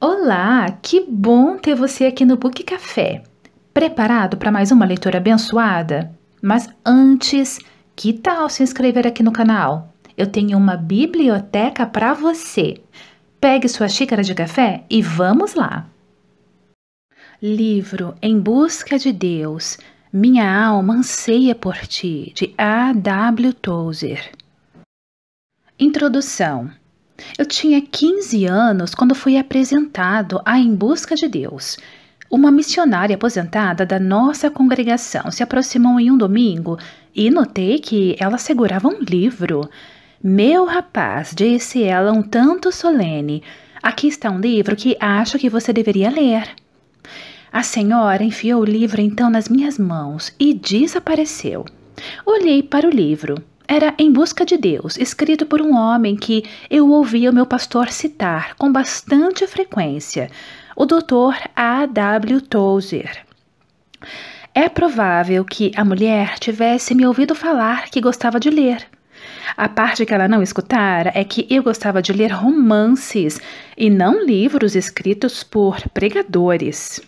Olá, que bom ter você aqui no Book Café. Preparado para mais uma leitura abençoada? Mas antes, que tal se inscrever aqui no canal? Eu tenho uma biblioteca para você. Pegue sua xícara de café e vamos lá. Livro Em Busca de Deus. Minha alma anseia por ti, de A. W. Tozer. Introdução eu tinha 15 anos quando fui apresentado a Em Busca de Deus. Uma missionária aposentada da nossa congregação se aproximou em um domingo e notei que ela segurava um livro. Meu rapaz, disse ela um tanto solene, aqui está um livro que acho que você deveria ler. A senhora enfiou o livro então nas minhas mãos e desapareceu. Olhei para o livro era Em Busca de Deus, escrito por um homem que eu ouvia o meu pastor citar com bastante frequência, o Dr. A. W. Tozer. É provável que a mulher tivesse me ouvido falar que gostava de ler. A parte que ela não escutara é que eu gostava de ler romances e não livros escritos por pregadores.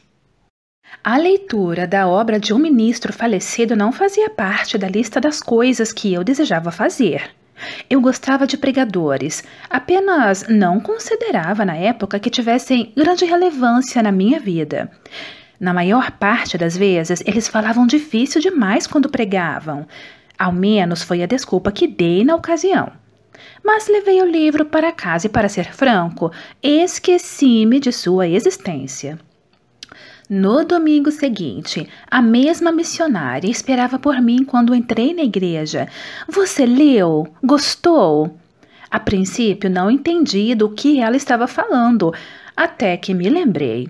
A leitura da obra de um ministro falecido não fazia parte da lista das coisas que eu desejava fazer. Eu gostava de pregadores, apenas não considerava na época que tivessem grande relevância na minha vida. Na maior parte das vezes, eles falavam difícil demais quando pregavam. Ao menos foi a desculpa que dei na ocasião. Mas levei o livro para casa e, para ser franco, esqueci-me de sua existência. No domingo seguinte, a mesma missionária esperava por mim quando entrei na igreja. Você leu? Gostou? A princípio não entendi do que ela estava falando, até que me lembrei.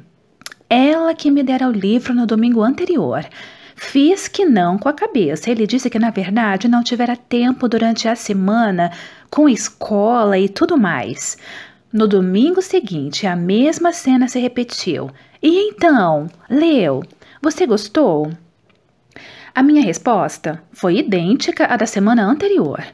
Ela que me dera o livro no domingo anterior. Fiz que não com a cabeça. Ele disse que, na verdade, não tivera tempo durante a semana com escola e tudo mais. No domingo seguinte, a mesma cena se repetiu. E então, leu, você gostou? A minha resposta foi idêntica à da semana anterior.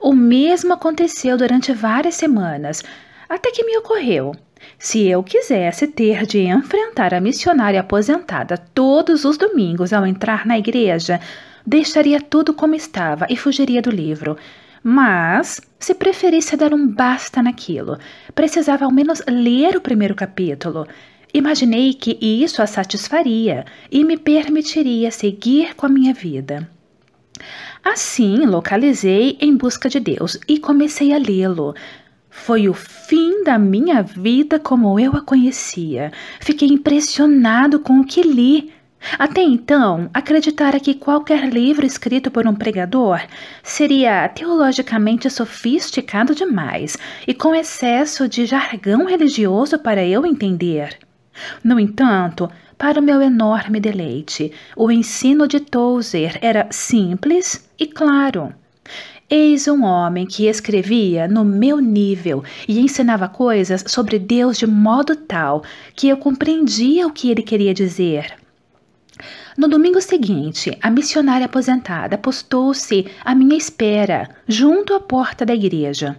O mesmo aconteceu durante várias semanas, até que me ocorreu. Se eu quisesse ter de enfrentar a missionária aposentada todos os domingos ao entrar na igreja, deixaria tudo como estava e fugiria do livro. Mas, se preferisse dar um basta naquilo, precisava ao menos ler o primeiro capítulo. Imaginei que isso a satisfaria e me permitiria seguir com a minha vida. Assim, localizei Em Busca de Deus e comecei a lê-lo. Foi o fim da minha vida como eu a conhecia. Fiquei impressionado com o que li. Até então, acreditara que qualquer livro escrito por um pregador seria teologicamente sofisticado demais e com excesso de jargão religioso para eu entender. No entanto, para o meu enorme deleite, o ensino de Tozer era simples e claro. Eis um homem que escrevia no meu nível e ensinava coisas sobre Deus de modo tal que eu compreendia o que ele queria dizer. No domingo seguinte, a missionária aposentada postou-se à minha espera, junto à porta da igreja.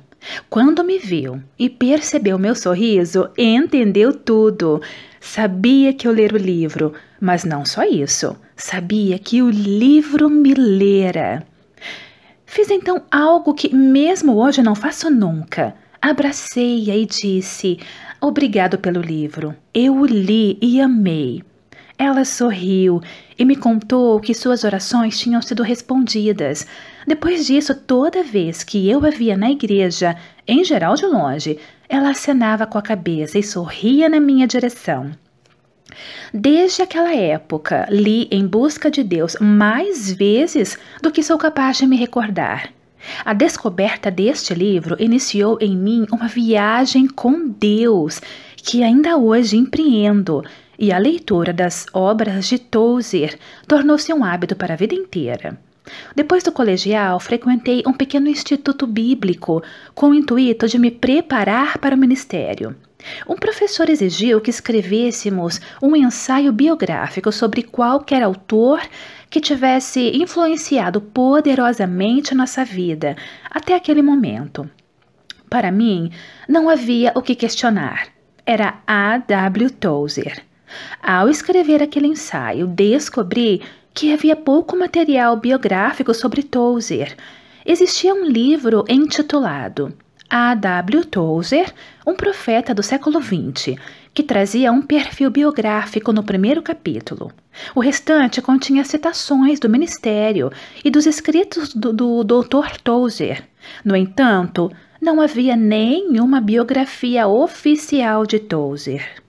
Quando me viu e percebeu meu sorriso, entendeu tudo. Sabia que eu ler o livro, mas não só isso, sabia que o livro me lera. Fiz então algo que mesmo hoje não faço nunca. Abracei-a e disse: Obrigado pelo livro. Eu o li e amei. Ela sorriu e me contou que suas orações tinham sido respondidas. Depois disso, toda vez que eu a via na igreja, em geral de longe, ela acenava com a cabeça e sorria na minha direção. Desde aquela época, li Em Busca de Deus mais vezes do que sou capaz de me recordar. A descoberta deste livro iniciou em mim uma viagem com Deus, que ainda hoje empreendo, e a leitura das obras de Tozer tornou-se um hábito para a vida inteira. Depois do colegial, frequentei um pequeno instituto bíblico com o intuito de me preparar para o ministério. Um professor exigiu que escrevêssemos um ensaio biográfico sobre qualquer autor que tivesse influenciado poderosamente nossa vida até aquele momento. Para mim, não havia o que questionar. Era A. W. Tozer. Ao escrever aquele ensaio, descobri que havia pouco material biográfico sobre Tozer. Existia um livro intitulado A. W. Tozer, um profeta do século XX, que trazia um perfil biográfico no primeiro capítulo. O restante continha citações do ministério e dos escritos do, do Dr. Tozer. No entanto, não havia nenhuma biografia oficial de Tozer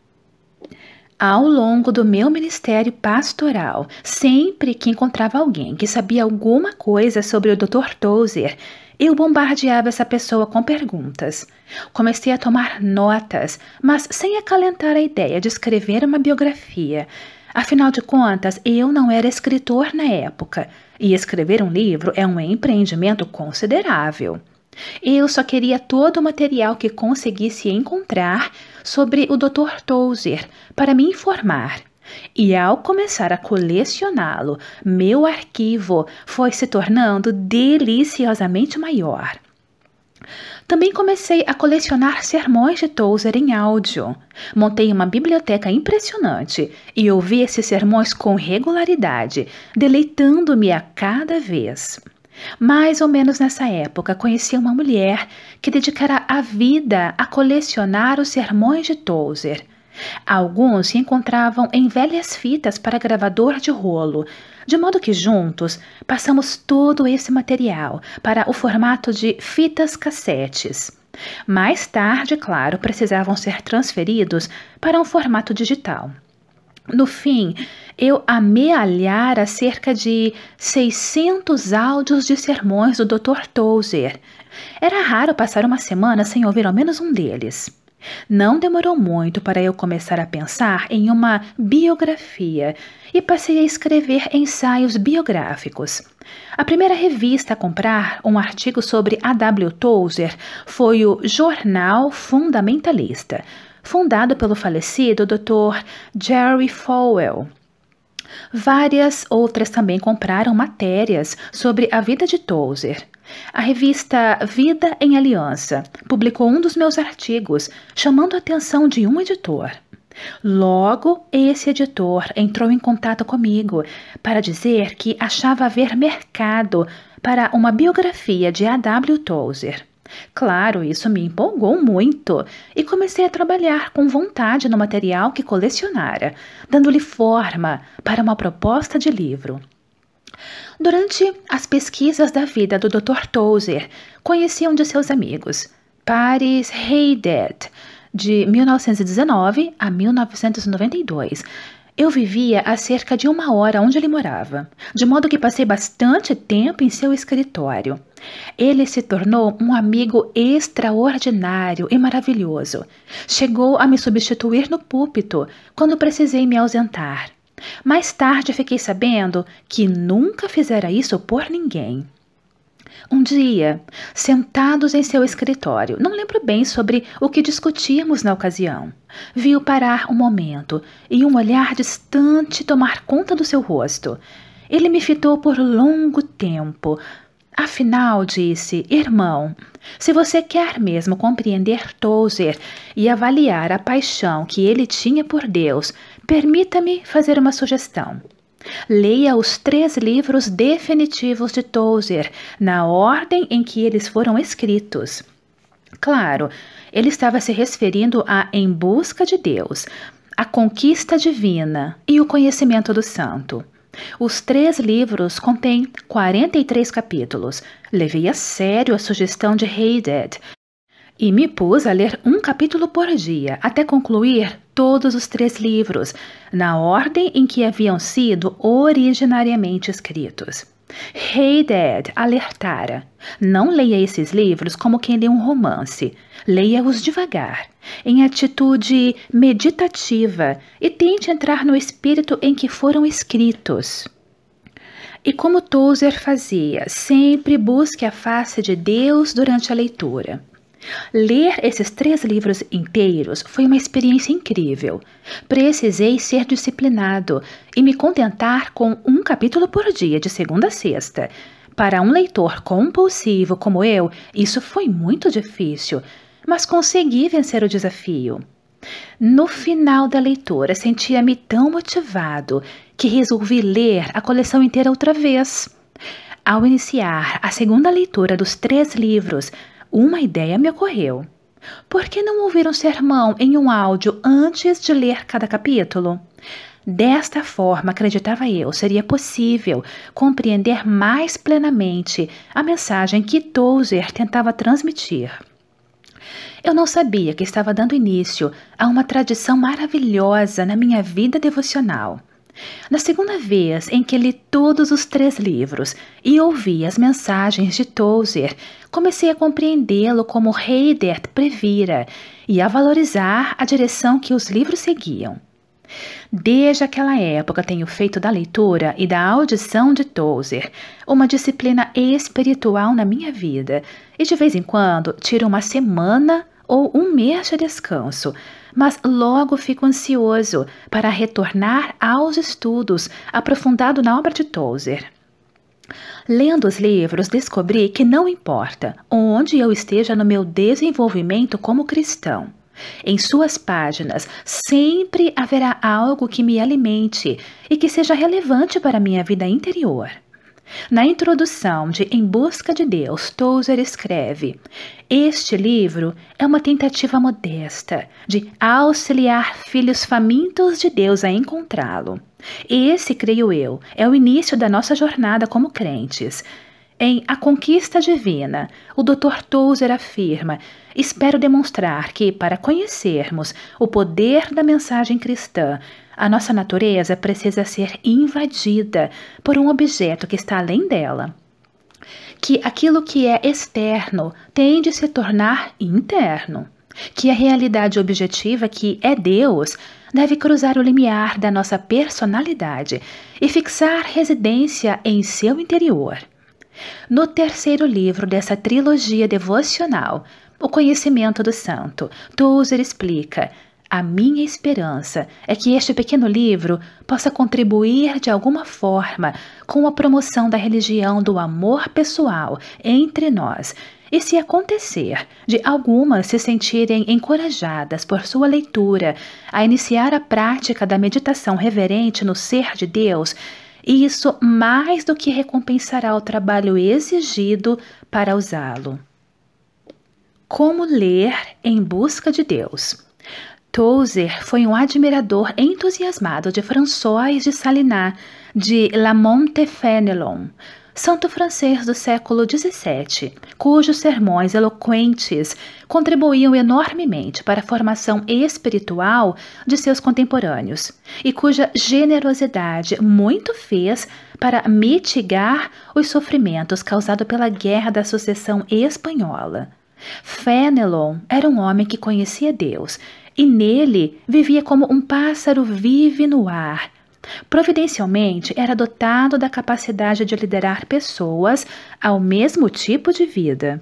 ao longo do meu ministério pastoral, sempre que encontrava alguém que sabia alguma coisa sobre o Dr. Tozer, eu bombardeava essa pessoa com perguntas. Comecei a tomar notas, mas sem acalentar a ideia de escrever uma biografia. Afinal de contas, eu não era escritor na época, e escrever um livro é um empreendimento considerável. Eu só queria todo o material que conseguisse encontrar sobre o Dr. Tozer para me informar. E ao começar a colecioná-lo, meu arquivo foi se tornando deliciosamente maior. Também comecei a colecionar sermões de Tozer em áudio. Montei uma biblioteca impressionante e ouvi esses sermões com regularidade, deleitando-me a cada vez. Mais ou menos nessa época, conheci uma mulher que dedicara a vida a colecionar os sermões de Tozer. Alguns se encontravam em velhas fitas para gravador de rolo, de modo que juntos passamos todo esse material para o formato de fitas cassetes. Mais tarde, claro, precisavam ser transferidos para um formato digital. No fim, eu amealhara cerca de 600 áudios de sermões do Dr. Tozer. Era raro passar uma semana sem ouvir ao menos um deles. Não demorou muito para eu começar a pensar em uma biografia e passei a escrever ensaios biográficos. A primeira revista a comprar um artigo sobre A.W. Tozer foi o Jornal Fundamentalista, fundado pelo falecido Dr. Jerry Falwell. Várias outras também compraram matérias sobre a vida de Tozer. A revista Vida em Aliança publicou um dos meus artigos, chamando a atenção de um editor. Logo, esse editor entrou em contato comigo para dizer que achava haver mercado para uma biografia de A.W. Tozer. Claro, isso me empolgou muito e comecei a trabalhar com vontade no material que colecionara, dando-lhe forma para uma proposta de livro. Durante as pesquisas da vida do Dr. Tozer, conheci um de seus amigos, Paris Haydet, de 1919 a 1992. Eu vivia a cerca de uma hora onde ele morava, de modo que passei bastante tempo em seu escritório. Ele se tornou um amigo extraordinário e maravilhoso. Chegou a me substituir no púlpito quando precisei me ausentar. Mais tarde fiquei sabendo que nunca fizera isso por ninguém. Um dia, sentados em seu escritório, não lembro bem sobre o que discutíamos na ocasião, viu parar um momento e um olhar distante tomar conta do seu rosto. Ele me fitou por longo tempo, Afinal, disse, irmão, se você quer mesmo compreender Tozer e avaliar a paixão que ele tinha por Deus, permita-me fazer uma sugestão. Leia os três livros definitivos de Tozer, na ordem em que eles foram escritos. Claro, ele estava se referindo a Em Busca de Deus, A Conquista Divina e O Conhecimento do Santo. Os três livros contêm 43 capítulos. Levei a sério a sugestão de Haydad e me pus a ler um capítulo por dia até concluir todos os três livros, na ordem em que haviam sido originariamente escritos. Hey Dad alertara: não leia esses livros como quem lê um romance. Leia-os devagar, em atitude meditativa e tente entrar no espírito em que foram escritos. E como Tozer fazia, sempre busque a face de Deus durante a leitura. Ler esses três livros inteiros foi uma experiência incrível. Precisei ser disciplinado e me contentar com um capítulo por dia, de segunda a sexta. Para um leitor compulsivo como eu, isso foi muito difícil, mas consegui vencer o desafio. No final da leitura, sentia-me tão motivado que resolvi ler a coleção inteira outra vez. Ao iniciar a segunda leitura dos três livros, uma ideia me ocorreu. Por que não ouvir um sermão em um áudio antes de ler cada capítulo? Desta forma, acreditava eu, seria possível compreender mais plenamente a mensagem que Tozer tentava transmitir. Eu não sabia que estava dando início a uma tradição maravilhosa na minha vida devocional. Na segunda vez em que li todos os três livros e ouvi as mensagens de Tozer, comecei a compreendê-lo como Heidert previra e a valorizar a direção que os livros seguiam. Desde aquela época tenho feito da leitura e da audição de Tozer uma disciplina espiritual na minha vida e de vez em quando tiro uma semana ou um mês de descanso mas logo fico ansioso para retornar aos estudos aprofundado na obra de Tozer. Lendo os livros, descobri que não importa onde eu esteja no meu desenvolvimento como cristão. Em suas páginas sempre haverá algo que me alimente e que seja relevante para minha vida interior. Na introdução de Em Busca de Deus, Tozer escreve: Este livro é uma tentativa modesta de auxiliar filhos famintos de Deus a encontrá-lo. Esse, creio eu, é o início da nossa jornada como crentes. Em A Conquista Divina, o Dr. Tozer afirma: Espero demonstrar que, para conhecermos o poder da mensagem cristã, a nossa natureza precisa ser invadida por um objeto que está além dela. Que aquilo que é externo tem de se tornar interno. Que a realidade objetiva, que é Deus, deve cruzar o limiar da nossa personalidade e fixar residência em seu interior. No terceiro livro dessa trilogia devocional, O Conhecimento do Santo, Tozer explica a minha esperança é que este pequeno livro possa contribuir de alguma forma com a promoção da religião do amor pessoal entre nós. E se acontecer de algumas se sentirem encorajadas por sua leitura a iniciar a prática da meditação reverente no ser de Deus, isso mais do que recompensará o trabalho exigido para usá-lo. Como ler em busca de Deus? Tozer foi um admirador entusiasmado de François de Salinas de La Montefenelon, santo francês do século XVII, cujos sermões eloquentes contribuíam enormemente para a formação espiritual de seus contemporâneos e cuja generosidade muito fez para mitigar os sofrimentos causados pela Guerra da Sucessão Espanhola. Fenelon era um homem que conhecia Deus e nele vivia como um pássaro vive no ar. Providencialmente, era dotado da capacidade de liderar pessoas ao mesmo tipo de vida.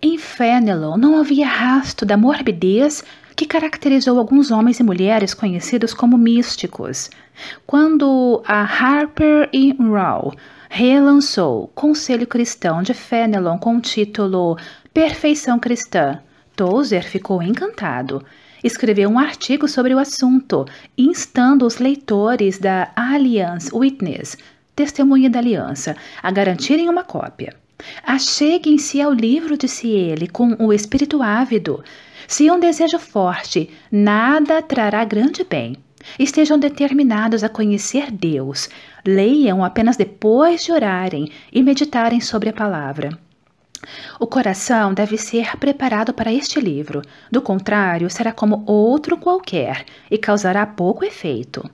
Em Fenelon não havia rastro da morbidez que caracterizou alguns homens e mulheres conhecidos como místicos. Quando a Harper e Row relançou Conselho Cristão de Fenelon com o título Perfeição Cristã, Tozer ficou encantado. Escreveu um artigo sobre o assunto, instando os leitores da Alliance Witness, Testemunha da Aliança, a garantirem uma cópia. Acheguem-se ao livro, disse ele, com o espírito ávido. Se um desejo forte, nada trará grande bem. Estejam determinados a conhecer Deus. Leiam apenas depois de orarem e meditarem sobre a palavra. O coração deve ser preparado para este livro, do contrário, será como outro qualquer e causará pouco efeito.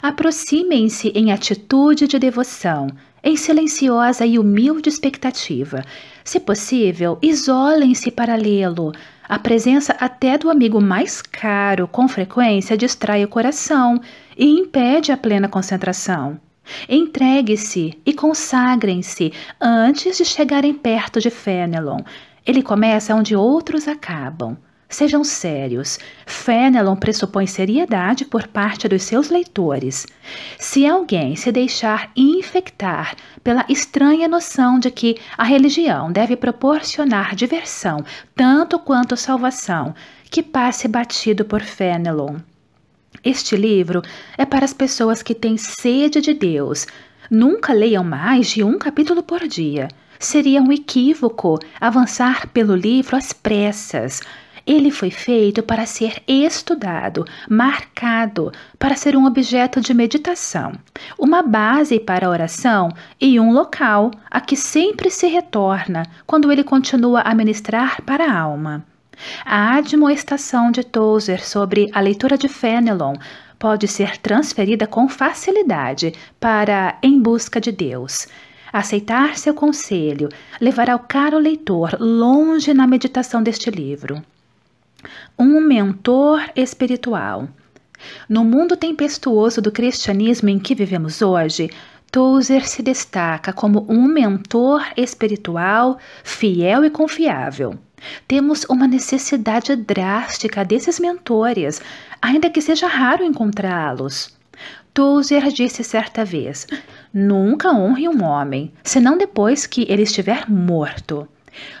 Aproximem-se em atitude de devoção, em silenciosa e humilde expectativa. Se possível, isolem-se para lê-lo. A presença até do amigo mais caro com frequência distrai o coração e impede a plena concentração. Entregue-se e consagrem-se antes de chegarem perto de Fenelon. Ele começa onde outros acabam. Sejam sérios. Fenelon pressupõe seriedade por parte dos seus leitores. Se alguém se deixar infectar pela estranha noção de que a religião deve proporcionar diversão tanto quanto salvação, que passe batido por Fenelon. Este livro é para as pessoas que têm sede de Deus. Nunca leiam mais de um capítulo por dia. Seria um equívoco avançar pelo livro às pressas. Ele foi feito para ser estudado, marcado, para ser um objeto de meditação, uma base para a oração e um local a que sempre se retorna quando ele continua a ministrar para a alma. A admoestação de Tozer sobre a leitura de Fenelon pode ser transferida com facilidade para Em Busca de Deus. Aceitar seu conselho levará o caro leitor longe na meditação deste livro. Um mentor espiritual. No mundo tempestuoso do cristianismo em que vivemos hoje, Tozer se destaca como um mentor espiritual fiel e confiável. Temos uma necessidade drástica desses mentores, ainda que seja raro encontrá-los. Tozer disse certa vez: Nunca honre um homem, senão depois que ele estiver morto.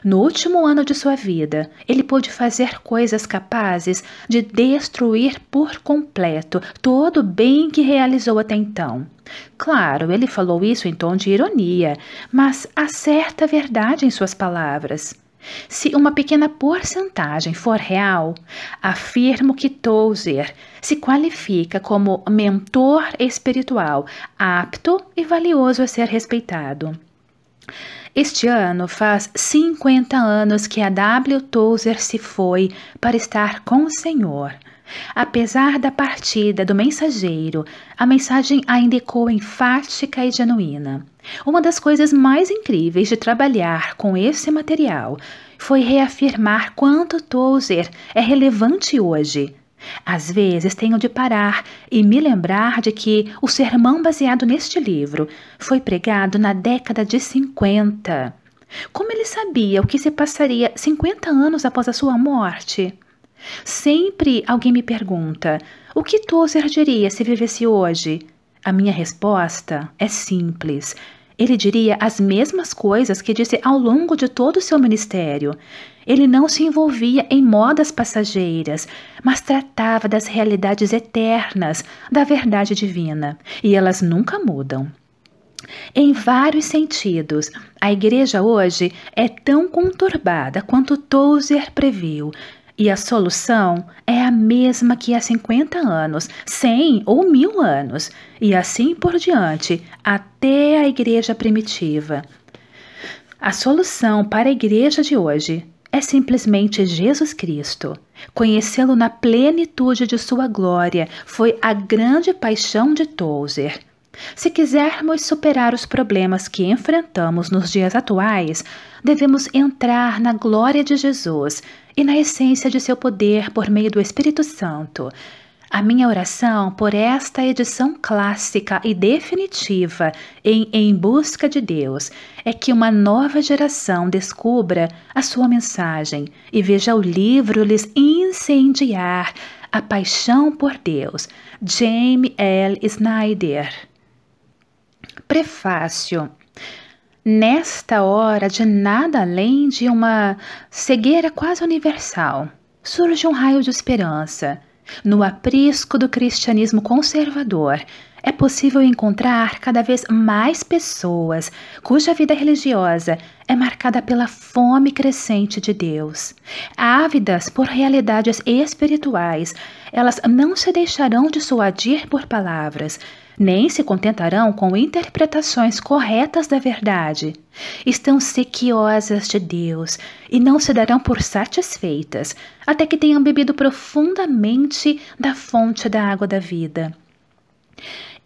No último ano de sua vida, ele pôde fazer coisas capazes de destruir por completo todo o bem que realizou até então. Claro, ele falou isso em tom de ironia, mas há certa verdade em suas palavras. Se uma pequena porcentagem for real, afirmo que Tozer se qualifica como mentor espiritual apto e valioso a ser respeitado. Este ano faz 50 anos que a W. Tozer se foi para estar com o Senhor. Apesar da partida do mensageiro, a mensagem ainda ecoa enfática e genuína. Uma das coisas mais incríveis de trabalhar com esse material foi reafirmar quanto Tozer é relevante hoje. Às vezes tenho de parar e me lembrar de que o sermão baseado neste livro foi pregado na década de 50. Como ele sabia o que se passaria 50 anos após a sua morte? Sempre alguém me pergunta: o que Tozer diria se vivesse hoje? A minha resposta é simples: ele diria as mesmas coisas que disse ao longo de todo o seu ministério. Ele não se envolvia em modas passageiras, mas tratava das realidades eternas, da verdade divina, e elas nunca mudam. Em vários sentidos, a igreja hoje é tão conturbada quanto Tozer previu, e a solução é a mesma que há 50 anos, 100 ou mil anos, e assim por diante, até a igreja primitiva. A solução para a igreja de hoje é simplesmente Jesus Cristo. Conhecê-lo na plenitude de sua glória foi a grande paixão de Tozer. Se quisermos superar os problemas que enfrentamos nos dias atuais, devemos entrar na glória de Jesus e na essência de seu poder por meio do Espírito Santo. A minha oração por esta edição clássica e definitiva em Em Busca de Deus é que uma nova geração descubra a sua mensagem e veja o livro lhes incendiar a paixão por Deus. Jamie L. Snyder. Prefácio. Nesta hora, de nada além de uma cegueira quase universal, surge um raio de esperança. No aprisco do cristianismo conservador, é possível encontrar cada vez mais pessoas cuja vida religiosa é marcada pela fome crescente de Deus. Ávidas por realidades espirituais, elas não se deixarão dissuadir por palavras nem se contentarão com interpretações corretas da verdade. Estão sequiosas de Deus e não se darão por satisfeitas até que tenham bebido profundamente da fonte da água da vida.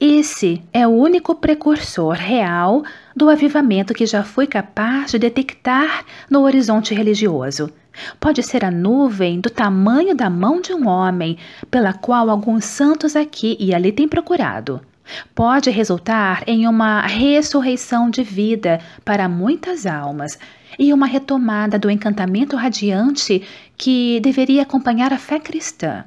Esse é o único precursor real do avivamento que já fui capaz de detectar no horizonte religioso. Pode ser a nuvem do tamanho da mão de um homem, pela qual alguns santos aqui e ali têm procurado pode resultar em uma ressurreição de vida para muitas almas e uma retomada do encantamento radiante que deveria acompanhar a fé cristã.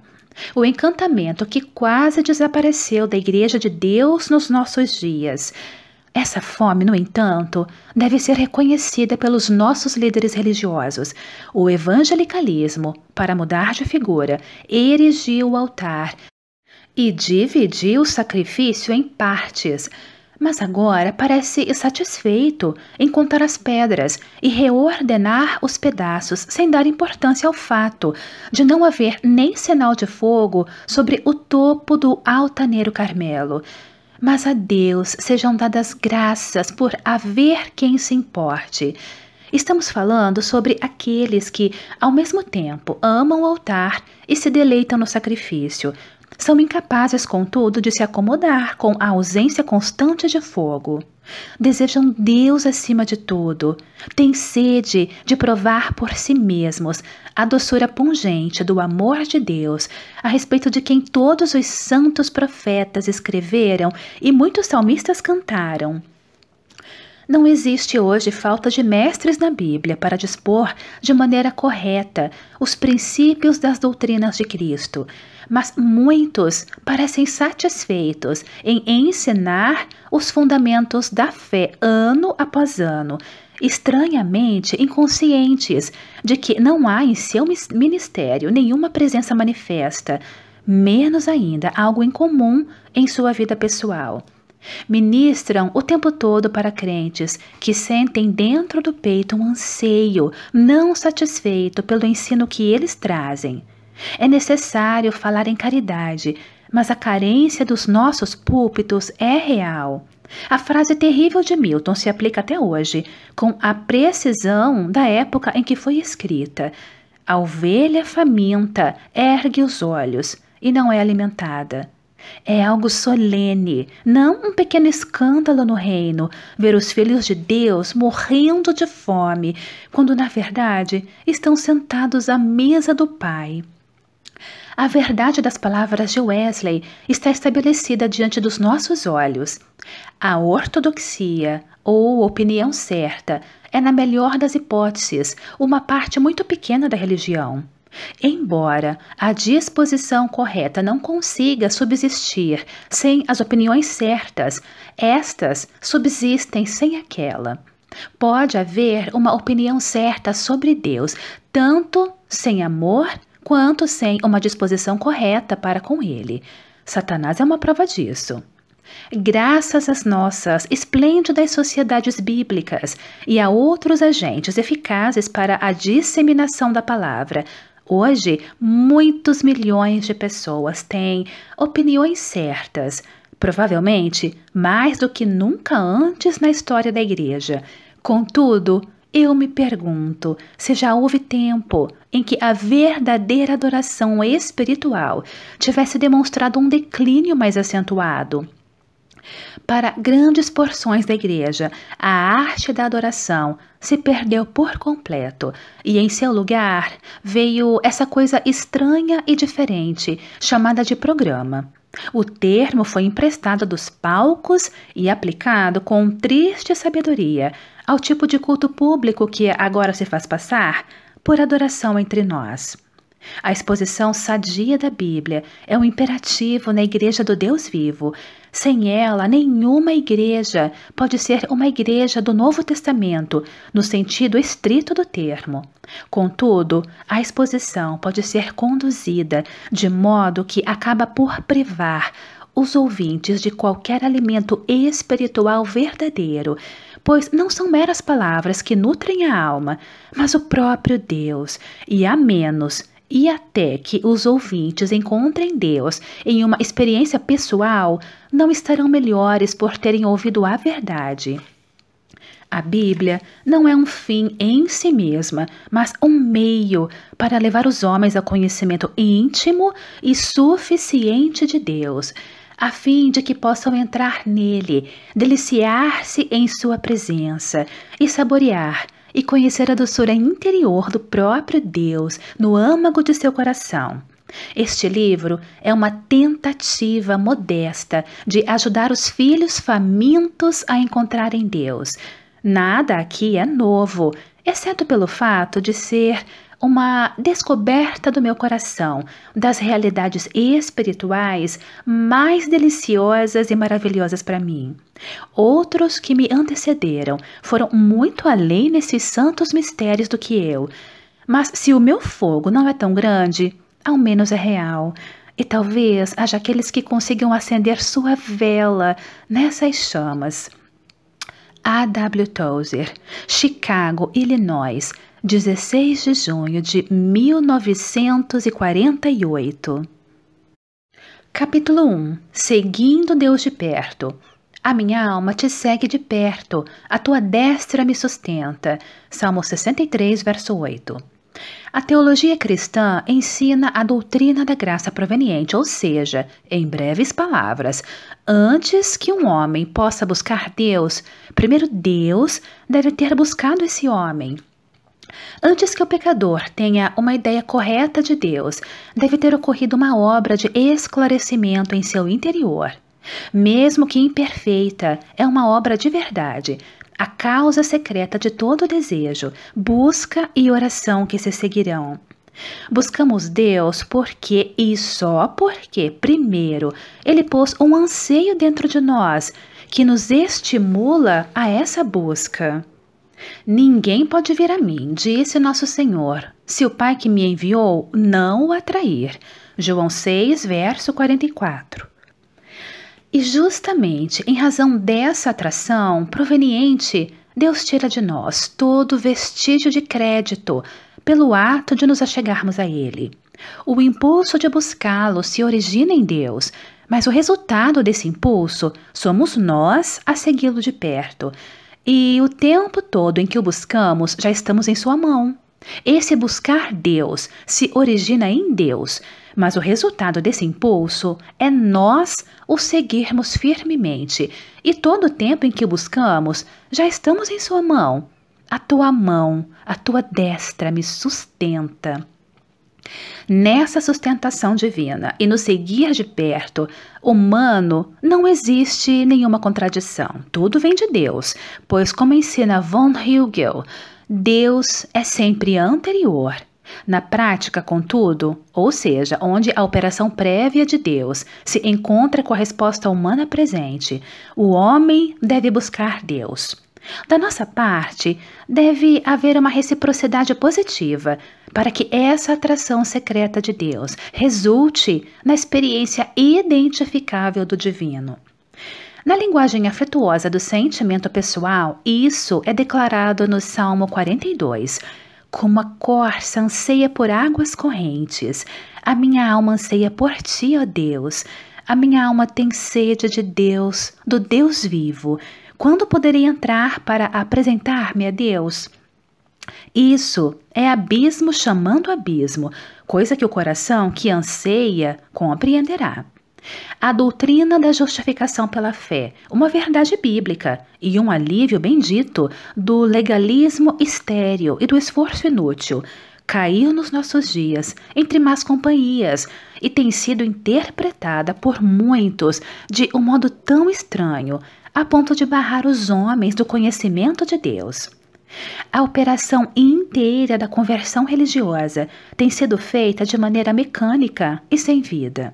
O encantamento que quase desapareceu da Igreja de Deus nos nossos dias. Essa fome, no entanto, deve ser reconhecida pelos nossos líderes religiosos. O evangelicalismo, para mudar de figura, erigiu o altar e dividiu o sacrifício em partes. Mas agora parece satisfeito em contar as pedras e reordenar os pedaços sem dar importância ao fato de não haver nem sinal de fogo sobre o topo do altaneiro Carmelo. Mas a Deus sejam dadas graças por haver quem se importe. Estamos falando sobre aqueles que, ao mesmo tempo, amam o altar e se deleitam no sacrifício, são incapazes, contudo, de se acomodar com a ausência constante de fogo. Desejam Deus acima de tudo. Têm sede de provar por si mesmos a doçura pungente do amor de Deus, a respeito de quem todos os santos profetas escreveram e muitos salmistas cantaram. Não existe hoje falta de mestres na Bíblia para dispor de maneira correta os princípios das doutrinas de Cristo, mas muitos parecem satisfeitos em ensinar os fundamentos da fé ano após ano, estranhamente inconscientes de que não há em seu ministério nenhuma presença manifesta, menos ainda algo em comum em sua vida pessoal. Ministram o tempo todo para crentes que sentem dentro do peito um anseio não satisfeito pelo ensino que eles trazem. É necessário falar em caridade, mas a carência dos nossos púlpitos é real. A frase terrível de Milton se aplica até hoje, com a precisão da época em que foi escrita. A ovelha faminta ergue os olhos e não é alimentada. É algo solene, não um pequeno escândalo no reino, ver os filhos de Deus morrendo de fome, quando na verdade estão sentados à mesa do Pai. A verdade das palavras de Wesley está estabelecida diante dos nossos olhos. A ortodoxia, ou opinião certa, é, na melhor das hipóteses, uma parte muito pequena da religião. Embora a disposição correta não consiga subsistir sem as opiniões certas, estas subsistem sem aquela. Pode haver uma opinião certa sobre Deus, tanto sem amor quanto sem uma disposição correta para com ele. Satanás é uma prova disso. Graças às nossas esplêndidas sociedades bíblicas e a outros agentes eficazes para a disseminação da palavra, Hoje, muitos milhões de pessoas têm opiniões certas, provavelmente mais do que nunca antes na história da igreja. Contudo, eu me pergunto se já houve tempo em que a verdadeira adoração espiritual tivesse demonstrado um declínio mais acentuado. Para grandes porções da igreja, a arte da adoração se perdeu por completo e, em seu lugar, veio essa coisa estranha e diferente chamada de programa. O termo foi emprestado dos palcos e aplicado com triste sabedoria ao tipo de culto público que agora se faz passar por adoração entre nós. A exposição sadia da Bíblia é um imperativo na Igreja do Deus Vivo. Sem ela, nenhuma igreja pode ser uma igreja do Novo Testamento, no sentido estrito do termo. Contudo, a exposição pode ser conduzida de modo que acaba por privar os ouvintes de qualquer alimento espiritual verdadeiro, pois não são meras palavras que nutrem a alma, mas o próprio Deus, e a menos e até que os ouvintes encontrem Deus em uma experiência pessoal, não estarão melhores por terem ouvido a verdade. A Bíblia não é um fim em si mesma, mas um meio para levar os homens ao conhecimento íntimo e suficiente de Deus, a fim de que possam entrar nele, deliciar-se em sua presença e saborear e conhecer a doçura interior do próprio Deus no âmago de seu coração. Este livro é uma tentativa modesta de ajudar os filhos famintos a encontrarem Deus. Nada aqui é novo, exceto pelo fato de ser uma descoberta do meu coração das realidades espirituais mais deliciosas e maravilhosas para mim. Outros que me antecederam foram muito além nesses santos mistérios do que eu. Mas se o meu fogo não é tão grande, ao menos é real. E talvez haja aqueles que consigam acender sua vela nessas chamas. A. W. Tozer, Chicago, Illinois, 16 de junho de 1948. Capítulo 1 Seguindo Deus de perto. A minha alma te segue de perto, a tua destra me sustenta. Salmo 63, verso 8. A teologia cristã ensina a doutrina da graça proveniente, ou seja, em breves palavras, antes que um homem possa buscar Deus, primeiro Deus deve ter buscado esse homem. Antes que o pecador tenha uma ideia correta de Deus, deve ter ocorrido uma obra de esclarecimento em seu interior. Mesmo que imperfeita, é uma obra de verdade, a causa secreta de todo desejo, busca e oração que se seguirão. Buscamos Deus porque e só porque, primeiro, Ele pôs um anseio dentro de nós que nos estimula a essa busca. Ninguém pode vir a mim, disse nosso Senhor, se o Pai que me enviou não o atrair. João 6, verso 44. E justamente em razão dessa atração proveniente, Deus tira de nós todo vestígio de crédito pelo ato de nos achegarmos a Ele. O impulso de buscá-lo se origina em Deus, mas o resultado desse impulso somos nós a segui-lo de perto e o tempo todo em que o buscamos, já estamos em Sua mão. Esse buscar Deus se origina em Deus, mas o resultado desse impulso é nós o seguirmos firmemente. E todo o tempo em que o buscamos, já estamos em Sua mão. A tua mão, a tua destra me sustenta. Nessa sustentação divina e no seguir de perto, humano, não existe nenhuma contradição. Tudo vem de Deus, pois, como ensina von Hügel, Deus é sempre anterior. Na prática, contudo, ou seja, onde a operação prévia de Deus se encontra com a resposta humana presente, o homem deve buscar Deus. Da nossa parte, deve haver uma reciprocidade positiva para que essa atração secreta de Deus resulte na experiência identificável do divino. Na linguagem afetuosa do sentimento pessoal, isso é declarado no Salmo 42. Como a corça anseia por águas correntes, a minha alma anseia por ti, ó Deus. A minha alma tem sede de Deus, do Deus vivo. Quando poderei entrar para apresentar-me a Deus? Isso é abismo chamando abismo, coisa que o coração que anseia compreenderá. A doutrina da justificação pela fé, uma verdade bíblica e um alívio bendito do legalismo estéril e do esforço inútil, caiu nos nossos dias, entre más companhias, e tem sido interpretada por muitos de um modo tão estranho, a ponto de barrar os homens do conhecimento de Deus. A operação inteira da conversão religiosa tem sido feita de maneira mecânica e sem vida.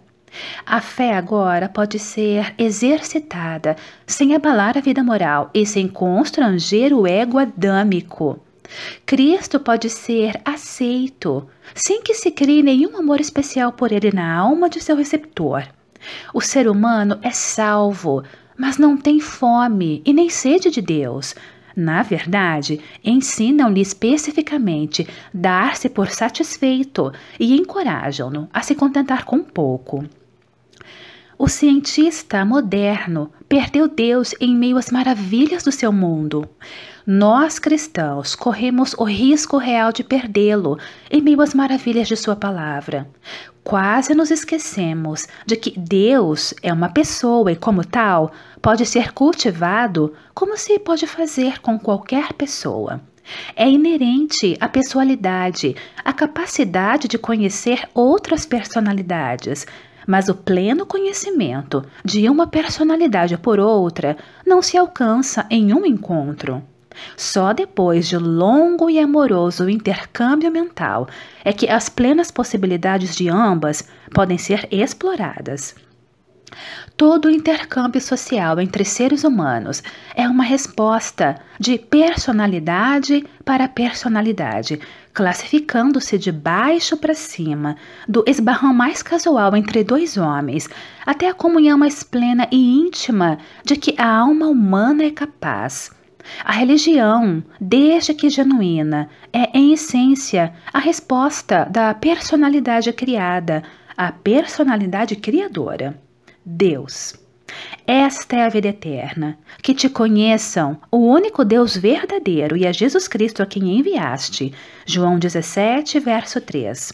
A fé agora pode ser exercitada sem abalar a vida moral e sem constranger o ego adâmico. Cristo pode ser aceito sem que se crie nenhum amor especial por ele na alma de seu receptor. O ser humano é salvo, mas não tem fome e nem sede de Deus, na verdade, ensinam-lhe especificamente dar-se por satisfeito e encorajam-no a se contentar com pouco. O cientista moderno perdeu Deus em meio às maravilhas do seu mundo. Nós cristãos corremos o risco real de perdê-lo em meio às maravilhas de sua palavra. Quase nos esquecemos de que Deus é uma pessoa e, como tal, pode ser cultivado como se pode fazer com qualquer pessoa. É inerente à pessoalidade a capacidade de conhecer outras personalidades, mas o pleno conhecimento de uma personalidade por outra não se alcança em um encontro. Só depois de longo e amoroso intercâmbio mental é que as plenas possibilidades de ambas podem ser exploradas. Todo intercâmbio social entre seres humanos é uma resposta de personalidade para personalidade, classificando-se de baixo para cima, do esbarrão mais casual entre dois homens até a comunhão mais plena e íntima de que a alma humana é capaz. A religião, desde que genuína, é em essência a resposta da personalidade criada, a personalidade criadora, Deus. Esta é a vida eterna, que te conheçam, o único Deus verdadeiro e a Jesus Cristo a quem enviaste. João 17, verso 3.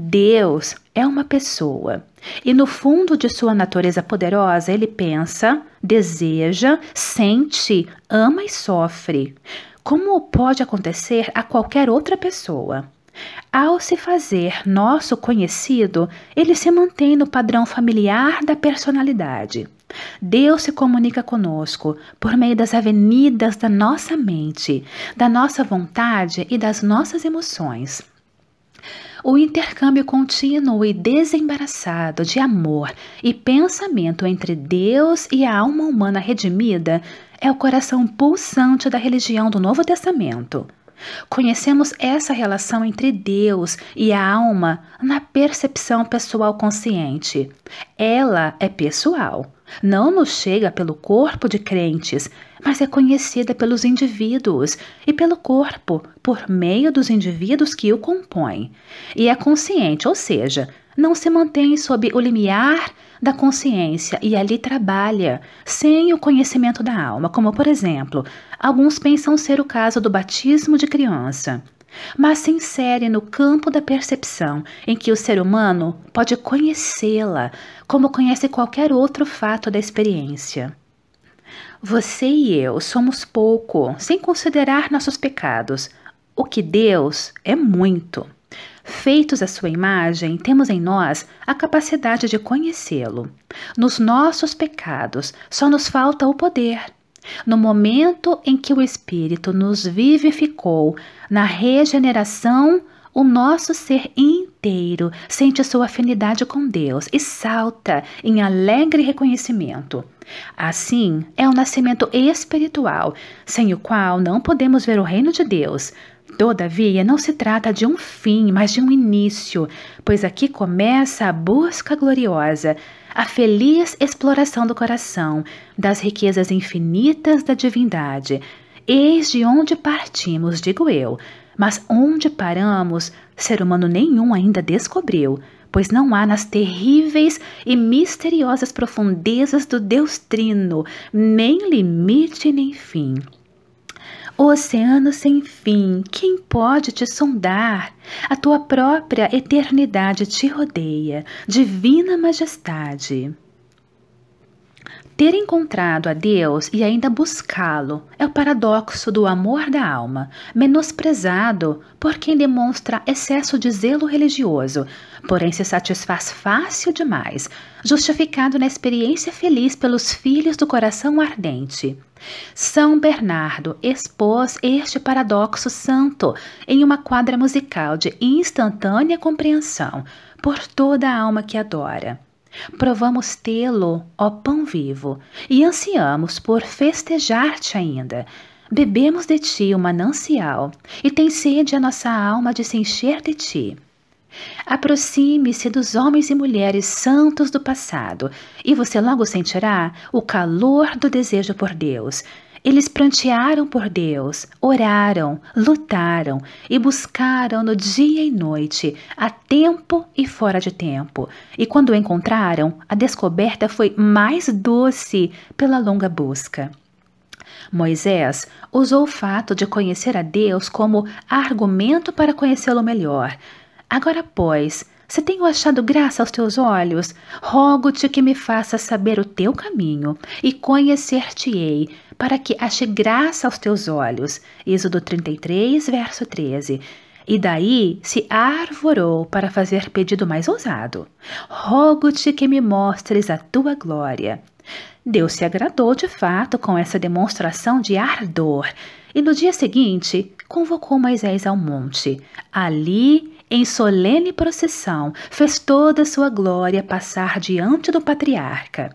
Deus é uma pessoa e no fundo de sua natureza poderosa ele pensa, deseja, sente, ama e sofre, como pode acontecer a qualquer outra pessoa. Ao se fazer nosso conhecido, ele se mantém no padrão familiar da personalidade. Deus se comunica conosco por meio das avenidas da nossa mente, da nossa vontade e das nossas emoções. O intercâmbio contínuo e desembaraçado de amor e pensamento entre Deus e a alma humana redimida é o coração pulsante da religião do Novo Testamento. Conhecemos essa relação entre Deus e a alma na percepção pessoal consciente. Ela é pessoal, não nos chega pelo corpo de crentes, mas é conhecida pelos indivíduos e pelo corpo por meio dos indivíduos que o compõem, e é consciente, ou seja, não se mantém sob o limiar da consciência e ali trabalha, sem o conhecimento da alma, como, por exemplo, alguns pensam ser o caso do batismo de criança. Mas se insere no campo da percepção, em que o ser humano pode conhecê-la, como conhece qualquer outro fato da experiência. Você e eu somos pouco, sem considerar nossos pecados, o que Deus é muito. Feitos à sua imagem, temos em nós a capacidade de conhecê-lo. Nos nossos pecados, só nos falta o poder. No momento em que o Espírito nos vivificou, na regeneração, o nosso ser inteiro sente sua afinidade com Deus e salta em alegre reconhecimento. Assim, é o nascimento espiritual, sem o qual não podemos ver o reino de Deus. Todavia, não se trata de um fim, mas de um início, pois aqui começa a busca gloriosa, a feliz exploração do coração, das riquezas infinitas da divindade. Eis de onde partimos, digo eu, mas onde paramos, ser humano nenhum ainda descobriu, pois não há nas terríveis e misteriosas profundezas do Deus Trino nem limite nem fim. Oceano sem fim, quem pode te sondar? A tua própria eternidade te rodeia, divina majestade. Ter encontrado a Deus e ainda buscá-lo é o paradoxo do amor da alma, menosprezado por quem demonstra excesso de zelo religioso, porém se satisfaz fácil demais, justificado na experiência feliz pelos filhos do coração ardente. São Bernardo expôs este paradoxo santo em uma quadra musical de instantânea compreensão por toda a alma que adora. Provamos tê-lo, ó pão vivo, e ansiamos por festejar-te ainda. Bebemos de ti o manancial, e tem sede a nossa alma de se encher de ti. Aproxime-se dos homens e mulheres santos do passado, e você logo sentirá o calor do desejo por Deus, eles prantearam por Deus, oraram, lutaram e buscaram no dia e noite, a tempo e fora de tempo. E quando o encontraram, a descoberta foi mais doce pela longa busca. Moisés usou o fato de conhecer a Deus como argumento para conhecê-lo melhor. Agora, pois, se tenho achado graça aos teus olhos, rogo-te que me faças saber o teu caminho, e conhecer-te-ei, para que ache graça aos teus olhos. Êxodo 33, verso 13. E daí se arvorou para fazer pedido mais ousado. Rogo-te que me mostres a tua glória. Deus se agradou de fato com essa demonstração de ardor, e no dia seguinte convocou Moisés ao monte. Ali em solene procissão, fez toda a sua glória passar diante do patriarca.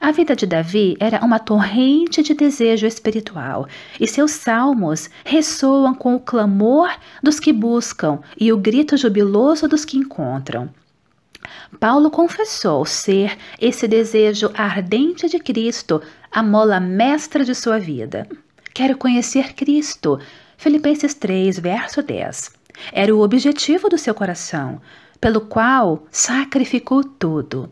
A vida de Davi era uma torrente de desejo espiritual, e seus salmos ressoam com o clamor dos que buscam e o grito jubiloso dos que encontram. Paulo confessou ser esse desejo ardente de Cristo a mola mestra de sua vida. Quero conhecer Cristo. Filipenses 3, verso 10. Era o objetivo do seu coração, pelo qual sacrificou tudo.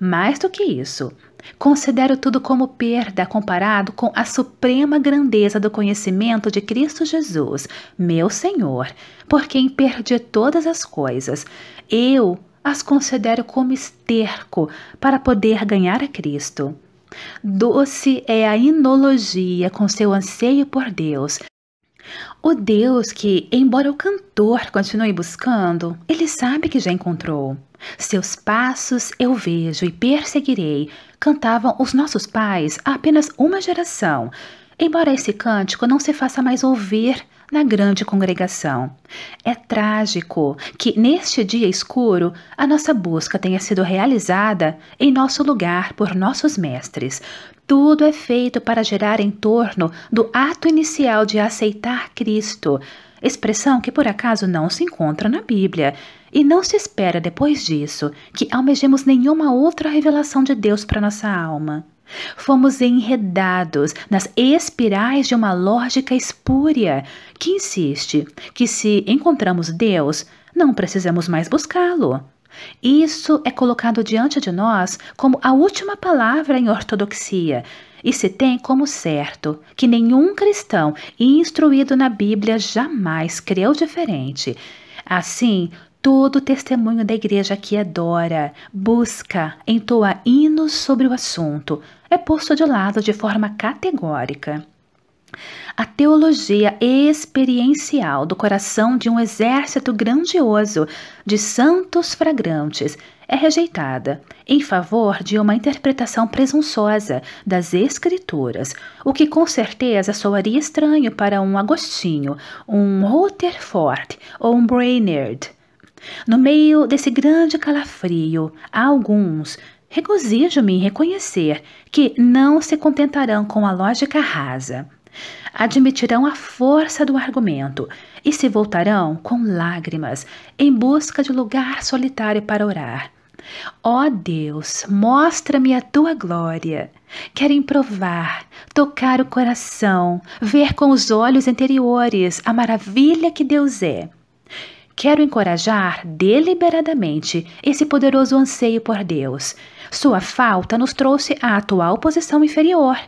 Mais do que isso, considero tudo como perda comparado com a suprema grandeza do conhecimento de Cristo Jesus, meu Senhor, por quem perdi todas as coisas. Eu as considero como esterco para poder ganhar a Cristo. Doce é a inologia com seu anseio por Deus, o Deus que, embora o cantor continue buscando, ele sabe que já encontrou. Seus passos eu vejo e perseguirei, cantavam os nossos pais há apenas uma geração, embora esse cântico não se faça mais ouvir na grande congregação. É trágico que, neste dia escuro, a nossa busca tenha sido realizada em nosso lugar por nossos mestres, tudo é feito para gerar em torno do ato inicial de aceitar Cristo, expressão que por acaso não se encontra na Bíblia, e não se espera depois disso que almejemos nenhuma outra revelação de Deus para nossa alma. Fomos enredados nas espirais de uma lógica espúria que insiste que, se encontramos Deus, não precisamos mais buscá-lo. Isso é colocado diante de nós como a última palavra em ortodoxia e se tem como certo que nenhum cristão instruído na Bíblia jamais creu diferente. Assim, todo testemunho da igreja que adora, busca, entoa hinos sobre o assunto é posto de lado de forma categórica a teologia experiencial do coração de um exército grandioso de santos fragrantes é rejeitada em favor de uma interpretação presunçosa das Escrituras, o que com certeza soaria estranho para um Agostinho, um Rutherford ou um Brainerd. No meio desse grande calafrio, há alguns regozijo-me em reconhecer que não se contentarão com a lógica rasa Admitirão a força do argumento e se voltarão com lágrimas em busca de lugar solitário para orar. Ó oh Deus, mostra-me a tua glória. Querem provar, tocar o coração, ver com os olhos interiores a maravilha que Deus é. Quero encorajar deliberadamente esse poderoso anseio por Deus. Sua falta nos trouxe à atual posição inferior.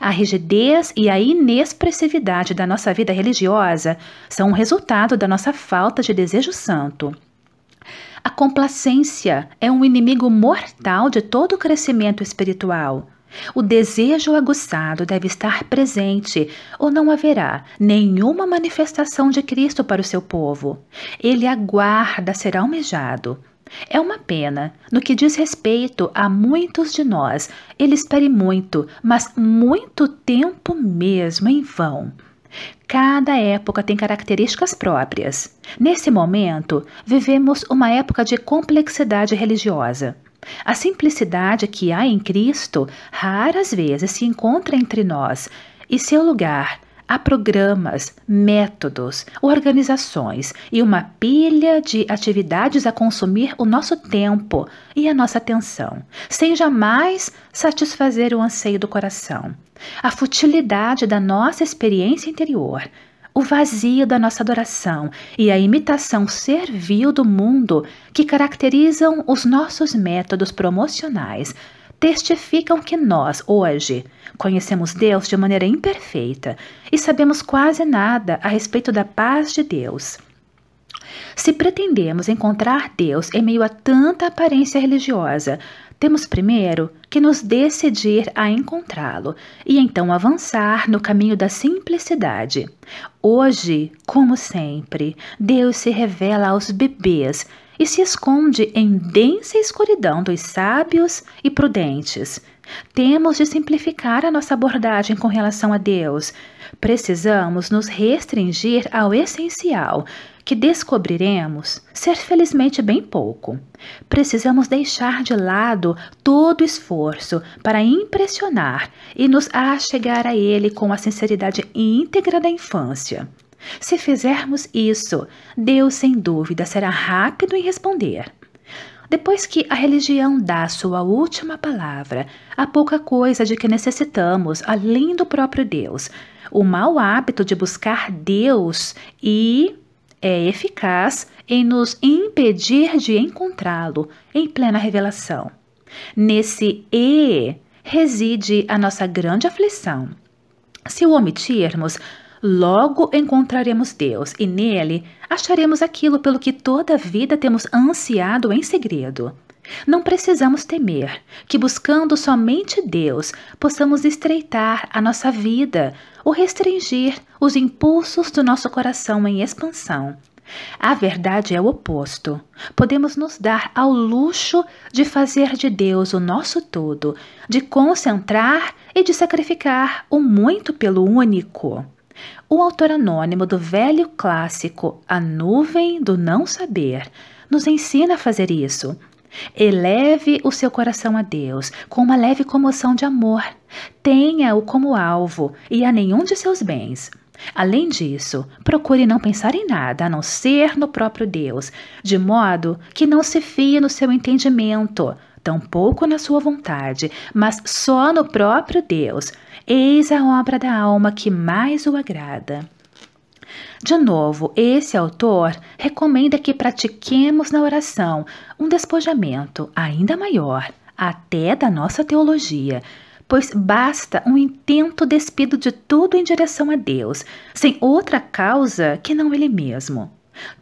A rigidez e a inexpressividade da nossa vida religiosa são um resultado da nossa falta de desejo santo. A complacência é um inimigo mortal de todo o crescimento espiritual. O desejo aguçado deve estar presente, ou não haverá nenhuma manifestação de Cristo para o seu povo. Ele aguarda ser almejado, é uma pena. No que diz respeito a muitos de nós, ele espere muito, mas muito tempo mesmo em vão. Cada época tem características próprias. Nesse momento, vivemos uma época de complexidade religiosa. A simplicidade que há em Cristo raras vezes se encontra entre nós, e seu lugar há programas, métodos, organizações e uma pilha de atividades a consumir o nosso tempo e a nossa atenção, sem jamais satisfazer o anseio do coração, a futilidade da nossa experiência interior, o vazio da nossa adoração e a imitação servil do mundo que caracterizam os nossos métodos promocionais testificam que nós, hoje, conhecemos Deus de maneira imperfeita e sabemos quase nada a respeito da paz de Deus. Se pretendemos encontrar Deus em meio a tanta aparência religiosa, temos primeiro que nos decidir a encontrá-lo e então avançar no caminho da simplicidade. Hoje, como sempre, Deus se revela aos bebês e se esconde em densa escuridão dos sábios e prudentes. Temos de simplificar a nossa abordagem com relação a Deus. Precisamos nos restringir ao essencial, que descobriremos ser felizmente bem pouco. Precisamos deixar de lado todo esforço para impressionar e nos achegar a Ele com a sinceridade íntegra da infância. Se fizermos isso, Deus sem dúvida será rápido em responder. Depois que a religião dá sua última palavra, há pouca coisa de que necessitamos além do próprio Deus. O mau hábito de buscar Deus e é eficaz em nos impedir de encontrá-lo em plena revelação. Nesse e reside a nossa grande aflição. Se o omitirmos, Logo encontraremos Deus e nele acharemos aquilo pelo que toda a vida temos ansiado em segredo. Não precisamos temer que, buscando somente Deus, possamos estreitar a nossa vida ou restringir os impulsos do nosso coração em expansão. A verdade é o oposto. Podemos nos dar ao luxo de fazer de Deus o nosso todo, de concentrar e de sacrificar o muito pelo único. O autor anônimo do velho clássico A Nuvem do Não Saber nos ensina a fazer isso. Eleve o seu coração a Deus com uma leve comoção de amor. Tenha-o como alvo e a nenhum de seus bens. Além disso, procure não pensar em nada a não ser no próprio Deus, de modo que não se fie no seu entendimento, tampouco na sua vontade, mas só no próprio Deus, eis a obra da alma que mais o agrada. De novo, esse autor recomenda que pratiquemos na oração um despojamento ainda maior, até da nossa teologia, pois basta um intento despido de tudo em direção a Deus, sem outra causa que não Ele mesmo.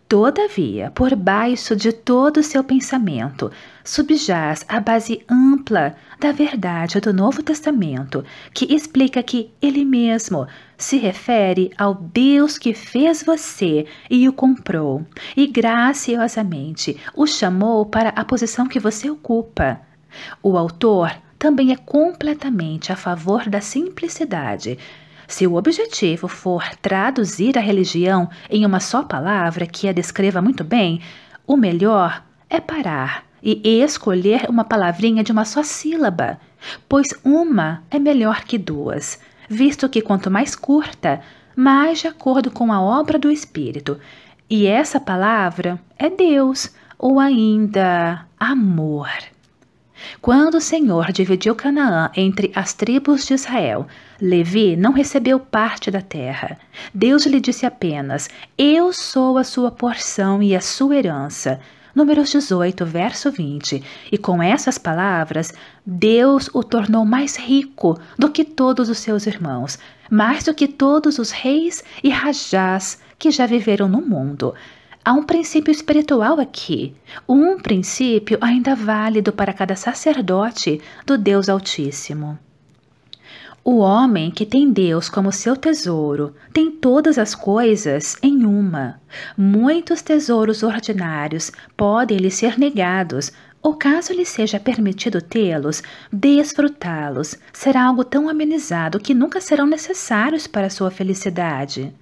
Todavia, por baixo de todo o seu pensamento, subjaz a base ampla da verdade do Novo Testamento, que explica que ele mesmo se refere ao Deus que fez você e o comprou, e graciosamente o chamou para a posição que você ocupa. O autor também é completamente a favor da simplicidade. Se o objetivo for traduzir a religião em uma só palavra que a descreva muito bem, o melhor é parar e escolher uma palavrinha de uma só sílaba, pois uma é melhor que duas, visto que quanto mais curta, mais de acordo com a obra do Espírito. E essa palavra é Deus, ou ainda amor. Quando o Senhor dividiu Canaã entre as tribos de Israel, Levi não recebeu parte da terra. Deus lhe disse apenas: Eu sou a sua porção e a sua herança. Números 18, verso 20. E com essas palavras, Deus o tornou mais rico do que todos os seus irmãos, mais do que todos os reis e rajás que já viveram no mundo. Há um princípio espiritual aqui, um princípio ainda válido para cada sacerdote do Deus Altíssimo. O homem que tem Deus como seu tesouro tem todas as coisas em uma. Muitos tesouros ordinários podem lhe ser negados, ou caso lhe seja permitido tê-los, desfrutá-los será algo tão amenizado que nunca serão necessários para sua felicidade.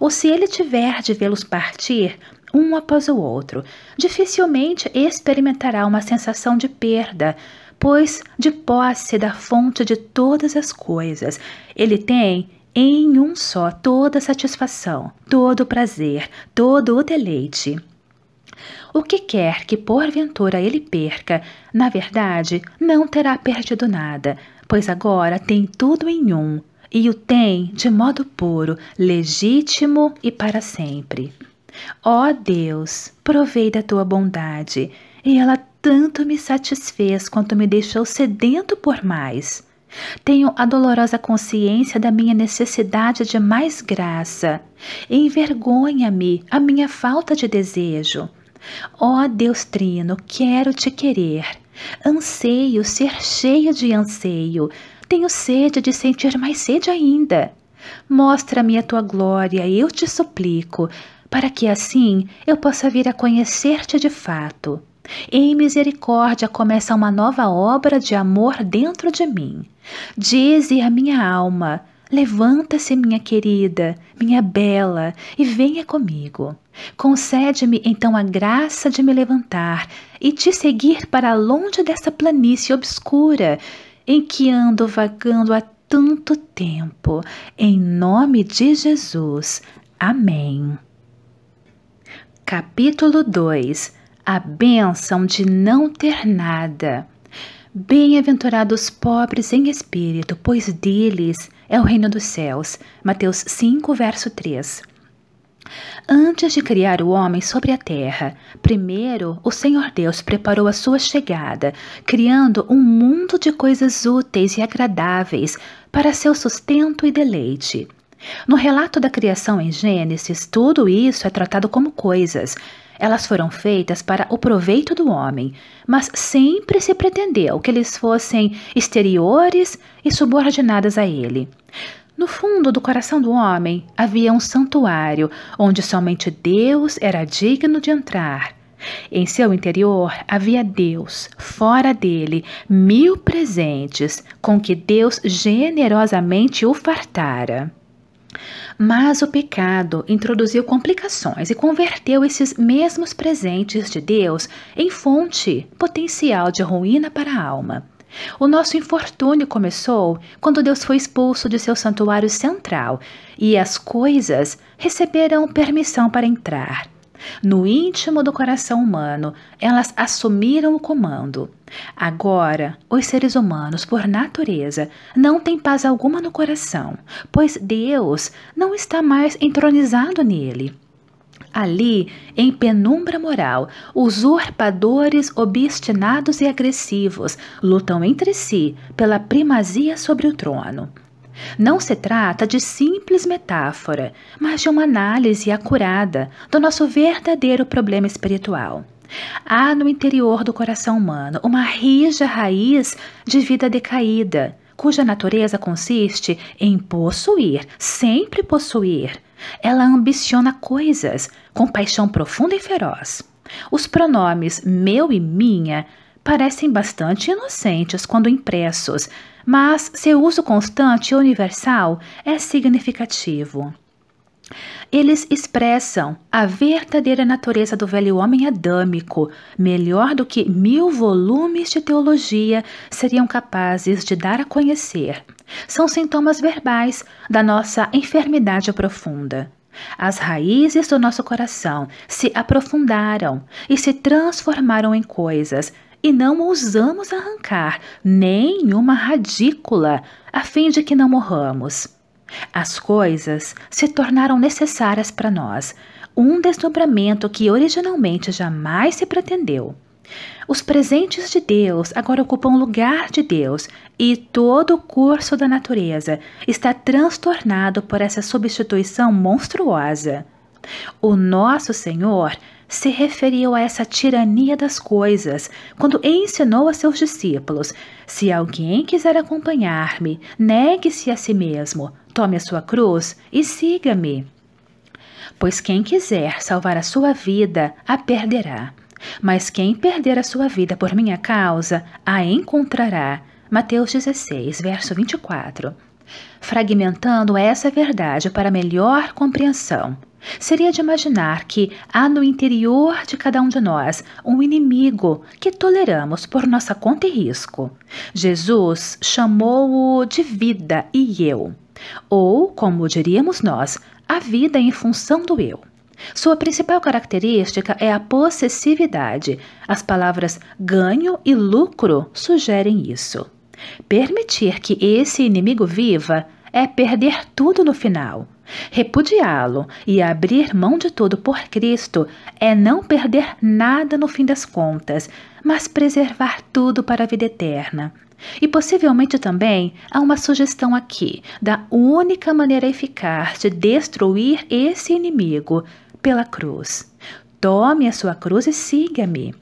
Ou se ele tiver de vê-los partir, um após o outro, dificilmente experimentará uma sensação de perda, pois, de posse da fonte de todas as coisas, ele tem em um só toda satisfação, todo prazer, todo o deleite. O que quer que porventura ele perca, na verdade, não terá perdido nada, pois agora tem tudo em um, e o tem de modo puro, legítimo e para sempre. Ó Deus, provei da tua bondade, e ela tanto me satisfez quanto me deixou sedento por mais. Tenho a dolorosa consciência da minha necessidade de mais graça. Envergonha-me a minha falta de desejo. Ó oh Deus Trino, quero te querer. Anseio ser cheio de anseio. Tenho sede de sentir mais sede ainda. Mostra-me a tua glória, eu te suplico, para que assim eu possa vir a conhecer-te de fato. Em misericórdia começa uma nova obra de amor dentro de mim. Dize a minha alma: Levanta-se, minha querida, minha bela, e venha comigo. Concede-me então a graça de me levantar e te seguir para longe dessa planície obscura em que ando vagando há tanto tempo. Em nome de Jesus. Amém. Capítulo 2 a bênção de não ter nada. Bem-aventurados os pobres em espírito, pois deles é o reino dos céus. Mateus 5, verso 3. Antes de criar o homem sobre a terra, primeiro o Senhor Deus preparou a sua chegada, criando um mundo de coisas úteis e agradáveis para seu sustento e deleite. No relato da criação em Gênesis, tudo isso é tratado como coisas, elas foram feitas para o proveito do homem, mas sempre se pretendeu que eles fossem exteriores e subordinadas a ele. No fundo do coração do homem havia um santuário onde somente Deus era digno de entrar. Em seu interior havia Deus, fora dele, mil presentes com que Deus generosamente o fartara. Mas o pecado introduziu complicações e converteu esses mesmos presentes de Deus em fonte potencial de ruína para a alma. O nosso infortúnio começou quando Deus foi expulso de seu santuário central e as coisas receberam permissão para entrar. No íntimo do coração humano, elas assumiram o comando. Agora, os seres humanos, por natureza, não têm paz alguma no coração, pois Deus não está mais entronizado nele. Ali, em penumbra moral, usurpadores obstinados e agressivos lutam entre si pela primazia sobre o trono. Não se trata de simples metáfora, mas de uma análise acurada do nosso verdadeiro problema espiritual. Há no interior do coração humano uma rija raiz de vida decaída, cuja natureza consiste em possuir, sempre possuir. Ela ambiciona coisas com paixão profunda e feroz. Os pronomes meu e minha parecem bastante inocentes quando impressos, mas seu uso constante e universal é significativo. Eles expressam a verdadeira natureza do velho homem adâmico, melhor do que mil volumes de teologia seriam capazes de dar a conhecer. São sintomas verbais da nossa enfermidade profunda. As raízes do nosso coração se aprofundaram e se transformaram em coisas, e não ousamos arrancar nenhuma radícula, a fim de que não morramos. As coisas se tornaram necessárias para nós, um desdobramento que originalmente jamais se pretendeu. Os presentes de Deus agora ocupam o lugar de Deus e todo o curso da natureza está transtornado por essa substituição monstruosa. O nosso Senhor se referiu a essa tirania das coisas quando ensinou a seus discípulos: Se alguém quiser acompanhar-me, negue-se a si mesmo, tome a sua cruz e siga-me. Pois quem quiser salvar a sua vida, a perderá. Mas quem perder a sua vida por minha causa, a encontrará. Mateus 16, verso 24. Fragmentando essa verdade para melhor compreensão, seria de imaginar que há no interior de cada um de nós um inimigo que toleramos por nossa conta e risco. Jesus chamou-o de vida e eu. Ou, como diríamos nós, a vida em função do eu. Sua principal característica é a possessividade. As palavras ganho e lucro sugerem isso. Permitir que esse inimigo viva é perder tudo no final. Repudiá-lo e abrir mão de tudo por Cristo é não perder nada no fim das contas, mas preservar tudo para a vida eterna. E possivelmente também há uma sugestão aqui da única maneira eficaz de destruir esse inimigo pela cruz. Tome a sua cruz e siga-me.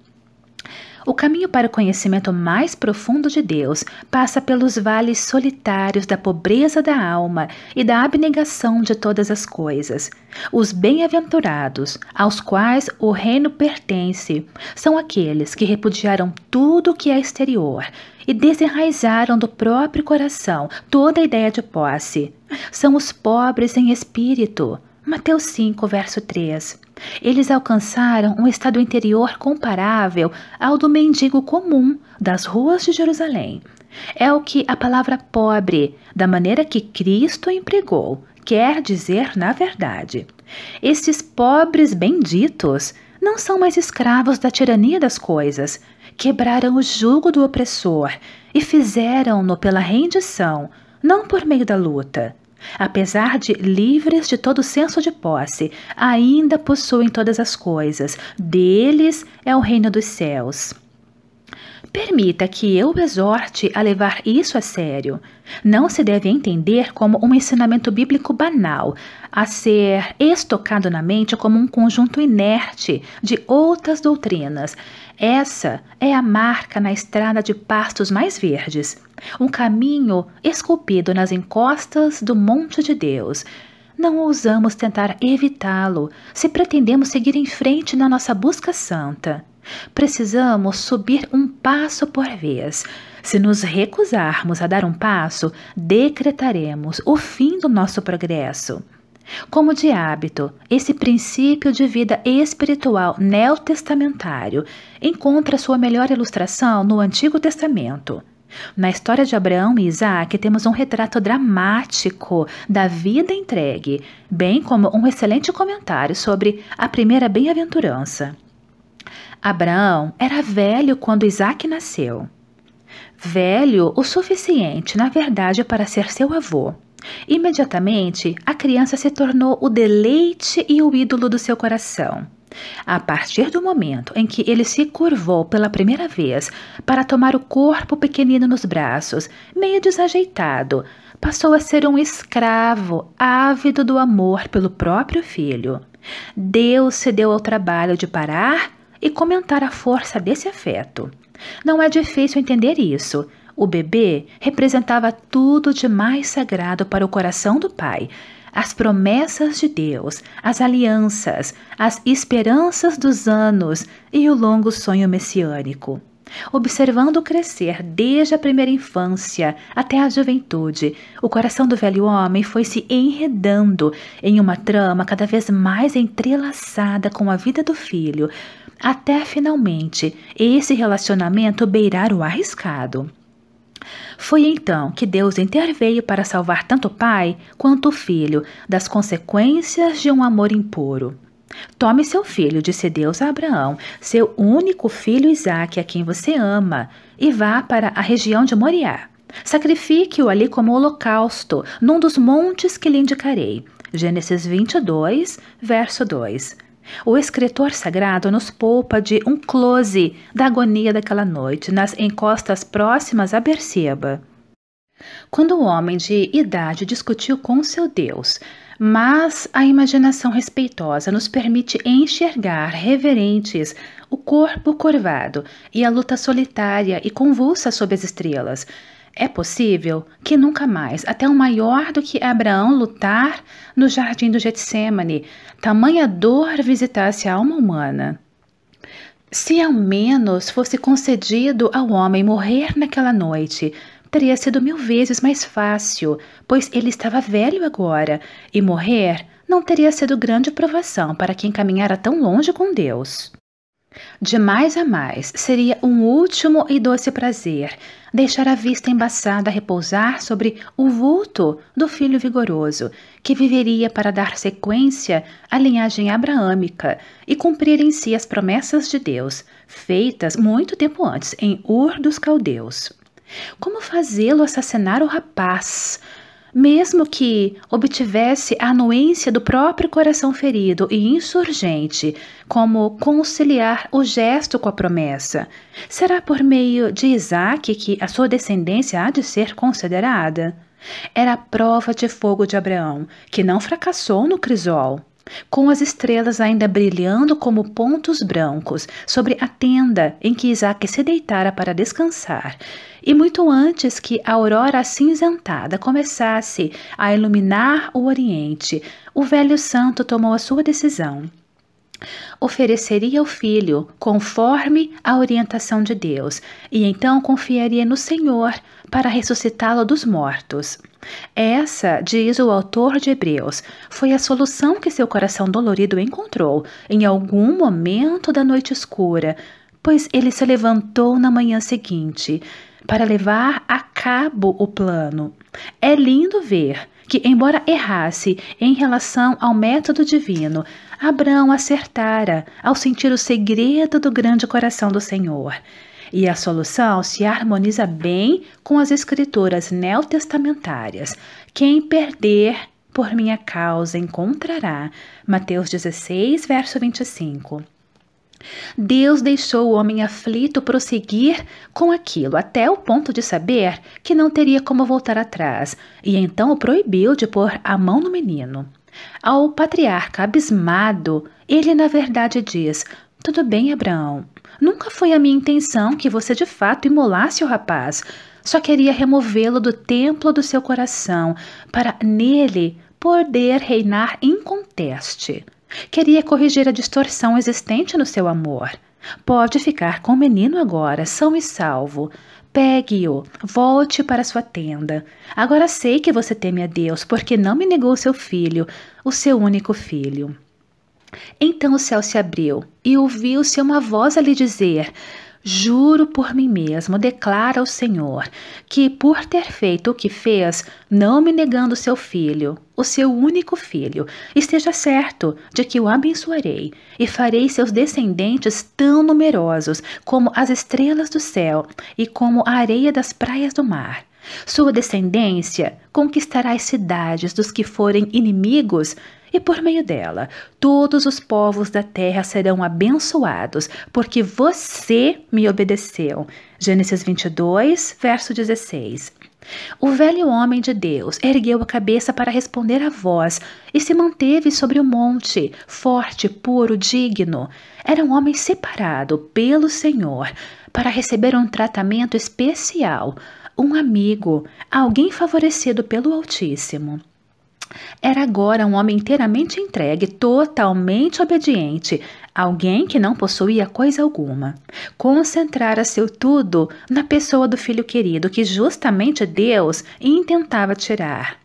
O caminho para o conhecimento mais profundo de Deus passa pelos vales solitários da pobreza da alma e da abnegação de todas as coisas. Os bem-aventurados, aos quais o reino pertence, são aqueles que repudiaram tudo o que é exterior e desenraizaram do próprio coração toda a ideia de posse. São os pobres em espírito. Mateus 5, verso 3. Eles alcançaram um estado interior comparável ao do mendigo comum das ruas de Jerusalém. É o que a palavra pobre, da maneira que Cristo empregou, quer dizer na verdade. Esses pobres benditos não são mais escravos da tirania das coisas, quebraram o jugo do opressor e fizeram-no pela rendição, não por meio da luta. Apesar de livres de todo senso de posse, ainda possuem todas as coisas, deles é o reino dos céus. Permita que eu exorte a levar isso a sério. Não se deve entender como um ensinamento bíblico banal, a ser estocado na mente como um conjunto inerte de outras doutrinas. Essa é a marca na estrada de pastos mais verdes, um caminho esculpido nas encostas do Monte de Deus. Não ousamos tentar evitá-lo se pretendemos seguir em frente na nossa busca santa. Precisamos subir um passo por vez. Se nos recusarmos a dar um passo, decretaremos o fim do nosso progresso. Como de hábito, esse princípio de vida espiritual neotestamentário encontra sua melhor ilustração no Antigo Testamento. Na história de Abraão e Isaac, temos um retrato dramático da vida entregue, bem como um excelente comentário sobre a primeira bem-aventurança. Abraão era velho quando Isaac nasceu. Velho o suficiente, na verdade, para ser seu avô. Imediatamente, a criança se tornou o deleite e o ídolo do seu coração. A partir do momento em que ele se curvou pela primeira vez para tomar o corpo pequenino nos braços, meio desajeitado, passou a ser um escravo ávido do amor pelo próprio filho. Deus se deu ao trabalho de parar e comentar a força desse afeto. Não é difícil entender isso, o bebê representava tudo de mais sagrado para o coração do pai. As promessas de Deus, as alianças, as esperanças dos anos e o longo sonho messiânico. Observando crescer desde a primeira infância até a juventude, o coração do velho homem foi se enredando em uma trama cada vez mais entrelaçada com a vida do filho, até finalmente esse relacionamento beirar o arriscado. Foi então que Deus interveio para salvar tanto o pai quanto o filho das consequências de um amor impuro. Tome seu filho, disse Deus a Abraão, seu único filho Isaque, a quem você ama, e vá para a região de Moriá. Sacrifique-o ali como holocausto, num dos montes que lhe indicarei. Gênesis 22, verso 2. O escritor sagrado nos poupa de um close da agonia daquela noite nas encostas próximas a Berseba. Quando o homem de idade discutiu com seu Deus, mas a imaginação respeitosa nos permite enxergar reverentes o corpo curvado e a luta solitária e convulsa sob as estrelas, é possível que nunca mais, até um maior do que Abraão lutar no jardim do Getsemane, tamanha dor visitasse a alma humana. Se ao menos fosse concedido ao homem morrer naquela noite, teria sido mil vezes mais fácil, pois ele estava velho agora, e morrer não teria sido grande provação para quem caminhara tão longe com Deus. De mais a mais, seria um último e doce prazer deixar a vista embaçada repousar sobre o vulto do filho vigoroso, que viveria para dar sequência à linhagem abraâmica e cumprir em si as promessas de Deus, feitas muito tempo antes em Ur dos Caldeus. Como fazê-lo assassinar o rapaz, mesmo que obtivesse a anuência do próprio coração ferido e insurgente, como conciliar o gesto com a promessa? Será por meio de Isaac que a sua descendência há de ser considerada? Era a prova de fogo de Abraão, que não fracassou no crisol com as estrelas ainda brilhando como pontos brancos sobre a tenda em que Isaac se deitara para descansar, e muito antes que a aurora acinzentada começasse a iluminar o Oriente, o velho santo tomou a sua decisão. Ofereceria o filho conforme a orientação de Deus, e então confiaria no Senhor para ressuscitá-lo dos mortos. Essa, diz o autor de Hebreus, foi a solução que seu coração dolorido encontrou em algum momento da noite escura, pois ele se levantou na manhã seguinte para levar a cabo o plano. É lindo ver que, embora errasse em relação ao método divino, Abraão acertara ao sentir o segredo do grande coração do Senhor e a solução se harmoniza bem com as escrituras neotestamentárias. Quem perder por minha causa encontrará. Mateus 16, verso 25. Deus deixou o homem aflito prosseguir com aquilo, até o ponto de saber que não teria como voltar atrás, e então o proibiu de pôr a mão no menino. Ao patriarca abismado, ele na verdade diz: tudo bem, Abraão. Nunca foi a minha intenção que você de fato imolasse o rapaz. Só queria removê-lo do templo do seu coração, para nele poder reinar inconteste. Queria corrigir a distorção existente no seu amor. Pode ficar com o menino agora, são e salvo. Pegue-o, volte para sua tenda. Agora sei que você teme a Deus, porque não me negou seu filho, o seu único filho. Então o céu se abriu e ouviu-se uma voz a lhe dizer: Juro por mim mesmo, declara o Senhor, que por ter feito o que fez, não me negando seu filho, o seu único filho, esteja certo de que o abençoarei e farei seus descendentes tão numerosos como as estrelas do céu e como a areia das praias do mar. Sua descendência conquistará as cidades dos que forem inimigos e por meio dela todos os povos da terra serão abençoados, porque você me obedeceu. Gênesis 22, verso 16. O velho homem de Deus ergueu a cabeça para responder à voz e se manteve sobre o monte, forte, puro, digno. Era um homem separado pelo Senhor para receber um tratamento especial, um amigo, alguém favorecido pelo Altíssimo. Era agora um homem inteiramente entregue, totalmente obediente, alguém que não possuía coisa alguma. Concentrara seu tudo na pessoa do filho querido, que justamente Deus intentava tirar.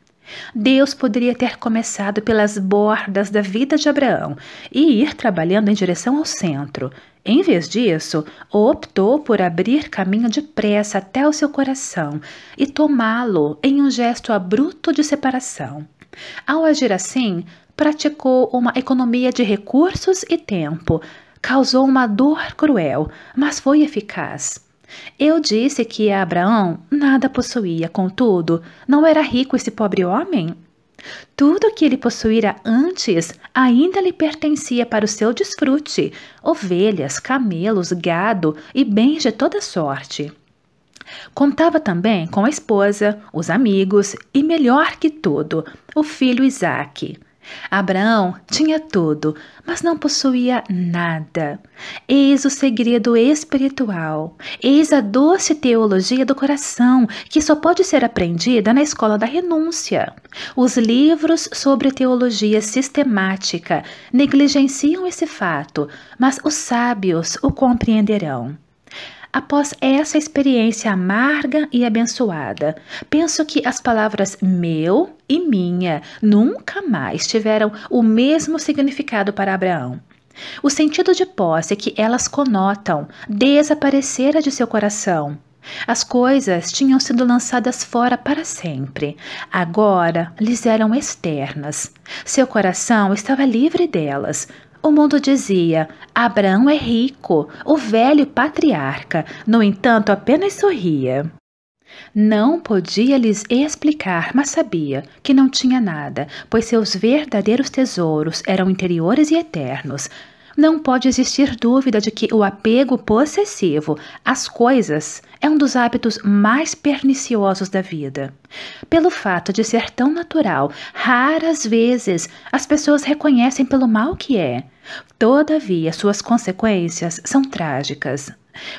Deus poderia ter começado pelas bordas da vida de Abraão e ir trabalhando em direção ao centro. Em vez disso, optou por abrir caminho depressa até o seu coração e tomá-lo em um gesto abrupto de separação. Ao agir assim, praticou uma economia de recursos e tempo, causou uma dor cruel, mas foi eficaz. Eu disse que Abraão nada possuía, contudo, não era rico esse pobre homem? Tudo o que ele possuíra antes ainda lhe pertencia para o seu desfrute: ovelhas, camelos, gado e bens de toda sorte. Contava também com a esposa, os amigos e, melhor que tudo, o filho Isaac. Abraão tinha tudo, mas não possuía nada. Eis o segredo espiritual, eis a doce teologia do coração, que só pode ser aprendida na escola da renúncia. Os livros sobre teologia sistemática negligenciam esse fato, mas os sábios o compreenderão. Após essa experiência amarga e abençoada, penso que as palavras meu e minha nunca mais tiveram o mesmo significado para Abraão. O sentido de posse que elas conotam desaparecera de seu coração. As coisas tinham sido lançadas fora para sempre. Agora lhes eram externas. Seu coração estava livre delas, o mundo dizia: Abraão é rico, o velho patriarca. No entanto, apenas sorria. Não podia lhes explicar, mas sabia que não tinha nada, pois seus verdadeiros tesouros eram interiores e eternos. Não pode existir dúvida de que o apego possessivo às coisas é um dos hábitos mais perniciosos da vida. Pelo fato de ser tão natural, raras vezes as pessoas reconhecem pelo mal que é. Todavia, suas consequências são trágicas.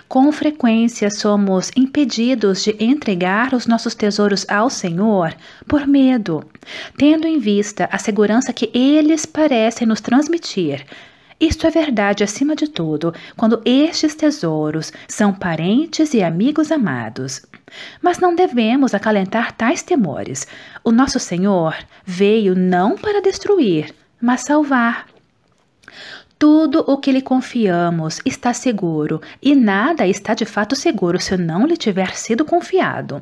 Com frequência somos impedidos de entregar os nossos tesouros ao Senhor por medo, tendo em vista a segurança que eles parecem nos transmitir. Isto é verdade acima de tudo quando estes tesouros são parentes e amigos amados. Mas não devemos acalentar tais temores. O nosso Senhor veio não para destruir, mas salvar. Tudo o que lhe confiamos está seguro, e nada está de fato seguro se não lhe tiver sido confiado.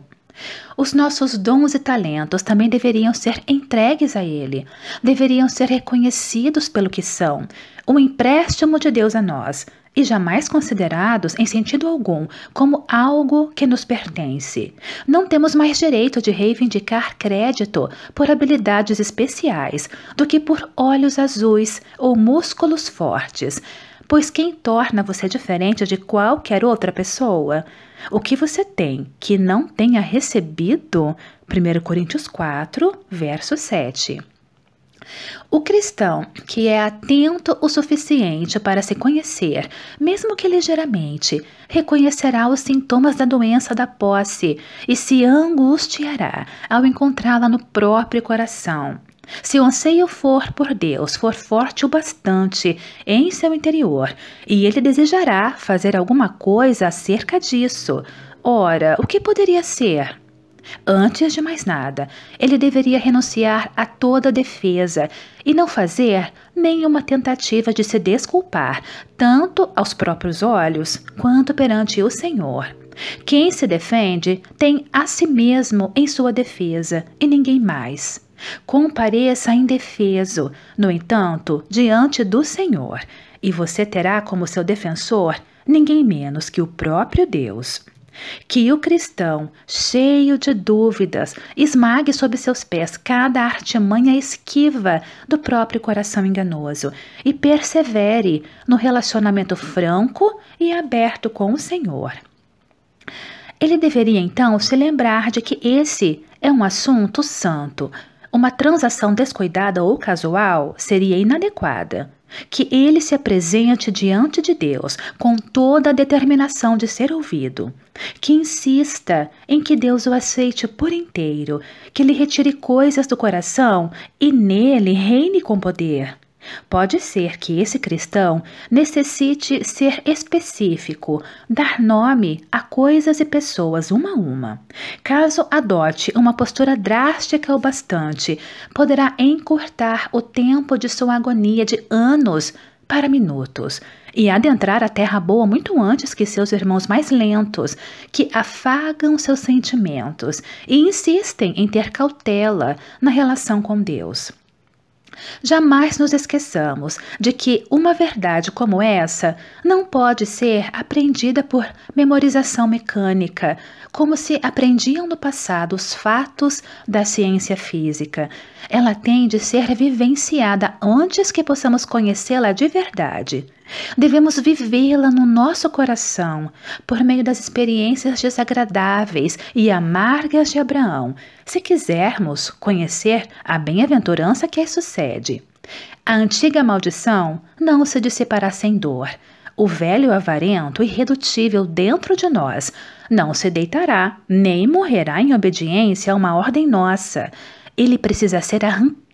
Os nossos dons e talentos também deveriam ser entregues a Ele, deveriam ser reconhecidos pelo que são, um empréstimo de Deus a nós, e jamais considerados em sentido algum como algo que nos pertence. Não temos mais direito de reivindicar crédito por habilidades especiais do que por olhos azuis ou músculos fortes, pois quem torna você diferente de qualquer outra pessoa? O que você tem que não tenha recebido? 1 Coríntios 4, verso 7. O cristão que é atento o suficiente para se conhecer, mesmo que ligeiramente, reconhecerá os sintomas da doença da posse e se angustiará ao encontrá-la no próprio coração. Se o anseio for por Deus, for forte o bastante em seu interior, e ele desejará fazer alguma coisa acerca disso, ora, o que poderia ser? Antes de mais nada, ele deveria renunciar a toda defesa e não fazer nenhuma tentativa de se desculpar, tanto aos próprios olhos quanto perante o Senhor. Quem se defende tem a si mesmo em sua defesa e ninguém mais. Compareça indefeso, no entanto, diante do Senhor, e você terá como seu defensor ninguém menos que o próprio Deus. Que o cristão, cheio de dúvidas, esmague sob seus pés cada artimanha esquiva do próprio coração enganoso e persevere no relacionamento franco e aberto com o Senhor. Ele deveria então se lembrar de que esse é um assunto santo. Uma transação descuidada ou casual seria inadequada que ele se apresente diante de Deus com toda a determinação de ser ouvido, que insista em que Deus o aceite por inteiro, que lhe retire coisas do coração e nele reine com poder, Pode ser que esse cristão necessite ser específico, dar nome a coisas e pessoas uma a uma. Caso adote uma postura drástica o bastante, poderá encurtar o tempo de sua agonia de anos para minutos e adentrar a terra boa muito antes que seus irmãos mais lentos, que afagam seus sentimentos e insistem em ter cautela na relação com Deus. Jamais nos esqueçamos de que uma verdade como essa não pode ser aprendida por memorização mecânica, como se aprendiam no passado os fatos da ciência física. Ela tem de ser vivenciada antes que possamos conhecê-la de verdade. Devemos vivê-la no nosso coração, por meio das experiências desagradáveis e amargas de Abraão, se quisermos conhecer a bem-aventurança que sucede. A antiga maldição não se dissipará sem dor. O velho avarento, irredutível dentro de nós, não se deitará, nem morrerá em obediência a uma ordem nossa. Ele precisa ser arrancado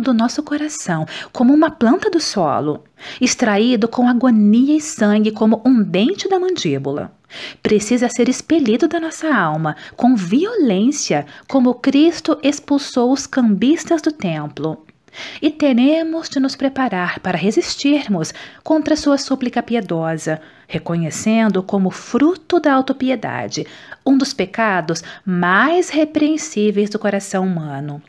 do nosso coração, como uma planta do solo, extraído com agonia e sangue, como um dente da mandíbula. Precisa ser expelido da nossa alma com violência, como Cristo expulsou os cambistas do templo. E teremos de nos preparar para resistirmos contra sua súplica piedosa, reconhecendo como fruto da autopiedade um dos pecados mais repreensíveis do coração humano.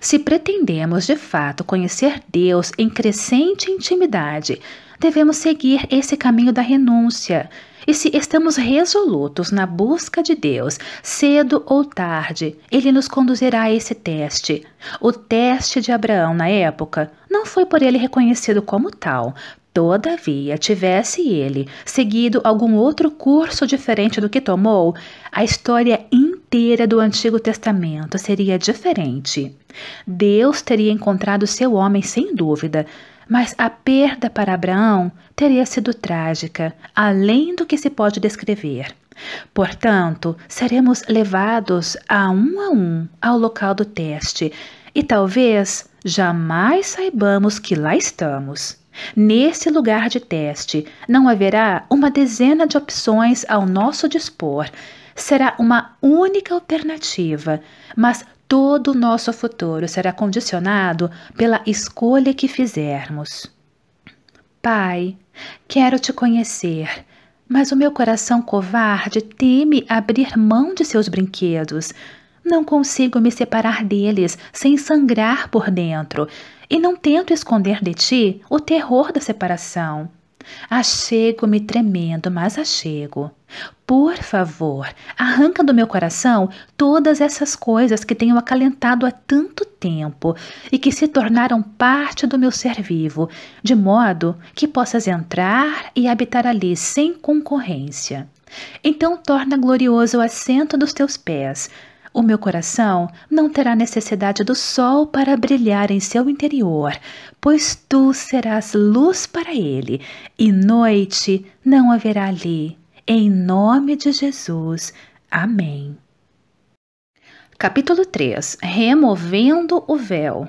Se pretendemos de fato conhecer Deus em crescente intimidade, devemos seguir esse caminho da renúncia. E se estamos resolutos na busca de Deus, cedo ou tarde, ele nos conduzirá a esse teste. O teste de Abraão na época não foi por ele reconhecido como tal, Todavia, tivesse ele seguido algum outro curso diferente do que tomou, a história inteira do Antigo Testamento seria diferente. Deus teria encontrado seu homem sem dúvida, mas a perda para Abraão teria sido trágica, além do que se pode descrever. Portanto, seremos levados a um a um ao local do teste e talvez jamais saibamos que lá estamos. Nesse lugar de teste, não haverá uma dezena de opções ao nosso dispor. Será uma única alternativa, mas todo o nosso futuro será condicionado pela escolha que fizermos. Pai, quero te conhecer, mas o meu coração covarde teme abrir mão de seus brinquedos. Não consigo me separar deles sem sangrar por dentro e não tento esconder de ti o terror da separação. Achego-me tremendo, mas achego. Por favor, arranca do meu coração todas essas coisas que tenho acalentado há tanto tempo e que se tornaram parte do meu ser vivo, de modo que possas entrar e habitar ali sem concorrência. Então torna glorioso o assento dos teus pés, o meu coração não terá necessidade do sol para brilhar em seu interior, pois tu serás luz para ele, e noite não haverá ali. Em nome de Jesus. Amém. Capítulo 3 Removendo o véu.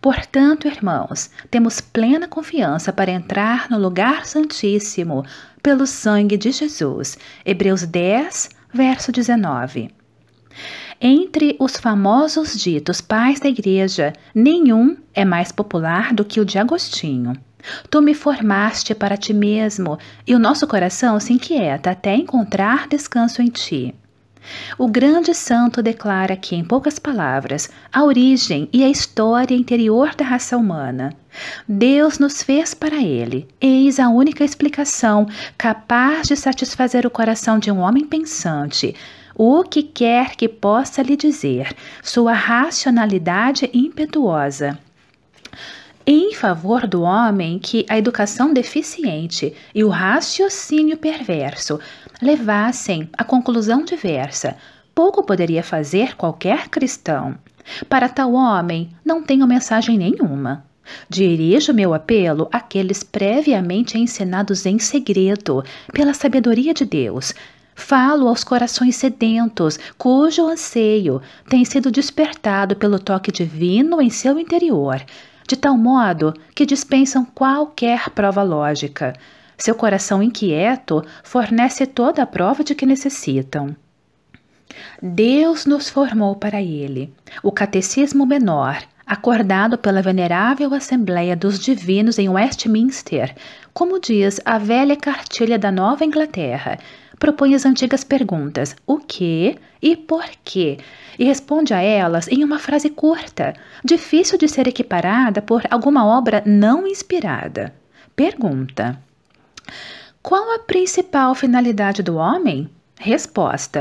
Portanto, irmãos, temos plena confiança para entrar no lugar santíssimo pelo sangue de Jesus. Hebreus 10, verso 19. Entre os famosos ditos pais da Igreja, nenhum é mais popular do que o de Agostinho. Tu me formaste para ti mesmo, e o nosso coração se inquieta até encontrar descanso em ti. O grande santo declara que, em poucas palavras, a origem e a história interior da raça humana. Deus nos fez para ele, eis a única explicação capaz de satisfazer o coração de um homem pensante, o que quer que possa lhe dizer, sua racionalidade impetuosa em favor do homem que a educação deficiente e o raciocínio perverso levassem à conclusão diversa. Pouco poderia fazer qualquer cristão. Para tal homem, não tenho mensagem nenhuma. Dirijo meu apelo àqueles previamente ensinados em segredo pela sabedoria de Deus, Falo aos corações sedentos, cujo anseio tem sido despertado pelo toque divino em seu interior, de tal modo que dispensam qualquer prova lógica. Seu coração inquieto fornece toda a prova de que necessitam. Deus nos formou para ele. O Catecismo Menor, acordado pela Venerável Assembleia dos Divinos em Westminster, como diz a velha cartilha da Nova Inglaterra, propõe as antigas perguntas: o que e por quê? E responde a elas em uma frase curta, difícil de ser equiparada por alguma obra não inspirada. Pergunta: Qual a principal finalidade do homem? Resposta: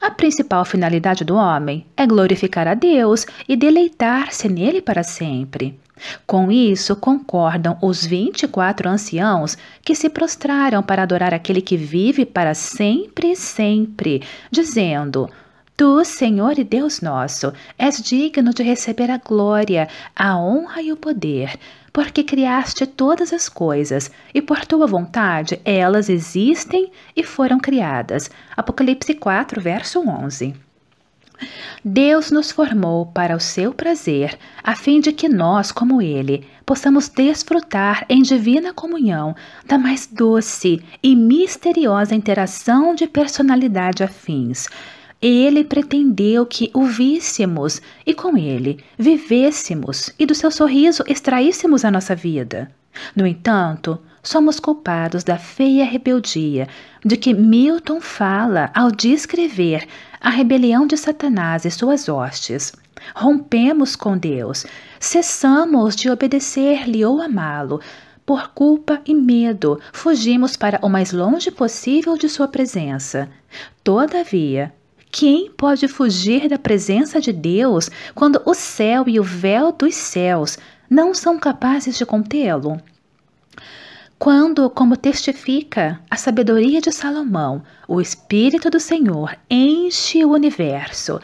a principal finalidade do homem é glorificar a Deus e deleitar-se nele para sempre. Com isso concordam os 24 anciãos que se prostraram para adorar aquele que vive para sempre e sempre, dizendo: Tu, Senhor e Deus nosso, és digno de receber a glória, a honra e o poder, porque criaste todas as coisas, e por tua vontade elas existem e foram criadas. Apocalipse 4, verso 11. Deus nos formou para o seu prazer, a fim de que nós, como Ele, possamos desfrutar em divina comunhão da mais doce e misteriosa interação de personalidade afins. Ele pretendeu que o víssemos e com ele vivêssemos e do seu sorriso extraíssemos a nossa vida. No entanto, somos culpados da feia rebeldia de que Milton fala ao descrever a rebelião de Satanás e suas hostes. Rompemos com Deus, cessamos de obedecer-lhe ou amá-lo. Por culpa e medo, fugimos para o mais longe possível de sua presença. Todavia, quem pode fugir da presença de Deus quando o céu e o véu dos céus não são capazes de contê-lo? Quando, como testifica a sabedoria de Salomão, o Espírito do Senhor enche o universo.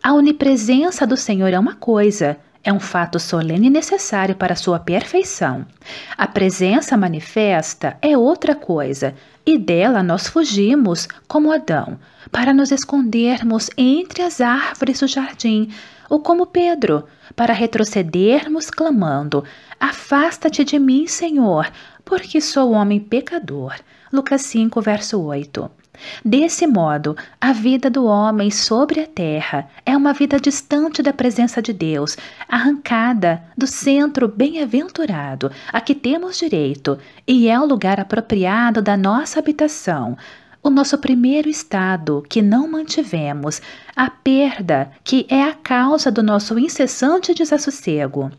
A onipresença do Senhor é uma coisa, é um fato solene e necessário para sua perfeição. A presença manifesta é outra coisa, e dela nós fugimos, como Adão, para nos escondermos entre as árvores do jardim, ou como Pedro, para retrocedermos clamando: Afasta-te de mim, Senhor, porque sou homem pecador. Lucas 5, verso 8. Desse modo, a vida do homem sobre a terra é uma vida distante da presença de Deus, arrancada do centro bem-aventurado a que temos direito e é o lugar apropriado da nossa habitação, o nosso primeiro estado que não mantivemos, a perda que é a causa do nosso incessante desassossego.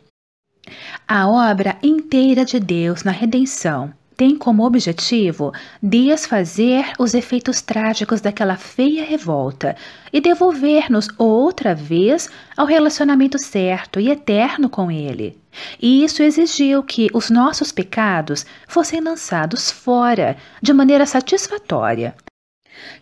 A obra inteira de Deus na redenção tem como objetivo desfazer os efeitos trágicos daquela feia revolta e devolver-nos outra vez ao relacionamento certo e eterno com Ele. E isso exigiu que os nossos pecados fossem lançados fora de maneira satisfatória.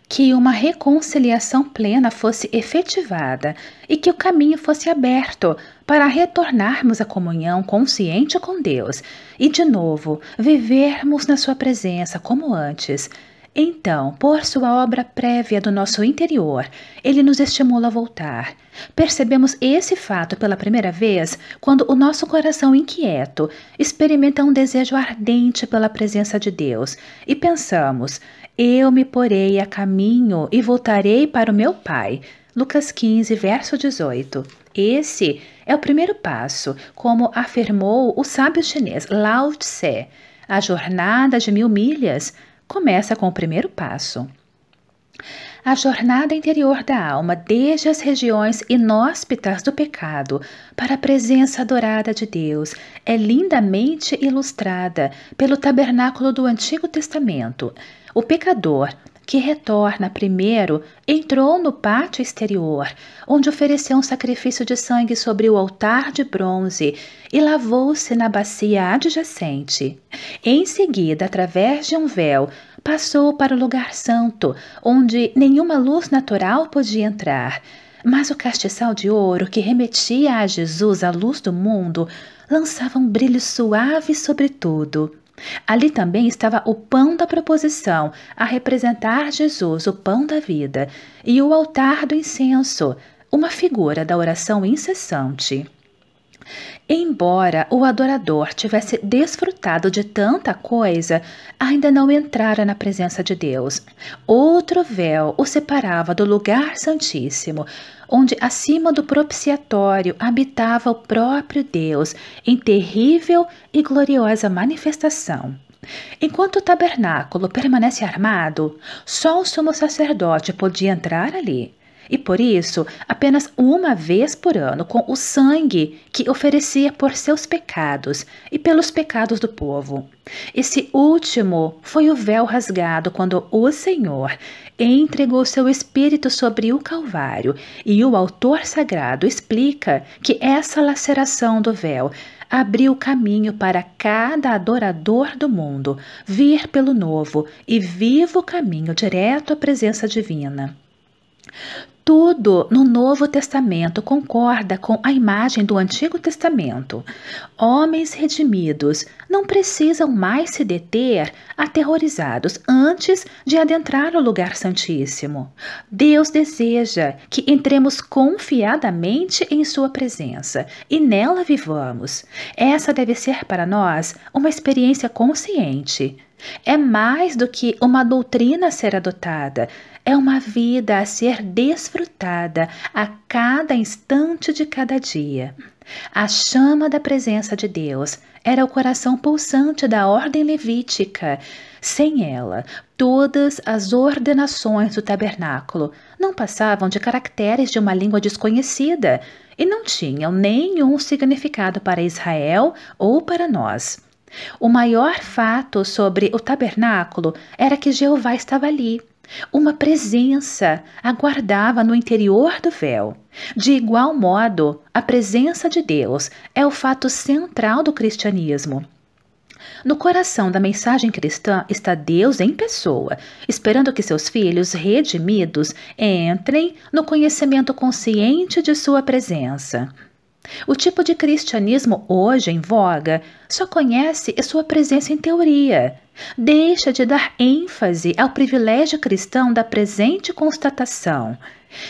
Que uma reconciliação plena fosse efetivada e que o caminho fosse aberto para retornarmos à comunhão consciente com Deus e, de novo, vivermos na Sua presença como antes. Então, por sua obra prévia do nosso interior, ele nos estimula a voltar. Percebemos esse fato pela primeira vez quando o nosso coração inquieto experimenta um desejo ardente pela presença de Deus e pensamos: Eu me porei a caminho e voltarei para o meu Pai. Lucas 15, verso 18. Esse é o primeiro passo, como afirmou o sábio chinês Lao Tse. A jornada de mil milhas começa com o primeiro passo. A jornada interior da alma desde as regiões inóspitas do pecado para a presença adorada de Deus é lindamente ilustrada pelo tabernáculo do Antigo Testamento. O pecador, que retorna primeiro, entrou no pátio exterior, onde ofereceu um sacrifício de sangue sobre o altar de bronze e lavou-se na bacia adjacente. Em seguida, através de um véu, passou para o lugar santo, onde nenhuma luz natural podia entrar. Mas o castiçal de ouro que remetia a Jesus a luz do mundo lançava um brilho suave sobre tudo. Ali também estava o pão da proposição, a representar Jesus, o pão da vida, e o altar do incenso, uma figura da oração incessante. Embora o adorador tivesse desfrutado de tanta coisa, ainda não entrara na presença de Deus. Outro véu o separava do lugar santíssimo, onde acima do propiciatório habitava o próprio Deus em terrível e gloriosa manifestação. Enquanto o tabernáculo permanece armado, só o sumo sacerdote podia entrar ali. E por isso, apenas uma vez por ano, com o sangue que oferecia por seus pecados e pelos pecados do povo. Esse último foi o véu rasgado quando o Senhor entregou seu espírito sobre o Calvário, e o autor sagrado explica que essa laceração do véu abriu caminho para cada adorador do mundo vir pelo novo e vivo caminho direto à presença divina. Tudo no Novo Testamento concorda com a imagem do Antigo Testamento. Homens redimidos não precisam mais se deter aterrorizados antes de adentrar o lugar santíssimo. Deus deseja que entremos confiadamente em Sua presença e nela vivamos. Essa deve ser para nós uma experiência consciente. É mais do que uma doutrina a ser adotada, é uma vida a ser desfrutada a cada instante de cada dia. A chama da presença de Deus era o coração pulsante da ordem levítica. Sem ela, todas as ordenações do tabernáculo não passavam de caracteres de uma língua desconhecida e não tinham nenhum significado para Israel ou para nós. O maior fato sobre o tabernáculo era que Jeová estava ali. Uma presença aguardava no interior do véu. De igual modo, a presença de Deus é o fato central do cristianismo. No coração da mensagem cristã está Deus em pessoa, esperando que seus filhos redimidos entrem no conhecimento consciente de sua presença. O tipo de cristianismo hoje em voga só conhece sua presença em teoria. Deixa de dar ênfase ao privilégio cristão da presente constatação.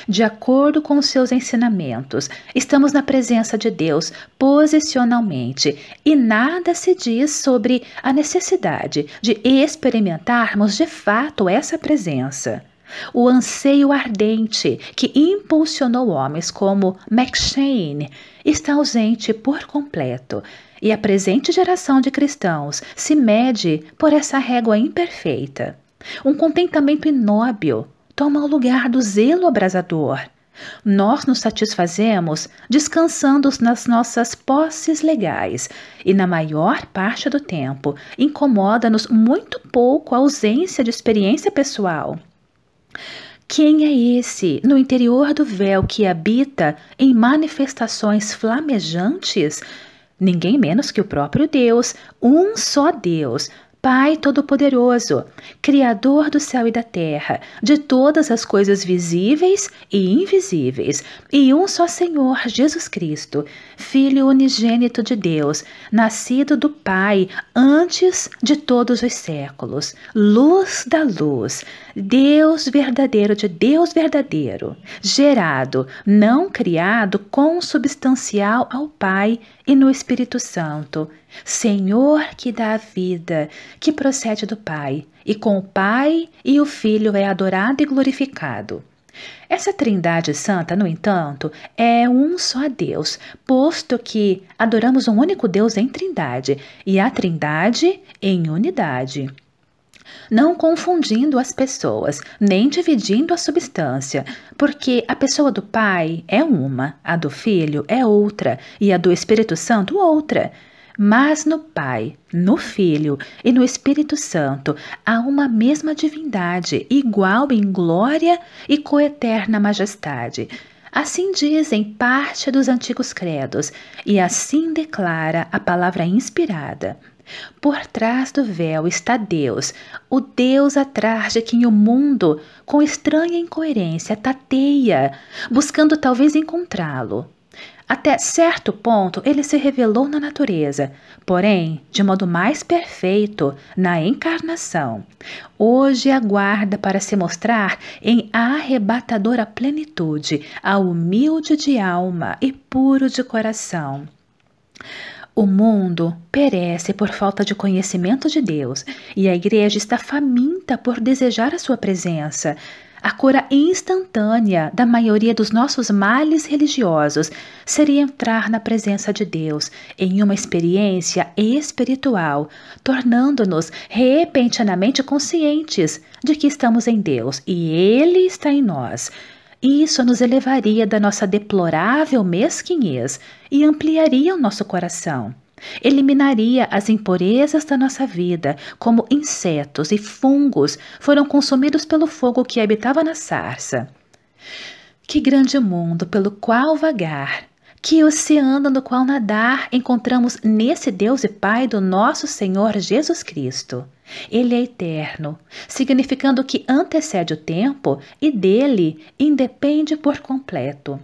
De acordo com os seus ensinamentos, estamos na presença de Deus posicionalmente e nada se diz sobre a necessidade de experimentarmos de fato essa presença o anseio ardente que impulsionou homens como McShane está ausente por completo, e a presente geração de cristãos se mede por essa régua imperfeita. Um contentamento inóbil toma o lugar do zelo abrasador. Nós nos satisfazemos descansando nas nossas posses legais e, na maior parte do tempo, incomoda-nos muito pouco a ausência de experiência pessoal. Quem é esse no interior do véu que habita em manifestações flamejantes? Ninguém menos que o próprio Deus, um só Deus, Pai Todo-Poderoso, Criador do céu e da terra, de todas as coisas visíveis e invisíveis, e um só Senhor, Jesus Cristo, Filho unigênito de Deus, nascido do Pai antes de todos os séculos, luz da luz, Deus verdadeiro de Deus verdadeiro, gerado, não criado, consubstancial ao Pai e no Espírito Santo, Senhor que dá a vida, que procede do Pai, e com o Pai e o Filho é adorado e glorificado. Essa Trindade Santa, no entanto, é um só Deus, posto que adoramos um único Deus em Trindade e a Trindade em unidade não confundindo as pessoas, nem dividindo a substância, porque a pessoa do Pai é uma, a do Filho é outra e a do Espírito Santo outra. Mas no Pai, no Filho e no Espírito Santo há uma mesma divindade, igual em glória e coeterna majestade. Assim dizem parte dos antigos credos, e assim declara a palavra inspirada. Por trás do véu está Deus, o Deus atrás de quem o mundo, com estranha incoerência, tateia, buscando talvez encontrá-lo. Até certo ponto ele se revelou na natureza, porém, de modo mais perfeito, na encarnação. Hoje aguarda para se mostrar em arrebatadora plenitude a humilde de alma e puro de coração. O mundo perece por falta de conhecimento de Deus e a igreja está faminta por desejar a sua presença. A cura instantânea da maioria dos nossos males religiosos seria entrar na presença de Deus em uma experiência espiritual, tornando-nos repentinamente conscientes de que estamos em Deus e Ele está em nós e isso nos elevaria da nossa deplorável mesquinhez e ampliaria o nosso coração. Eliminaria as impurezas da nossa vida, como insetos e fungos foram consumidos pelo fogo que habitava na sarça. Que grande mundo pelo qual vagar! Que oceano no qual nadar encontramos nesse Deus e Pai do nosso Senhor Jesus Cristo! Ele é eterno, significando que antecede o tempo e dele independe por completo.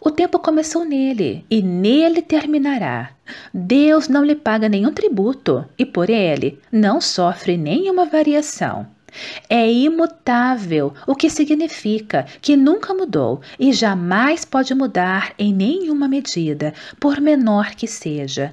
O tempo começou nele e nele terminará. Deus não lhe paga nenhum tributo e por ele não sofre nenhuma variação. É imutável, o que significa que nunca mudou e jamais pode mudar em nenhuma medida, por menor que seja.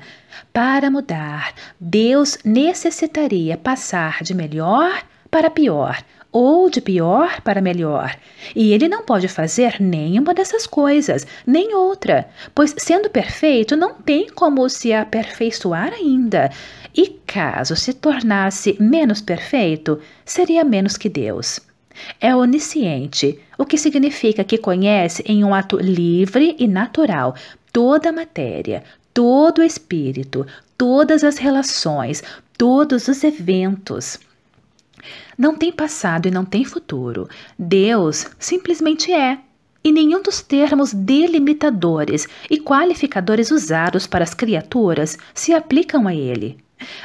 Para mudar, Deus necessitaria passar de melhor para pior ou de pior para melhor. E ele não pode fazer nenhuma dessas coisas, nem outra, pois sendo perfeito não tem como se aperfeiçoar ainda. E caso se tornasse menos perfeito, seria menos que Deus. É onisciente, o que significa que conhece em um ato livre e natural toda a matéria, todo o espírito, todas as relações, todos os eventos. Não tem passado e não tem futuro. Deus simplesmente é. E nenhum dos termos delimitadores e qualificadores usados para as criaturas se aplicam a ele.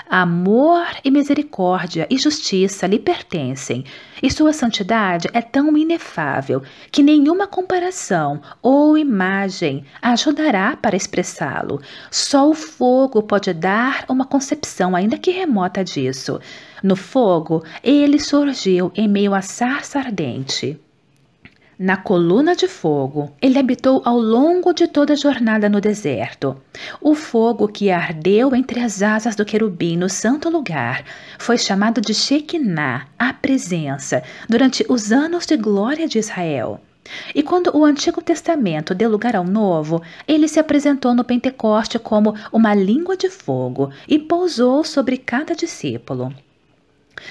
Amor e misericórdia e justiça lhe pertencem, e sua santidade é tão inefável que nenhuma comparação ou imagem ajudará para expressá-lo. Só o fogo pode dar uma concepção, ainda que remota, disso. No fogo, ele surgiu em meio à sarça ardente. Na coluna de fogo, ele habitou ao longo de toda a jornada no deserto. O fogo que ardeu entre as asas do querubim no santo lugar foi chamado de Shekinah, a presença, durante os anos de glória de Israel. E quando o Antigo Testamento deu lugar ao Novo, ele se apresentou no Pentecoste como uma língua de fogo e pousou sobre cada discípulo.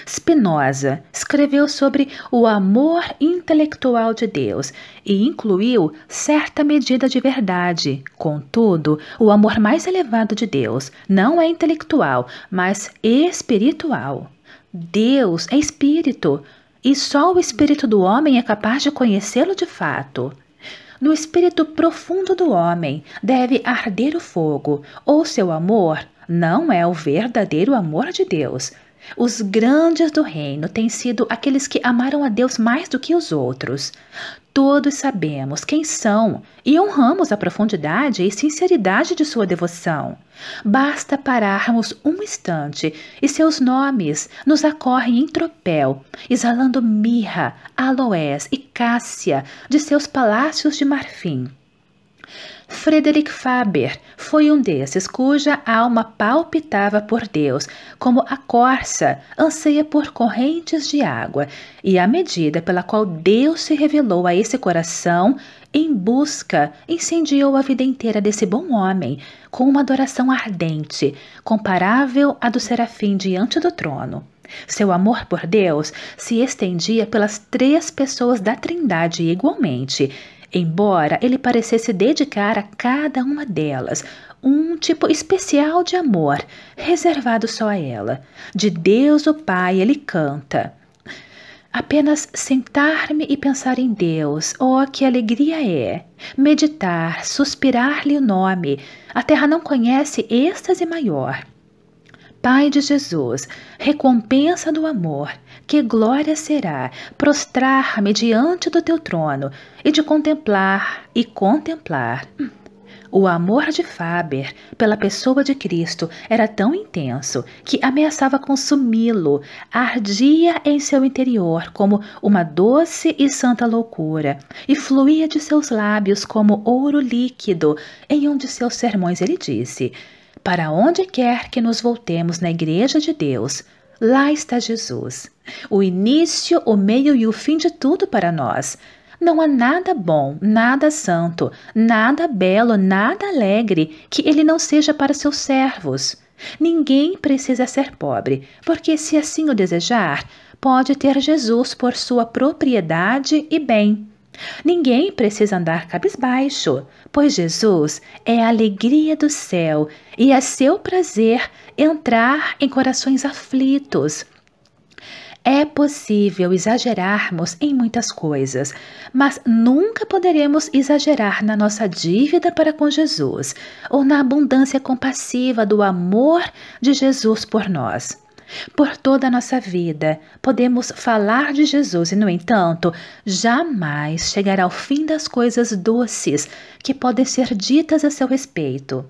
Spinoza escreveu sobre o amor intelectual de Deus e incluiu certa medida de verdade. Contudo, o amor mais elevado de Deus não é intelectual, mas espiritual. Deus é espírito, e só o espírito do homem é capaz de conhecê-lo de fato. No espírito profundo do homem deve arder o fogo, ou seu amor não é o verdadeiro amor de Deus os grandes do reino têm sido aqueles que amaram a Deus mais do que os outros. Todos sabemos quem são e honramos a profundidade e sinceridade de sua devoção. Basta pararmos um instante e seus nomes nos acorrem em tropel, exalando mirra, aloés e cássia de seus palácios de marfim. Frederick Faber foi um desses cuja alma palpitava por Deus, como a corça anseia por correntes de água, e a medida pela qual Deus se revelou a esse coração em busca, incendiou a vida inteira desse bom homem com uma adoração ardente, comparável à do serafim diante do trono. Seu amor por Deus se estendia pelas três pessoas da Trindade igualmente, embora ele parecesse dedicar a cada uma delas um tipo especial de amor, reservado só a ela. De Deus o Pai ele canta. Apenas sentar-me e pensar em Deus, oh, que alegria é! Meditar, suspirar-lhe o nome, a terra não conhece êxtase maior. Pai de Jesus, recompensa do amor, que glória será prostrar-me diante do teu trono e de contemplar e contemplar. O amor de Faber pela pessoa de Cristo era tão intenso que ameaçava consumi-lo, ardia em seu interior como uma doce e santa loucura, e fluía de seus lábios como ouro líquido. Em um de seus sermões ele disse: Para onde quer que nos voltemos na Igreja de Deus, Lá está Jesus, o início, o meio e o fim de tudo para nós. Não há nada bom, nada santo, nada belo, nada alegre que ele não seja para seus servos. Ninguém precisa ser pobre, porque, se assim o desejar, pode ter Jesus por sua propriedade e bem. Ninguém precisa andar cabisbaixo, pois Jesus é a alegria do céu e é seu prazer entrar em corações aflitos. É possível exagerarmos em muitas coisas, mas nunca poderemos exagerar na nossa dívida para com Jesus ou na abundância compassiva do amor de Jesus por nós. Por toda a nossa vida, podemos falar de Jesus e, no entanto, jamais chegar ao fim das coisas doces que podem ser ditas a seu respeito.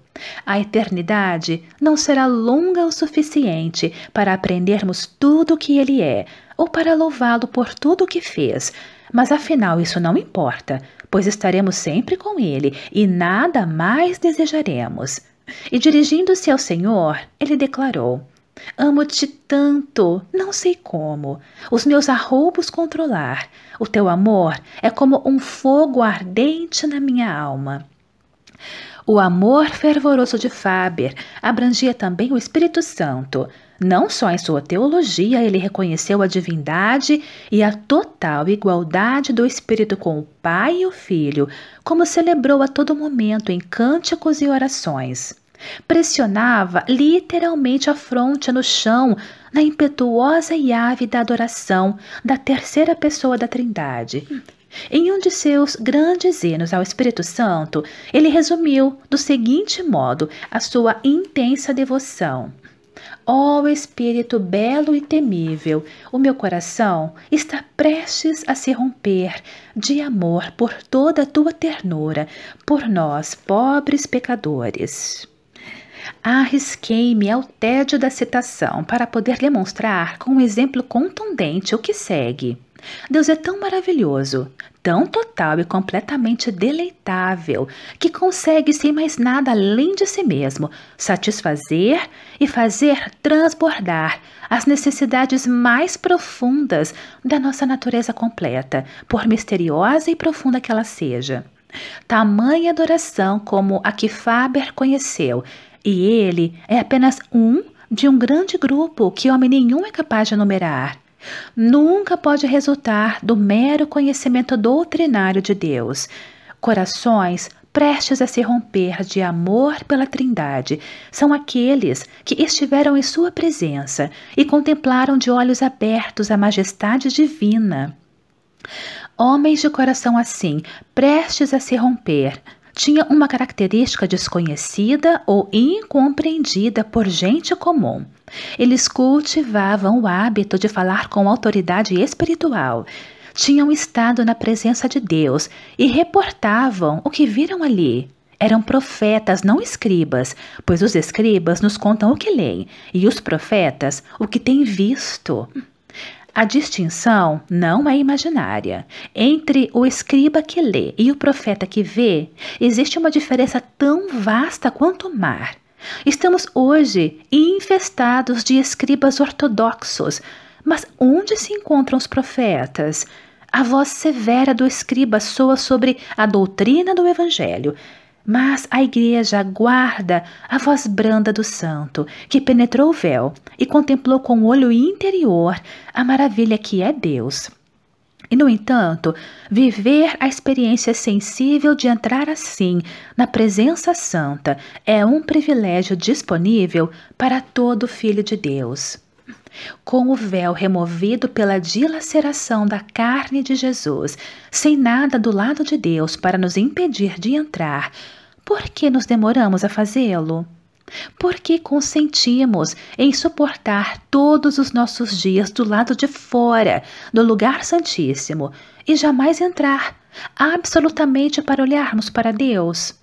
A eternidade não será longa o suficiente para aprendermos tudo o que ele é ou para louvá-lo por tudo o que fez. Mas afinal, isso não importa, pois estaremos sempre com ele e nada mais desejaremos. E dirigindo-se ao Senhor, ele declarou: Amo-te tanto, não sei como, os meus arroubos controlar. O teu amor é como um fogo ardente na minha alma. O amor fervoroso de Faber abrangia também o Espírito Santo. Não só em sua teologia ele reconheceu a divindade e a total igualdade do Espírito com o Pai e o Filho, como celebrou a todo momento em cânticos e orações. Pressionava literalmente a fronte no chão na impetuosa e ávida adoração da terceira pessoa da Trindade. Em um de seus grandes hinos ao Espírito Santo, ele resumiu do seguinte modo a sua intensa devoção. Ó oh Espírito belo e temível, o meu coração está prestes a se romper de amor por toda a tua ternura, por nós, pobres pecadores. Arrisquei-me ao tédio da citação para poder demonstrar com um exemplo contundente o que segue. Deus é tão maravilhoso, tão total e completamente deleitável, que consegue sem mais nada além de si mesmo satisfazer e fazer transbordar as necessidades mais profundas da nossa natureza completa, por misteriosa e profunda que ela seja. Tamanha adoração como a que Faber conheceu e ele é apenas um de um grande grupo que homem nenhum é capaz de enumerar. Nunca pode resultar do mero conhecimento doutrinário de Deus. Corações prestes a se romper de amor pela Trindade são aqueles que estiveram em Sua presença e contemplaram de olhos abertos a majestade divina. Homens de coração assim, prestes a se romper, tinha uma característica desconhecida ou incompreendida por gente comum. Eles cultivavam o hábito de falar com autoridade espiritual, tinham estado na presença de Deus e reportavam o que viram ali. Eram profetas, não escribas, pois os escribas nos contam o que leem e os profetas o que têm visto. A distinção não é imaginária. Entre o escriba que lê e o profeta que vê, existe uma diferença tão vasta quanto o mar. Estamos hoje infestados de escribas ortodoxos, mas onde se encontram os profetas? A voz severa do escriba soa sobre a doutrina do Evangelho, mas a igreja guarda a voz branda do santo, que penetrou o véu e contemplou com o olho interior a maravilha que é Deus. E, no entanto, viver a experiência sensível de entrar assim na presença santa é um privilégio disponível para todo filho de Deus. Com o véu removido pela dilaceração da carne de Jesus, sem nada do lado de Deus para nos impedir de entrar, por que nos demoramos a fazê-lo? Por que consentimos em suportar todos os nossos dias do lado de fora, no lugar santíssimo, e jamais entrar, absolutamente para olharmos para Deus?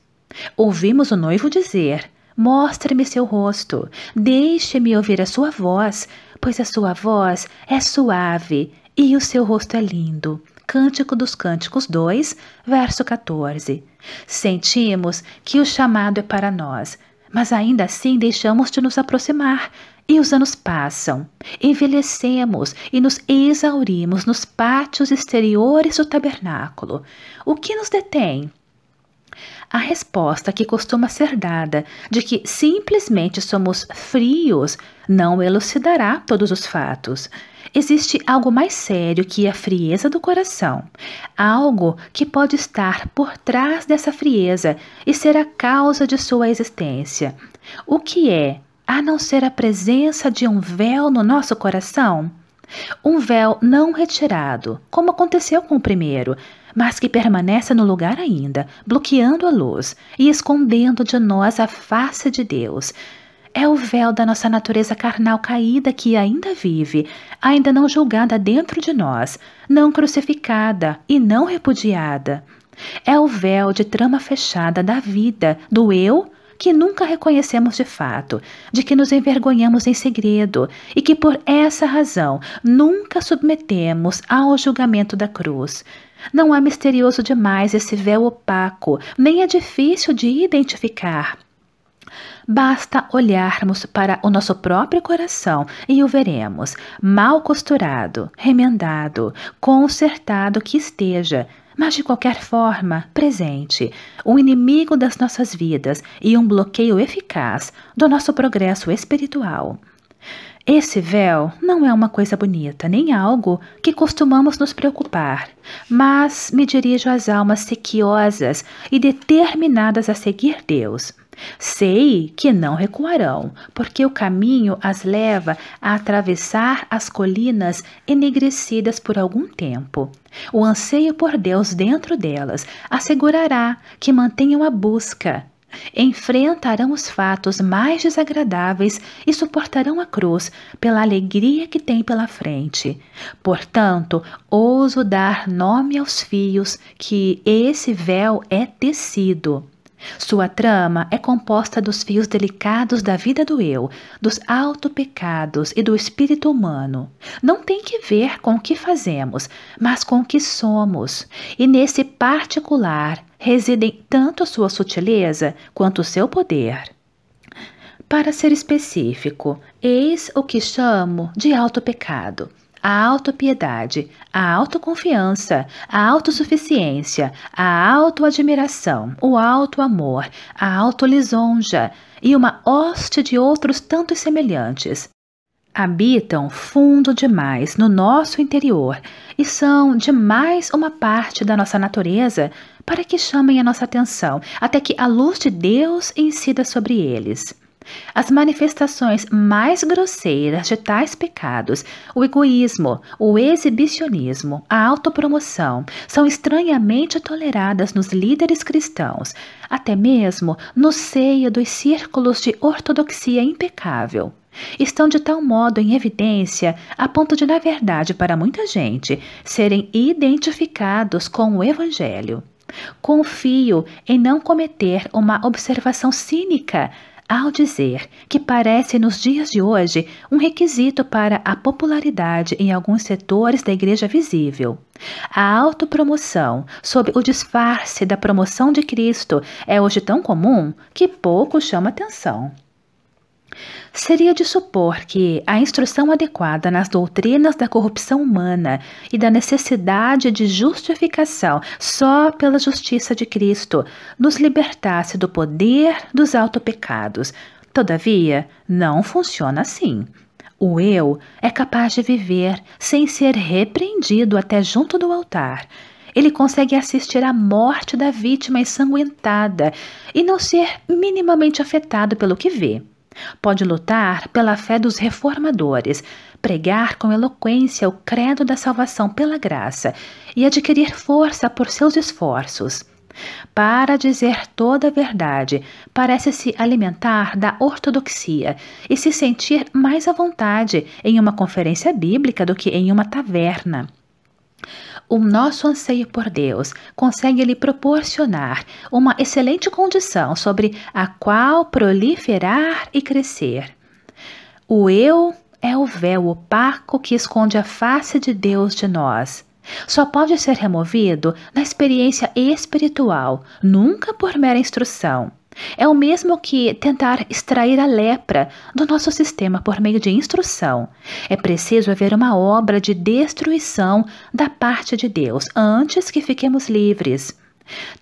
Ouvimos o noivo dizer: Mostre-me seu rosto, deixe-me ouvir a sua voz, pois a sua voz é suave e o seu rosto é lindo. Cântico dos Cânticos 2, verso 14. Sentimos que o chamado é para nós, mas ainda assim deixamos de nos aproximar. E os anos passam, envelhecemos e nos exaurimos nos pátios exteriores do tabernáculo. O que nos detém? A resposta que costuma ser dada de que simplesmente somos frios não elucidará todos os fatos. Existe algo mais sério que a frieza do coração, algo que pode estar por trás dessa frieza e ser a causa de sua existência. O que é, a não ser a presença de um véu no nosso coração? Um véu não retirado, como aconteceu com o primeiro, mas que permanece no lugar ainda, bloqueando a luz e escondendo de nós a face de Deus é o véu da nossa natureza carnal caída que ainda vive, ainda não julgada dentro de nós, não crucificada e não repudiada. É o véu de trama fechada da vida, do eu, que nunca reconhecemos de fato, de que nos envergonhamos em segredo e que por essa razão nunca submetemos ao julgamento da cruz. Não é misterioso demais esse véu opaco, nem é difícil de identificar. Basta olharmos para o nosso próprio coração e o veremos, mal costurado, remendado, consertado que esteja, mas de qualquer forma presente, um inimigo das nossas vidas e um bloqueio eficaz do nosso progresso espiritual. Esse véu não é uma coisa bonita, nem algo que costumamos nos preocupar, mas me dirijo às almas sequiosas e determinadas a seguir Deus. Sei que não recuarão, porque o caminho as leva a atravessar as colinas enegrecidas por algum tempo. O anseio por Deus dentro delas assegurará que mantenham a busca. Enfrentarão os fatos mais desagradáveis e suportarão a cruz pela alegria que tem pela frente. Portanto, ouso dar nome aos fios que esse véu é tecido sua trama é composta dos fios delicados da vida do eu, dos autopecados e do espírito humano. Não tem que ver com o que fazemos, mas com o que somos. E nesse particular residem tanto a sua sutileza quanto o seu poder. Para ser específico, eis o que chamo de autopecado. pecado a autopiedade, a autoconfiança, a autossuficiência, a autoadmiração, o autoamor, a autolisonja e uma hoste de outros tantos semelhantes. Habitam fundo demais no nosso interior e são demais uma parte da nossa natureza para que chamem a nossa atenção até que a luz de Deus incida sobre eles. As manifestações mais grosseiras de tais pecados, o egoísmo, o exibicionismo, a autopromoção, são estranhamente toleradas nos líderes cristãos, até mesmo no seio dos círculos de ortodoxia impecável. Estão de tal modo em evidência a ponto de, na verdade, para muita gente, serem identificados com o Evangelho. Confio em não cometer uma observação cínica ao dizer que parece nos dias de hoje um requisito para a popularidade em alguns setores da igreja visível. A autopromoção, sob o disfarce da promoção de Cristo, é hoje tão comum que pouco chama atenção. Seria de supor que a instrução adequada nas doutrinas da corrupção humana e da necessidade de justificação só pela justiça de Cristo nos libertasse do poder dos autopecados. Todavia, não funciona assim. O eu é capaz de viver sem ser repreendido até junto do altar. Ele consegue assistir à morte da vítima ensanguentada e não ser minimamente afetado pelo que vê. Pode lutar pela fé dos reformadores, pregar com eloquência o credo da salvação pela graça e adquirir força por seus esforços. Para dizer toda a verdade, parece se alimentar da ortodoxia e se sentir mais à vontade em uma conferência bíblica do que em uma taverna o nosso anseio por Deus consegue lhe proporcionar uma excelente condição sobre a qual proliferar e crescer. O eu é o véu opaco que esconde a face de Deus de nós. Só pode ser removido na experiência espiritual, nunca por mera instrução. É o mesmo que tentar extrair a lepra do nosso sistema por meio de instrução. É preciso haver uma obra de destruição da parte de Deus antes que fiquemos livres.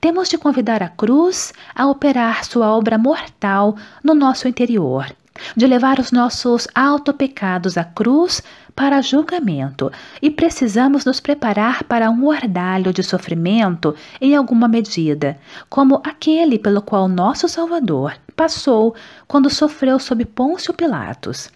Temos de convidar a cruz a operar sua obra mortal no nosso interior de levar os nossos autopecados à cruz para julgamento e precisamos nos preparar para um ordalho de sofrimento em alguma medida, como aquele pelo qual nosso Salvador passou quando sofreu sob Pôncio Pilatos.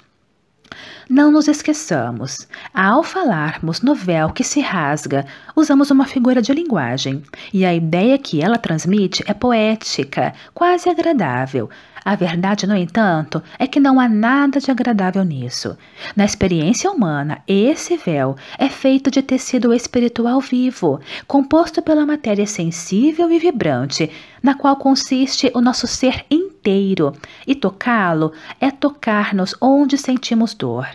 Não nos esqueçamos, ao falarmos no véu que se rasga, usamos uma figura de linguagem, e a ideia que ela transmite é poética, quase agradável, a verdade, no entanto, é que não há nada de agradável nisso. Na experiência humana, esse véu é feito de tecido espiritual vivo, composto pela matéria sensível e vibrante, na qual consiste o nosso ser inteiro, e tocá-lo é tocar-nos onde sentimos dor.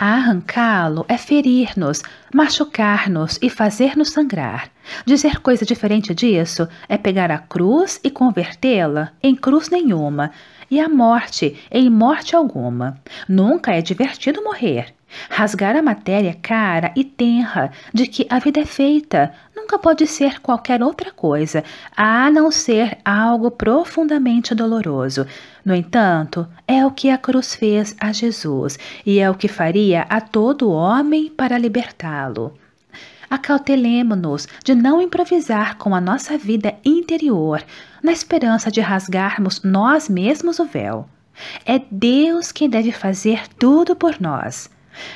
Arrancá-lo é ferir-nos, machucar-nos e fazer-nos sangrar. Dizer coisa diferente disso é pegar a cruz e convertê-la em cruz nenhuma, e a morte em morte alguma. Nunca é divertido morrer. Rasgar a matéria cara e tenra de que a vida é feita nunca pode ser qualquer outra coisa, a não ser algo profundamente doloroso, no entanto, é o que a cruz fez a Jesus e é o que faria a todo homem para libertá-lo. Acautelemo-nos de não improvisar com a nossa vida interior, na esperança de rasgarmos nós mesmos o véu. É Deus quem deve fazer tudo por nós.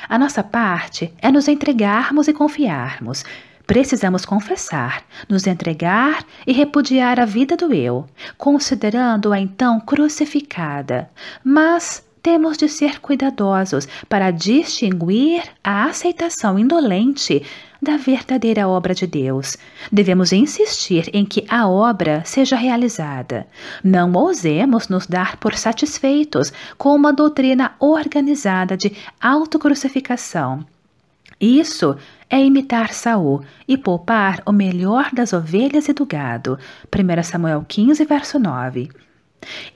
A nossa parte é nos entregarmos e confiarmos, Precisamos confessar, nos entregar e repudiar a vida do eu, considerando-a então crucificada. Mas temos de ser cuidadosos para distinguir a aceitação indolente da verdadeira obra de Deus. Devemos insistir em que a obra seja realizada. Não ousemos nos dar por satisfeitos com uma doutrina organizada de autocrucificação. Isso é imitar Saul e poupar o melhor das ovelhas e do gado. 1 Samuel 15, verso 9.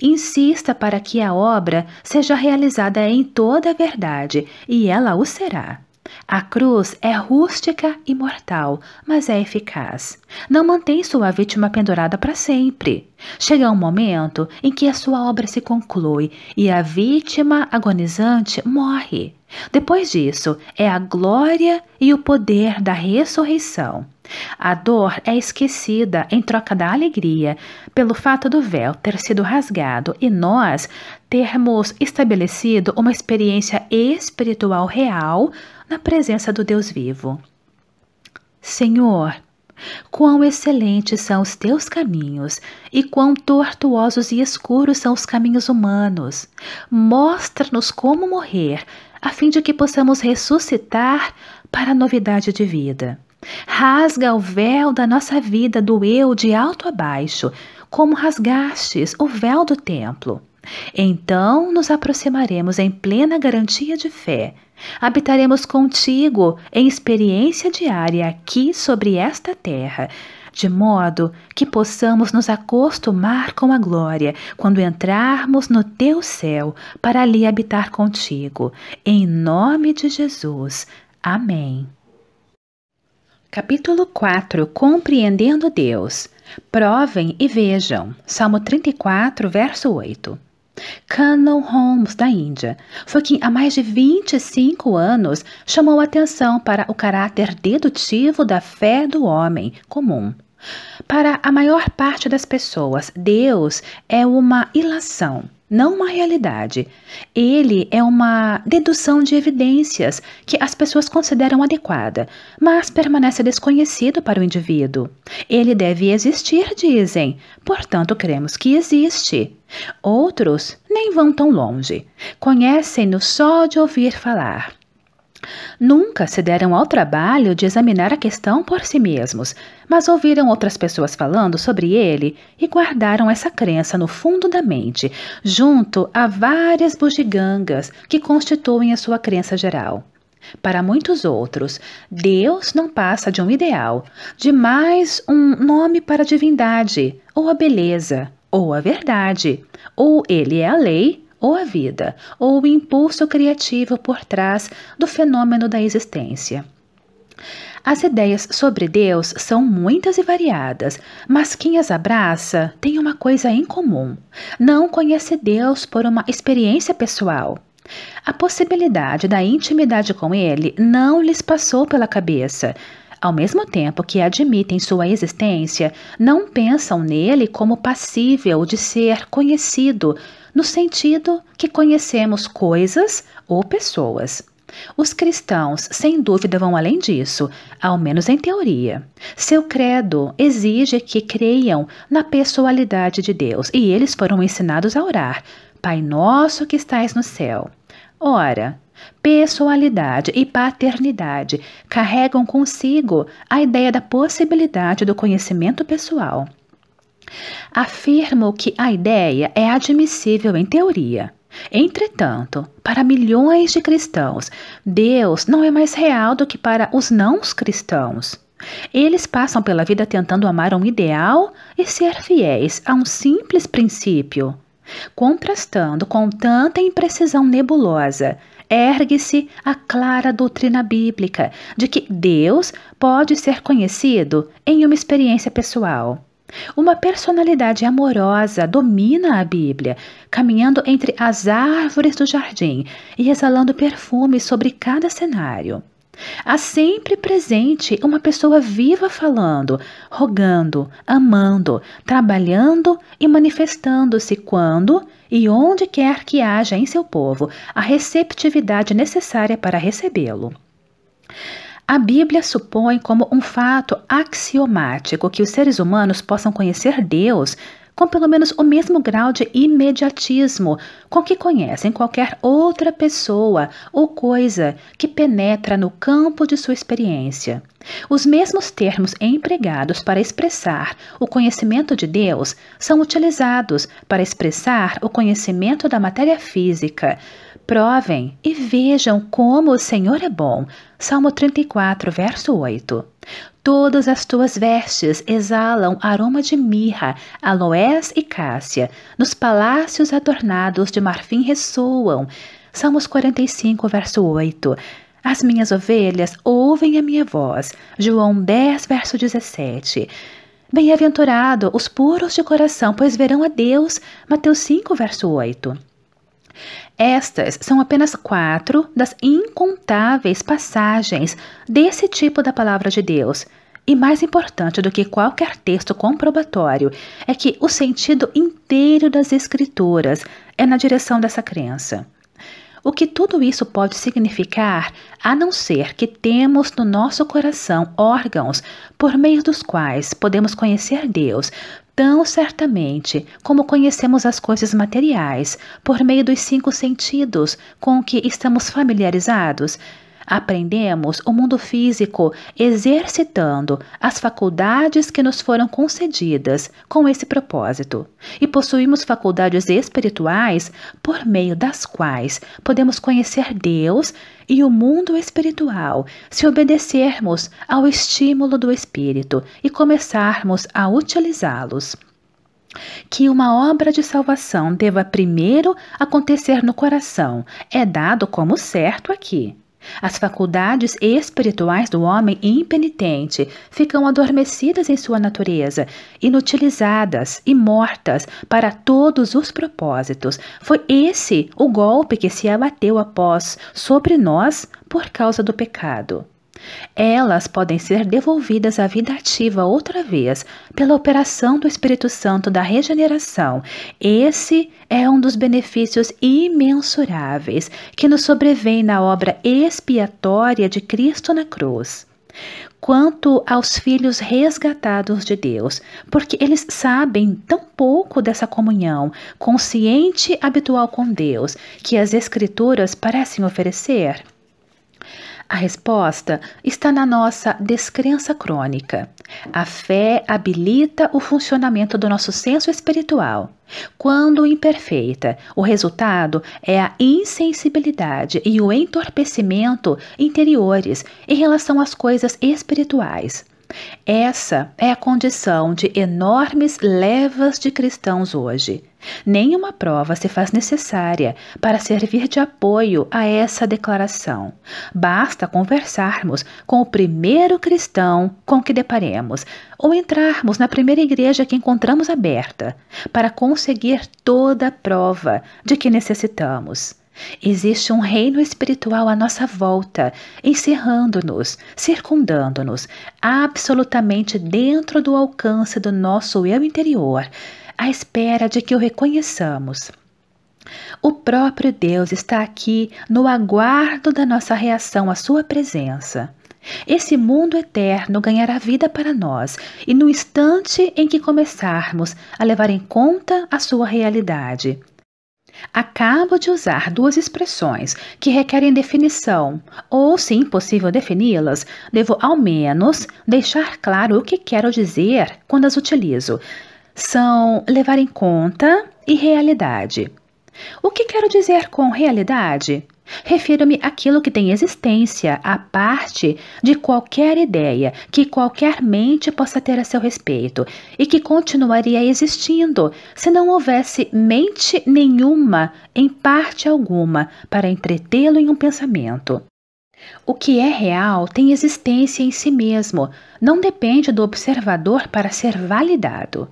Insista para que a obra seja realizada em toda a verdade, e ela o será. A cruz é rústica e mortal, mas é eficaz. Não mantém sua vítima pendurada para sempre. Chega um momento em que a sua obra se conclui e a vítima agonizante morre. Depois disso, é a glória e o poder da ressurreição. A dor é esquecida em troca da alegria, pelo fato do véu ter sido rasgado e nós termos estabelecido uma experiência espiritual real na presença do Deus vivo. Senhor, quão excelentes são os teus caminhos e quão tortuosos e escuros são os caminhos humanos. Mostra-nos como morrer, a fim de que possamos ressuscitar para a novidade de vida. Rasga o véu da nossa vida do eu de alto a baixo, como rasgastes o véu do templo. Então nos aproximaremos em plena garantia de fé. Habitaremos contigo em experiência diária aqui sobre esta terra, de modo que possamos nos acostumar com a glória quando entrarmos no teu céu para ali habitar contigo. Em nome de Jesus. Amém. Capítulo 4 Compreendendo Deus. Provem e vejam. Salmo 34, verso 8. Canon Holmes, da Índia, foi quem há mais de 25 anos chamou atenção para o caráter dedutivo da fé do homem comum. Para a maior parte das pessoas, Deus é uma ilação, não uma realidade. Ele é uma dedução de evidências que as pessoas consideram adequada, mas permanece desconhecido para o indivíduo. Ele deve existir, dizem, portanto, cremos que existe. Outros nem vão tão longe, conhecem-no só de ouvir falar. Nunca se deram ao trabalho de examinar a questão por si mesmos, mas ouviram outras pessoas falando sobre ele e guardaram essa crença no fundo da mente, junto a várias bugigangas que constituem a sua crença geral. Para muitos outros, Deus não passa de um ideal, de mais um nome para a divindade ou a beleza, ou a verdade, ou ele é a lei ou a vida, ou o impulso criativo por trás do fenômeno da existência. As ideias sobre Deus são muitas e variadas, mas quem as abraça tem uma coisa em comum: não conhece Deus por uma experiência pessoal. A possibilidade da intimidade com ele não lhes passou pela cabeça, ao mesmo tempo que admitem sua existência, não pensam nele como passível de ser conhecido, no sentido que conhecemos coisas ou pessoas. Os cristãos, sem dúvida, vão além disso, ao menos em teoria. Seu credo exige que creiam na pessoalidade de Deus e eles foram ensinados a orar: Pai nosso que estais no céu. Ora, Pessoalidade e paternidade carregam consigo a ideia da possibilidade do conhecimento pessoal. Afirmo que a ideia é admissível em teoria. Entretanto, para milhões de cristãos, Deus não é mais real do que para os não cristãos. Eles passam pela vida tentando amar um ideal e ser fiéis a um simples princípio, contrastando com tanta imprecisão nebulosa ergue-se a clara doutrina bíblica de que Deus pode ser conhecido em uma experiência pessoal. Uma personalidade amorosa domina a Bíblia, caminhando entre as árvores do jardim e exalando perfume sobre cada cenário. Há sempre presente uma pessoa viva falando, rogando, amando, trabalhando e manifestando-se quando e onde quer que haja em seu povo a receptividade necessária para recebê-lo. A Bíblia supõe como um fato axiomático que os seres humanos possam conhecer Deus com pelo menos o mesmo grau de imediatismo com que conhecem qualquer outra pessoa ou coisa que penetra no campo de sua experiência. Os mesmos termos empregados para expressar o conhecimento de Deus são utilizados para expressar o conhecimento da matéria física. Provem e vejam como o Senhor é bom. Salmo 34, verso 8. Todas as tuas vestes exalam aroma de mirra, aloés e cássia. Nos palácios adornados de marfim ressoam. Salmos 45, verso 8. As minhas ovelhas ouvem a minha voz. João 10, verso 17. Bem-aventurado os puros de coração, pois verão a Deus. Mateus 5, verso 8. Estas são apenas quatro das incontáveis passagens desse tipo da palavra de Deus. E mais importante do que qualquer texto comprobatório é que o sentido inteiro das Escrituras é na direção dessa crença. O que tudo isso pode significar, a não ser que temos no nosso coração órgãos por meio dos quais podemos conhecer Deus, tão certamente como conhecemos as coisas materiais por meio dos cinco sentidos com que estamos familiarizados, aprendemos o mundo físico exercitando as faculdades que nos foram concedidas com esse propósito, e possuímos faculdades espirituais por meio das quais podemos conhecer Deus e o mundo espiritual se obedecermos ao estímulo do Espírito e começarmos a utilizá-los. Que uma obra de salvação deva primeiro acontecer no coração é dado como certo aqui. As faculdades espirituais do homem impenitente ficam adormecidas em sua natureza, inutilizadas e mortas para todos os propósitos. Foi esse o golpe que se abateu após sobre nós por causa do pecado. Elas podem ser devolvidas à vida ativa outra vez pela operação do Espírito Santo da regeneração. Esse é um dos benefícios imensuráveis que nos sobrevém na obra expiatória de Cristo na cruz. Quanto aos filhos resgatados de Deus, porque eles sabem tão pouco dessa comunhão consciente habitual com Deus que as Escrituras parecem oferecer. A resposta está na nossa descrença crônica. A fé habilita o funcionamento do nosso senso espiritual. Quando imperfeita, o resultado é a insensibilidade e o entorpecimento interiores em relação às coisas espirituais. Essa é a condição de enormes levas de cristãos hoje. Nenhuma prova se faz necessária para servir de apoio a essa declaração. Basta conversarmos com o primeiro cristão com que deparemos, ou entrarmos na primeira igreja que encontramos aberta, para conseguir toda a prova de que necessitamos. Existe um reino espiritual à nossa volta, encerrando-nos, circundando-nos, absolutamente dentro do alcance do nosso eu interior, à espera de que o reconheçamos. O próprio Deus está aqui no aguardo da nossa reação à Sua presença. Esse mundo eterno ganhará vida para nós, e no instante em que começarmos a levar em conta a sua realidade. Acabo de usar duas expressões que requerem definição, ou, se impossível defini-las, devo ao menos deixar claro o que quero dizer quando as utilizo, são levar em conta e realidade. O que quero dizer com realidade? Refiro-me àquilo que tem existência, à parte de qualquer ideia que qualquer mente possa ter a seu respeito e que continuaria existindo se não houvesse mente nenhuma, em parte alguma, para entretê-lo em um pensamento. O que é real tem existência em si mesmo, não depende do observador para ser validado.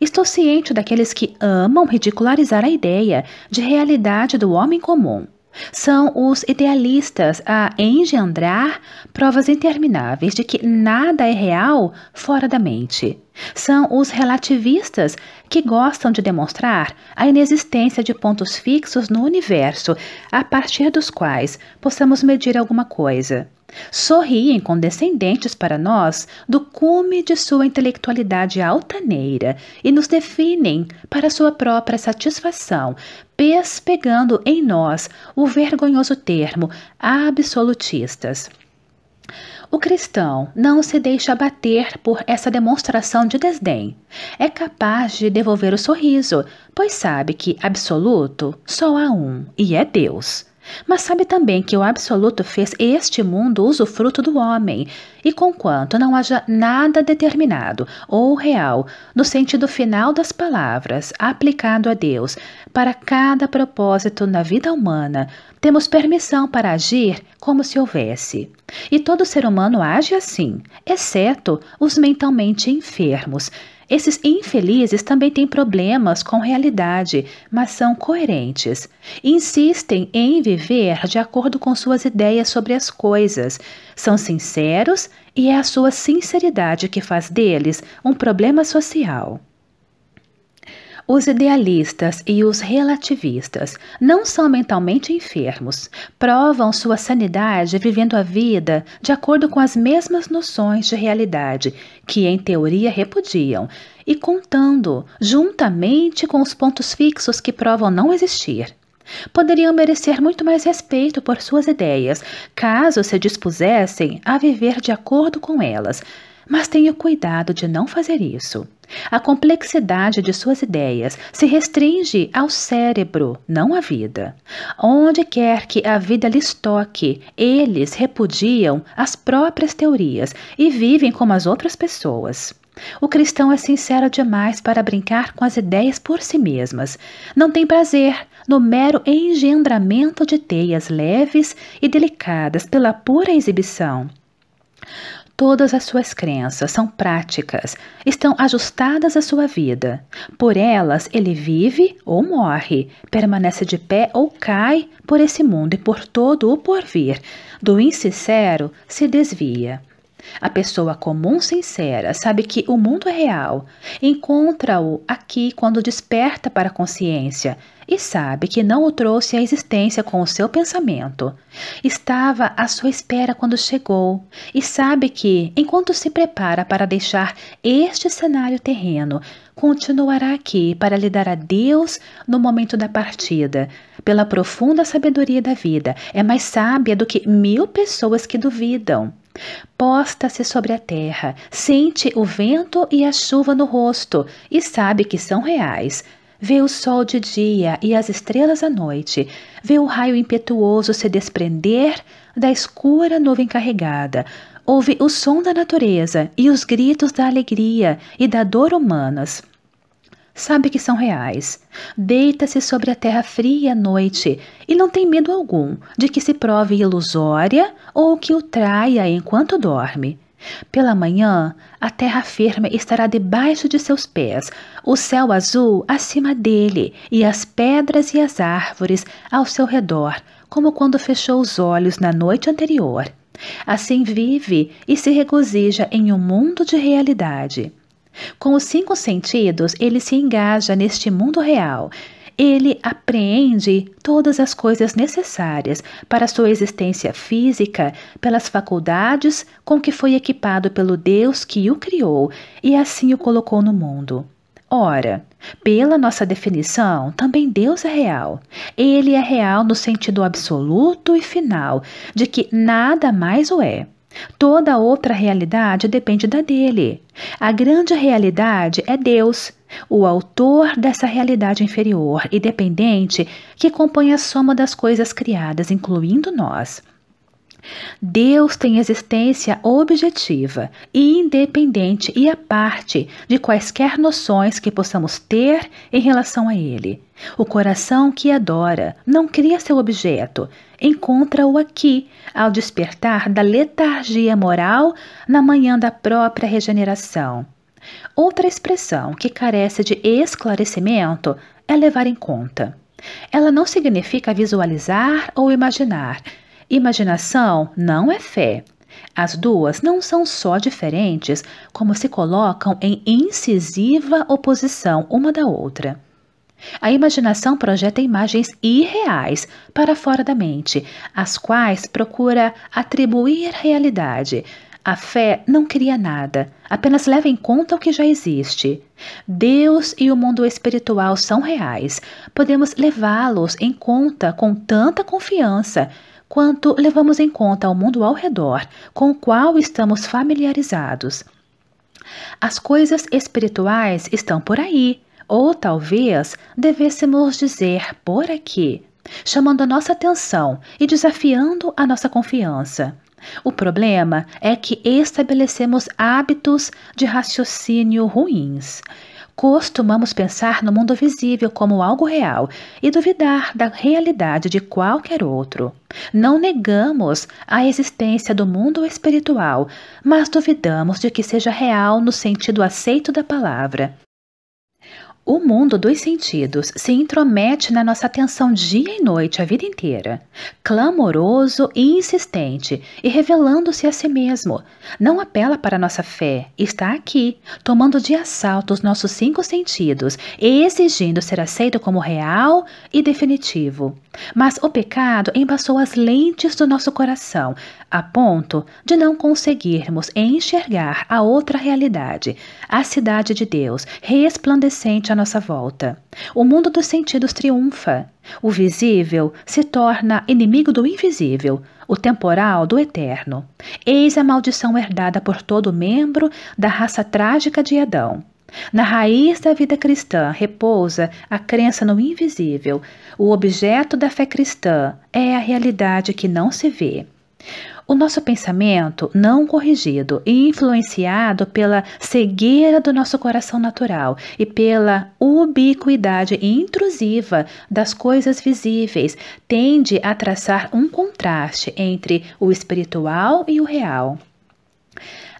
Estou ciente daqueles que amam ridicularizar a ideia de realidade do homem comum. São os idealistas a engendrar provas intermináveis de que nada é real fora da mente. São os relativistas que gostam de demonstrar a inexistência de pontos fixos no universo a partir dos quais possamos medir alguma coisa. Sorriem condescendentes para nós do cume de sua intelectualidade altaneira e nos definem para sua própria satisfação, pespegando em nós o vergonhoso termo absolutistas. O cristão não se deixa abater por essa demonstração de desdém. É capaz de devolver o sorriso, pois sabe que absoluto só há um, e é Deus. Mas sabe também que o Absoluto fez este mundo usufruto do homem, e conquanto não haja nada determinado ou real, no sentido final das palavras, aplicado a Deus, para cada propósito na vida humana, temos permissão para agir como se houvesse. E todo ser humano age assim, exceto os mentalmente enfermos, esses infelizes também têm problemas com realidade, mas são coerentes. Insistem em viver de acordo com suas ideias sobre as coisas. São sinceros e é a sua sinceridade que faz deles um problema social. Os idealistas e os relativistas não são mentalmente enfermos, provam sua sanidade vivendo a vida de acordo com as mesmas noções de realidade que, em teoria, repudiam, e contando juntamente com os pontos fixos que provam não existir. Poderiam merecer muito mais respeito por suas ideias, caso se dispusessem a viver de acordo com elas mas tenha cuidado de não fazer isso. A complexidade de suas ideias se restringe ao cérebro, não à vida. Onde quer que a vida lhes toque, eles repudiam as próprias teorias e vivem como as outras pessoas. O cristão é sincero demais para brincar com as ideias por si mesmas. Não tem prazer no mero engendramento de teias leves e delicadas pela pura exibição. Todas as suas crenças são práticas, estão ajustadas à sua vida. Por elas, ele vive ou morre, permanece de pé ou cai por esse mundo e por todo o porvir. Do insincero se desvia. A pessoa comum sincera sabe que o mundo é real, encontra-o aqui quando desperta para a consciência e sabe que não o trouxe à existência com o seu pensamento. Estava à sua espera quando chegou e sabe que, enquanto se prepara para deixar este cenário terreno, continuará aqui para lhe dar adeus no momento da partida. Pela profunda sabedoria da vida, é mais sábia do que mil pessoas que duvidam. Posta-se sobre a terra, sente o vento e a chuva no rosto e sabe que são reais. Vê o sol de dia e as estrelas à noite, vê o raio impetuoso se desprender da escura nuvem carregada, ouve o som da natureza e os gritos da alegria e da dor humanas sabe que são reais. Deita-se sobre a terra fria à noite e não tem medo algum de que se prove ilusória ou que o traia enquanto dorme. Pela manhã, a terra firme estará debaixo de seus pés, o céu azul acima dele, e as pedras e as árvores ao seu redor, como quando fechou os olhos na noite anterior. Assim vive e se regozija em um mundo de realidade. Com os cinco sentidos, ele se engaja neste mundo real. Ele apreende todas as coisas necessárias para sua existência física pelas faculdades com que foi equipado pelo Deus que o criou e assim o colocou no mundo. Ora, pela nossa definição, também Deus é real. Ele é real no sentido absoluto e final de que nada mais o é. Toda outra realidade depende da dele. A grande realidade é Deus, o autor dessa realidade inferior e dependente que compõe a soma das coisas criadas, incluindo nós. Deus tem existência objetiva e independente e à parte de quaisquer noções que possamos ter em relação a Ele. O coração que adora não cria seu objeto, encontra-o aqui, ao despertar da letargia moral na manhã da própria regeneração. Outra expressão que carece de esclarecimento é levar em conta. Ela não significa visualizar ou imaginar, Imaginação não é fé. As duas não são só diferentes, como se colocam em incisiva oposição uma da outra. A imaginação projeta imagens irreais para fora da mente, às quais procura atribuir realidade. A fé não cria nada, apenas leva em conta o que já existe. Deus e o mundo espiritual são reais. Podemos levá-los em conta com tanta confiança quanto levamos em conta o mundo ao redor, com o qual estamos familiarizados. As coisas espirituais estão por aí, ou talvez devêssemos dizer por aqui, chamando a nossa atenção e desafiando a nossa confiança. O problema é que estabelecemos hábitos de raciocínio ruins costumamos pensar no mundo visível como algo real e duvidar da realidade de qualquer outro. Não negamos a existência do mundo espiritual, mas duvidamos de que seja real no sentido aceito da palavra. O mundo dos sentidos se intromete na nossa atenção dia e noite a vida inteira, clamoroso e insistente, e revelando-se a si mesmo. Não apela para a nossa fé, está aqui, tomando de assalto os nossos cinco sentidos e exigindo ser aceito como real e definitivo. Mas o pecado embaçou as lentes do nosso coração, a ponto de não conseguirmos enxergar a outra realidade, a cidade de Deus, resplandecente à nossa volta. O mundo dos sentidos triunfa. O visível se torna inimigo do invisível, o temporal do eterno. Eis a maldição herdada por todo membro da raça trágica de Adão. Na raiz da vida cristã repousa a crença no invisível. O objeto da fé cristã é a realidade que não se vê. O nosso pensamento não corrigido e influenciado pela cegueira do nosso coração natural e pela ubiquidade intrusiva das coisas visíveis tende a traçar um contraste entre o espiritual e o real.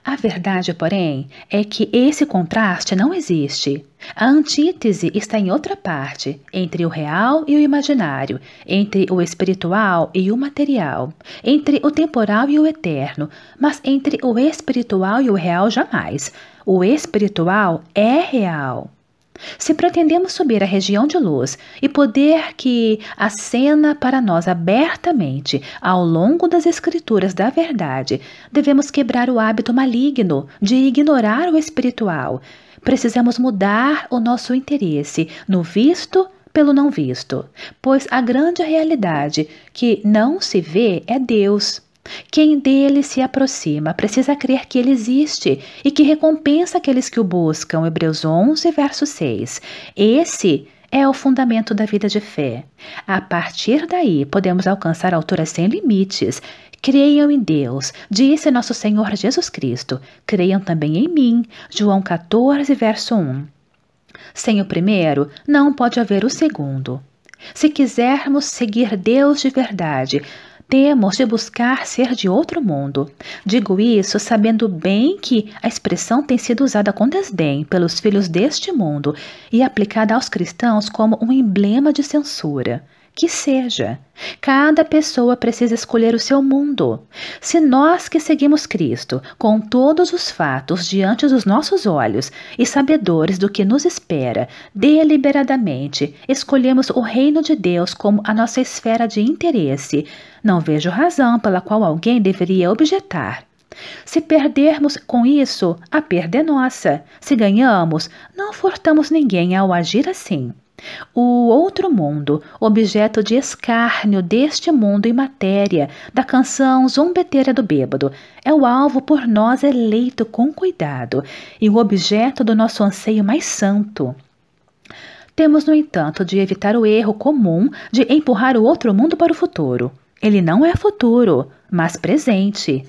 A verdade, porém, é que esse contraste não existe. A antítese está em outra parte, entre o real e o imaginário, entre o espiritual e o material, entre o temporal e o eterno, mas entre o espiritual e o real jamais. O espiritual é real. Se pretendemos subir à região de luz e poder que acena para nós abertamente ao longo das escrituras da verdade, devemos quebrar o hábito maligno de ignorar o espiritual. Precisamos mudar o nosso interesse no visto pelo não visto, pois a grande realidade que não se vê é Deus. Quem dele se aproxima precisa crer que ele existe e que recompensa aqueles que o buscam. Hebreus 11, verso 6. Esse é o fundamento da vida de fé. A partir daí, podemos alcançar alturas sem limites. Creiam em Deus, disse nosso Senhor Jesus Cristo. Creiam também em mim. João 14, verso 1. Sem o primeiro, não pode haver o segundo. Se quisermos seguir Deus de verdade, temos de buscar ser de outro mundo. Digo isso sabendo bem que a expressão tem sido usada com desdém pelos filhos deste mundo e aplicada aos cristãos como um emblema de censura que seja. Cada pessoa precisa escolher o seu mundo. Se nós que seguimos Cristo, com todos os fatos diante dos nossos olhos e sabedores do que nos espera, deliberadamente escolhemos o reino de Deus como a nossa esfera de interesse, não vejo razão pela qual alguém deveria objetar. Se perdermos com isso, a perda é nossa. Se ganhamos, não furtamos ninguém ao agir assim. O outro mundo, objeto de escárnio deste mundo e matéria, da canção zombeteira do bêbado, é o alvo por nós eleito com cuidado e o objeto do nosso anseio mais santo. Temos, no entanto, de evitar o erro comum de empurrar o outro mundo para o futuro. Ele não é futuro, mas presente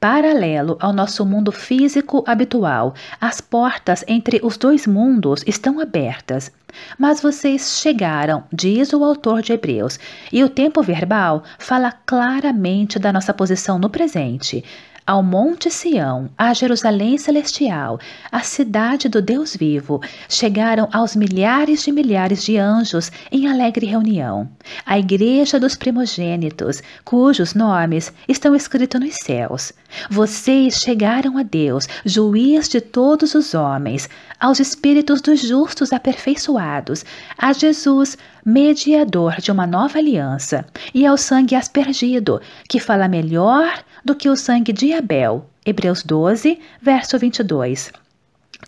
paralelo ao nosso mundo físico habitual. As portas entre os dois mundos estão abertas. Mas vocês chegaram, diz o autor de Hebreus, e o tempo verbal fala claramente da nossa posição no presente ao Monte Sião, à Jerusalém Celestial, à cidade do Deus vivo, chegaram aos milhares de milhares de anjos em alegre reunião, a Igreja dos Primogênitos, cujos nomes estão escritos nos céus. Vocês chegaram a Deus, juiz de todos os homens, aos espíritos dos justos aperfeiçoados, a Jesus, mediador de uma nova aliança, e ao sangue aspergido, que fala melhor do que o sangue de Abel. Hebreus 12, verso 22.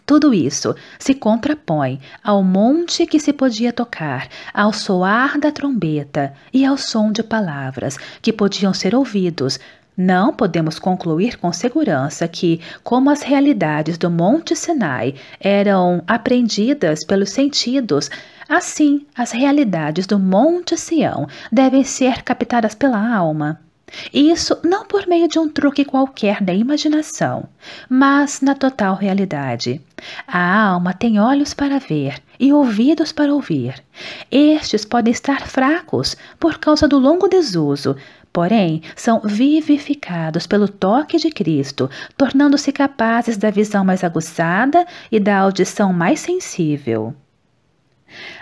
Tudo isso se contrapõe ao monte que se podia tocar, ao soar da trombeta e ao som de palavras que podiam ser ouvidos. Não podemos concluir com segurança que, como as realidades do Monte Sinai eram aprendidas pelos sentidos, assim as realidades do Monte Sião devem ser captadas pela alma. Isso não por meio de um truque qualquer da imaginação, mas na total realidade. A alma tem olhos para ver e ouvidos para ouvir. Estes podem estar fracos por causa do longo desuso, porém são vivificados pelo toque de Cristo, tornando-se capazes da visão mais aguçada e da audição mais sensível.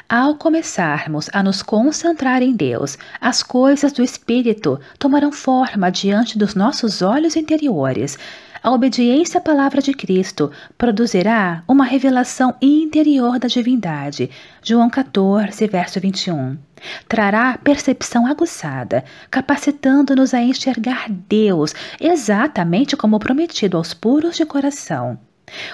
Ao começarmos a nos concentrar em Deus, as coisas do Espírito tomarão forma diante dos nossos olhos interiores. A obediência à palavra de Cristo produzirá uma revelação interior da divindade. João 14, verso 21. Trará percepção aguçada, capacitando-nos a enxergar Deus exatamente como prometido aos puros de coração.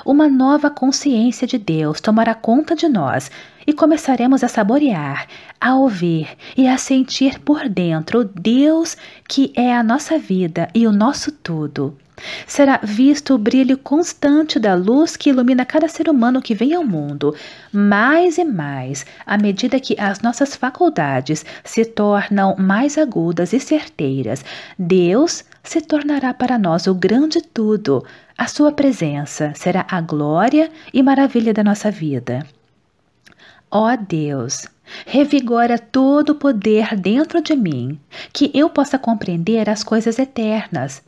Uma nova consciência de Deus tomará conta de nós, e começaremos a saborear, a ouvir e a sentir por dentro o Deus que é a nossa vida e o nosso tudo. Será visto o brilho constante da luz que ilumina cada ser humano que vem ao mundo, mais e mais, à medida que as nossas faculdades se tornam mais agudas e certeiras. Deus se tornará para nós o grande tudo. A sua presença será a glória e maravilha da nossa vida. Ó Deus, revigora todo o poder dentro de mim, que eu possa compreender as coisas eternas.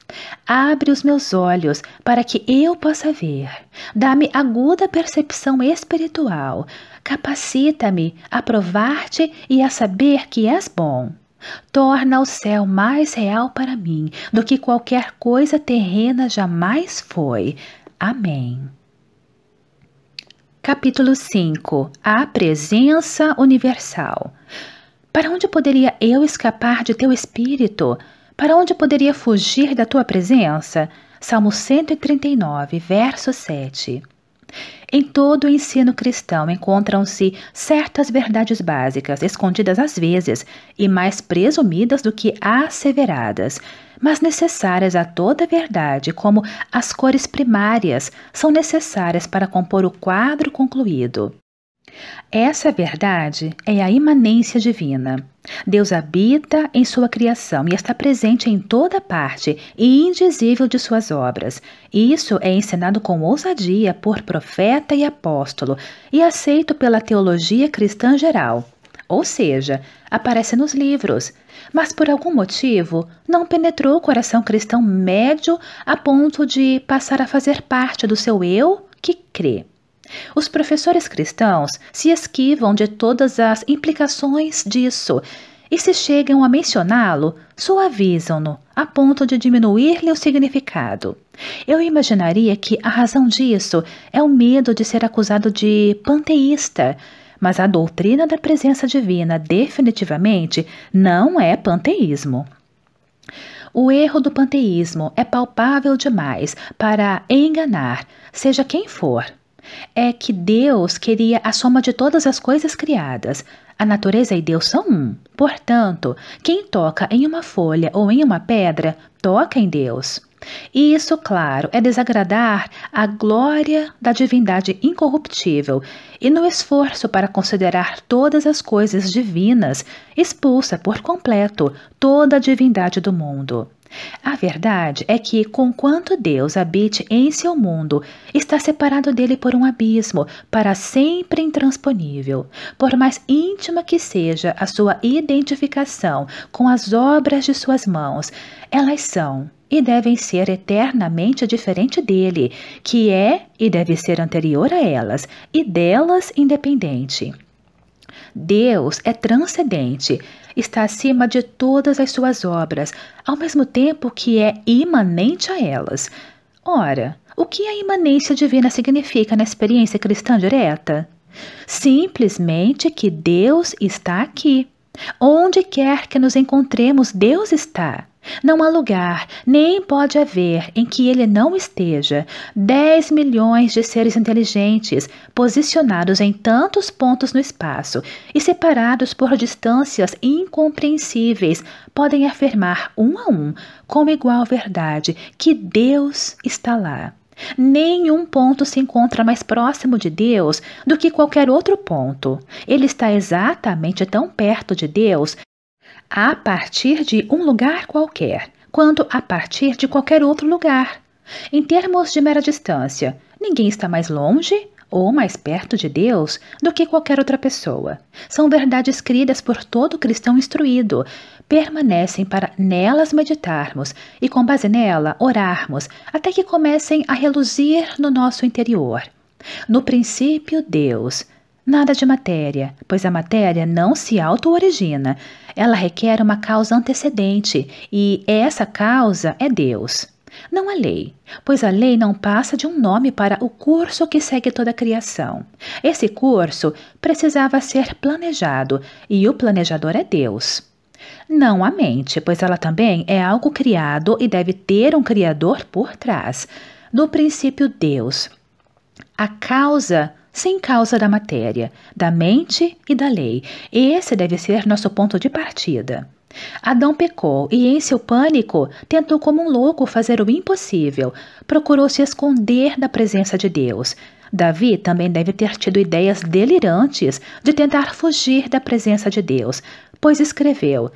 Abre os meus olhos para que eu possa ver. Dá-me aguda percepção espiritual. Capacita-me a provar-te e a saber que és bom. Torna o céu mais real para mim do que qualquer coisa terrena jamais foi. Amém. Capítulo 5 A Presença Universal Para onde poderia eu escapar de teu espírito? Para onde poderia fugir da tua presença? Salmo 139, verso 7. Em todo o ensino cristão encontram-se certas verdades básicas, escondidas às vezes e mais presumidas do que asseveradas, mas necessárias a toda verdade, como as cores primárias são necessárias para compor o quadro concluído. Essa verdade é a imanência divina. Deus habita em sua criação e está presente em toda parte e indizível de suas obras. Isso é ensinado com ousadia por profeta e apóstolo e aceito pela teologia cristã geral ou seja, aparece nos livros, mas por algum motivo não penetrou o coração cristão médio a ponto de passar a fazer parte do seu eu que crê. Os professores cristãos se esquivam de todas as implicações disso e, se chegam a mencioná-lo, suavizam-no a ponto de diminuir-lhe o significado. Eu imaginaria que a razão disso é o medo de ser acusado de panteísta mas a doutrina da presença divina definitivamente não é panteísmo. O erro do panteísmo é palpável demais para enganar, seja quem for. É que Deus queria a soma de todas as coisas criadas. A natureza e Deus são um. Portanto, quem toca em uma folha ou em uma pedra, toca em Deus. E isso, claro, é desagradar a glória da divindade incorruptível e no esforço para considerar todas as coisas divinas, expulsa por completo toda a divindade do mundo. A verdade é que, conquanto Deus habite em seu mundo, está separado dele por um abismo, para sempre intransponível. Por mais íntima que seja a sua identificação com as obras de suas mãos, elas são e devem ser eternamente diferente dele, que é e deve ser anterior a elas, e delas independente. Deus é transcendente, está acima de todas as suas obras, ao mesmo tempo que é imanente a elas. Ora, o que a imanência divina significa na experiência cristã direta? Simplesmente que Deus está aqui. Onde quer que nos encontremos, Deus está. Não há lugar, nem pode haver, em que ele não esteja. 10 milhões de seres inteligentes, posicionados em tantos pontos no espaço e separados por distâncias incompreensíveis, podem afirmar um a um, com igual verdade, que Deus está lá. Nenhum ponto se encontra mais próximo de Deus do que qualquer outro ponto. Ele está exatamente tão perto de Deus a partir de um lugar qualquer, quanto a partir de qualquer outro lugar. Em termos de mera distância, ninguém está mais longe ou mais perto de Deus do que qualquer outra pessoa. São verdades cridas por todo cristão instruído, permanecem para nelas meditarmos e, com base nela, orarmos, até que comecem a reluzir no nosso interior. No princípio, Deus, Nada de matéria, pois a matéria não se auto-origina. Ela requer uma causa antecedente e essa causa é Deus. Não a lei, pois a lei não passa de um nome para o curso que segue toda a criação. Esse curso precisava ser planejado e o planejador é Deus. Não a mente, pois ela também é algo criado e deve ter um criador por trás. No princípio, Deus. A causa sem causa da matéria, da mente e da lei, e esse deve ser nosso ponto de partida. Adão pecou e, em seu pânico, tentou como um louco fazer o impossível, procurou se esconder da presença de Deus. Davi também deve ter tido ideias delirantes de tentar fugir da presença de Deus, pois escreveu: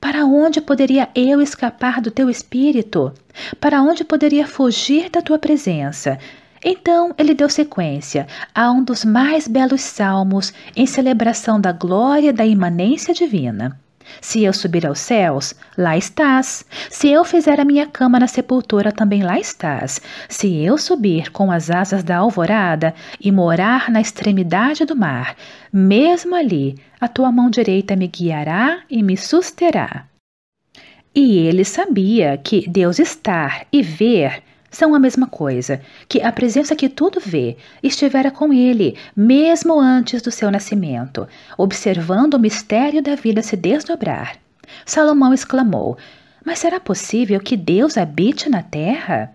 Para onde poderia eu escapar do teu espírito? Para onde poderia fugir da tua presença? Então ele deu sequência a um dos mais belos salmos em celebração da glória da imanência divina. Se eu subir aos céus, lá estás. Se eu fizer a minha cama na sepultura, também lá estás. Se eu subir com as asas da alvorada e morar na extremidade do mar, mesmo ali a tua mão direita me guiará e me susterá. E ele sabia que Deus estar e ver são a mesma coisa, que a presença que tudo vê estivera com ele, mesmo antes do seu nascimento, observando o mistério da vida se desdobrar. Salomão exclamou: Mas será possível que Deus habite na terra?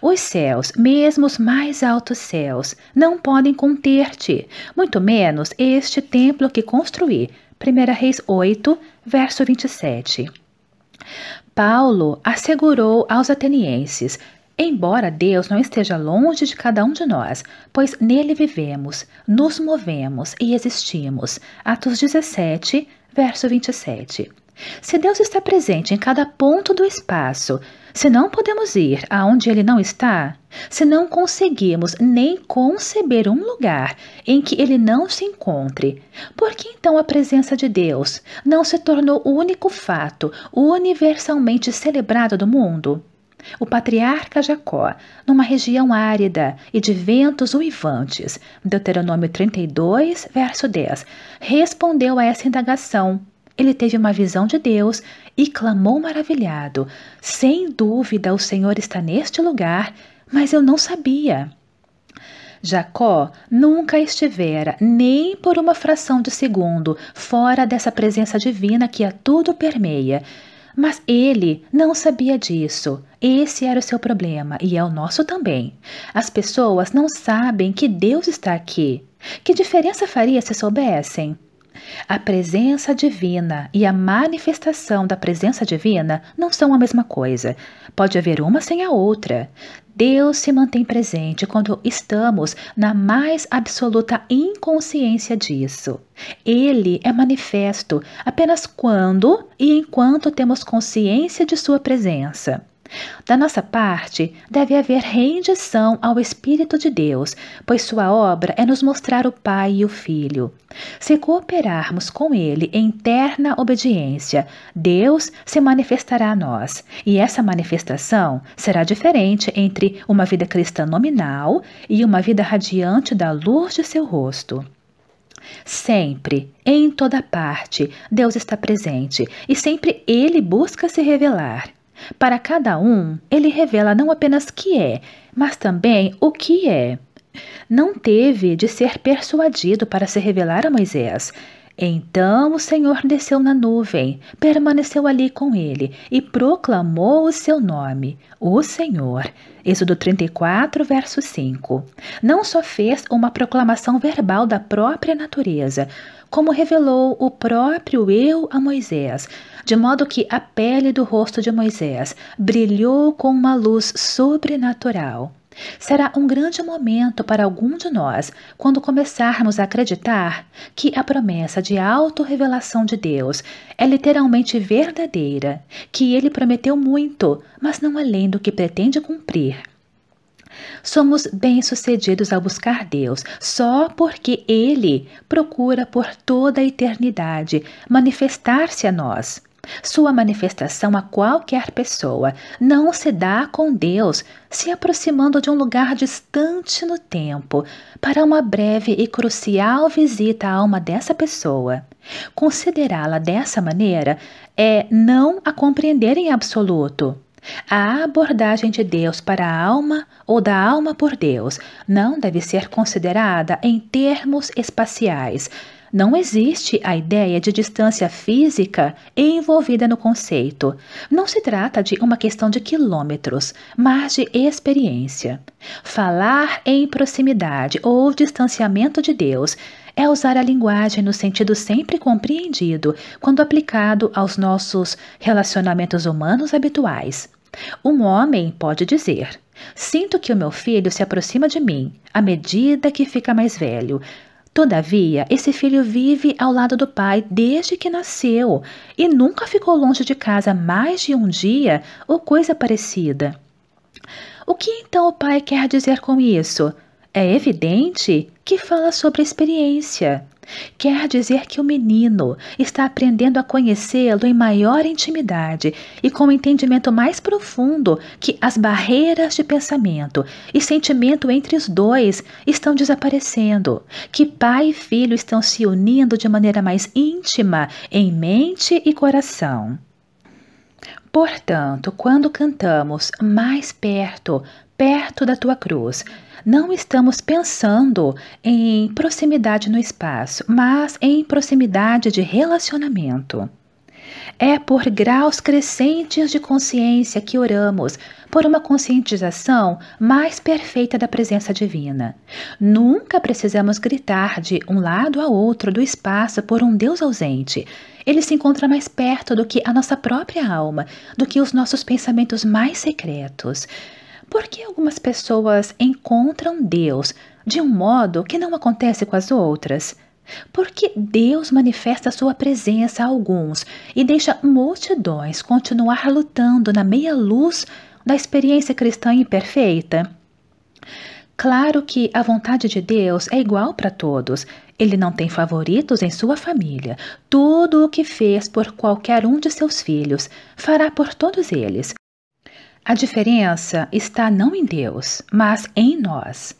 Os céus, mesmo os mais altos céus, não podem conter-te, muito menos este templo que construí. 1 Reis 8, verso 27. Paulo assegurou aos atenienses Embora Deus não esteja longe de cada um de nós, pois nele vivemos, nos movemos e existimos. Atos 17, verso 27. Se Deus está presente em cada ponto do espaço, se não podemos ir aonde ele não está, se não conseguimos nem conceber um lugar em que ele não se encontre, por que então a presença de Deus não se tornou o único fato universalmente celebrado do mundo? O patriarca Jacó, numa região árida e de ventos uivantes, Deuteronômio 32, verso 10, respondeu a essa indagação. Ele teve uma visão de Deus e clamou maravilhado: Sem dúvida o Senhor está neste lugar, mas eu não sabia. Jacó nunca estivera, nem por uma fração de segundo, fora dessa presença divina que a tudo permeia, mas ele não sabia disso. Esse era o seu problema e é o nosso também. As pessoas não sabem que Deus está aqui. Que diferença faria se soubessem? A presença divina e a manifestação da presença divina não são a mesma coisa. Pode haver uma sem a outra. Deus se mantém presente quando estamos na mais absoluta inconsciência disso. Ele é manifesto apenas quando e enquanto temos consciência de sua presença. Da nossa parte, deve haver rendição ao Espírito de Deus, pois sua obra é nos mostrar o Pai e o Filho. Se cooperarmos com Ele em terna obediência, Deus se manifestará a nós, e essa manifestação será diferente entre uma vida cristã nominal e uma vida radiante da luz de seu rosto. Sempre, em toda parte, Deus está presente e sempre Ele busca se revelar. Para cada um, ele revela não apenas que é, mas também o que é. Não teve de ser persuadido para se revelar a Moisés. Então o Senhor desceu na nuvem, permaneceu ali com ele e proclamou o seu nome, o Senhor. Êxodo 34, verso 5. Não só fez uma proclamação verbal da própria natureza, como revelou o próprio eu a Moisés, de modo que a pele do rosto de Moisés brilhou com uma luz sobrenatural. Será um grande momento para algum de nós quando começarmos a acreditar que a promessa de autorrevelação de Deus é literalmente verdadeira, que ele prometeu muito, mas não além do que pretende cumprir. Somos bem-sucedidos ao buscar Deus só porque Ele procura por toda a eternidade manifestar-se a nós. Sua manifestação a qualquer pessoa não se dá com Deus se aproximando de um lugar distante no tempo para uma breve e crucial visita à alma dessa pessoa. Considerá-la dessa maneira é não a compreender em absoluto. A abordagem de Deus para a alma ou da alma por Deus não deve ser considerada em termos espaciais, não existe a ideia de distância física envolvida no conceito. Não se trata de uma questão de quilômetros, mas de experiência. Falar em proximidade ou distanciamento de Deus é usar a linguagem no sentido sempre compreendido quando aplicado aos nossos relacionamentos humanos habituais. Um homem pode dizer: Sinto que o meu filho se aproxima de mim à medida que fica mais velho, Todavia, esse filho vive ao lado do pai desde que nasceu e nunca ficou longe de casa mais de um dia ou coisa parecida. O que então o pai quer dizer com isso? É evidente que fala sobre experiência. Quer dizer que o menino está aprendendo a conhecê-lo em maior intimidade e com um entendimento mais profundo que as barreiras de pensamento e sentimento entre os dois estão desaparecendo, que pai e filho estão se unindo de maneira mais íntima em mente e coração. Portanto, quando cantamos mais perto, perto da tua cruz, não estamos pensando em proximidade no espaço, mas em proximidade de relacionamento. É por graus crescentes de consciência que oramos por uma conscientização mais perfeita da presença divina. Nunca precisamos gritar de um lado a outro do espaço por um Deus ausente. Ele se encontra mais perto do que a nossa própria alma, do que os nossos pensamentos mais secretos. Por que algumas pessoas encontram Deus de um modo que não acontece com as outras? Porque Deus manifesta sua presença a alguns e deixa multidões continuar lutando na meia luz da experiência cristã imperfeita? Claro que a vontade de Deus é igual para todos. Ele não tem favoritos em sua família. Tudo o que fez por qualquer um de seus filhos, fará por todos eles. A diferença está não em Deus, mas em nós.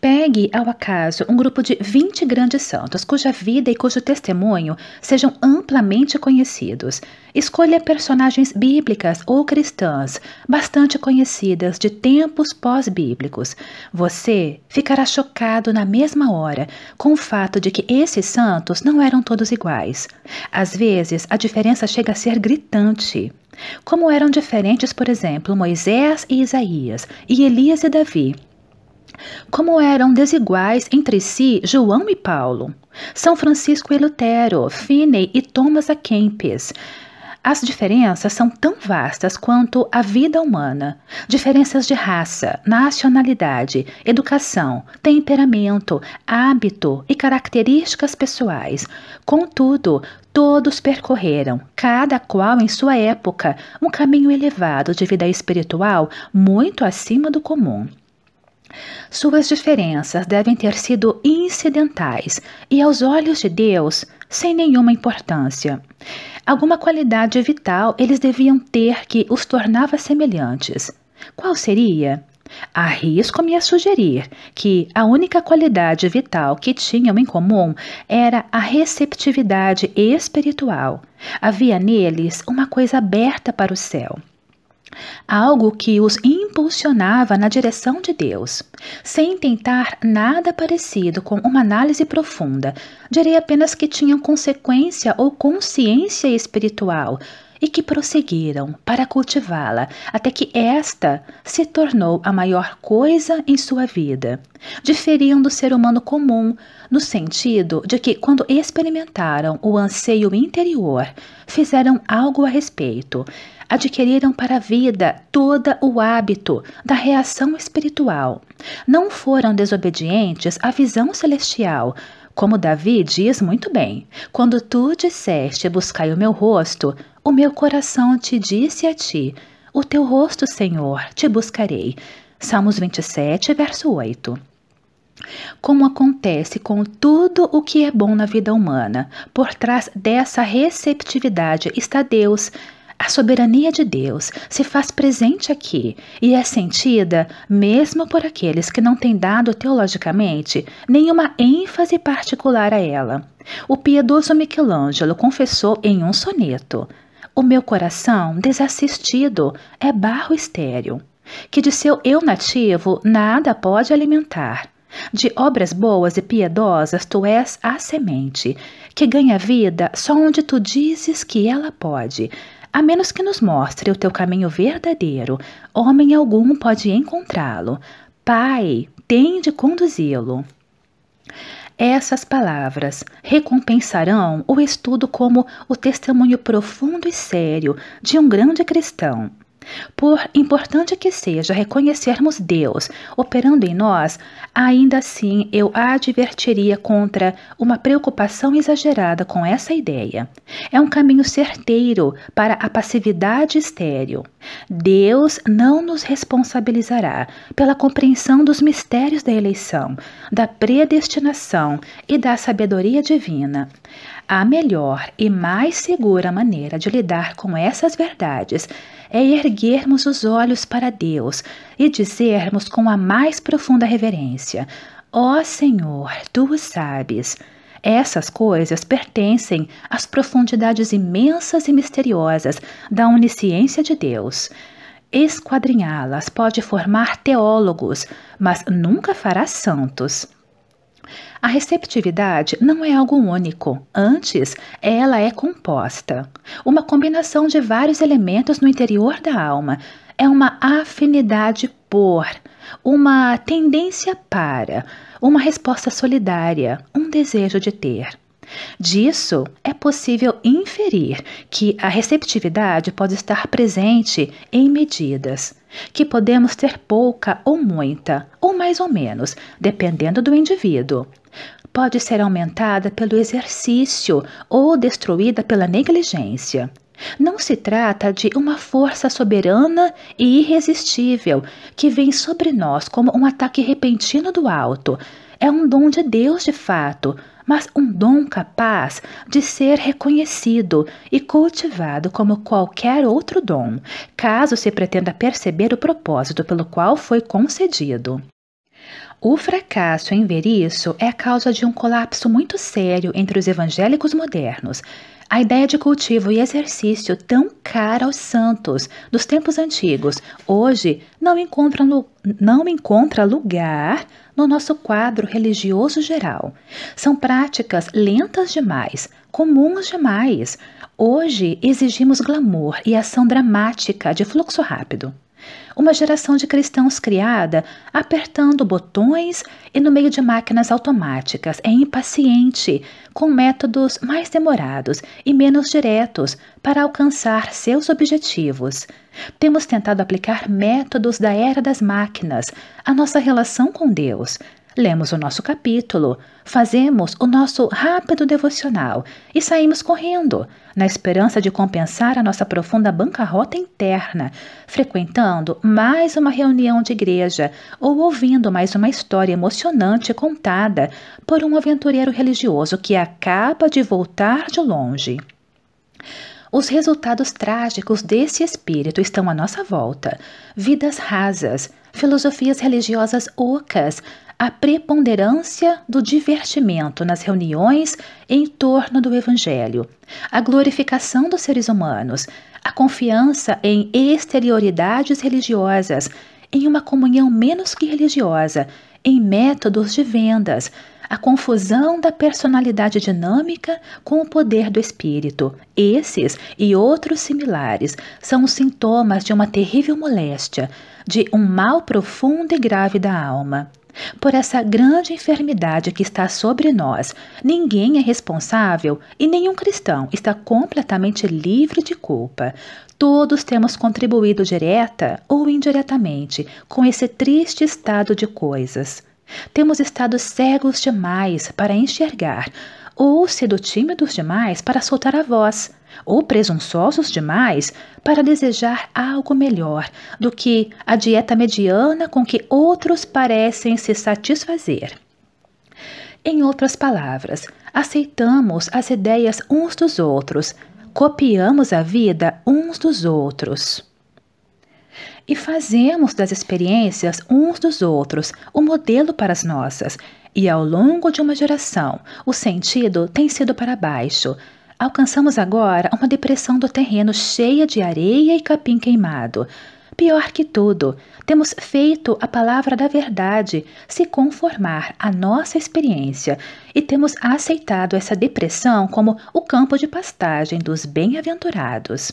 Pegue ao acaso um grupo de 20 grandes santos cuja vida e cujo testemunho sejam amplamente conhecidos. Escolha personagens bíblicas ou cristãs, bastante conhecidas de tempos pós-bíblicos. Você ficará chocado na mesma hora com o fato de que esses santos não eram todos iguais. Às vezes, a diferença chega a ser gritante. Como eram diferentes, por exemplo, Moisés e Isaías, e Elias e Davi como eram desiguais entre si João e Paulo, São Francisco e Lutero, Finney e Thomas A. Kempis. As diferenças são tão vastas quanto a vida humana. Diferenças de raça, nacionalidade, educação, temperamento, hábito e características pessoais. Contudo, todos percorreram, cada qual em sua época, um caminho elevado de vida espiritual muito acima do comum. Suas diferenças devem ter sido incidentais e, aos olhos de Deus, sem nenhuma importância. Alguma qualidade vital eles deviam ter que os tornava semelhantes. Qual seria? Arrisco-me a sugerir que a única qualidade vital que tinham em comum era a receptividade espiritual. Havia neles uma coisa aberta para o céu algo que os impulsionava na direção de Deus, sem tentar nada parecido com uma análise profunda. Direi apenas que tinham consequência ou consciência espiritual e que prosseguiram para cultivá-la até que esta se tornou a maior coisa em sua vida. Diferiam do ser humano comum, no sentido de que, quando experimentaram o anseio interior, fizeram algo a respeito adquiriram para a vida todo o hábito da reação espiritual. Não foram desobedientes à visão celestial, como Davi diz muito bem: Quando tu disseste buscai o meu rosto, o meu coração te disse a ti: O teu rosto, Senhor, te buscarei. Salmos 27, verso 8. Como acontece com tudo o que é bom na vida humana, por trás dessa receptividade está Deus a soberania de Deus se faz presente aqui e é sentida mesmo por aqueles que não têm dado teologicamente nenhuma ênfase particular a ela. O piedoso Michelangelo confessou em um soneto: O meu coração desassistido é barro estéril, que de seu eu nativo nada pode alimentar. De obras boas e piedosas tu és a semente, que ganha vida só onde tu dizes que ela pode, a menos que nos mostre o teu caminho verdadeiro, homem algum pode encontrá-lo. Pai, tem de conduzi-lo. Essas palavras recompensarão o estudo como o testemunho profundo e sério de um grande cristão por importante que seja reconhecermos Deus operando em nós, ainda assim eu advertiria contra uma preocupação exagerada com essa ideia. É um caminho certeiro para a passividade estéril. Deus não nos responsabilizará pela compreensão dos mistérios da eleição, da predestinação e da sabedoria divina. A melhor e mais segura maneira de lidar com essas verdades é erguermos os olhos para Deus e dizermos com a mais profunda reverência: Ó oh Senhor, tu sabes. Essas coisas pertencem às profundidades imensas e misteriosas da onisciência de Deus. Esquadrinhá-las pode formar teólogos, mas nunca fará santos. A receptividade não é algo único, antes, ela é composta. Uma combinação de vários elementos no interior da alma. É uma afinidade por, uma tendência para, uma resposta solidária, um desejo de ter. Disso é possível inferir que a receptividade pode estar presente em medidas, que podemos ter pouca ou muita, ou mais ou menos, dependendo do indivíduo. Pode ser aumentada pelo exercício ou destruída pela negligência. Não se trata de uma força soberana e irresistível que vem sobre nós como um ataque repentino do alto. É um dom de Deus de fato, mas um dom capaz de ser reconhecido e cultivado como qualquer outro dom, caso se pretenda perceber o propósito pelo qual foi concedido. O fracasso em ver isso é a causa de um colapso muito sério entre os evangélicos modernos. A ideia de cultivo e exercício tão cara aos santos dos tempos antigos, hoje não encontra, não encontra lugar no nosso quadro religioso geral. São práticas lentas demais, comuns demais. Hoje exigimos glamour e ação dramática de fluxo rápido uma geração de cristãos criada apertando botões e no meio de máquinas automáticas, é impaciente, com métodos mais demorados e menos diretos para alcançar seus objetivos. Temos tentado aplicar métodos da era das máquinas à nossa relação com Deus, lemos o nosso capítulo, fazemos o nosso rápido devocional e saímos correndo, na esperança de compensar a nossa profunda bancarrota interna, frequentando mais uma reunião de igreja ou ouvindo mais uma história emocionante contada por um aventureiro religioso que acaba de voltar de longe. Os resultados trágicos desse espírito estão à nossa volta: vidas rasas, filosofias religiosas ocas, a preponderância do divertimento nas reuniões em torno do Evangelho, a glorificação dos seres humanos, a confiança em exterioridades religiosas, em uma comunhão menos que religiosa em métodos de vendas, a confusão da personalidade dinâmica com o poder do espírito. Esses e outros similares são os sintomas de uma terrível moléstia, de um mal profundo e grave da alma. Por essa grande enfermidade que está sobre nós, ninguém é responsável e nenhum cristão está completamente livre de culpa. Todos temos contribuído direta ou indiretamente com esse triste estado de coisas. Temos estado cegos demais para enxergar, ou sido tímidos demais para soltar a voz, ou presunçosos demais para desejar algo melhor do que a dieta mediana com que outros parecem se satisfazer. Em outras palavras, aceitamos as ideias uns dos outros copiamos a vida uns dos outros e fazemos das experiências uns dos outros o um modelo para as nossas, e ao longo de uma geração, o sentido tem sido para baixo. Alcançamos agora uma depressão do terreno cheia de areia e capim queimado. Pior que tudo, temos feito a palavra da verdade se conformar à nossa experiência e temos aceitado essa depressão como o campo de pastagem dos bem-aventurados.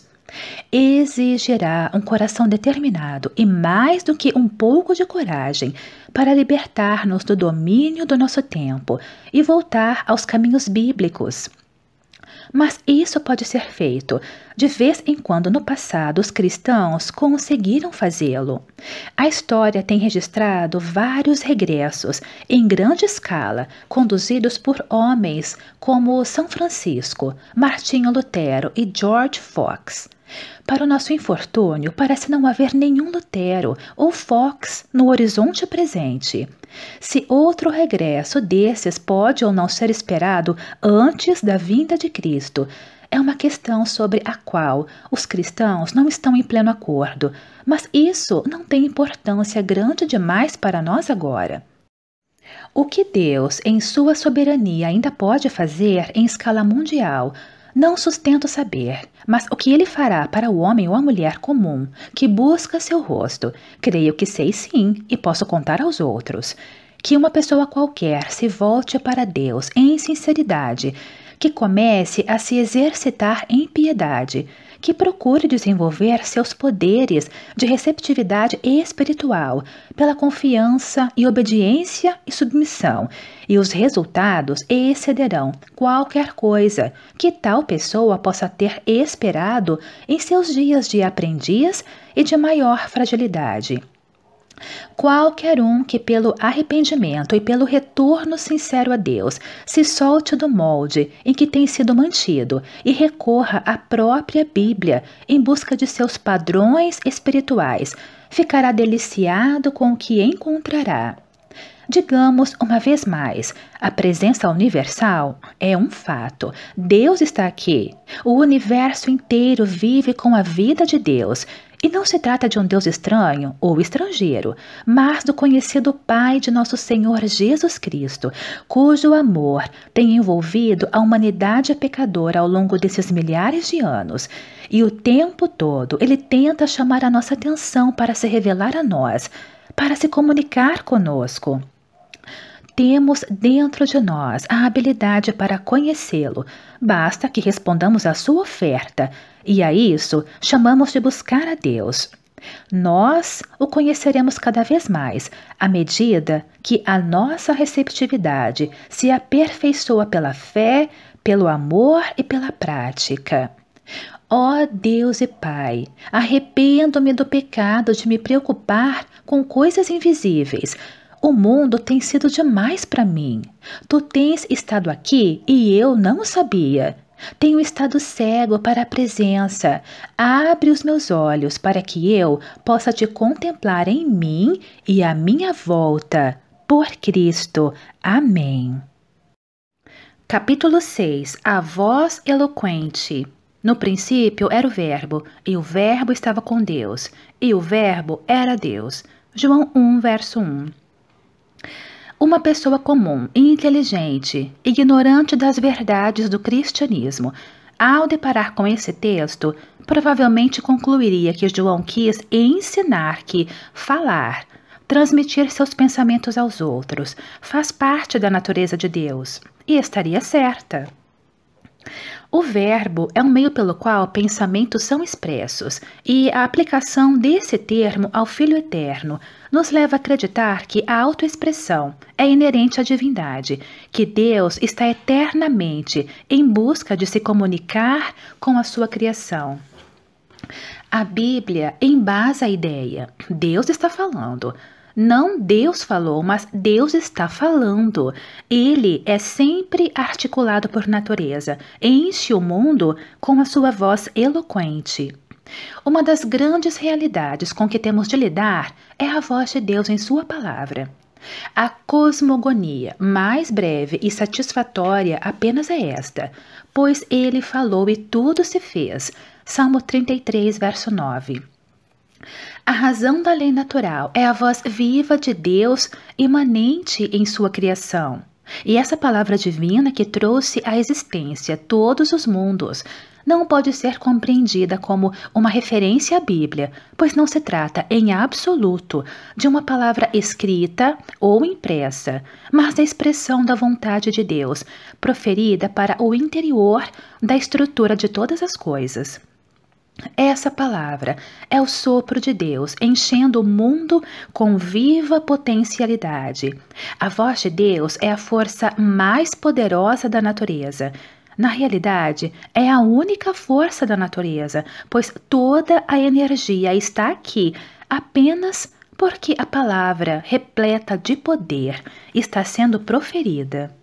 Exigirá um coração determinado e mais do que um pouco de coragem para libertar-nos do domínio do nosso tempo e voltar aos caminhos bíblicos. Mas isso pode ser feito. De vez em quando no passado, os cristãos conseguiram fazê-lo. A história tem registrado vários regressos, em grande escala, conduzidos por homens como São Francisco, Martinho Lutero e George Fox. Para o nosso infortúnio, parece não haver nenhum Lutero ou Fox no horizonte presente se outro regresso desses pode ou não ser esperado antes da vinda de Cristo. É uma questão sobre a qual os cristãos não estão em pleno acordo, mas isso não tem importância grande demais para nós agora. O que Deus, em sua soberania, ainda pode fazer em escala mundial não sustento saber, mas o que ele fará para o homem ou a mulher comum que busca seu rosto, creio que sei sim e posso contar aos outros. Que uma pessoa qualquer se volte para Deus em sinceridade, que comece a se exercitar em piedade que procure desenvolver seus poderes de receptividade espiritual pela confiança e obediência e submissão, e os resultados excederão qualquer coisa que tal pessoa possa ter esperado em seus dias de aprendiz e de maior fragilidade. Qualquer um que, pelo arrependimento e pelo retorno sincero a Deus, se solte do molde em que tem sido mantido e recorra à própria Bíblia em busca de seus padrões espirituais, ficará deliciado com o que encontrará. Digamos uma vez mais, a presença universal é um fato. Deus está aqui. O universo inteiro vive com a vida de Deus e não se trata de um Deus estranho ou estrangeiro, mas do conhecido Pai de nosso Senhor Jesus Cristo, cujo amor tem envolvido a humanidade pecadora ao longo desses milhares de anos. E o tempo todo ele tenta chamar a nossa atenção para se revelar a nós, para se comunicar conosco. Temos dentro de nós a habilidade para conhecê-lo, basta que respondamos à sua oferta e a isso chamamos de buscar a Deus. Nós o conheceremos cada vez mais à medida que a nossa receptividade se aperfeiçoa pela fé, pelo amor e pela prática. Ó oh Deus e Pai, arrependo-me do pecado de me preocupar com coisas invisíveis. O mundo tem sido demais para mim. Tu tens estado aqui e eu não sabia. Tenho estado cego para a presença. Abre os meus olhos para que eu possa te contemplar em mim e à minha volta. Por Cristo. Amém. Capítulo 6 A Voz Eloquente No princípio era o Verbo, e o Verbo estava com Deus, e o Verbo era Deus. João 1, verso 1 uma pessoa comum, inteligente, ignorante das verdades do cristianismo, ao deparar com esse texto, provavelmente concluiria que João quis ensinar que falar, transmitir seus pensamentos aos outros, faz parte da natureza de Deus, e estaria certa. O verbo é um meio pelo qual pensamentos são expressos, e a aplicação desse termo ao Filho Eterno nos leva a acreditar que a autoexpressão é inerente à divindade, que Deus está eternamente em busca de se comunicar com a sua criação. A Bíblia embasa a ideia: Deus está falando, não Deus falou, mas Deus está falando. Ele é sempre articulado por natureza, enche o mundo com a sua voz eloquente. Uma das grandes realidades com que temos de lidar é a voz de Deus em Sua palavra. A cosmogonia mais breve e satisfatória apenas é esta, pois ele falou e tudo se fez. Salmo 33, verso 9. A razão da lei natural é a voz viva de Deus imanente em sua criação. E essa palavra divina que trouxe à existência todos os mundos não pode ser compreendida como uma referência à Bíblia, pois não se trata, em absoluto, de uma palavra escrita ou impressa, mas da expressão da vontade de Deus, proferida para o interior da estrutura de todas as coisas. Essa palavra é o sopro de Deus enchendo o mundo com viva potencialidade. A voz de Deus é a força mais poderosa da natureza. Na realidade, é a única força da natureza, pois toda a energia está aqui apenas porque a palavra, repleta de poder, está sendo proferida.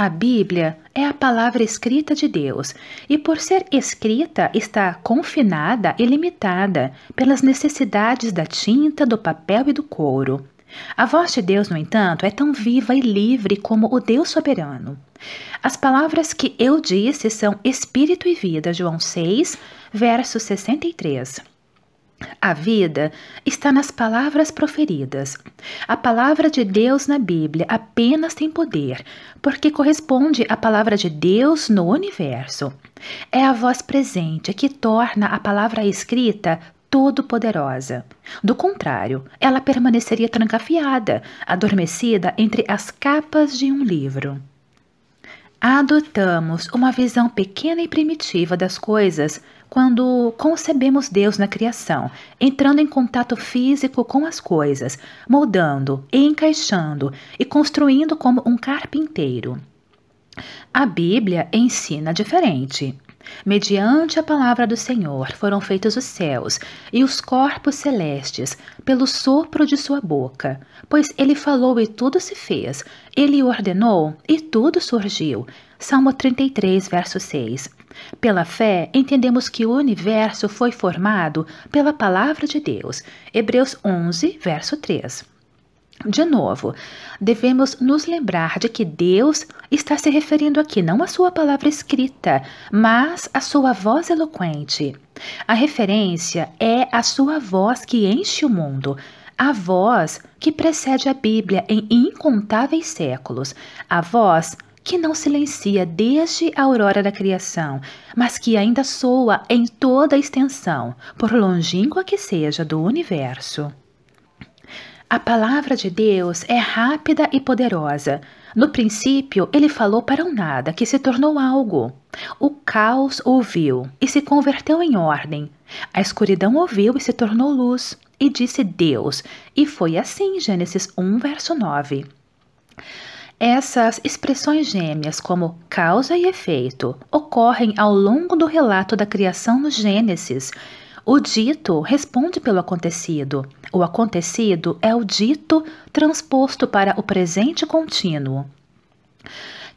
A Bíblia é a palavra escrita de Deus e, por ser escrita, está confinada e limitada pelas necessidades da tinta, do papel e do couro. A voz de Deus, no entanto, é tão viva e livre como o Deus soberano. As palavras que eu disse são espírito e vida, João 6, verso 63. A vida está nas palavras proferidas. A palavra de Deus na Bíblia apenas tem poder, porque corresponde à palavra de Deus no universo. É a voz presente que torna a palavra escrita todo-poderosa. Do contrário, ela permaneceria trancafiada, adormecida entre as capas de um livro. Adotamos uma visão pequena e primitiva das coisas quando concebemos Deus na criação, entrando em contato físico com as coisas, moldando, encaixando e construindo como um carpinteiro. A Bíblia ensina diferente. Mediante a palavra do Senhor foram feitos os céus e os corpos celestes, pelo sopro de sua boca. Pois ele falou e tudo se fez, ele ordenou e tudo surgiu. Salmo 33, verso 6. Pela fé, entendemos que o universo foi formado pela palavra de Deus. Hebreus 11, verso 3. De novo, devemos nos lembrar de que Deus está se referindo aqui não à sua palavra escrita, mas à sua voz eloquente. A referência é a sua voz que enche o mundo, a voz que precede a Bíblia em incontáveis séculos, a voz que não silencia desde a aurora da criação, mas que ainda soa em toda a extensão, por longínqua que seja do universo. A palavra de Deus é rápida e poderosa. No princípio, ele falou para o nada, que se tornou algo. O caos ouviu e se converteu em ordem. A escuridão ouviu e se tornou luz. E disse Deus. E foi assim, Gênesis 1, verso 9. Essas expressões gêmeas, como causa e efeito, ocorrem ao longo do relato da criação no Gênesis. O dito responde pelo acontecido. O acontecido é o dito transposto para o presente contínuo.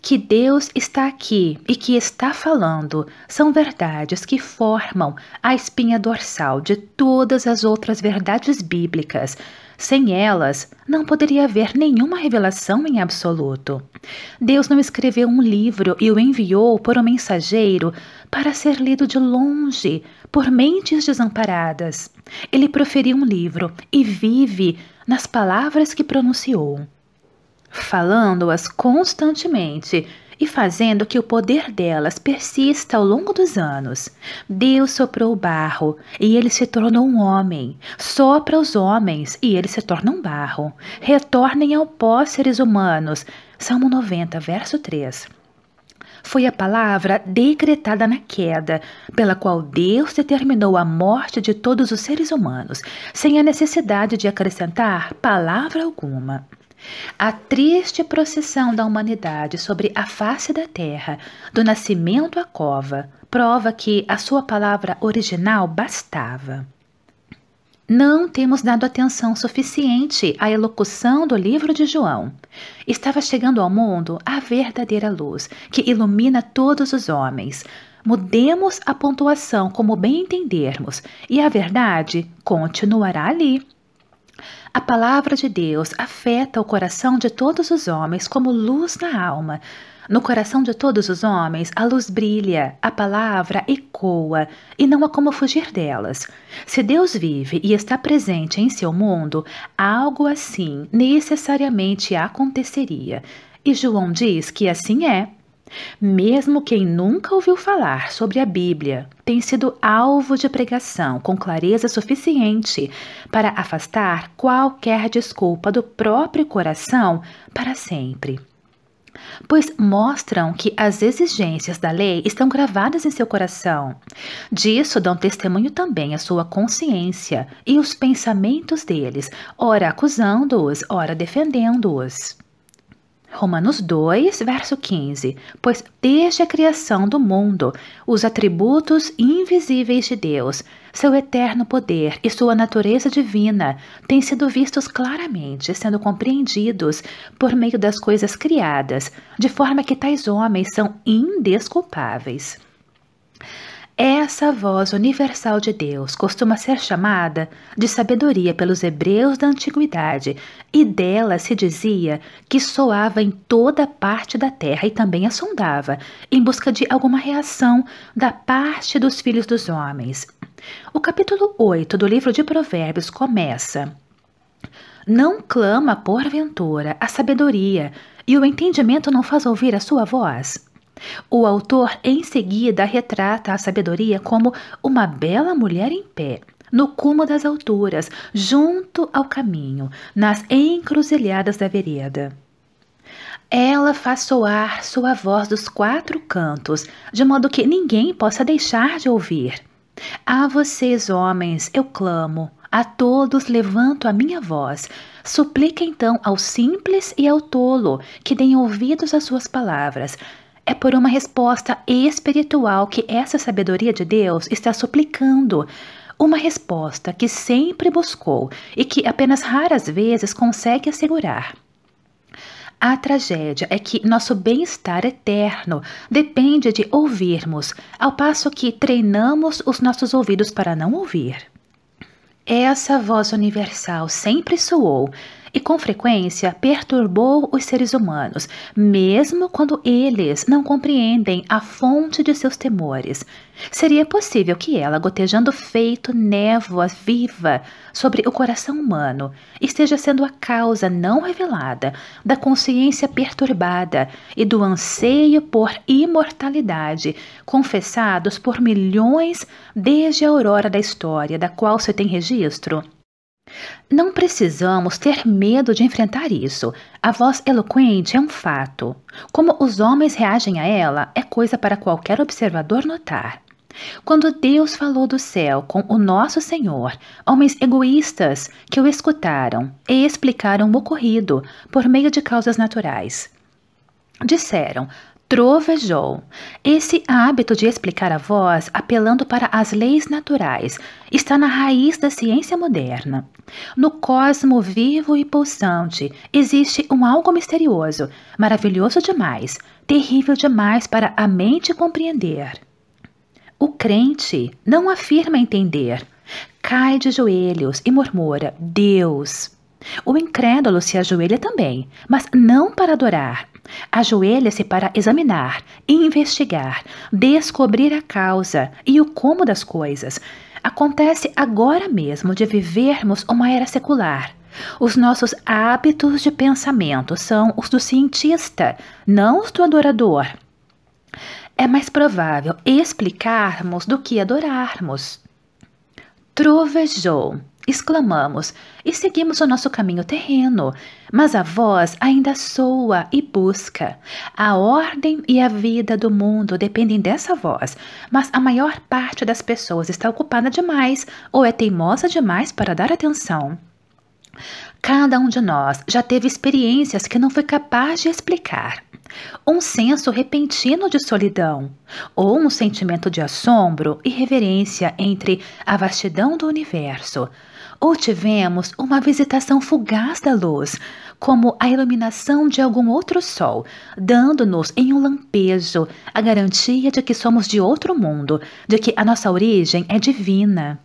Que Deus está aqui e que está falando são verdades que formam a espinha dorsal de todas as outras verdades bíblicas sem elas, não poderia haver nenhuma revelação em absoluto. Deus não escreveu um livro e o enviou por um mensageiro para ser lido de longe, por mentes desamparadas. Ele proferiu um livro e vive nas palavras que pronunciou falando-as constantemente e fazendo que o poder delas persista ao longo dos anos. Deus soprou o barro e ele se tornou um homem. Sopra os homens e eles se tornam barro. Retornem ao pó, seres humanos. Salmo 90, verso 3 foi a palavra decretada na queda, pela qual Deus determinou a morte de todos os seres humanos, sem a necessidade de acrescentar palavra alguma. A triste procissão da humanidade sobre a face da terra, do nascimento à cova, prova que a sua palavra original bastava. Não temos dado atenção suficiente à elocução do livro de João. Estava chegando ao mundo a verdadeira luz, que ilumina todos os homens. Mudemos a pontuação como bem entendermos, e a verdade continuará ali. A palavra de Deus afeta o coração de todos os homens como luz na alma. No coração de todos os homens, a luz brilha, a palavra ecoa, e não há como fugir delas. Se Deus vive e está presente em seu mundo, algo assim necessariamente aconteceria. E João diz que assim é. Mesmo quem nunca ouviu falar sobre a Bíblia tem sido alvo de pregação com clareza suficiente para afastar qualquer desculpa do próprio coração para sempre. Pois mostram que as exigências da lei estão gravadas em seu coração. Disso dão testemunho também a sua consciência e os pensamentos deles, ora acusando-os, ora defendendo-os. Romanos 2, verso 15: Pois desde a criação do mundo, os atributos invisíveis de Deus, seu eterno poder e sua natureza divina têm sido vistos claramente, sendo compreendidos por meio das coisas criadas, de forma que tais homens são indesculpáveis. Essa voz universal de Deus costuma ser chamada de sabedoria pelos hebreus da antiguidade, e dela se dizia que soava em toda parte da terra e também assondava, em busca de alguma reação da parte dos filhos dos homens. O capítulo 8 do livro de Provérbios começa: Não clama porventura a sabedoria, e o entendimento não faz ouvir a sua voz. O autor, em seguida, retrata a sabedoria como uma bela mulher em pé, no cume das alturas, junto ao caminho, nas encruzilhadas da vereda. Ela faz soar sua voz dos quatro cantos, de modo que ninguém possa deixar de ouvir. A vocês, homens, eu clamo, a todos levanto a minha voz. Suplica então ao simples e ao tolo que deem ouvidos às suas palavras. É por uma resposta espiritual que essa sabedoria de Deus está suplicando. Uma resposta que sempre buscou e que apenas raras vezes consegue assegurar. A tragédia é que nosso bem-estar eterno depende de ouvirmos, ao passo que treinamos os nossos ouvidos para não ouvir. Essa voz universal sempre soou, e com frequência perturbou os seres humanos, mesmo quando eles não compreendem a fonte de seus temores. Seria possível que ela, gotejando feito névoa viva sobre o coração humano, esteja sendo a causa não revelada da consciência perturbada e do anseio por imortalidade confessados por milhões desde a aurora da história, da qual se tem registro? Não precisamos ter medo de enfrentar isso. A voz eloquente é um fato. Como os homens reagem a ela é coisa para qualquer observador notar. Quando Deus falou do céu com o nosso Senhor, homens egoístas que o escutaram e explicaram o ocorrido por meio de causas naturais. Disseram: trovejou. Esse hábito de explicar a voz apelando para as leis naturais está na raiz da ciência moderna. No cosmo vivo e pulsante existe um algo misterioso, maravilhoso demais, terrível demais para a mente compreender. O crente não afirma entender, cai de joelhos e murmura: Deus. O incrédulo se ajoelha também, mas não para adorar, Ajoelha-se para examinar, investigar, descobrir a causa e o como das coisas. Acontece agora mesmo de vivermos uma era secular. Os nossos hábitos de pensamento são os do cientista, não os do adorador. É mais provável explicarmos do que adorarmos. Trovejou exclamamos e seguimos o nosso caminho terreno, mas a voz ainda soa e busca. A ordem e a vida do mundo dependem dessa voz, mas a maior parte das pessoas está ocupada demais ou é teimosa demais para dar atenção. Cada um de nós já teve experiências que não foi capaz de explicar. Um senso repentino de solidão, ou um sentimento de assombro e reverência entre a vastidão do universo, ou tivemos uma visitação fugaz da luz, como a iluminação de algum outro sol, dando-nos em um lampejo a garantia de que somos de outro mundo, de que a nossa origem é divina.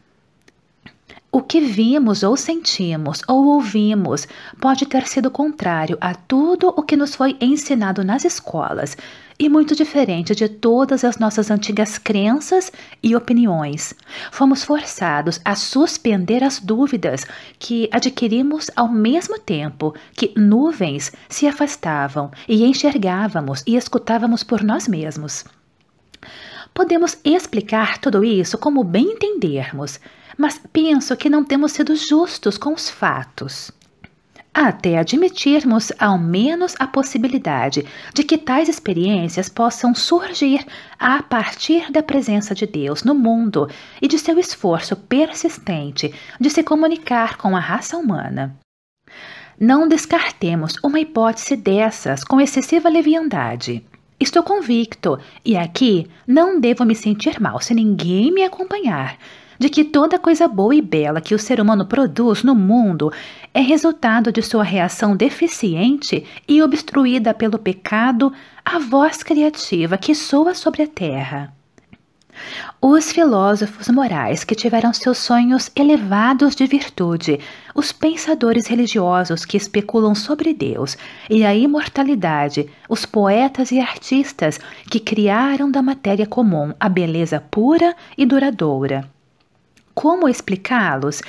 O que vimos ou sentimos ou ouvimos pode ter sido contrário a tudo o que nos foi ensinado nas escolas, e muito diferente de todas as nossas antigas crenças e opiniões. Fomos forçados a suspender as dúvidas que adquirimos ao mesmo tempo que nuvens se afastavam e enxergávamos e escutávamos por nós mesmos. Podemos explicar tudo isso como bem entendermos, mas penso que não temos sido justos com os fatos até admitirmos ao menos a possibilidade de que tais experiências possam surgir a partir da presença de Deus no mundo e de seu esforço persistente de se comunicar com a raça humana. Não descartemos uma hipótese dessas com excessiva leviandade. Estou convicto, e aqui não devo me sentir mal se ninguém me acompanhar, de que toda coisa boa e bela que o ser humano produz no mundo é resultado de sua reação deficiente e obstruída pelo pecado a voz criativa que soa sobre a terra. Os filósofos morais que tiveram seus sonhos elevados de virtude, os pensadores religiosos que especulam sobre Deus e a imortalidade, os poetas e artistas que criaram da matéria comum a beleza pura e duradoura. Como explicá-los?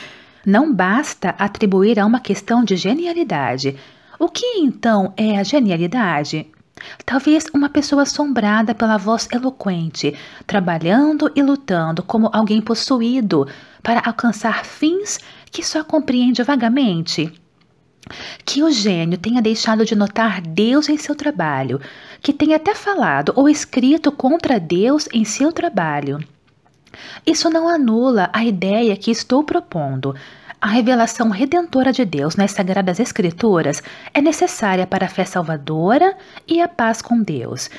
Não basta atribuir a uma questão de genialidade. O que então é a genialidade? Talvez uma pessoa assombrada pela voz eloquente, trabalhando e lutando como alguém possuído para alcançar fins que só compreende vagamente. Que o gênio tenha deixado de notar Deus em seu trabalho, que tenha até falado ou escrito contra Deus em seu trabalho. Isso não anula a ideia que estou propondo, a revelação redentora de Deus nas Sagradas Escrituras é necessária para a fé salvadora e a paz com Deus.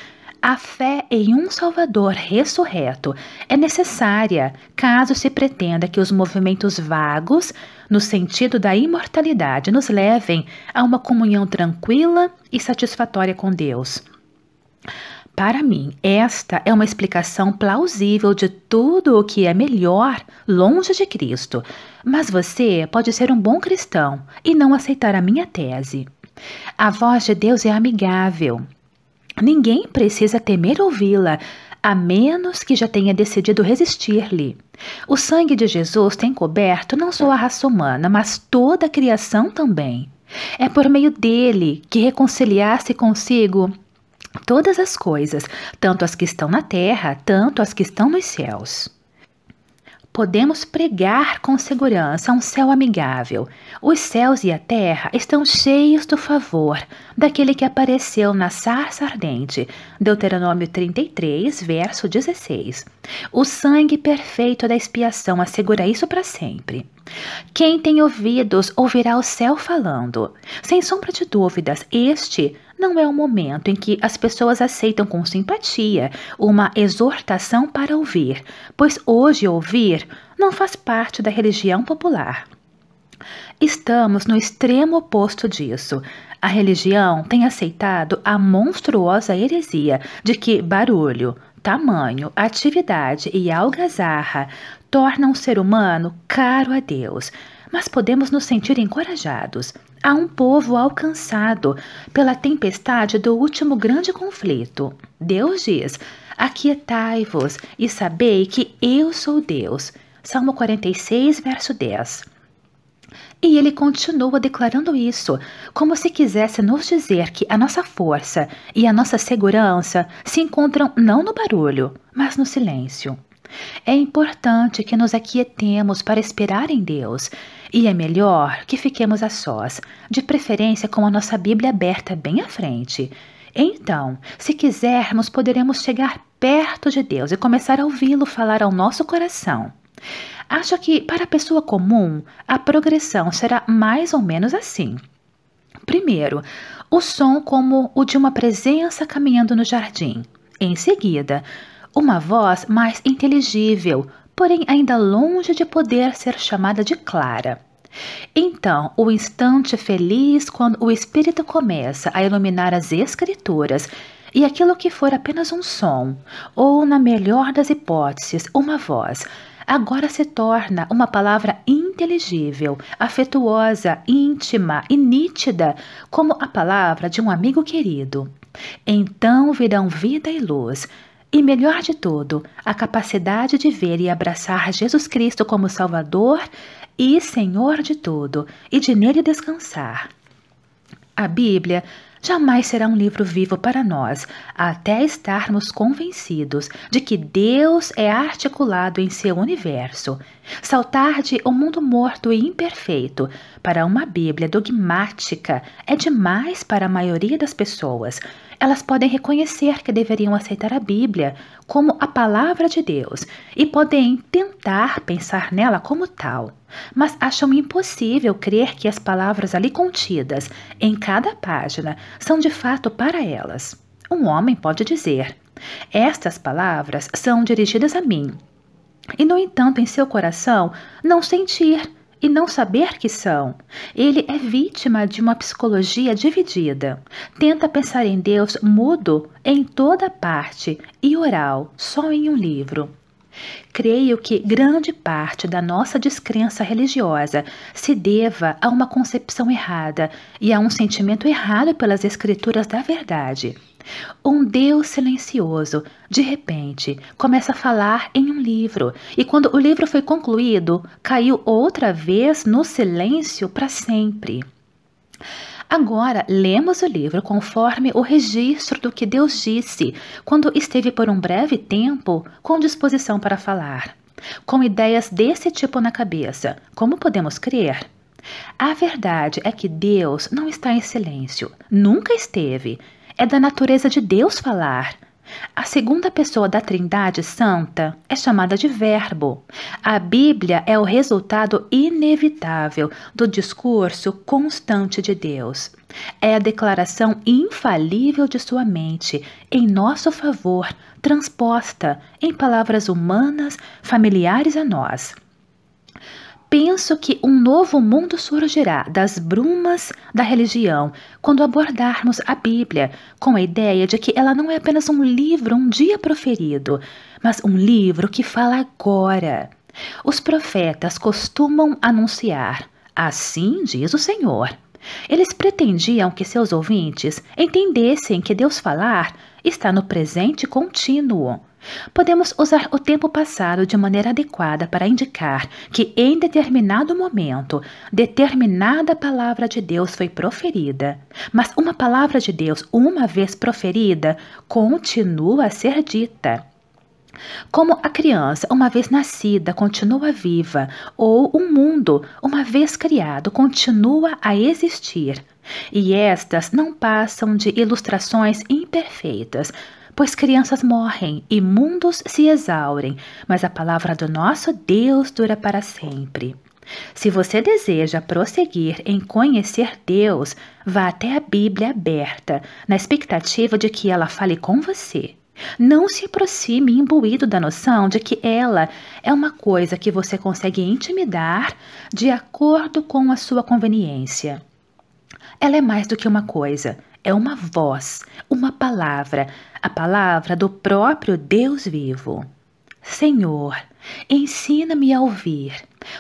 A fé em um Salvador ressurreto é necessária caso se pretenda que os movimentos vagos, no sentido da imortalidade, nos levem a uma comunhão tranquila e satisfatória com Deus. Para mim, esta é uma explicação plausível de tudo o que é melhor longe de Cristo, mas você pode ser um bom cristão e não aceitar a minha tese. A voz de Deus é amigável. Ninguém precisa temer ouvi-la, a menos que já tenha decidido resistir-lhe. O sangue de Jesus tem coberto não só a raça humana, mas toda a criação também. É por meio dele que reconciliasse consigo todas as coisas, tanto as que estão na terra, tanto as que estão nos céus. Podemos pregar com segurança um céu amigável. Os céus e a terra estão cheios do favor daquele que apareceu na sarça ardente. Deuteronômio 33, verso 16. O sangue perfeito da expiação assegura isso para sempre. Quem tem ouvidos ouvirá o céu falando. Sem sombra de dúvidas, este não é o momento em que as pessoas aceitam com simpatia uma exortação para ouvir, pois hoje ouvir não faz parte da religião popular. Estamos no extremo oposto disso. A religião tem aceitado a monstruosa heresia de que barulho, tamanho, atividade e algazarra tornam o ser humano caro a Deus, mas podemos nos sentir encorajados a um povo alcançado pela tempestade do último grande conflito. Deus diz: Aquietai-vos e sabei que eu sou Deus. Salmo 46, verso 10. E ele continua declarando isso, como se quisesse nos dizer que a nossa força e a nossa segurança se encontram não no barulho, mas no silêncio. É importante que nos aquietemos para esperar em Deus e é melhor que fiquemos a sós, de preferência com a nossa Bíblia aberta bem à frente. Então, se quisermos, poderemos chegar perto de Deus e começar a ouvi-lo falar ao nosso coração. Acho que, para a pessoa comum, a progressão será mais ou menos assim. Primeiro, o som como o de uma presença caminhando no jardim. Em seguida, uma voz mais inteligível, porém ainda longe de poder ser chamada de clara. Então, o instante feliz quando o espírito começa a iluminar as escrituras e aquilo que for apenas um som, ou na melhor das hipóteses, uma voz, agora se torna uma palavra inteligível, afetuosa, íntima e nítida, como a palavra de um amigo querido. Então virão vida e luz, e, melhor de tudo, a capacidade de ver e abraçar Jesus Cristo como Salvador e Senhor de tudo e de nele descansar. A Bíblia jamais será um livro vivo para nós até estarmos convencidos de que Deus é articulado em seu universo Saltar de um mundo morto e imperfeito para uma Bíblia dogmática é demais para a maioria das pessoas. Elas podem reconhecer que deveriam aceitar a Bíblia como a palavra de Deus e podem tentar pensar nela como tal, mas acham impossível crer que as palavras ali contidas em cada página são de fato para elas. Um homem pode dizer: Estas palavras são dirigidas a mim e, no entanto, em seu coração, não sentir e não saber que são. Ele é vítima de uma psicologia dividida. Tenta pensar em Deus mudo em toda parte e oral, só em um livro. Creio que grande parte da nossa descrença religiosa se deva a uma concepção errada e a um sentimento errado pelas escrituras da verdade. Um Deus silencioso, de repente, começa a falar em um livro, e quando o livro foi concluído, caiu outra vez no silêncio para sempre. Agora, lemos o livro conforme o registro do que Deus disse quando esteve por um breve tempo com disposição para falar. Com ideias desse tipo na cabeça, como podemos crer? A verdade é que Deus não está em silêncio, nunca esteve, é da natureza de Deus falar. A segunda pessoa da Trindade Santa é chamada de Verbo. A Bíblia é o resultado inevitável do discurso constante de Deus. É a declaração infalível de sua mente em nosso favor, transposta em palavras humanas familiares a nós. Penso que um novo mundo surgirá das brumas da religião quando abordarmos a Bíblia com a ideia de que ela não é apenas um livro um dia proferido, mas um livro que fala agora. Os profetas costumam anunciar: Assim diz o Senhor. Eles pretendiam que seus ouvintes entendessem que Deus falar está no presente contínuo Podemos usar o tempo passado de maneira adequada para indicar que, em determinado momento, determinada palavra de Deus foi proferida. Mas uma palavra de Deus, uma vez proferida, continua a ser dita. Como a criança, uma vez nascida, continua viva, ou o um mundo, uma vez criado, continua a existir. E estas não passam de ilustrações imperfeitas, pois crianças morrem e mundos se exaurem, mas a palavra do nosso Deus dura para sempre. Se você deseja prosseguir em conhecer Deus, vá até a Bíblia aberta, na expectativa de que ela fale com você. Não se aproxime imbuído da noção de que ela é uma coisa que você consegue intimidar de acordo com a sua conveniência. Ela é mais do que uma coisa é uma voz, uma palavra, a palavra do próprio Deus vivo. Senhor, ensina-me a ouvir.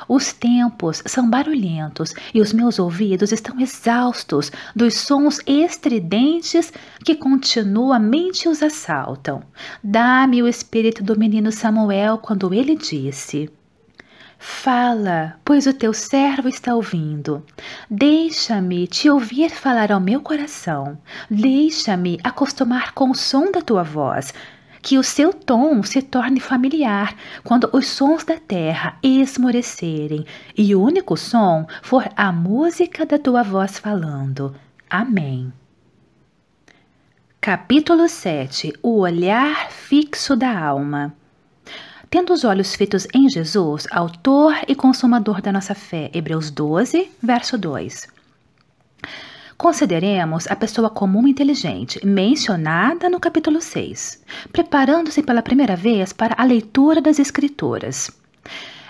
Os tempos são barulhentos e os meus ouvidos estão exaustos dos sons estridentes que continuamente os assaltam. Dá-me o espírito do menino Samuel quando ele disse: Fala, pois o teu servo está ouvindo. Deixa-me te ouvir falar ao meu coração. Deixa-me acostumar com o som da tua voz. Que o seu tom se torne familiar quando os sons da terra esmorecerem e o único som for a música da tua voz falando. Amém. Capítulo 7 O olhar fixo da alma tendo os olhos fitos em Jesus, autor e consumador da nossa fé. Hebreus 12, verso 2. Consideremos a pessoa comum inteligente, mencionada no capítulo 6, preparando-se pela primeira vez para a leitura das Escrituras.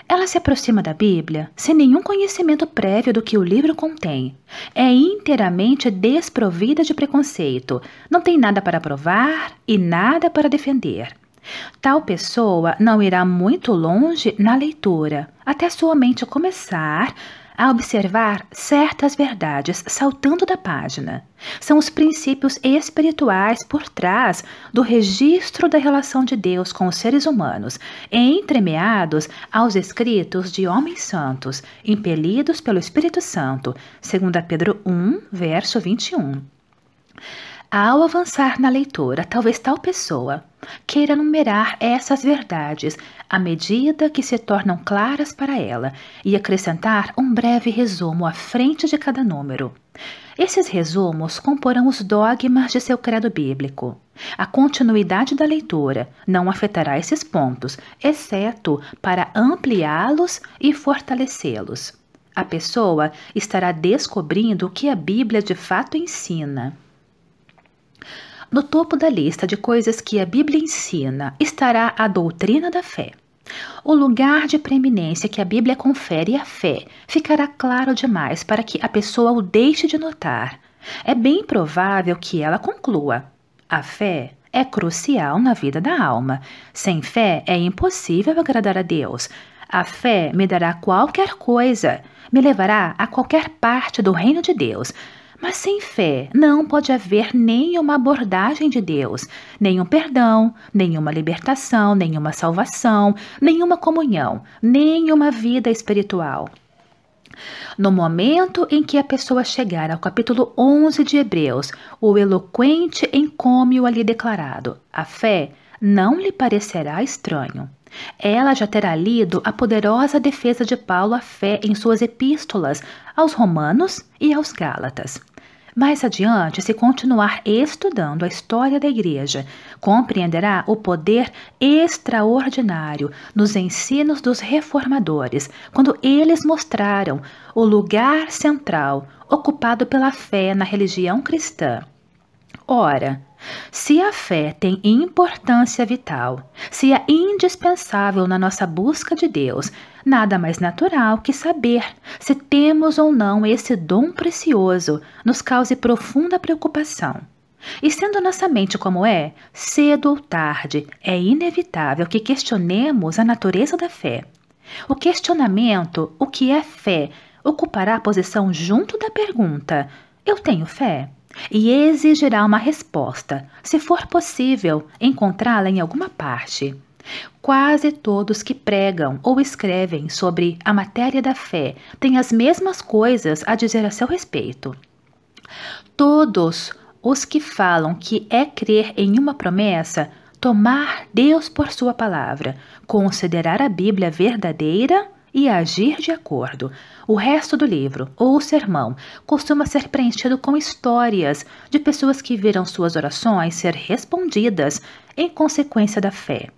Ela se aproxima da Bíblia sem nenhum conhecimento prévio do que o livro contém. É inteiramente desprovida de preconceito, não tem nada para provar e nada para defender. Tal pessoa não irá muito longe na leitura, até sua mente começar a observar certas verdades saltando da página. São os princípios espirituais por trás do registro da relação de Deus com os seres humanos, entremeados aos escritos de homens santos, impelidos pelo Espírito Santo, segundo Pedro 1, verso 21. Ao avançar na leitura, talvez tal pessoa queira numerar essas verdades à medida que se tornam claras para ela e acrescentar um breve resumo à frente de cada número. Esses resumos comporão os dogmas de seu credo bíblico. A continuidade da leitura não afetará esses pontos, exceto para ampliá-los e fortalecê-los. A pessoa estará descobrindo o que a Bíblia de fato ensina. No topo da lista de coisas que a Bíblia ensina estará a doutrina da fé. O lugar de preeminência que a Bíblia confere à é fé ficará claro demais para que a pessoa o deixe de notar. É bem provável que ela conclua: a fé é crucial na vida da alma. Sem fé é impossível agradar a Deus. A fé me dará qualquer coisa, me levará a qualquer parte do reino de Deus, mas sem fé não pode haver nenhuma abordagem de Deus, nenhum perdão, nenhuma libertação, nenhuma salvação, nenhuma comunhão, nenhuma vida espiritual. No momento em que a pessoa chegar ao capítulo 11 de Hebreus, o eloquente encômio ali declarado, a fé não lhe parecerá estranho. Ela já terá lido a poderosa defesa de Paulo à fé em suas epístolas aos Romanos e aos Gálatas. Mais adiante, se continuar estudando a história da Igreja, compreenderá o poder extraordinário nos ensinos dos reformadores, quando eles mostraram o lugar central ocupado pela fé na religião cristã. Ora, se a fé tem importância vital, se é indispensável na nossa busca de Deus, nada mais natural que saber se temos ou não esse dom precioso nos cause profunda preocupação. E sendo nossa mente como é, cedo ou tarde, é inevitável que questionemos a natureza da fé. O questionamento, o que é fé, ocupará a posição junto da pergunta: Eu tenho fé? e exigirá uma resposta, se for possível encontrá-la em alguma parte. Quase todos que pregam ou escrevem sobre a matéria da fé têm as mesmas coisas a dizer a seu respeito. Todos os que falam que é crer em uma promessa, tomar Deus por sua palavra, considerar a Bíblia verdadeira e agir de acordo. O resto do livro, ou sermão, costuma ser preenchido com histórias de pessoas que viram suas orações ser respondidas em consequência da fé.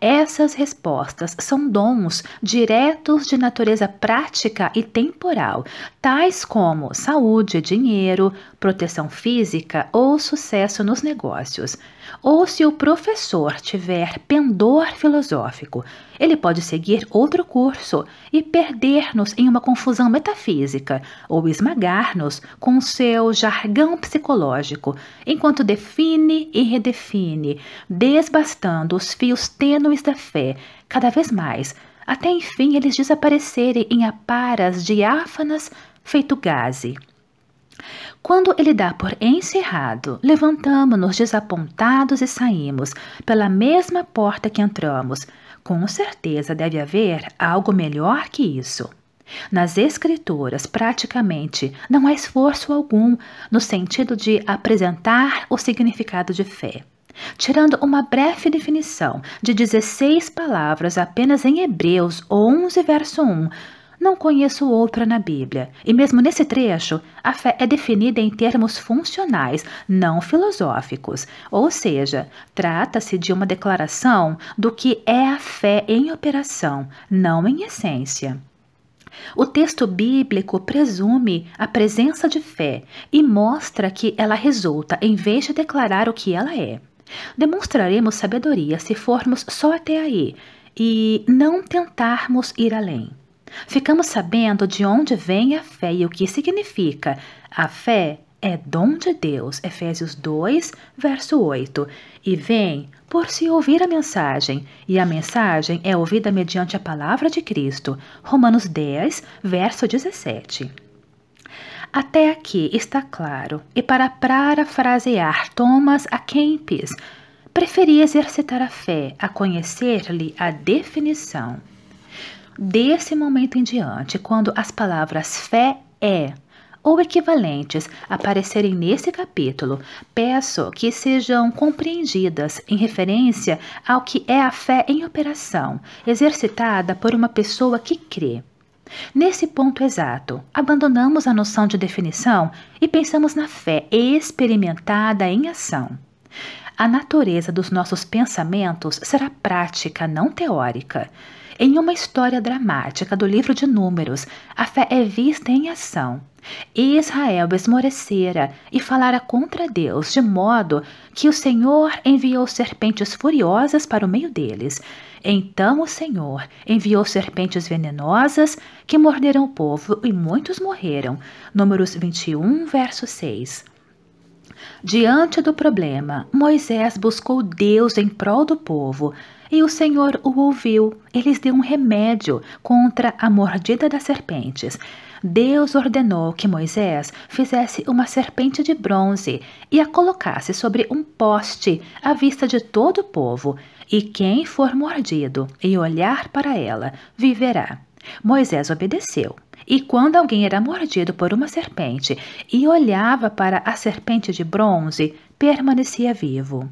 Essas respostas são dons diretos de natureza prática e temporal, tais como saúde, dinheiro, proteção física ou sucesso nos negócios. Ou se o professor tiver pendor filosófico, ele pode seguir outro curso e perder-nos em uma confusão metafísica ou esmagar-nos com seu jargão psicológico, enquanto define e redefine, desbastando os fios tênues da fé cada vez mais, até enfim eles desaparecerem em aparas diáfanas feito gaze. Quando ele dá por encerrado, levantamo-nos desapontados e saímos pela mesma porta que entramos. Com certeza deve haver algo melhor que isso. Nas Escrituras, praticamente, não há esforço algum no sentido de apresentar o significado de fé. Tirando uma breve definição de 16 palavras apenas em Hebreus 11, verso 1, não conheço outra na Bíblia, e mesmo nesse trecho, a fé é definida em termos funcionais, não filosóficos, ou seja, trata-se de uma declaração do que é a fé em operação, não em essência. O texto bíblico presume a presença de fé e mostra que ela resulta em vez de declarar o que ela é. Demonstraremos sabedoria se formos só até aí e não tentarmos ir além. Ficamos sabendo de onde vem a fé e o que significa. A fé é dom de Deus, Efésios 2, verso 8, e vem por se ouvir a mensagem, e a mensagem é ouvida mediante a palavra de Cristo, Romanos 10, verso 17. Até aqui está claro, e para parafrasear Thomas A. Kempis, preferia exercitar a fé a conhecer-lhe a definição. Desse momento em diante, quando as palavras fé é ou equivalentes aparecerem nesse capítulo, peço que sejam compreendidas em referência ao que é a fé em operação, exercitada por uma pessoa que crê. Nesse ponto exato, abandonamos a noção de definição e pensamos na fé experimentada em ação. A natureza dos nossos pensamentos será prática, não teórica. Em uma história dramática do livro de Números, a fé é vista em ação. E Israel esmorecera e falara contra Deus, de modo que o Senhor enviou serpentes furiosas para o meio deles. Então o Senhor enviou serpentes venenosas que morderam o povo e muitos morreram. Números 21, verso 6. Diante do problema, Moisés buscou Deus em prol do povo. E o Senhor o ouviu. Eles deu um remédio contra a mordida das serpentes. Deus ordenou que Moisés fizesse uma serpente de bronze e a colocasse sobre um poste à vista de todo o povo, e quem for mordido e olhar para ela viverá. Moisés obedeceu. E quando alguém era mordido por uma serpente e olhava para a serpente de bronze, permanecia vivo.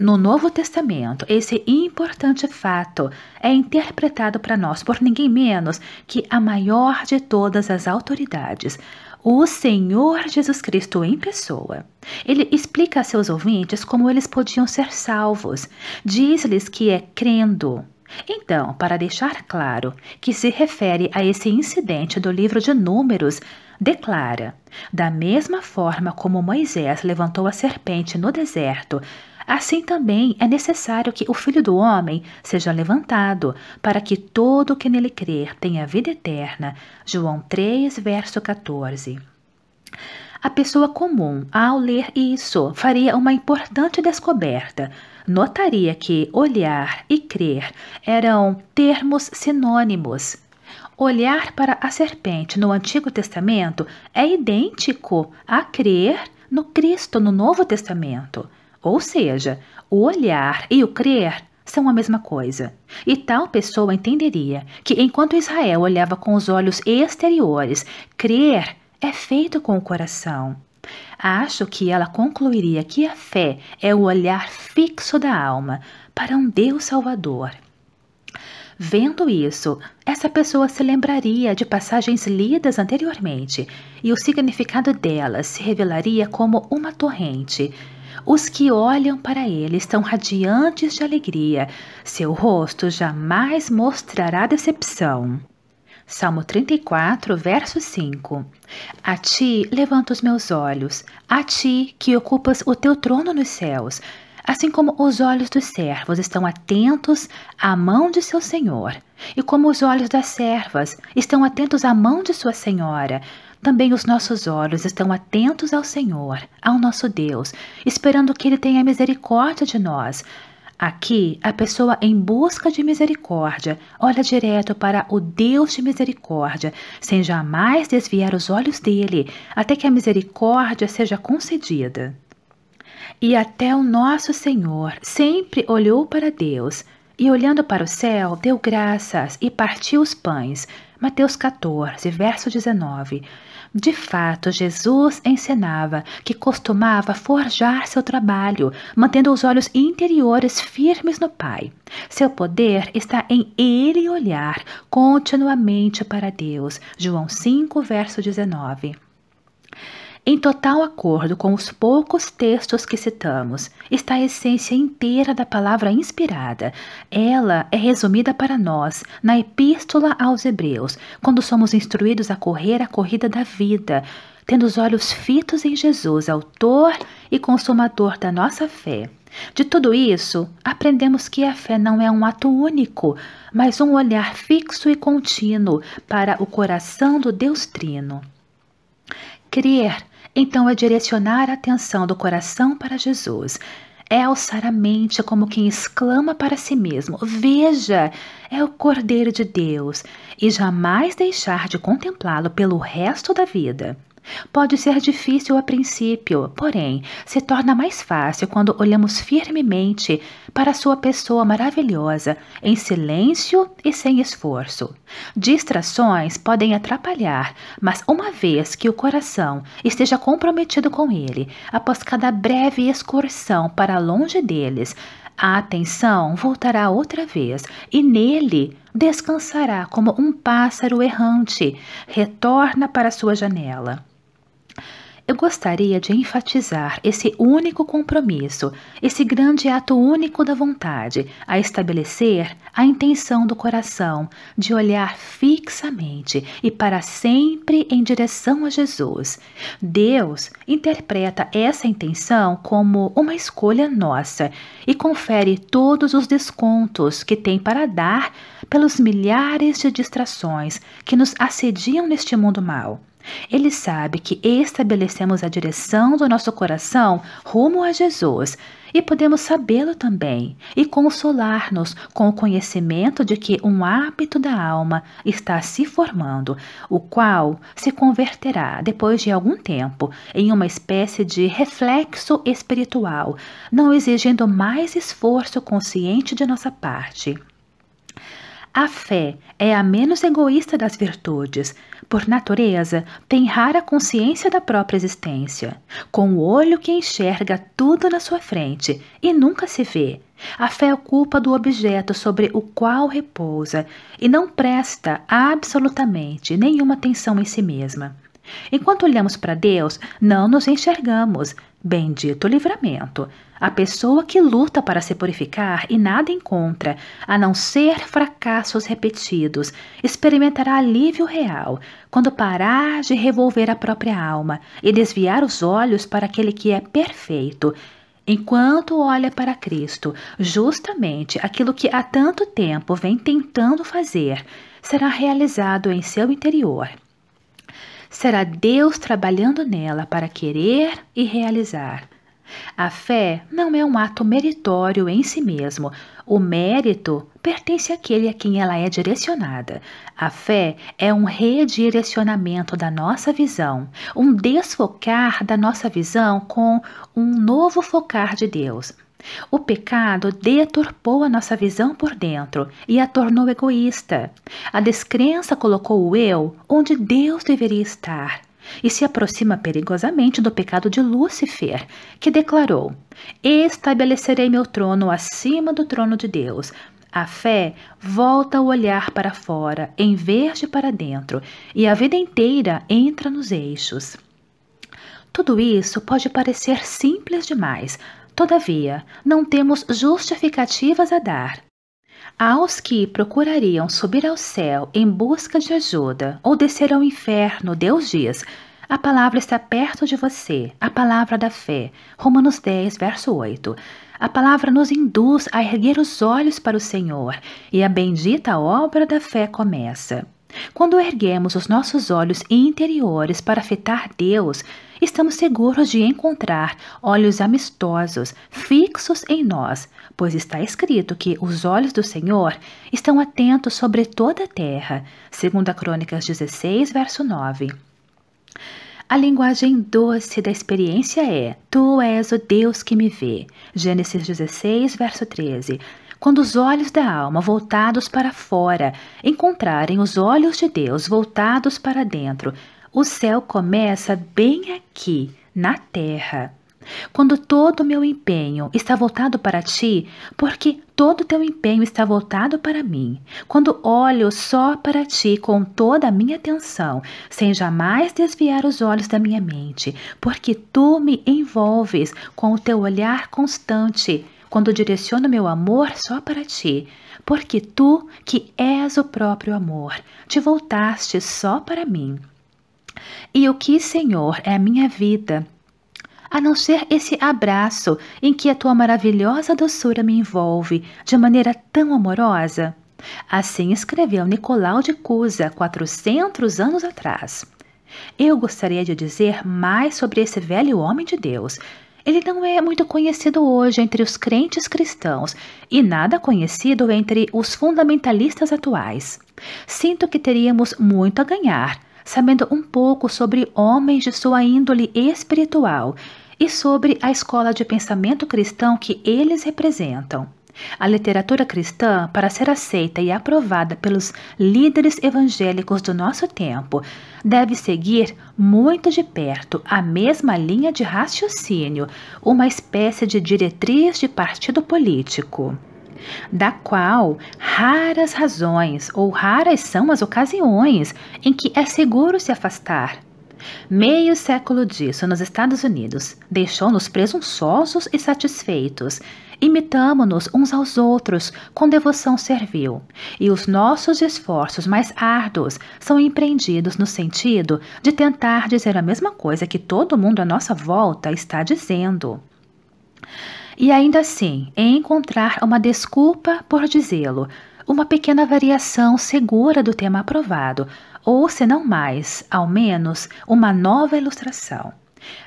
No Novo Testamento, esse importante fato é interpretado para nós por ninguém menos que a maior de todas as autoridades, o Senhor Jesus Cristo em pessoa. Ele explica a seus ouvintes como eles podiam ser salvos. Diz-lhes que é crendo. Então, para deixar claro que se refere a esse incidente do livro de Números, declara: Da mesma forma como Moisés levantou a serpente no deserto Assim também é necessário que o Filho do Homem seja levantado, para que todo o que nele crer tenha vida eterna. João 3, verso 14. A pessoa comum, ao ler isso, faria uma importante descoberta. Notaria que olhar e crer eram termos sinônimos. Olhar para a serpente no Antigo Testamento é idêntico a crer no Cristo no Novo Testamento. Ou seja, o olhar e o crer são a mesma coisa. E tal pessoa entenderia que enquanto Israel olhava com os olhos exteriores, crer é feito com o coração. Acho que ela concluiria que a fé é o olhar fixo da alma para um Deus Salvador. Vendo isso, essa pessoa se lembraria de passagens lidas anteriormente e o significado delas se revelaria como uma torrente os que olham para ele estão radiantes de alegria, seu rosto jamais mostrará decepção. Salmo 34, verso 5. A ti levanto os meus olhos, a ti que ocupas o teu trono nos céus, assim como os olhos dos servos estão atentos à mão de seu senhor, e como os olhos das servas estão atentos à mão de sua senhora, também os nossos olhos estão atentos ao Senhor, ao nosso Deus, esperando que Ele tenha misericórdia de nós. Aqui, a pessoa em busca de misericórdia olha direto para o Deus de misericórdia, sem jamais desviar os olhos dele, até que a misericórdia seja concedida. E até o nosso Senhor sempre olhou para Deus e, olhando para o céu, deu graças e partiu os pães. Mateus 14, verso 19. De fato, Jesus ensinava que costumava forjar seu trabalho, mantendo os olhos interiores firmes no Pai. Seu poder está em ele olhar continuamente para Deus. João 5, verso 19. Em total acordo com os poucos textos que citamos, está a essência inteira da palavra inspirada. Ela é resumida para nós na Epístola aos Hebreus, quando somos instruídos a correr a corrida da vida, tendo os olhos fitos em Jesus, Autor e Consumador da nossa fé. De tudo isso, aprendemos que a fé não é um ato único, mas um olhar fixo e contínuo para o coração do Deus Trino. Crer então é direcionar a atenção do coração para Jesus. É alçar a mente como quem exclama para si mesmo: Veja, é o Cordeiro de Deus! E jamais deixar de contemplá-lo pelo resto da vida. Pode ser difícil a princípio, porém, se torna mais fácil quando olhamos firmemente para sua pessoa maravilhosa, em silêncio e sem esforço. Distrações podem atrapalhar, mas uma vez que o coração esteja comprometido com ele, após cada breve excursão para longe deles, a atenção voltará outra vez e nele descansará como um pássaro errante, retorna para sua janela. Eu gostaria de enfatizar esse único compromisso, esse grande ato único da vontade, a estabelecer a intenção do coração de olhar fixamente e para sempre em direção a Jesus. Deus interpreta essa intenção como uma escolha nossa e confere todos os descontos que tem para dar pelos milhares de distrações que nos assediam neste mundo mal. Ele sabe que estabelecemos a direção do nosso coração rumo a Jesus e podemos sabê-lo também e consolar-nos com o conhecimento de que um hábito da alma está se formando, o qual se converterá depois de algum tempo em uma espécie de reflexo espiritual, não exigindo mais esforço consciente de nossa parte. A fé é a menos egoísta das virtudes. Por natureza, tem rara consciência da própria existência, com o olho que enxerga tudo na sua frente e nunca se vê. A fé ocupa do objeto sobre o qual repousa e não presta absolutamente nenhuma atenção em si mesma. Enquanto olhamos para Deus, não nos enxergamos, Bendito livramento! A pessoa que luta para se purificar e nada encontra, a não ser fracassos repetidos, experimentará alívio real quando parar de revolver a própria alma e desviar os olhos para aquele que é perfeito. Enquanto olha para Cristo, justamente aquilo que há tanto tempo vem tentando fazer será realizado em seu interior será Deus trabalhando nela para querer e realizar. A fé não é um ato meritório em si mesmo. O mérito pertence àquele a quem ela é direcionada. A fé é um redirecionamento da nossa visão, um desfocar da nossa visão com um novo focar de Deus. O pecado deturpou a nossa visão por dentro e a tornou egoísta. A descrença colocou o eu onde Deus deveria estar e se aproxima perigosamente do pecado de Lúcifer, que declarou: Estabelecerei meu trono acima do trono de Deus. A fé volta o olhar para fora em vez de para dentro, e a vida inteira entra nos eixos. Tudo isso pode parecer simples demais, Todavia, não temos justificativas a dar. Aos que procurariam subir ao céu em busca de ajuda ou descer ao inferno, Deus diz: a palavra está perto de você, a palavra da fé. Romanos 10, verso 8. A palavra nos induz a erguer os olhos para o Senhor e a bendita obra da fé começa. Quando erguemos os nossos olhos interiores para afetar Deus, estamos seguros de encontrar olhos amistosos fixos em nós, pois está escrito que os olhos do Senhor estão atentos sobre toda a terra. 2 Crônicas 16, verso 9. A linguagem doce da experiência é: Tu és o Deus que me vê. Gênesis 16, verso 13 quando os olhos da alma voltados para fora encontrarem os olhos de Deus voltados para dentro, o céu começa bem aqui, na terra. Quando todo o meu empenho está voltado para ti, porque todo o teu empenho está voltado para mim. Quando olho só para ti com toda a minha atenção, sem jamais desviar os olhos da minha mente, porque tu me envolves com o teu olhar constante quando direciono meu amor só para ti, porque tu, que és o próprio amor, te voltaste só para mim. E o que, Senhor, é a minha vida? A não ser esse abraço em que a tua maravilhosa doçura me envolve de maneira tão amorosa? Assim escreveu Nicolau de Cusa, 400 anos atrás. Eu gostaria de dizer mais sobre esse velho homem de Deus, ele não é muito conhecido hoje entre os crentes cristãos e nada conhecido entre os fundamentalistas atuais. Sinto que teríamos muito a ganhar, sabendo um pouco sobre homens de sua índole espiritual e sobre a escola de pensamento cristão que eles representam. A literatura cristã, para ser aceita e aprovada pelos líderes evangélicos do nosso tempo, deve seguir muito de perto a mesma linha de raciocínio, uma espécie de diretriz de partido político da qual raras razões ou raras são as ocasiões em que é seguro se afastar. Meio século disso nos Estados Unidos deixou-nos presunçosos e satisfeitos, imitamo-nos uns aos outros com devoção servil, e os nossos esforços mais árduos são empreendidos no sentido de tentar dizer a mesma coisa que todo mundo à nossa volta está dizendo. E ainda assim, encontrar uma desculpa por dizê-lo, uma pequena variação segura do tema aprovado, ou se não mais, ao menos, uma nova ilustração.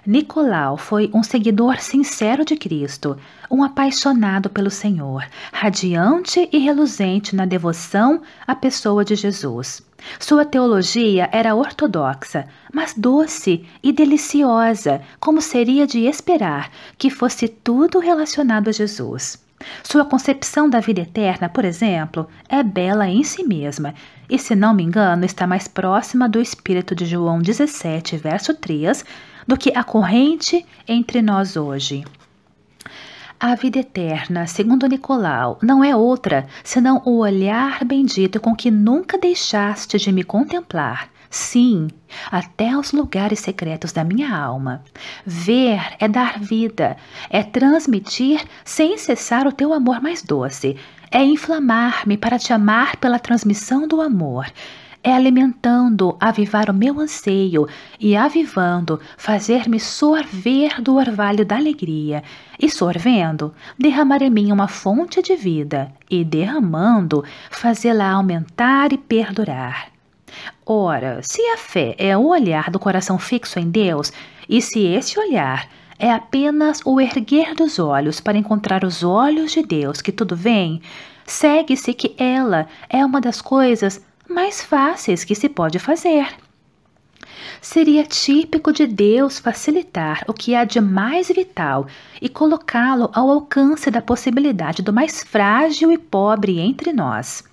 Nicolau foi um seguidor sincero de Cristo, um apaixonado pelo Senhor, radiante e reluzente na devoção à pessoa de Jesus. Sua teologia era ortodoxa, mas doce e deliciosa, como seria de esperar que fosse tudo relacionado a Jesus. Sua concepção da vida eterna, por exemplo, é bela em si mesma, e se não me engano, está mais próxima do espírito de João 17, verso 3, do que a corrente entre nós hoje. A vida eterna, segundo Nicolau, não é outra senão o olhar bendito com que nunca deixaste de me contemplar. Sim, até os lugares secretos da minha alma. Ver é dar vida, é transmitir sem cessar o teu amor mais doce, é inflamar-me para te amar pela transmissão do amor, é alimentando, avivar o meu anseio e avivando, fazer-me sorver do orvalho da alegria, e sorvendo, derramar em mim uma fonte de vida, e derramando, fazê-la aumentar e perdurar. Ora, se a fé é o olhar do coração fixo em Deus, e se esse olhar é apenas o erguer dos olhos para encontrar os olhos de Deus que tudo vem, segue-se que ela é uma das coisas mais fáceis que se pode fazer. Seria típico de Deus facilitar o que há de mais vital e colocá-lo ao alcance da possibilidade do mais frágil e pobre entre nós.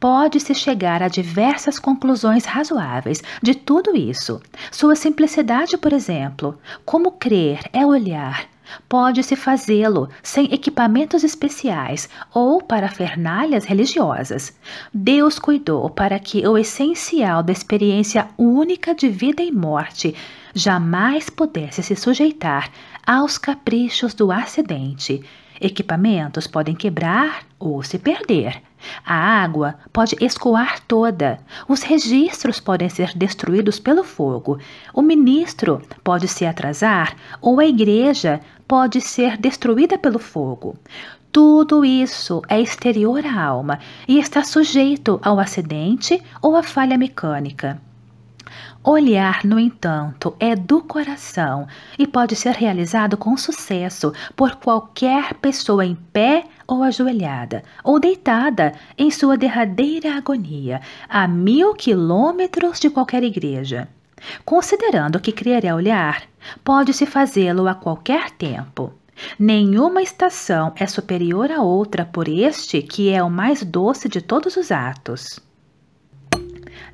Pode-se chegar a diversas conclusões razoáveis de tudo isso. Sua simplicidade, por exemplo, como crer é olhar Pode-se fazê-lo sem equipamentos especiais ou para fernalhas religiosas. Deus cuidou para que o essencial da experiência única de vida e morte jamais pudesse se sujeitar aos caprichos do acidente. Equipamentos podem quebrar ou se perder. A água pode escoar toda, os registros podem ser destruídos pelo fogo, o ministro pode se atrasar ou a igreja pode ser destruída pelo fogo. Tudo isso é exterior à alma e está sujeito ao acidente ou à falha mecânica. Olhar, no entanto, é do coração e pode ser realizado com sucesso por qualquer pessoa em pé ou ajoelhada, ou deitada em sua derradeira agonia, a mil quilômetros de qualquer igreja. Considerando que crer é olhar, Pode-se fazê-lo a qualquer tempo. Nenhuma estação é superior à outra por este que é o mais doce de todos os atos.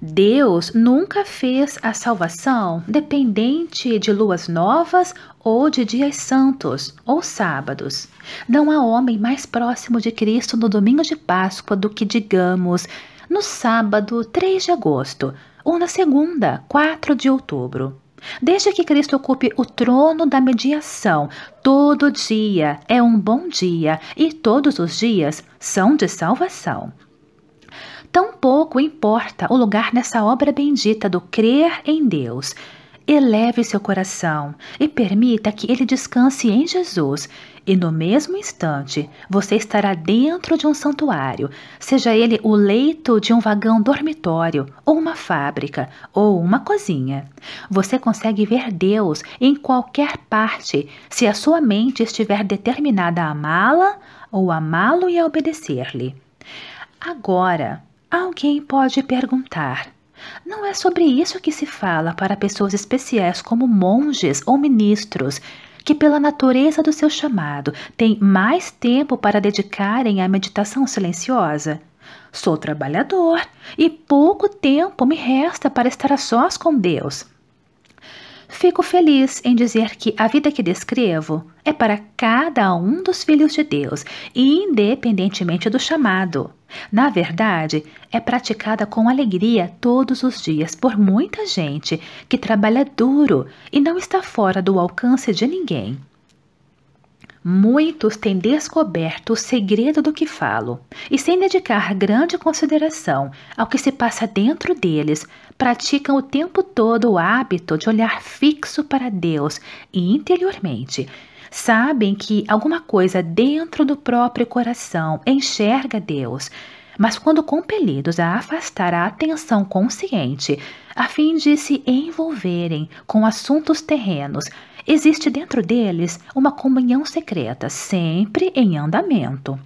Deus nunca fez a salvação dependente de luas novas ou de dias santos ou sábados. Não há homem mais próximo de Cristo no domingo de Páscoa do que, digamos, no sábado 3 de agosto ou na segunda 4 de outubro. Desde que Cristo ocupe o trono da mediação, todo dia é um bom dia e todos os dias são de salvação. Tão pouco importa o lugar nessa obra bendita do crer em Deus. Eleve seu coração e permita que ele descanse em Jesus, e no mesmo instante você estará dentro de um santuário, seja ele o leito de um vagão dormitório, ou uma fábrica, ou uma cozinha. Você consegue ver Deus em qualquer parte se a sua mente estiver determinada a amá-la ou amá-lo e a obedecer-lhe. Agora, alguém pode perguntar: não é sobre isso que se fala para pessoas especiais como monges ou ministros, que, pela natureza do seu chamado, têm mais tempo para dedicarem à meditação silenciosa. Sou trabalhador e pouco tempo me resta para estar a sós com Deus. Fico feliz em dizer que a vida que descrevo é para cada um dos filhos de Deus, independentemente do chamado. Na verdade, é praticada com alegria todos os dias por muita gente que trabalha duro e não está fora do alcance de ninguém. Muitos têm descoberto o segredo do que falo e, sem dedicar grande consideração ao que se passa dentro deles, praticam o tempo todo o hábito de olhar fixo para Deus e interiormente. Sabem que alguma coisa dentro do próprio coração enxerga Deus, mas quando compelidos a afastar a atenção consciente, a fim de se envolverem com assuntos terrenos, Existe dentro deles uma comunhão secreta, sempre em andamento.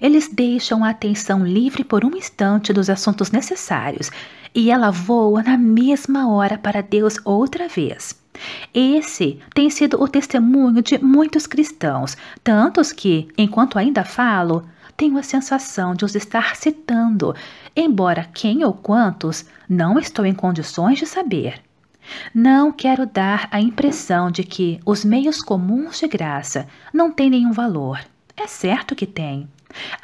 Eles deixam a atenção livre por um instante dos assuntos necessários e ela voa na mesma hora para Deus outra vez. Esse tem sido o testemunho de muitos cristãos, tantos que, enquanto ainda falo, tenho a sensação de os estar citando, embora quem ou quantos não estou em condições de saber. Não quero dar a impressão de que os meios comuns de graça não têm nenhum valor. É certo que tem.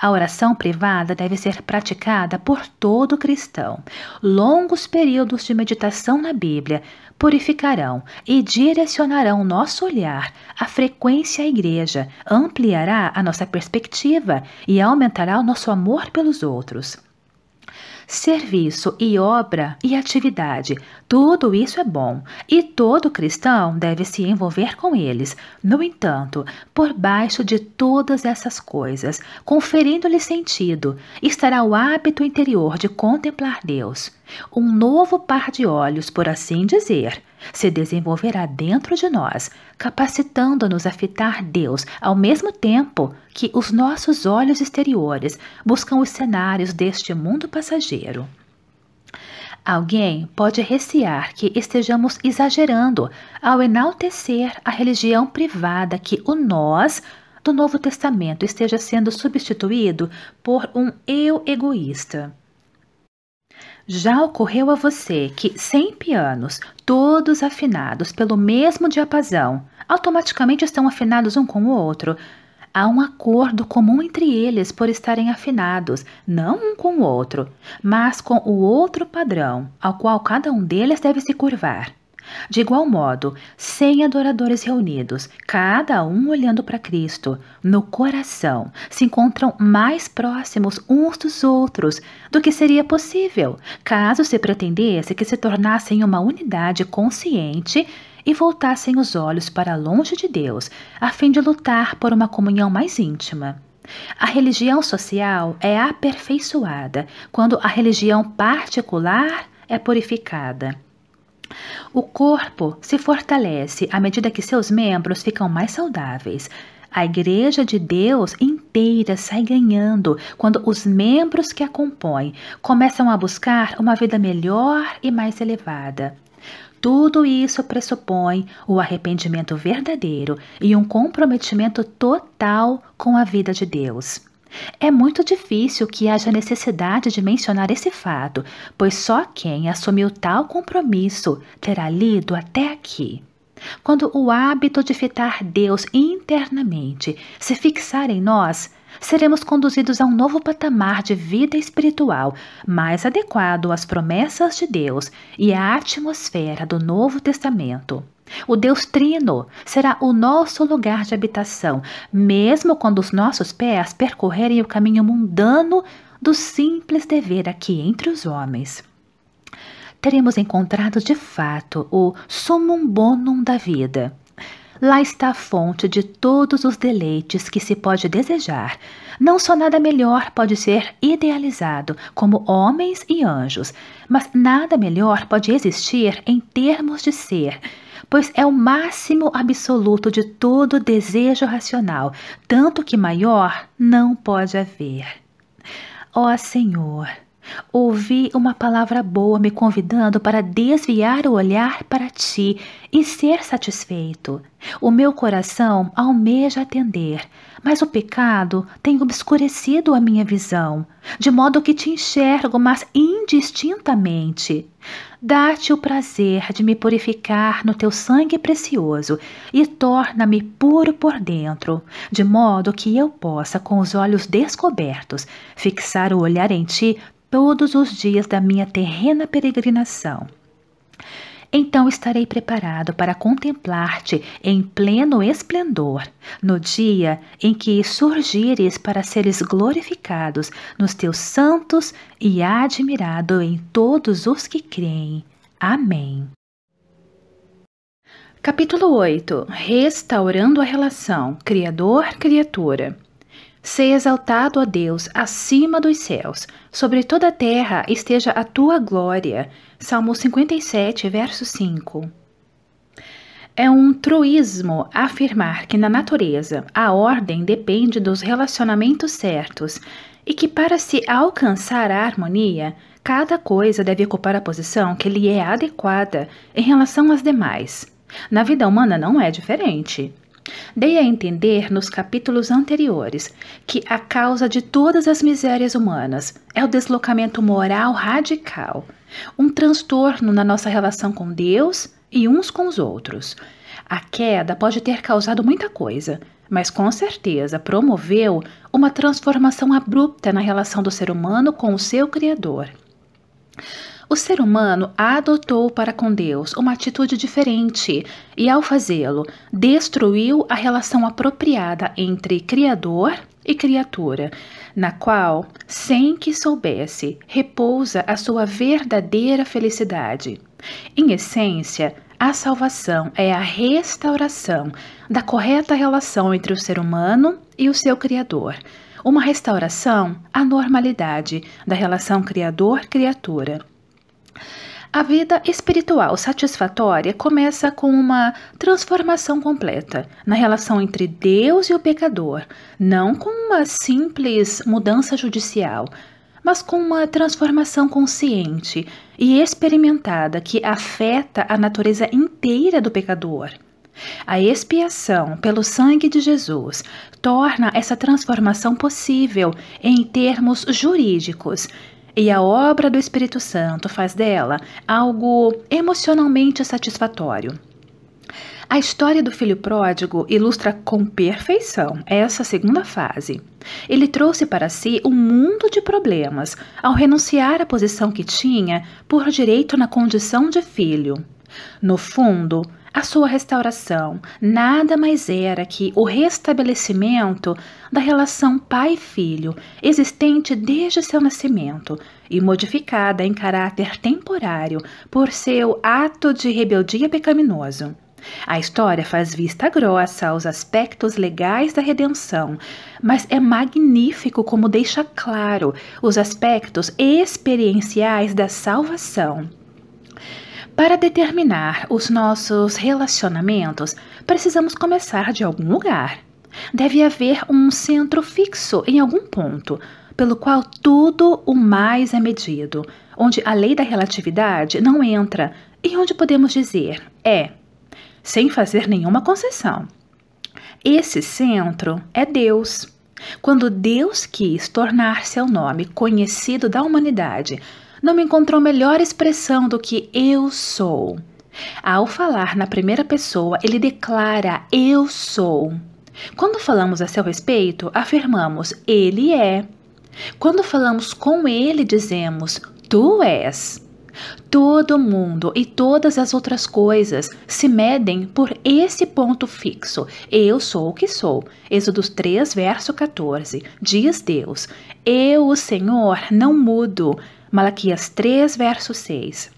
A oração privada deve ser praticada por todo cristão. Longos períodos de meditação na Bíblia purificarão e direcionarão nosso olhar à frequência à igreja, ampliará a nossa perspectiva e aumentará o nosso amor pelos outros serviço e obra e atividade. Tudo isso é bom e todo cristão deve se envolver com eles. No entanto, por baixo de todas essas coisas, conferindo-lhe sentido, estará o hábito interior de contemplar Deus. Um novo par de olhos, por assim dizer se desenvolverá dentro de nós, capacitando-nos a fitar Deus ao mesmo tempo que os nossos olhos exteriores buscam os cenários deste mundo passageiro. Alguém pode recear que estejamos exagerando ao enaltecer a religião privada que o nós do Novo Testamento esteja sendo substituído por um eu egoísta. Já ocorreu a você que 100 pianos, todos afinados pelo mesmo diapasão, automaticamente estão afinados um com o outro? Há um acordo comum entre eles por estarem afinados, não um com o outro, mas com o outro padrão, ao qual cada um deles deve se curvar. De igual modo, sem adoradores reunidos, cada um olhando para Cristo, no coração, se encontram mais próximos uns dos outros do que seria possível caso se pretendesse que se tornassem uma unidade consciente e voltassem os olhos para longe de Deus, a fim de lutar por uma comunhão mais íntima. A religião social é aperfeiçoada quando a religião particular é purificada. O corpo se fortalece à medida que seus membros ficam mais saudáveis. A Igreja de Deus inteira sai ganhando quando os membros que a compõem começam a buscar uma vida melhor e mais elevada. Tudo isso pressupõe o arrependimento verdadeiro e um comprometimento total com a vida de Deus. É muito difícil que haja necessidade de mencionar esse fato, pois só quem assumiu tal compromisso terá lido até aqui. Quando o hábito de fitar Deus internamente se fixar em nós, seremos conduzidos a um novo patamar de vida espiritual, mais adequado às promessas de Deus e à atmosfera do Novo Testamento. O Deus Trino será o nosso lugar de habitação, mesmo quando os nossos pés percorrerem o caminho mundano do simples dever aqui entre os homens. Teremos encontrado de fato o summum bonum da vida. Lá está a fonte de todos os deleites que se pode desejar. Não só nada melhor pode ser idealizado, como homens e anjos, mas nada melhor pode existir em termos de ser pois é o máximo absoluto de todo desejo racional, tanto que maior não pode haver. Ó Senhor, Ouvi uma palavra boa me convidando para desviar o olhar para ti e ser satisfeito. O meu coração almeja atender, mas o pecado tem obscurecido a minha visão, de modo que te enxergo, mas indistintamente. Dá-te o prazer de me purificar no teu sangue precioso e torna-me puro por dentro, de modo que eu possa, com os olhos descobertos, fixar o olhar em ti todos os dias da minha terrena peregrinação. Então estarei preparado para contemplar-te em pleno esplendor, no dia em que surgires para seres glorificados nos teus santos e admirado em todos os que creem. Amém. Capítulo 8 Restaurando a relação Criador-Criatura Seja exaltado, a Deus, acima dos céus, sobre toda a terra esteja a tua glória. Salmo 57, verso 5. É um truísmo afirmar que na natureza a ordem depende dos relacionamentos certos e que para se alcançar a harmonia, cada coisa deve ocupar a posição que lhe é adequada em relação às demais. Na vida humana não é diferente. Dei a entender nos capítulos anteriores que a causa de todas as misérias humanas é o deslocamento moral radical, um transtorno na nossa relação com Deus e uns com os outros. A queda pode ter causado muita coisa, mas com certeza promoveu uma transformação abrupta na relação do ser humano com o seu Criador. O ser humano adotou para com Deus uma atitude diferente e, ao fazê-lo, destruiu a relação apropriada entre Criador e criatura, na qual, sem que soubesse, repousa a sua verdadeira felicidade. Em essência, a salvação é a restauração da correta relação entre o ser humano e o seu Criador. Uma restauração à normalidade da relação Criador-Criatura. A vida espiritual satisfatória começa com uma transformação completa na relação entre Deus e o pecador, não com uma simples mudança judicial, mas com uma transformação consciente e experimentada que afeta a natureza inteira do pecador. A expiação pelo sangue de Jesus torna essa transformação possível em termos jurídicos e a obra do Espírito Santo faz dela algo emocionalmente satisfatório. A história do filho pródigo ilustra com perfeição essa segunda fase. Ele trouxe para si um mundo de problemas ao renunciar à posição que tinha por direito na condição de filho. No fundo, a sua restauração nada mais era que o restabelecimento da relação pai-filho existente desde seu nascimento e modificada em caráter temporário por seu ato de rebeldia pecaminoso. A história faz vista grossa aos aspectos legais da redenção, mas é magnífico como deixa claro os aspectos experienciais da salvação para determinar os nossos relacionamentos, precisamos começar de algum lugar. Deve haver um centro fixo em algum ponto, pelo qual tudo o mais é medido, onde a lei da relatividade não entra e onde podemos dizer é, sem fazer nenhuma concessão. Esse centro é Deus. Quando Deus quis tornar seu nome conhecido da humanidade, não me encontrou melhor expressão do que eu sou. Ao falar na primeira pessoa, ele declara eu sou. Quando falamos a seu respeito, afirmamos ele é. Quando falamos com ele, dizemos tu és. Todo mundo e todas as outras coisas se medem por esse ponto fixo. Eu sou o que sou. Êxodo 3, verso 14. Diz Deus: Eu, o Senhor, não mudo. Malaquias 3, verso 6.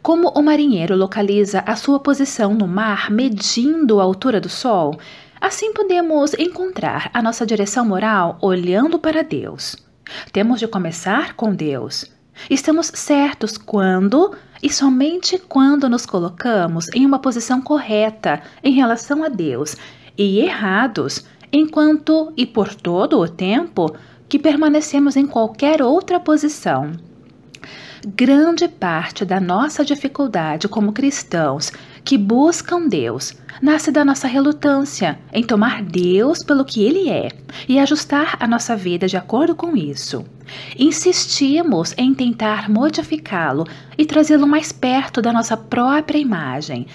Como o marinheiro localiza a sua posição no mar medindo a altura do sol, assim podemos encontrar a nossa direção moral olhando para Deus. Temos de começar com Deus. Estamos certos quando e somente quando nos colocamos em uma posição correta em relação a Deus e errados enquanto e por todo o tempo que permanecemos em qualquer outra posição. Grande parte da nossa dificuldade como cristãos que buscam Deus nasce da nossa relutância em tomar Deus pelo que Ele é e ajustar a nossa vida de acordo com isso. Insistimos em tentar modificá-lo e trazê-lo mais perto da nossa própria imagem.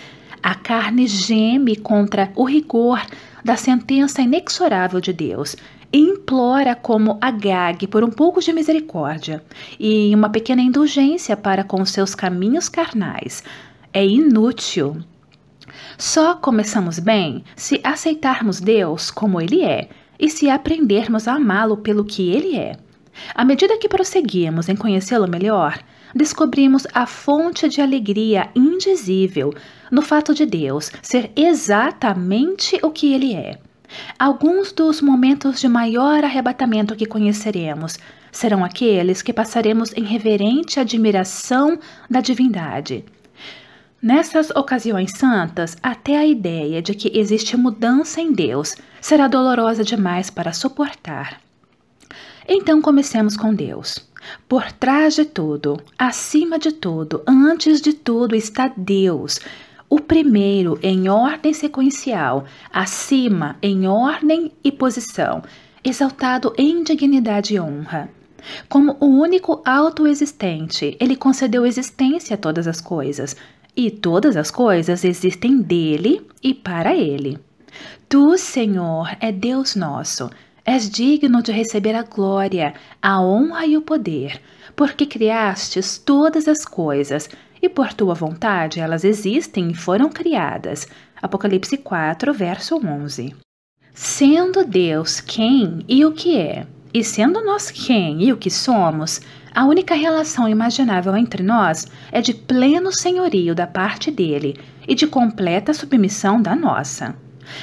A carne geme contra o rigor da sentença inexorável de Deus implora como Agag por um pouco de misericórdia e uma pequena indulgência para com seus caminhos carnais. É inútil. Só começamos bem se aceitarmos Deus como Ele é e se aprendermos a amá-lo pelo que Ele é. À medida que prosseguimos em conhecê-lo melhor, descobrimos a fonte de alegria indizível no fato de Deus ser exatamente o que Ele é. Alguns dos momentos de maior arrebatamento que conheceremos serão aqueles que passaremos em reverente admiração da divindade. Nessas ocasiões santas, até a ideia de que existe mudança em Deus será dolorosa demais para suportar. Então comecemos com Deus. Por trás de tudo, acima de tudo, antes de tudo está Deus. O primeiro em ordem sequencial, acima em ordem e posição, exaltado em dignidade e honra. Como o único autoexistente, ele concedeu existência a todas as coisas, e todas as coisas existem dele e para ele. Tu, Senhor, é Deus nosso. És digno de receber a glória, a honra e o poder, porque criastes todas as coisas e por tua vontade elas existem e foram criadas. Apocalipse 4, verso 11. Sendo Deus quem e o que é, e sendo nós quem e o que somos, a única relação imaginável entre nós é de pleno senhorio da parte dele e de completa submissão da nossa.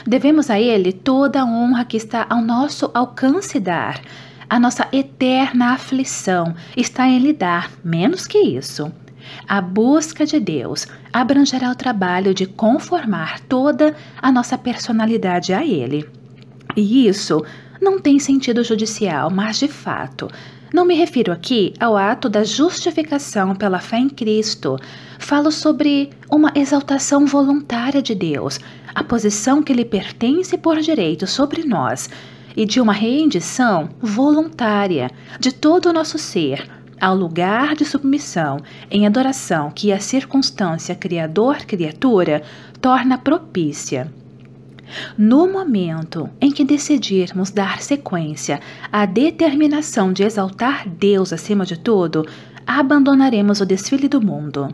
Devemos a ele toda a honra que está ao nosso alcance dar. A nossa eterna aflição está em lhe dar menos que isso. A busca de Deus abrangerá o trabalho de conformar toda a nossa personalidade a Ele. E isso não tem sentido judicial, mas de fato. Não me refiro aqui ao ato da justificação pela fé em Cristo. Falo sobre uma exaltação voluntária de Deus, a posição que lhe pertence por direito sobre nós, e de uma rendição voluntária de todo o nosso ser ao lugar de submissão em adoração que a circunstância criador-criatura torna propícia. No momento em que decidirmos dar sequência à determinação de exaltar Deus acima de tudo, abandonaremos o desfile do mundo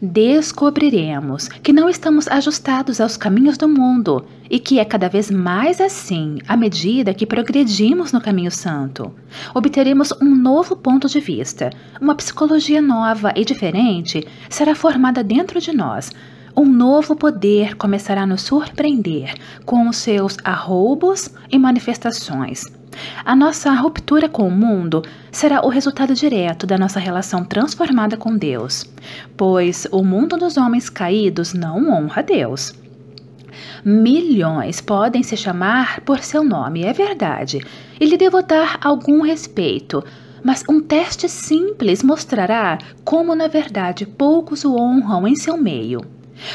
descobriremos que não estamos ajustados aos caminhos do mundo e que é cada vez mais assim à medida que progredimos no caminho santo. Obteremos um novo ponto de vista, uma psicologia nova e diferente será formada dentro de nós. Um novo poder começará a nos surpreender com os seus arroubos e manifestações. A nossa ruptura com o mundo será o resultado direto da nossa relação transformada com Deus, pois o mundo dos homens caídos não honra Deus. Milhões podem se chamar por seu nome, é verdade, e lhe devotar algum respeito, mas um teste simples mostrará como, na verdade, poucos o honram em seu meio.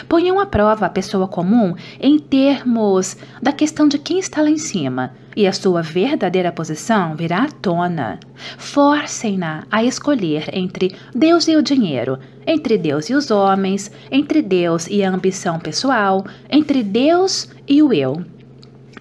Ponham à prova a pessoa comum em termos da questão de quem está lá em cima, e a sua verdadeira posição virá à tona. Forcem-na a escolher entre Deus e o dinheiro, entre Deus e os homens, entre Deus e a ambição pessoal, entre Deus e o eu,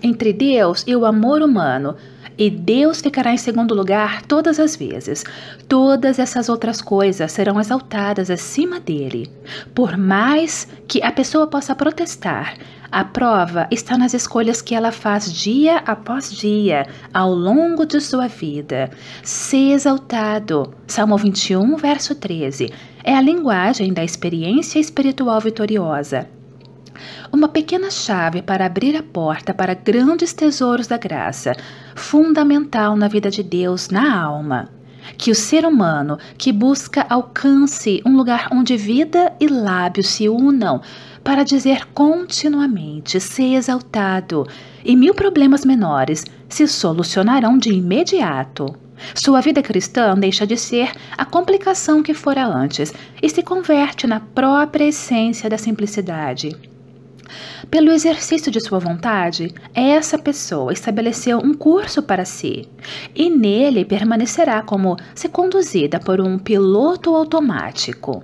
entre Deus e o amor humano, e Deus ficará em segundo lugar todas as vezes. Todas essas outras coisas serão exaltadas acima dele. Por mais que a pessoa possa protestar, a prova está nas escolhas que ela faz dia após dia, ao longo de sua vida. Ser exaltado. Salmo 21, verso 13. É a linguagem da experiência espiritual vitoriosa. Uma pequena chave para abrir a porta para grandes tesouros da graça, fundamental na vida de Deus na alma. Que o ser humano que busca alcance um lugar onde vida e lábios se unam para dizer continuamente: ser exaltado, e mil problemas menores se solucionarão de imediato. Sua vida cristã deixa de ser a complicação que fora antes e se converte na própria essência da simplicidade pelo exercício de sua vontade, essa pessoa estabeleceu um curso para si e nele permanecerá como se conduzida por um piloto automático.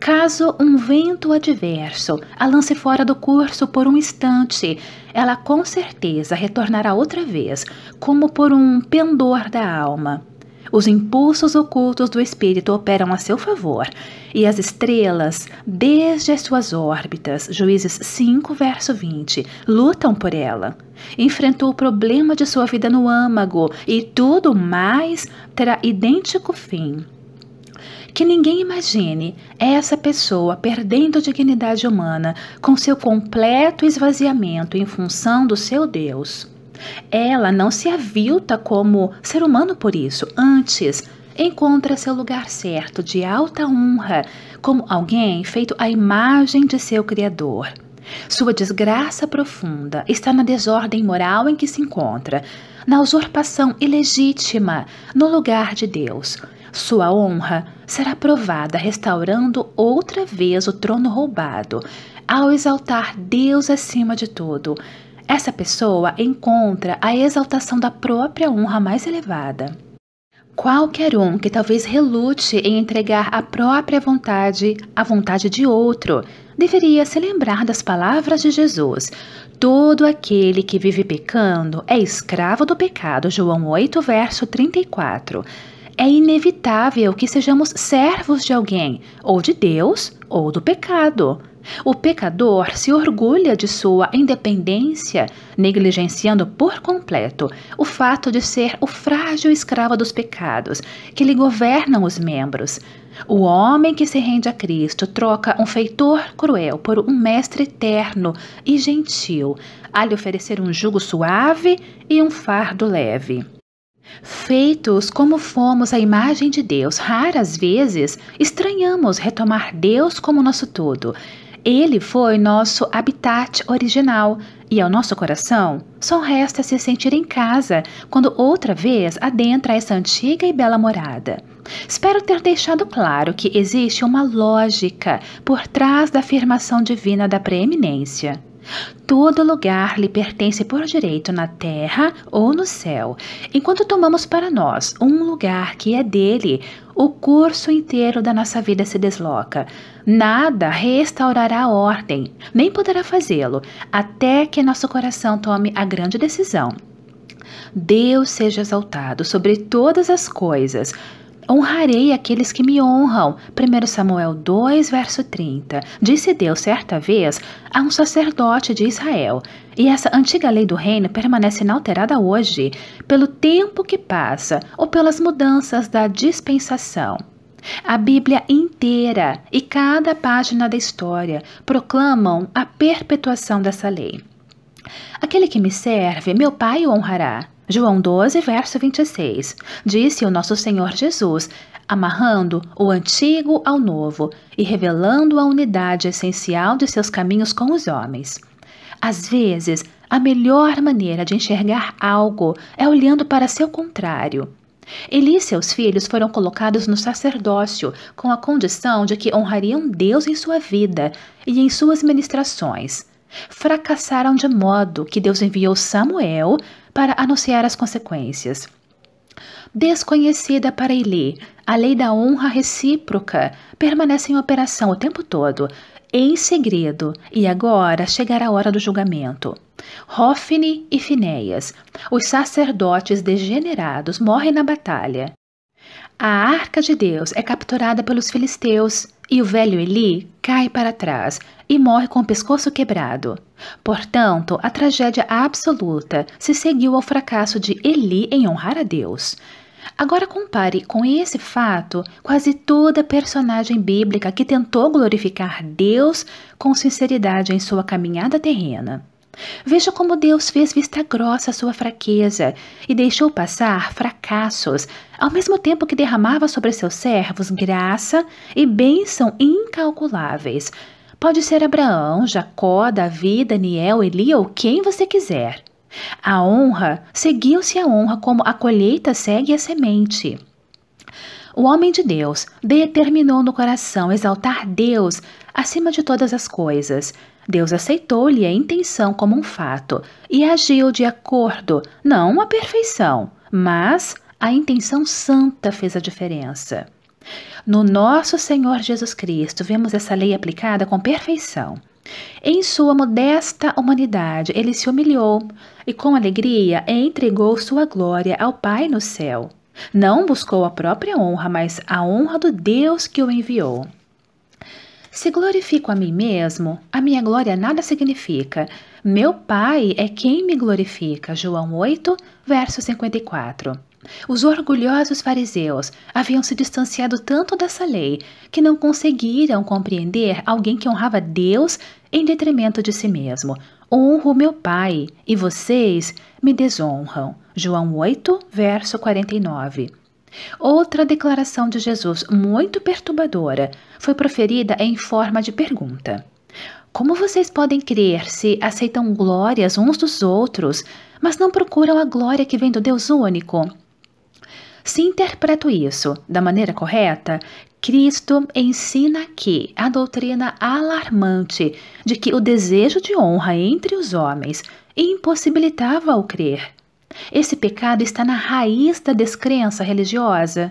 Caso um vento adverso a lance fora do curso por um instante, ela com certeza retornará outra vez, como por um pendor da alma os impulsos ocultos do espírito operam a seu favor, e as estrelas, desde as suas órbitas, Juízes 5, verso 20, lutam por ela. Enfrentou o problema de sua vida no âmago, e tudo mais terá idêntico fim. Que ninguém imagine essa pessoa perdendo dignidade humana com seu completo esvaziamento em função do seu Deus. Ela não se avilta como ser humano por isso. Antes, encontra seu lugar certo, de alta honra, como alguém feito à imagem de seu Criador. Sua desgraça profunda está na desordem moral em que se encontra, na usurpação ilegítima no lugar de Deus. Sua honra será provada restaurando outra vez o trono roubado, ao exaltar Deus acima de tudo, essa pessoa encontra a exaltação da própria honra mais elevada. Qualquer um que talvez relute em entregar a própria vontade à vontade de outro deveria se lembrar das palavras de Jesus: Todo aquele que vive pecando é escravo do pecado. João 8, verso 34. É inevitável que sejamos servos de alguém, ou de Deus, ou do pecado. O pecador se orgulha de sua independência, negligenciando por completo o fato de ser o frágil escravo dos pecados que lhe governam os membros. O homem que se rende a Cristo troca um feitor cruel por um mestre eterno e gentil, a lhe oferecer um jugo suave e um fardo leve. Feitos como fomos a imagem de Deus, raras vezes estranhamos retomar Deus como nosso todo ele foi nosso habitat original e ao nosso coração só resta se sentir em casa quando outra vez adentra essa antiga e bela morada. Espero ter deixado claro que existe uma lógica por trás da afirmação divina da preeminência. Todo lugar lhe pertence por direito na terra ou no céu, enquanto tomamos para nós um lugar que é dele, o curso inteiro da nossa vida se desloca. Nada restaurará a ordem, nem poderá fazê-lo, até que nosso coração tome a grande decisão. Deus seja exaltado sobre todas as coisas. Honrarei aqueles que me honram. 1 Samuel 2, verso 30. Disse Deus certa vez a um sacerdote de Israel. E essa antiga lei do reino permanece inalterada hoje, pelo tempo que passa ou pelas mudanças da dispensação. A Bíblia inteira e cada página da história proclamam a perpetuação dessa lei. Aquele que me serve, meu Pai o honrará. João 12, verso 26. Disse o nosso Senhor Jesus: amarrando o antigo ao novo e revelando a unidade essencial de seus caminhos com os homens. Às vezes, a melhor maneira de enxergar algo é olhando para seu contrário. Eli e seus filhos foram colocados no sacerdócio com a condição de que honrariam Deus em sua vida e em suas ministrações fracassaram de modo que Deus enviou Samuel para anunciar as consequências. Desconhecida para Eli, a lei da honra recíproca permanece em operação o tempo todo, em segredo, e agora chegará a hora do julgamento. Rófine e Finéias, os sacerdotes degenerados, morrem na batalha. A arca de Deus é capturada pelos filisteus e o velho Eli cai para trás e morre com o pescoço quebrado. Portanto, a tragédia absoluta se seguiu ao fracasso de Eli em honrar a Deus. Agora compare com esse fato quase toda personagem bíblica que tentou glorificar Deus com sinceridade em sua caminhada terrena. Veja como Deus fez vista grossa à sua fraqueza e deixou passar fracassos, ao mesmo tempo que derramava sobre seus servos graça e bênção incalculáveis. Pode ser Abraão, Jacó, Davi, Daniel, Elia ou quem você quiser. A honra seguiu-se a honra como a colheita segue a semente. O homem de Deus determinou no coração exaltar Deus acima de todas as coisas Deus aceitou-lhe a intenção como um fato e agiu de acordo, não a perfeição, mas a intenção santa fez a diferença. No nosso Senhor Jesus Cristo, vemos essa lei aplicada com perfeição. Em sua modesta humanidade, ele se humilhou e, com alegria, entregou sua glória ao Pai no céu. Não buscou a própria honra, mas a honra do Deus que o enviou. Se glorifico a mim mesmo, a minha glória nada significa. Meu Pai é quem me glorifica. João 8, verso 54. Os orgulhosos fariseus haviam se distanciado tanto dessa lei que não conseguiram compreender alguém que honrava Deus em detrimento de si mesmo. Honro meu Pai e vocês me desonram. João 8, verso 49. Outra declaração de Jesus, muito perturbadora, foi proferida em forma de pergunta. Como vocês podem crer se aceitam glórias uns dos outros, mas não procuram a glória que vem do Deus único? Se interpreto isso da maneira correta, Cristo ensina aqui a doutrina alarmante de que o desejo de honra entre os homens impossibilitava o crer. Esse pecado está na raiz da descrença religiosa.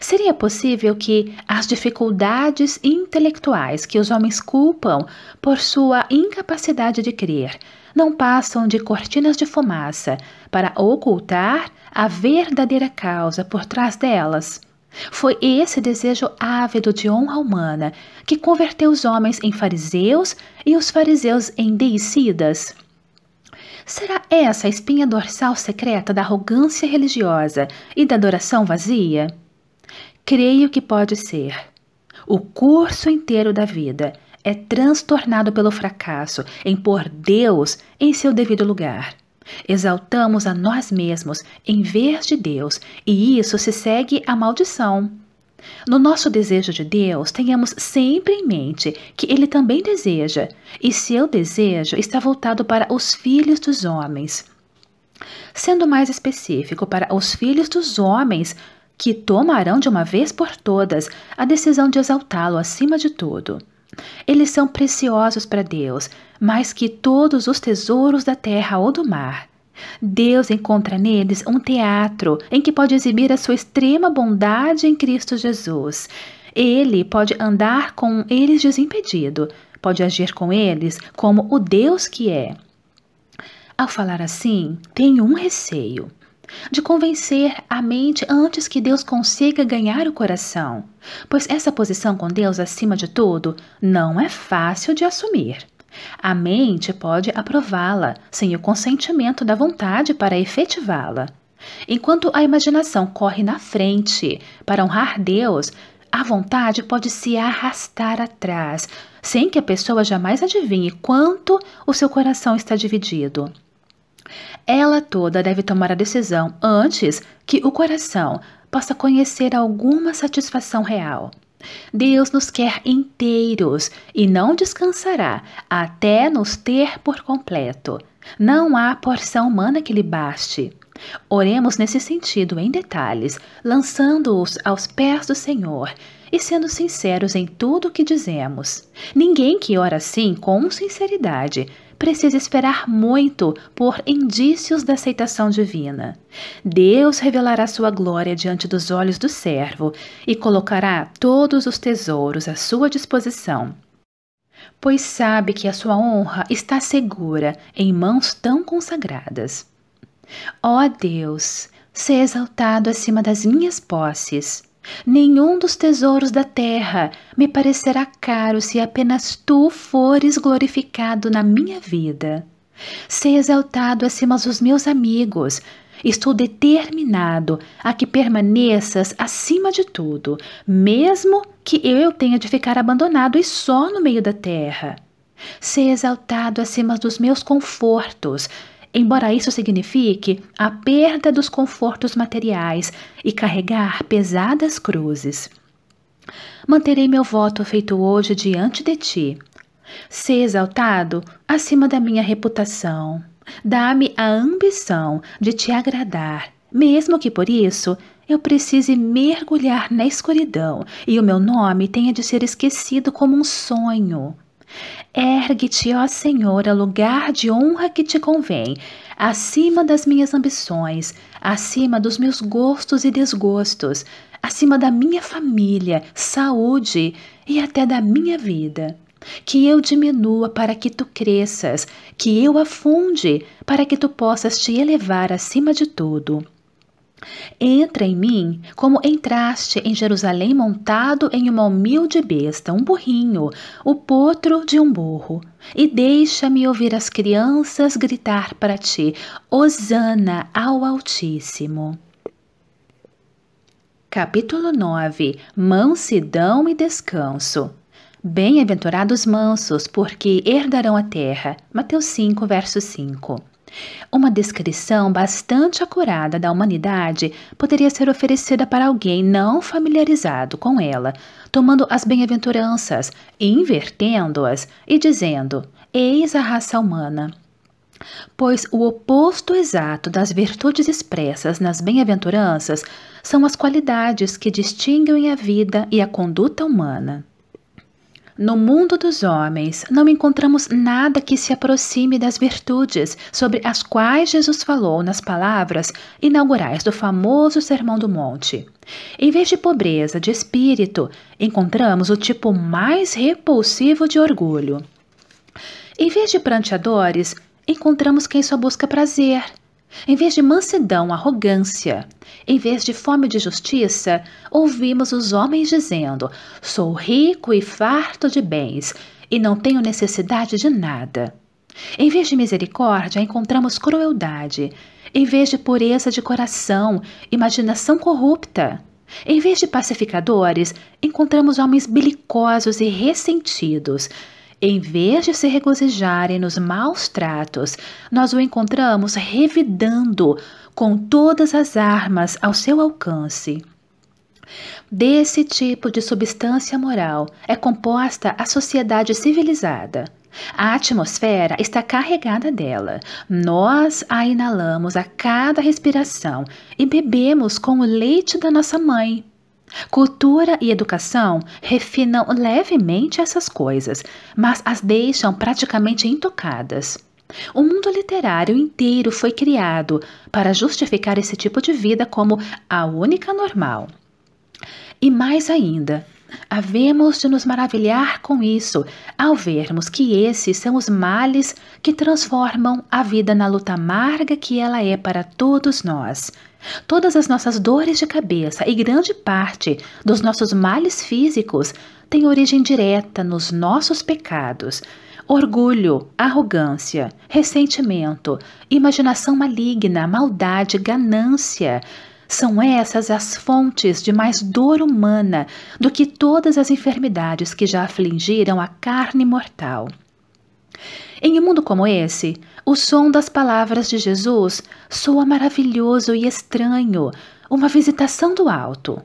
Seria possível que as dificuldades intelectuais que os homens culpam por sua incapacidade de crer não passam de cortinas de fumaça para ocultar a verdadeira causa por trás delas? Foi esse desejo ávido de honra humana que converteu os homens em fariseus e os fariseus em deicidas. Será essa a espinha dorsal secreta da arrogância religiosa e da adoração vazia? Creio que pode ser. O curso inteiro da vida é transtornado pelo fracasso em pôr Deus em seu devido lugar. Exaltamos a nós mesmos em vez de Deus, e isso se segue à maldição. No nosso desejo de Deus, tenhamos sempre em mente que Ele também deseja, e seu desejo está voltado para os filhos dos homens. Sendo mais específico, para os filhos dos homens, que tomarão de uma vez por todas a decisão de exaltá-lo acima de tudo. Eles são preciosos para Deus, mais que todos os tesouros da terra ou do mar. Deus encontra neles um teatro em que pode exibir a sua extrema bondade em Cristo Jesus. Ele pode andar com eles desimpedido, pode agir com eles como o Deus que é. Ao falar assim, tenho um receio de convencer a mente antes que Deus consiga ganhar o coração, pois essa posição com Deus acima de tudo não é fácil de assumir. A mente pode aprová-la, sem o consentimento da vontade para efetivá-la. Enquanto a imaginação corre na frente para honrar Deus, a vontade pode se arrastar atrás, sem que a pessoa jamais adivinhe quanto o seu coração está dividido. Ela toda deve tomar a decisão antes que o coração possa conhecer alguma satisfação real. Deus nos quer inteiros e não descansará até nos ter por completo. Não há porção humana que lhe baste. Oremos nesse sentido em detalhes, lançando-os aos pés do Senhor e sendo sinceros em tudo o que dizemos. Ninguém que ora assim com sinceridade precisa esperar muito por indícios da aceitação divina. Deus revelará sua glória diante dos olhos do servo e colocará todos os tesouros à sua disposição. Pois sabe que a sua honra está segura em mãos tão consagradas. Ó Deus, se exaltado acima das minhas posses Nenhum dos tesouros da terra me parecerá caro se apenas tu fores glorificado na minha vida. Sei exaltado acima dos meus amigos. Estou determinado a que permaneças acima de tudo, mesmo que eu tenha de ficar abandonado e só no meio da terra. Sei exaltado acima dos meus confortos embora isso signifique a perda dos confortos materiais e carregar pesadas cruzes. Manterei meu voto feito hoje diante de ti. Se exaltado acima da minha reputação. Dá-me a ambição de te agradar, mesmo que por isso eu precise mergulhar na escuridão e o meu nome tenha de ser esquecido como um sonho. Ergue-te, ó Senhor, a lugar de honra que te convém, acima das minhas ambições, acima dos meus gostos e desgostos, acima da minha família, saúde e até da minha vida. Que eu diminua para que tu cresças, que eu afunde para que tu possas te elevar acima de tudo. Entra em mim como entraste em Jerusalém montado em uma humilde besta, um burrinho, o potro de um burro, e deixa-me ouvir as crianças gritar para ti: Hosana ao Altíssimo. Capítulo 9 Mansidão e descanso. Bem-aventurados mansos, porque herdarão a terra. Mateus 5, verso 5. Uma descrição bastante acurada da humanidade poderia ser oferecida para alguém não familiarizado com ela, tomando as bem-aventuranças, invertendo-as e dizendo: Eis a raça humana. Pois o oposto exato das virtudes expressas nas bem-aventuranças são as qualidades que distinguem a vida e a conduta humana. No mundo dos homens, não encontramos nada que se aproxime das virtudes sobre as quais Jesus falou nas palavras inaugurais do famoso Sermão do Monte. Em vez de pobreza de espírito, encontramos o tipo mais repulsivo de orgulho. Em vez de pranteadores, encontramos quem só busca prazer, em vez de mansidão, arrogância, em vez de fome de justiça, ouvimos os homens dizendo: Sou rico e farto de bens, e não tenho necessidade de nada. Em vez de misericórdia, encontramos crueldade. Em vez de pureza de coração, imaginação corrupta. Em vez de pacificadores, encontramos homens belicosos e ressentidos. Em vez de se regozijarem nos maus tratos, nós o encontramos revidando com todas as armas ao seu alcance. Desse tipo de substância moral é composta a sociedade civilizada. A atmosfera está carregada dela. Nós a inalamos a cada respiração e bebemos com o leite da nossa mãe. Cultura e educação refinam levemente essas coisas, mas as deixam praticamente intocadas. O mundo literário inteiro foi criado para justificar esse tipo de vida como a única normal. E mais ainda, havemos de nos maravilhar com isso ao vermos que esses são os males que transformam a vida na luta amarga que ela é para todos nós Todas as nossas dores de cabeça e grande parte dos nossos males físicos têm origem direta nos nossos pecados. Orgulho, arrogância, ressentimento, imaginação maligna, maldade, ganância. São essas as fontes de mais dor humana do que todas as enfermidades que já afligiram a carne mortal. Em um mundo como esse, o som das palavras de Jesus soa maravilhoso e estranho, uma visitação do alto.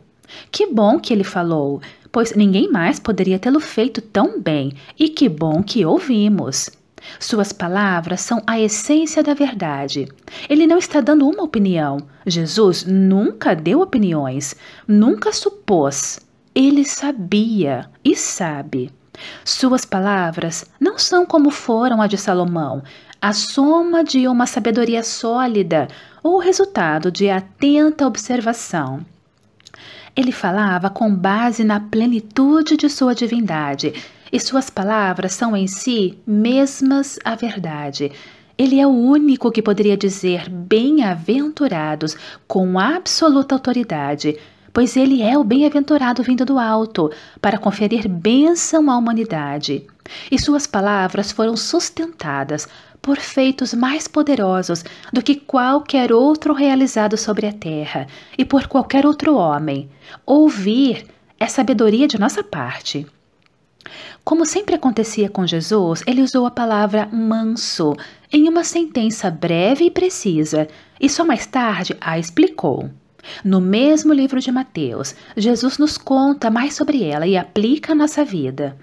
Que bom que ele falou, pois ninguém mais poderia tê-lo feito tão bem, e que bom que ouvimos. Suas palavras são a essência da verdade. Ele não está dando uma opinião. Jesus nunca deu opiniões, nunca supôs. Ele sabia e sabe. Suas palavras não são como foram a de Salomão, a soma de uma sabedoria sólida ou o resultado de atenta observação. Ele falava com base na plenitude de sua divindade, e suas palavras são em si mesmas a verdade. Ele é o único que poderia dizer bem-aventurados com absoluta autoridade, pois ele é o bem-aventurado vindo do alto para conferir bênção à humanidade e suas palavras foram sustentadas por feitos mais poderosos do que qualquer outro realizado sobre a terra e por qualquer outro homem. Ouvir é sabedoria de nossa parte. Como sempre acontecia com Jesus, ele usou a palavra manso em uma sentença breve e precisa, e só mais tarde a explicou. No mesmo livro de Mateus, Jesus nos conta mais sobre ela e aplica a nossa vida.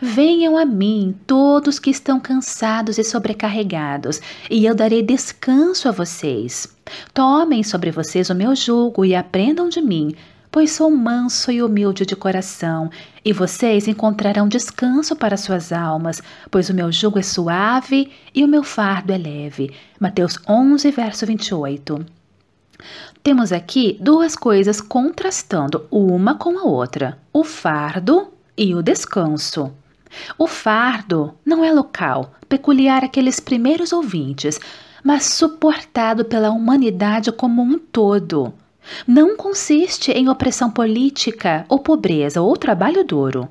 Venham a mim todos que estão cansados e sobrecarregados, e eu darei descanso a vocês. Tomem sobre vocês o meu jugo e aprendam de mim, pois sou manso e humilde de coração, e vocês encontrarão descanso para suas almas, pois o meu jugo é suave e o meu fardo é leve. Mateus 11, verso 28. Temos aqui duas coisas contrastando uma com a outra: o fardo e o descanso. O fardo não é local, peculiar àqueles primeiros ouvintes, mas suportado pela humanidade como um todo. Não consiste em opressão política ou pobreza ou trabalho duro.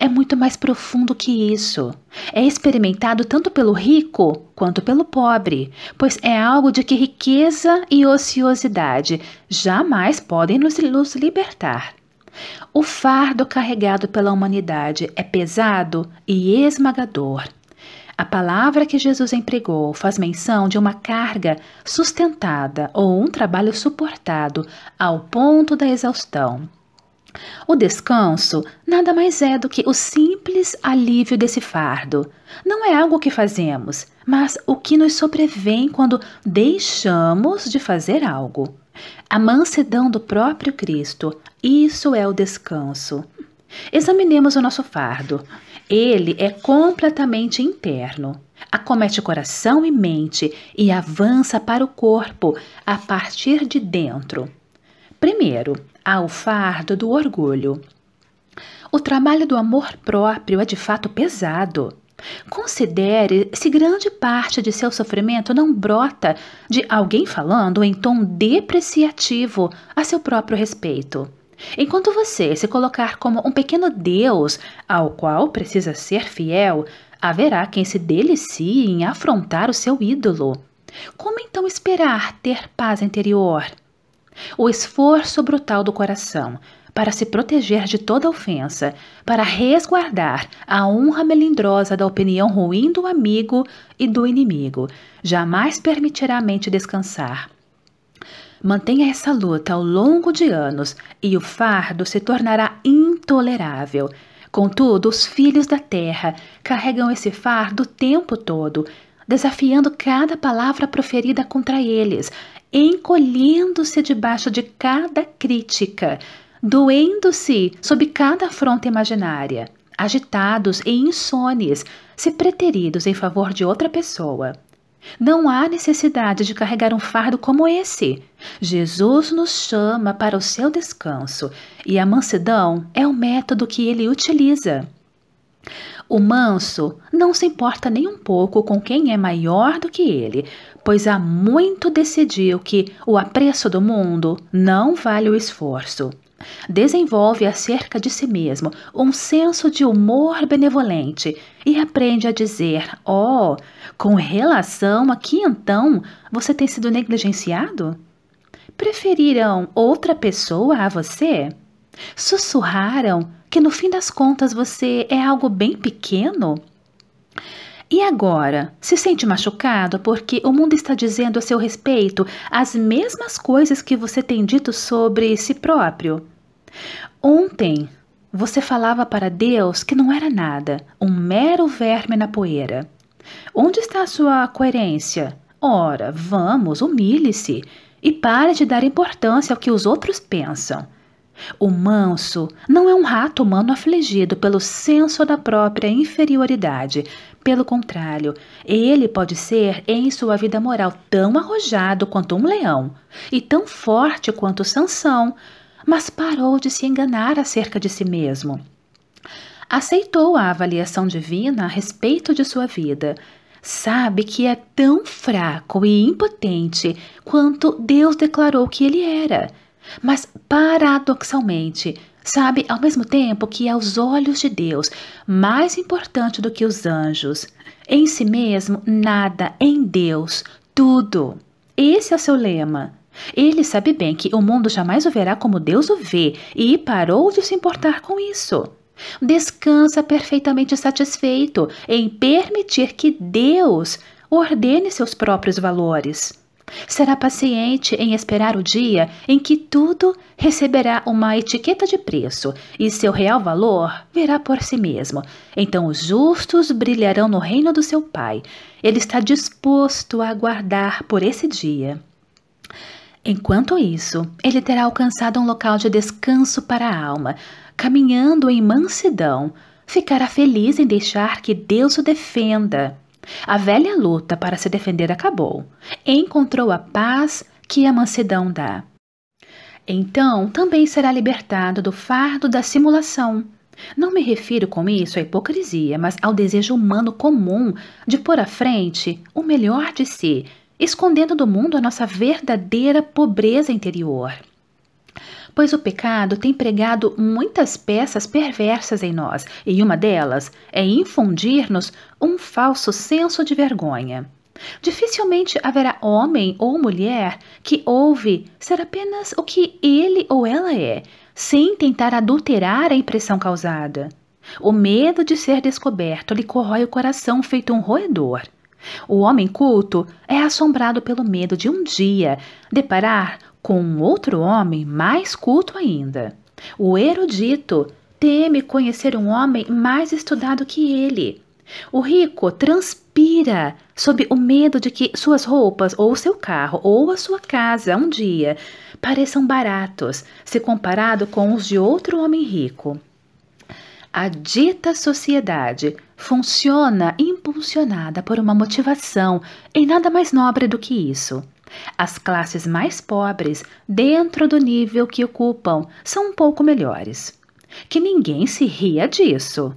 É muito mais profundo que isso. É experimentado tanto pelo rico quanto pelo pobre, pois é algo de que riqueza e ociosidade jamais podem nos, libertar. O fardo carregado pela humanidade é pesado e esmagador. A palavra que Jesus empregou faz menção de uma carga sustentada ou um trabalho suportado ao ponto da exaustão. O descanso nada mais é do que o simples alívio desse fardo. Não é algo que fazemos, mas o que nos sobrevém quando deixamos de fazer algo a mansidão do próprio Cristo. Isso é o descanso. Examinemos o nosso fardo. Ele é completamente interno. Acomete coração e mente e avança para o corpo a partir de dentro. Primeiro, há o fardo do orgulho. O trabalho do amor próprio é de fato pesado. Considere se grande parte de seu sofrimento não brota de alguém falando em tom depreciativo a seu próprio respeito. Enquanto você se colocar como um pequeno Deus ao qual precisa ser fiel, haverá quem se delicie em afrontar o seu ídolo. Como então esperar ter paz interior? O esforço brutal do coração para se proteger de toda ofensa, para resguardar a honra melindrosa da opinião ruim do amigo e do inimigo. Jamais permitirá a mente descansar. Mantenha essa luta ao longo de anos e o fardo se tornará intolerável. Contudo, os filhos da terra carregam esse fardo o tempo todo, desafiando cada palavra proferida contra eles, encolhendo-se debaixo de cada crítica, doendo-se sob cada afronta imaginária, agitados e insones, se preteridos em favor de outra pessoa. Não há necessidade de carregar um fardo como esse. Jesus nos chama para o seu descanso e a mansidão é o método que ele utiliza. O manso não se importa nem um pouco com quem é maior do que ele, pois há muito decidiu que o apreço do mundo não vale o esforço. Desenvolve acerca de si mesmo um senso de humor benevolente e aprende a dizer: Oh, com relação a que então você tem sido negligenciado? Preferiram outra pessoa a você? Sussurraram que no fim das contas você é algo bem pequeno? E agora? Se sente machucado porque o mundo está dizendo a seu respeito as mesmas coisas que você tem dito sobre si próprio? Ontem você falava para Deus que não era nada, um mero verme na poeira. Onde está a sua coerência? Ora, vamos, humilhe-se e pare de dar importância ao que os outros pensam. O manso não é um rato humano afligido pelo senso da própria inferioridade, pelo contrário, ele pode ser em sua vida moral tão arrojado quanto um leão e tão forte quanto Sansão, mas parou de se enganar acerca de si mesmo. Aceitou a avaliação divina a respeito de sua vida. Sabe que é tão fraco e impotente quanto Deus declarou que ele era. Mas, paradoxalmente, Sabe, ao mesmo tempo que aos é olhos de Deus, mais importante do que os anjos, em si mesmo, nada, em Deus, tudo. Esse é o seu lema. Ele sabe bem que o mundo jamais o verá como Deus o vê e parou de se importar com isso. Descansa perfeitamente satisfeito em permitir que Deus ordene seus próprios valores. Será paciente em esperar o dia em que tudo receberá uma etiqueta de preço e seu real valor virá por si mesmo. Então os justos brilharão no reino do seu Pai. Ele está disposto a aguardar por esse dia. Enquanto isso, ele terá alcançado um local de descanso para a alma, caminhando em mansidão. Ficará feliz em deixar que Deus o defenda a velha luta para se defender acabou. Encontrou a paz que a mansidão dá. Então também será libertado do fardo da simulação. Não me refiro com isso à hipocrisia, mas ao desejo humano comum de pôr à frente o melhor de si, escondendo do mundo a nossa verdadeira pobreza interior pois o pecado tem pregado muitas peças perversas em nós, e uma delas é infundir-nos um falso senso de vergonha. Dificilmente haverá homem ou mulher que ouve ser apenas o que ele ou ela é, sem tentar adulterar a impressão causada. O medo de ser descoberto lhe corrói o coração feito um roedor. O homem culto é assombrado pelo medo de um dia deparar com outro homem mais culto ainda. O erudito teme conhecer um homem mais estudado que ele. O rico transpira sob o medo de que suas roupas ou seu carro ou a sua casa um dia pareçam baratos se comparado com os de outro homem rico. A dita sociedade funciona impulsionada por uma motivação em nada mais nobre do que isso. As classes mais pobres, dentro do nível que ocupam, são um pouco melhores. Que ninguém se ria disso.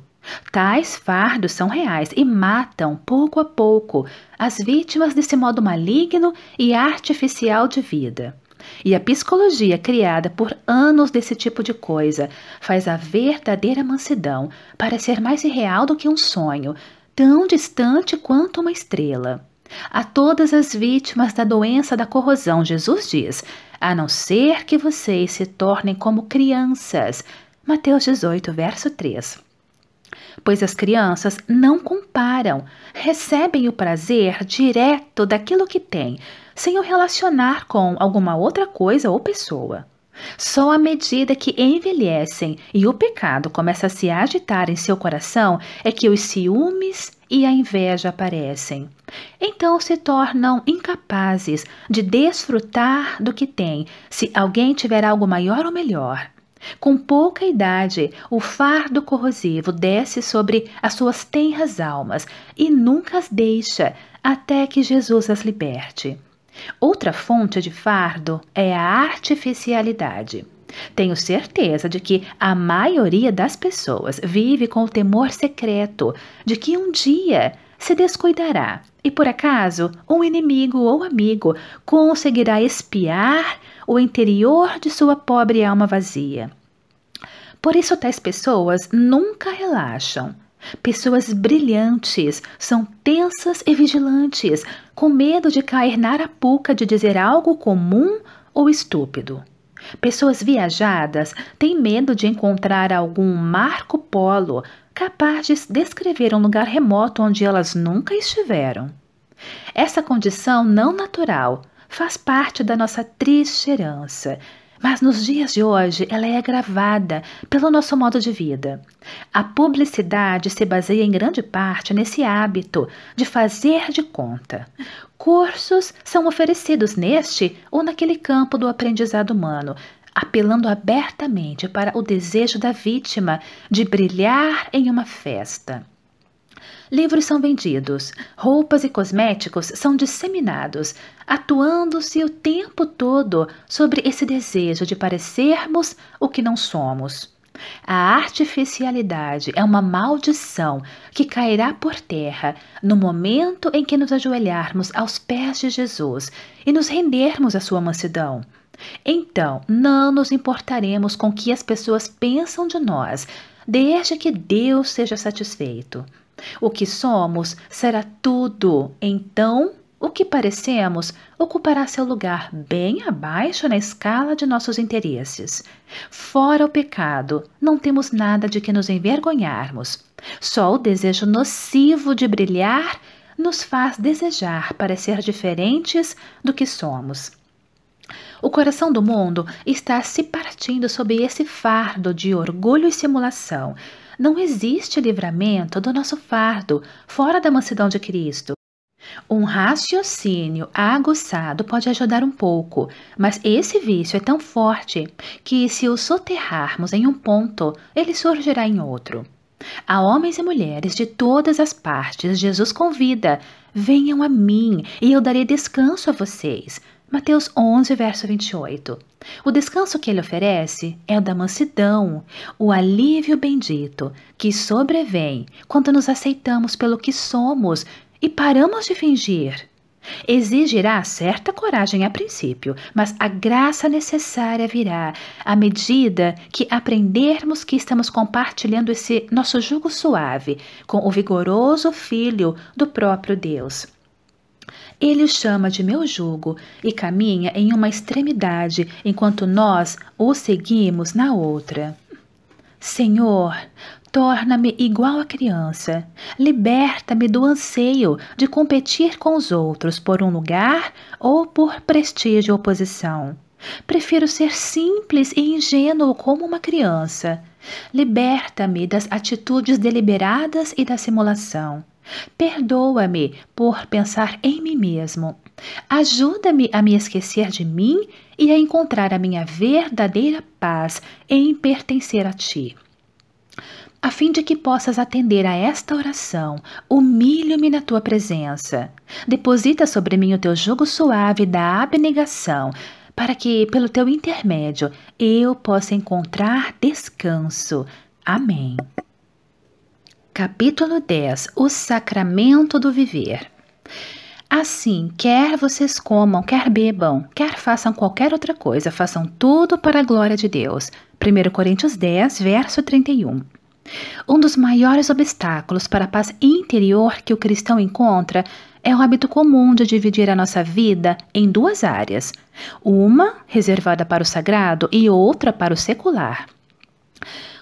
Tais fardos são reais e matam, pouco a pouco, as vítimas desse modo maligno e artificial de vida. E a psicologia criada por anos desse tipo de coisa faz a verdadeira mansidão parecer mais irreal do que um sonho, tão distante quanto uma estrela. A todas as vítimas da doença da corrosão, Jesus diz: a não ser que vocês se tornem como crianças. Mateus 18, verso 3. Pois as crianças não comparam, recebem o prazer direto daquilo que têm, sem o relacionar com alguma outra coisa ou pessoa. Só à medida que envelhecem e o pecado começa a se agitar em seu coração é que os ciúmes, e a inveja aparecem. Então se tornam incapazes de desfrutar do que têm, se alguém tiver algo maior ou melhor. Com pouca idade, o fardo corrosivo desce sobre as suas tenras almas e nunca as deixa até que Jesus as liberte. Outra fonte de fardo é a artificialidade. Tenho certeza de que a maioria das pessoas vive com o temor secreto de que um dia se descuidará e, por acaso, um inimigo ou amigo conseguirá espiar o interior de sua pobre alma vazia. Por isso, tais pessoas nunca relaxam. Pessoas brilhantes são tensas e vigilantes, com medo de cair na arapuca de dizer algo comum ou estúpido. Pessoas viajadas têm medo de encontrar algum Marco Polo capaz de descrever um lugar remoto onde elas nunca estiveram. Essa condição não natural faz parte da nossa triste herança mas nos dias de hoje, ela é agravada pelo nosso modo de vida. A publicidade se baseia em grande parte nesse hábito de fazer de conta. Cursos são oferecidos neste ou naquele campo do aprendizado humano, apelando abertamente para o desejo da vítima de brilhar em uma festa livros são vendidos, roupas e cosméticos são disseminados, atuando-se o tempo todo sobre esse desejo de parecermos o que não somos. A artificialidade é uma maldição que cairá por terra no momento em que nos ajoelharmos aos pés de Jesus e nos rendermos à sua mansidão. Então, não nos importaremos com o que as pessoas pensam de nós, desde que Deus seja satisfeito. O que somos será tudo, então o que parecemos ocupará seu lugar bem abaixo na escala de nossos interesses. Fora o pecado, não temos nada de que nos envergonharmos. Só o desejo nocivo de brilhar nos faz desejar parecer diferentes do que somos. O coração do mundo está se partindo sob esse fardo de orgulho e simulação, não existe livramento do nosso fardo fora da mansidão de Cristo. Um raciocínio aguçado pode ajudar um pouco, mas esse vício é tão forte que, se o soterrarmos em um ponto, ele surgirá em outro. A homens e mulheres de todas as partes, Jesus convida: venham a mim e eu darei descanso a vocês. Mateus 11, verso 28. O descanso que ele oferece é o da mansidão, o alívio bendito que sobrevém quando nos aceitamos pelo que somos e paramos de fingir. Exigirá certa coragem a princípio, mas a graça necessária virá à medida que aprendermos que estamos compartilhando esse nosso jugo suave com o vigoroso Filho do próprio Deus. Ele o chama de meu jugo e caminha em uma extremidade, enquanto nós o seguimos na outra. Senhor, torna-me igual a criança. Liberta-me do anseio de competir com os outros por um lugar ou por prestígio ou posição. Prefiro ser simples e ingênuo como uma criança. Liberta-me das atitudes deliberadas e da simulação. Perdoa-me por pensar em mim mesmo. Ajuda-me a me esquecer de mim e a encontrar a minha verdadeira paz em pertencer a ti. A fim de que possas atender a esta oração, humilho-me na tua presença. Deposita sobre mim o teu jugo suave da abnegação, para que, pelo teu intermédio, eu possa encontrar descanso. Amém. Capítulo 10 O Sacramento do Viver. Assim, quer vocês comam, quer bebam, quer façam qualquer outra coisa, façam tudo para a glória de Deus. 1 Coríntios 10, verso 31. Um dos maiores obstáculos para a paz interior que o cristão encontra é o hábito comum de dividir a nossa vida em duas áreas: uma reservada para o sagrado e outra para o secular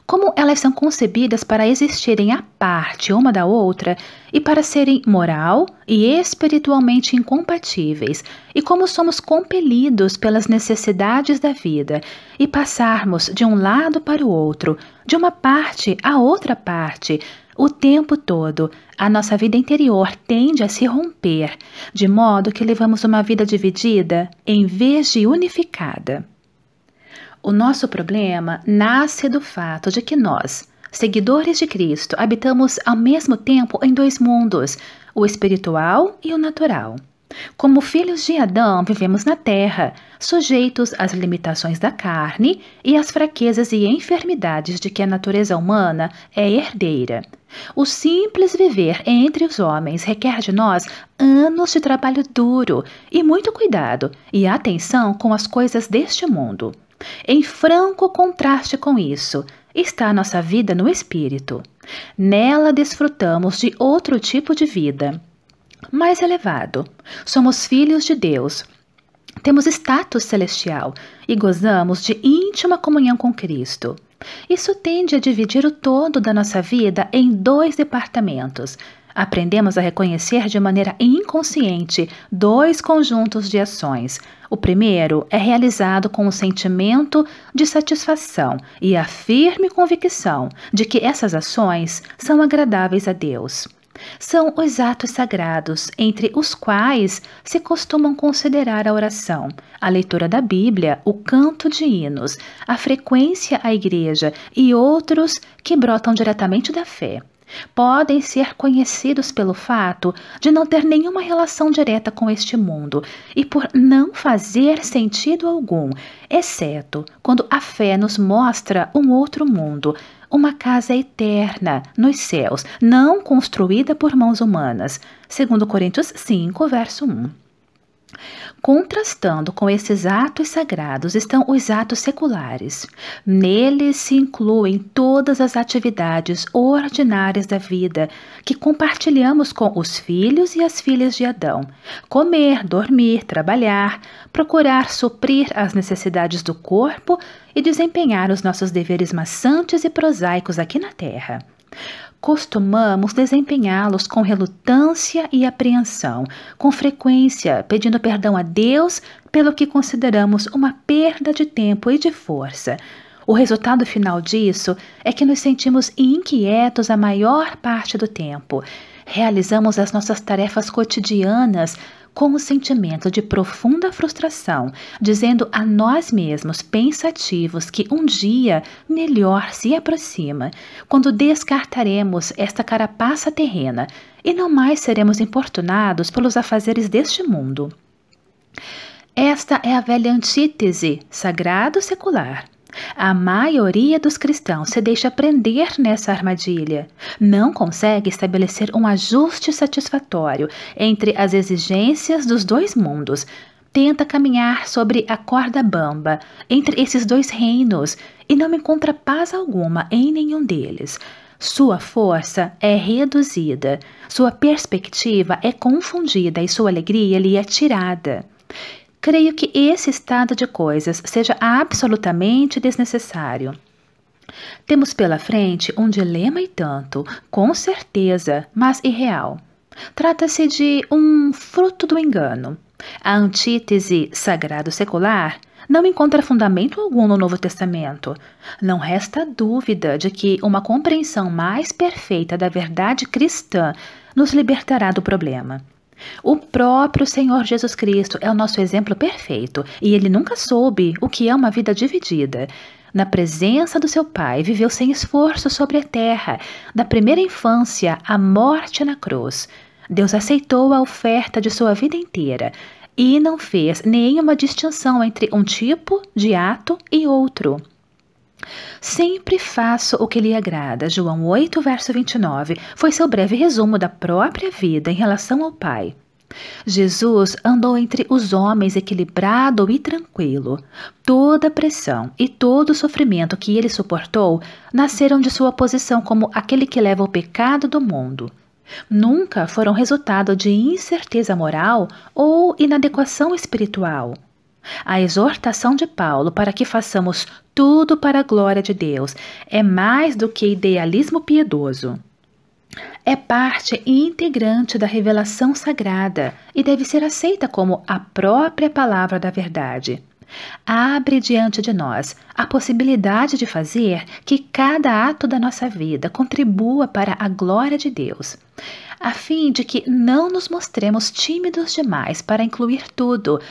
como elas são concebidas para existirem à parte uma da outra e para serem moral e espiritualmente incompatíveis, e como somos compelidos pelas necessidades da vida e passarmos de um lado para o outro, de uma parte à outra parte, o tempo todo, a nossa vida interior tende a se romper, de modo que levamos uma vida dividida em vez de unificada. O nosso problema nasce do fato de que nós, seguidores de Cristo, habitamos ao mesmo tempo em dois mundos, o espiritual e o natural. Como filhos de Adão, vivemos na terra, sujeitos às limitações da carne e às fraquezas e enfermidades de que a natureza humana é herdeira. O simples viver entre os homens requer de nós anos de trabalho duro e muito cuidado e atenção com as coisas deste mundo. Em franco contraste com isso, está a nossa vida no espírito. Nela desfrutamos de outro tipo de vida, mais elevado. Somos filhos de Deus. Temos status celestial e gozamos de íntima comunhão com Cristo. Isso tende a dividir o todo da nossa vida em dois departamentos: aprendemos a reconhecer de maneira inconsciente dois conjuntos de ações. O primeiro é realizado com o um sentimento de satisfação e a firme convicção de que essas ações são agradáveis a Deus. São os atos sagrados, entre os quais se costumam considerar a oração, a leitura da Bíblia, o canto de hinos, a frequência à igreja e outros que brotam diretamente da fé podem ser conhecidos pelo fato de não ter nenhuma relação direta com este mundo e por não fazer sentido algum, exceto quando a fé nos mostra um outro mundo, uma casa eterna nos céus, não construída por mãos humanas, segundo Coríntios 5, verso 1. Contrastando com esses atos sagrados estão os atos seculares. Neles se incluem todas as atividades ordinárias da vida que compartilhamos com os filhos e as filhas de Adão: comer, dormir, trabalhar, procurar suprir as necessidades do corpo e desempenhar os nossos deveres maçantes e prosaicos aqui na terra costumamos desempenhá-los com relutância e apreensão, com frequência pedindo perdão a Deus pelo que consideramos uma perda de tempo e de força. O resultado final disso é que nos sentimos inquietos a maior parte do tempo. Realizamos as nossas tarefas cotidianas com o sentimento de profunda frustração, dizendo a nós mesmos pensativos que um dia melhor se aproxima, quando descartaremos esta carapaça terrena e não mais seremos importunados pelos afazeres deste mundo. Esta é a velha antítese sagrado-secular. A maioria dos cristãos se deixa prender nessa armadilha. Não consegue estabelecer um ajuste satisfatório entre as exigências dos dois mundos. Tenta caminhar sobre a corda bamba entre esses dois reinos e não encontra paz alguma em nenhum deles. Sua força é reduzida, sua perspectiva é confundida e sua alegria lhe é tirada. Creio que esse estado de coisas seja absolutamente desnecessário. Temos pela frente um dilema e tanto, com certeza, mas irreal. Trata-se de um fruto do engano. A antítese sagrado-secular não encontra fundamento algum no Novo Testamento. Não resta dúvida de que uma compreensão mais perfeita da verdade cristã nos libertará do problema. O próprio Senhor Jesus Cristo é o nosso exemplo perfeito e ele nunca soube o que é uma vida dividida. Na presença do seu Pai, viveu sem esforço sobre a terra, da primeira infância à morte na cruz. Deus aceitou a oferta de sua vida inteira e não fez nenhuma distinção entre um tipo de ato e outro. Sempre faço o que lhe agrada. João 8, verso 29 foi seu breve resumo da própria vida em relação ao Pai. Jesus andou entre os homens equilibrado e tranquilo. Toda pressão e todo sofrimento que ele suportou nasceram de sua posição como aquele que leva o pecado do mundo. Nunca foram resultado de incerteza moral ou inadequação espiritual. A exortação de Paulo para que façamos tudo para a glória de Deus é mais do que idealismo piedoso. É parte integrante da revelação sagrada e deve ser aceita como a própria palavra da verdade. Abre diante de nós a possibilidade de fazer que cada ato da nossa vida contribua para a glória de Deus, a fim de que não nos mostremos tímidos demais para incluir tudo,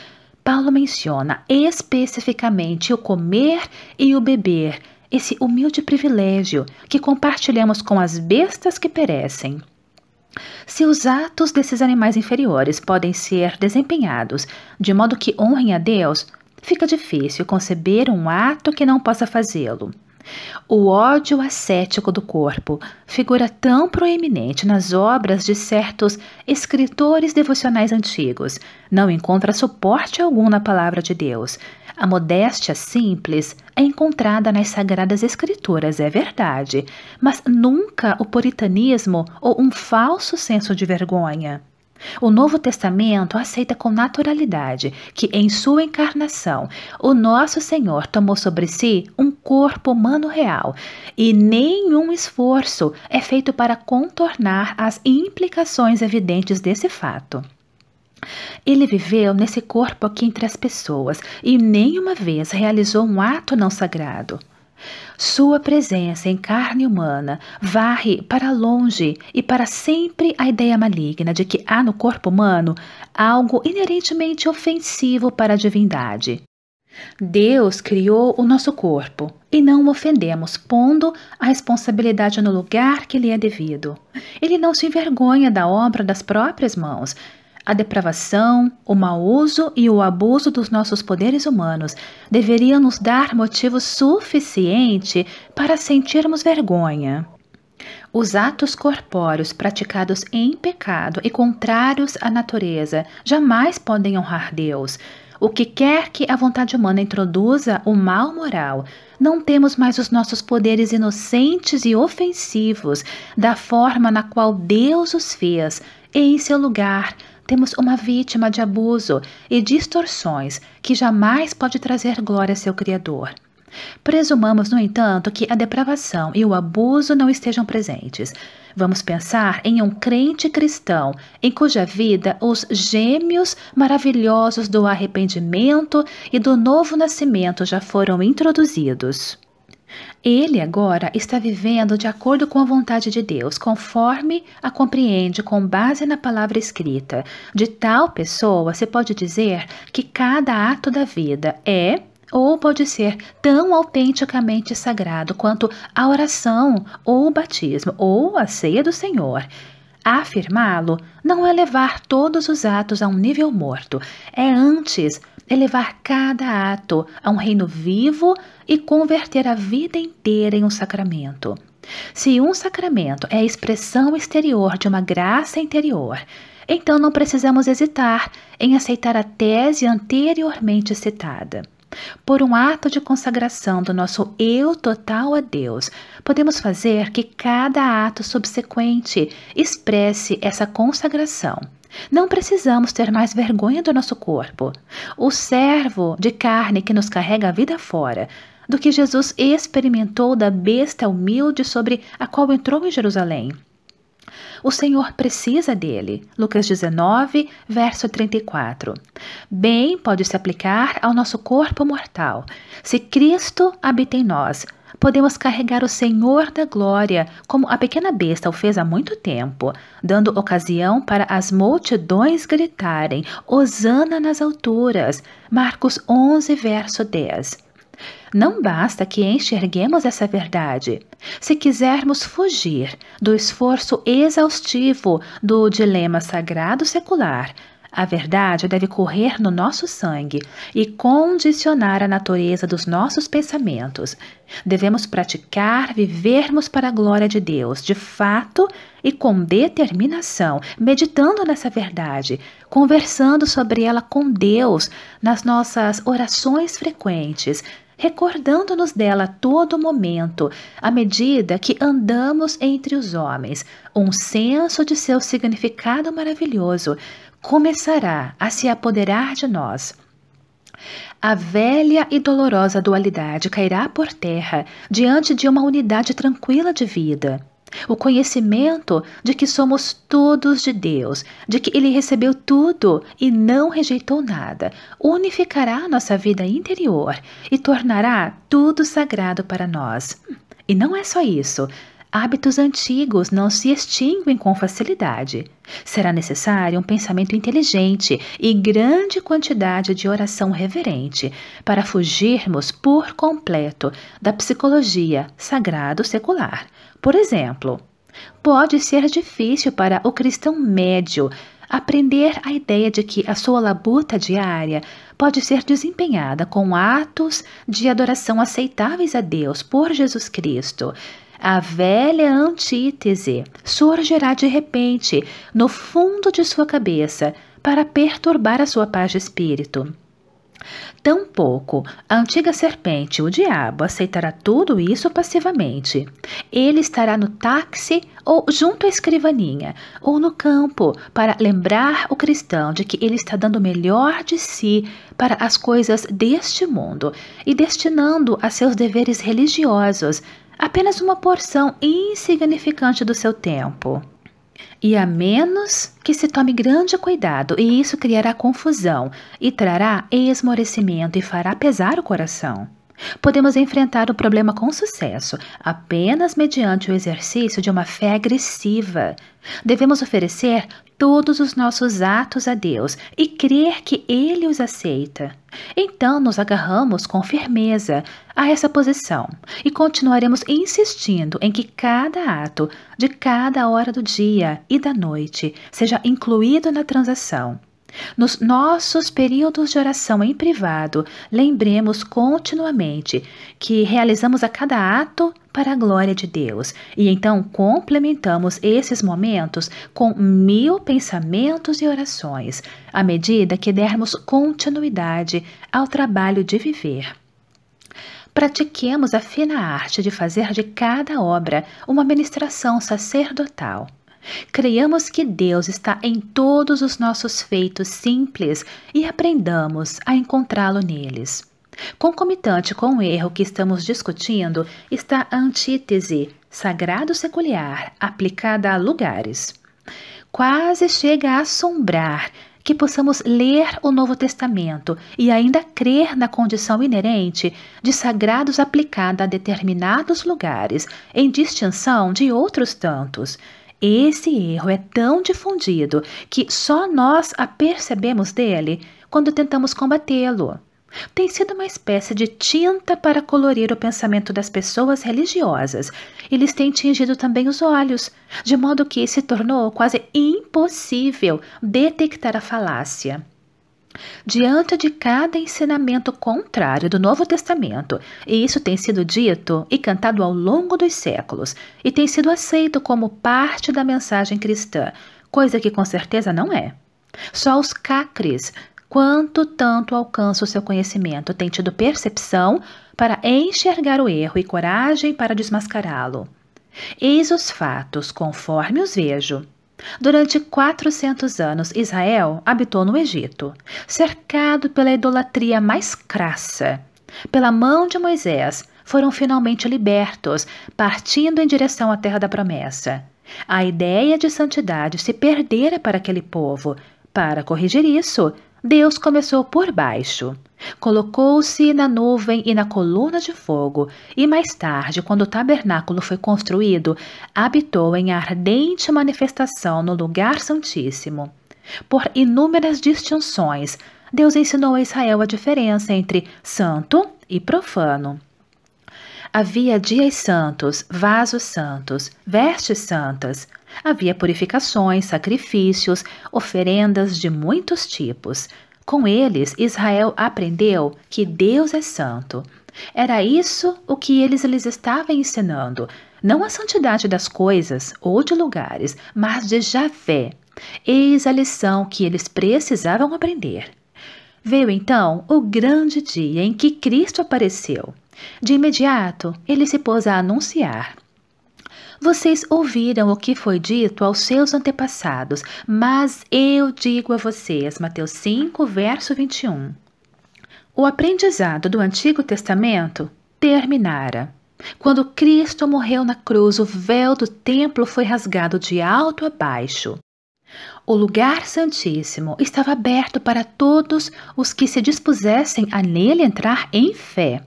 Paulo menciona especificamente o comer e o beber, esse humilde privilégio que compartilhamos com as bestas que perecem. Se os atos desses animais inferiores podem ser desempenhados de modo que honrem a Deus, fica difícil conceber um ato que não possa fazê-lo. O ódio ascético do corpo, figura tão proeminente nas obras de certos escritores devocionais antigos, não encontra suporte algum na palavra de Deus. A modéstia simples é encontrada nas Sagradas Escrituras, é verdade, mas nunca o puritanismo ou um falso senso de vergonha. O Novo Testamento aceita com naturalidade que, em sua encarnação, o nosso Senhor tomou sobre si um corpo humano real e nenhum esforço é feito para contornar as implicações evidentes desse fato. Ele viveu nesse corpo aqui entre as pessoas e nenhuma vez realizou um ato não sagrado. Sua presença em carne humana varre para longe e para sempre a ideia maligna de que há no corpo humano algo inerentemente ofensivo para a divindade. Deus criou o nosso corpo e não o ofendemos, pondo a responsabilidade no lugar que lhe é devido. Ele não se envergonha da obra das próprias mãos a depravação, o mau uso e o abuso dos nossos poderes humanos deveriam nos dar motivo suficiente para sentirmos vergonha. Os atos corpóreos praticados em pecado e contrários à natureza jamais podem honrar Deus. O que quer que a vontade humana introduza o mal moral, não temos mais os nossos poderes inocentes e ofensivos da forma na qual Deus os fez, e em seu lugar temos uma vítima de abuso e distorções que jamais pode trazer glória a seu Criador. Presumamos, no entanto, que a depravação e o abuso não estejam presentes. Vamos pensar em um crente cristão em cuja vida os gêmeos maravilhosos do arrependimento e do novo nascimento já foram introduzidos. Ele agora está vivendo de acordo com a vontade de Deus, conforme a compreende com base na palavra escrita. De tal pessoa, se pode dizer que cada ato da vida é ou pode ser tão autenticamente sagrado quanto a oração ou o batismo ou a ceia do Senhor. Afirmá-lo não é levar todos os atos a um nível morto, é antes elevar cada ato a um reino vivo e converter a vida inteira em um sacramento. Se um sacramento é a expressão exterior de uma graça interior, então não precisamos hesitar em aceitar a tese anteriormente citada. Por um ato de consagração do nosso eu total a Deus, podemos fazer que cada ato subsequente expresse essa consagração. Não precisamos ter mais vergonha do nosso corpo. O servo de carne que nos carrega a vida fora do que Jesus experimentou da besta humilde sobre a qual entrou em Jerusalém. O Senhor precisa dele. Lucas 19, verso 34. Bem pode se aplicar ao nosso corpo mortal. Se Cristo habita em nós, podemos carregar o Senhor da glória, como a pequena besta o fez há muito tempo, dando ocasião para as multidões gritarem: Hosana nas alturas. Marcos 11, verso 10. Não basta que enxerguemos essa verdade. Se quisermos fugir do esforço exaustivo do dilema sagrado secular, a verdade deve correr no nosso sangue e condicionar a natureza dos nossos pensamentos. Devemos praticar vivermos para a glória de Deus, de fato e com determinação, meditando nessa verdade, conversando sobre ela com Deus nas nossas orações frequentes recordando-nos dela a todo momento, à medida que andamos entre os homens. Um senso de seu significado maravilhoso começará a se apoderar de nós. A velha e dolorosa dualidade cairá por terra diante de uma unidade tranquila de vida. O conhecimento de que somos todos de Deus, de que Ele recebeu tudo e não rejeitou nada, unificará nossa vida interior e tornará tudo sagrado para nós. E não é só isso. Hábitos antigos não se extinguem com facilidade. Será necessário um pensamento inteligente e grande quantidade de oração reverente para fugirmos por completo da psicologia sagrado-secular por exemplo, pode ser difícil para o cristão médio aprender a ideia de que a sua labuta diária pode ser desempenhada com atos de adoração aceitáveis a Deus por Jesus Cristo. A velha antítese surgirá de repente no fundo de sua cabeça para perturbar a sua paz de espírito. Tampouco a antiga serpente, o diabo, aceitará tudo isso passivamente. Ele estará no táxi ou junto à escrivaninha, ou no campo, para lembrar o cristão de que ele está dando o melhor de si para as coisas deste mundo e destinando a seus deveres religiosos apenas uma porção insignificante do seu tempo. E a menos que se tome grande cuidado, e isso criará confusão e trará esmorecimento e fará pesar o coração. Podemos enfrentar o problema com sucesso apenas mediante o exercício de uma fé agressiva. Devemos oferecer todos os nossos atos a Deus e crer que Ele os aceita. Então nos agarramos com firmeza a essa posição e continuaremos insistindo em que cada ato, de cada hora do dia e da noite, seja incluído na transação nos nossos períodos de oração em privado, lembremos continuamente que realizamos a cada ato para a glória de Deus e então complementamos esses momentos com mil pensamentos e orações, à medida que dermos continuidade ao trabalho de viver. Pratiquemos a fina arte de fazer de cada obra uma ministração sacerdotal Creiamos que Deus está em todos os nossos feitos simples e aprendamos a encontrá-lo neles. Concomitante com o erro que estamos discutindo está a antítese sagrado-secular aplicada a lugares. Quase chega a assombrar que possamos ler o Novo Testamento e ainda crer na condição inerente de sagrados aplicada a determinados lugares, em distinção de outros tantos, esse erro é tão difundido que só nós a percebemos dele quando tentamos combatê-lo. Tem sido uma espécie de tinta para colorir o pensamento das pessoas religiosas. Eles têm tingido também os olhos, de modo que se tornou quase impossível detectar a falácia. Diante de cada ensinamento contrário do Novo Testamento, e isso tem sido dito e cantado ao longo dos séculos, e tem sido aceito como parte da mensagem cristã, coisa que com certeza não é. Só os cacres, quanto tanto alcança o seu conhecimento, têm tido percepção para enxergar o erro e coragem para desmascará-lo. Eis os fatos, conforme os vejo, Durante 400 anos, Israel habitou no Egito, cercado pela idolatria mais crassa. Pela mão de Moisés, foram finalmente libertos, partindo em direção à Terra da Promessa. A ideia de santidade se perdera para aquele povo. Para corrigir isso, Deus começou por baixo. Colocou-se na nuvem e na coluna de fogo, e mais tarde, quando o tabernáculo foi construído, habitou em ardente manifestação no lugar santíssimo. Por inúmeras distinções, Deus ensinou a Israel a diferença entre santo e profano. Havia dias santos, vasos santos, vestes santas, Havia purificações, sacrifícios, oferendas de muitos tipos. Com eles, Israel aprendeu que Deus é santo. Era isso o que eles lhes estavam ensinando, não a santidade das coisas ou de lugares, mas de Javé. Eis a lição que eles precisavam aprender. Veio então o grande dia em que Cristo apareceu. De imediato, ele se pôs a anunciar: vocês ouviram o que foi dito aos seus antepassados, mas eu digo a vocês, Mateus 5, verso 21. O aprendizado do Antigo Testamento terminara. Quando Cristo morreu na cruz, o véu do templo foi rasgado de alto a baixo. O lugar santíssimo estava aberto para todos os que se dispusessem a nele entrar em fé.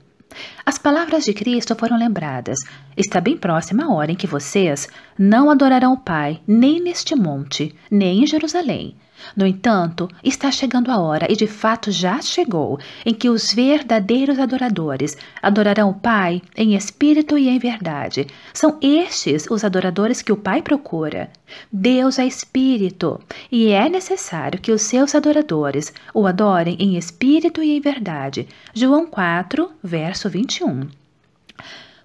As palavras de Cristo foram lembradas. Está bem próxima a hora em que vocês não adorarão o Pai, nem neste monte, nem em Jerusalém. No entanto, está chegando a hora, e de fato já chegou, em que os verdadeiros adoradores adorarão o Pai em espírito e em verdade. São estes os adoradores que o Pai procura. Deus é espírito, e é necessário que os seus adoradores o adorem em espírito e em verdade. João 4, verso 21.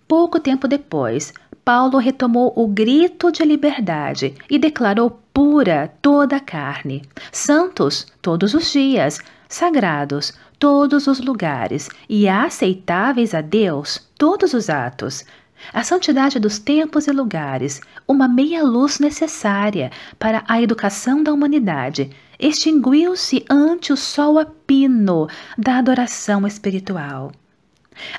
Pouco tempo depois, Paulo retomou o grito de liberdade e declarou pura toda a carne, santos todos os dias, sagrados todos os lugares e aceitáveis a Deus todos os atos. A santidade dos tempos e lugares, uma meia-luz necessária para a educação da humanidade, extinguiu-se ante o sol apino da adoração espiritual.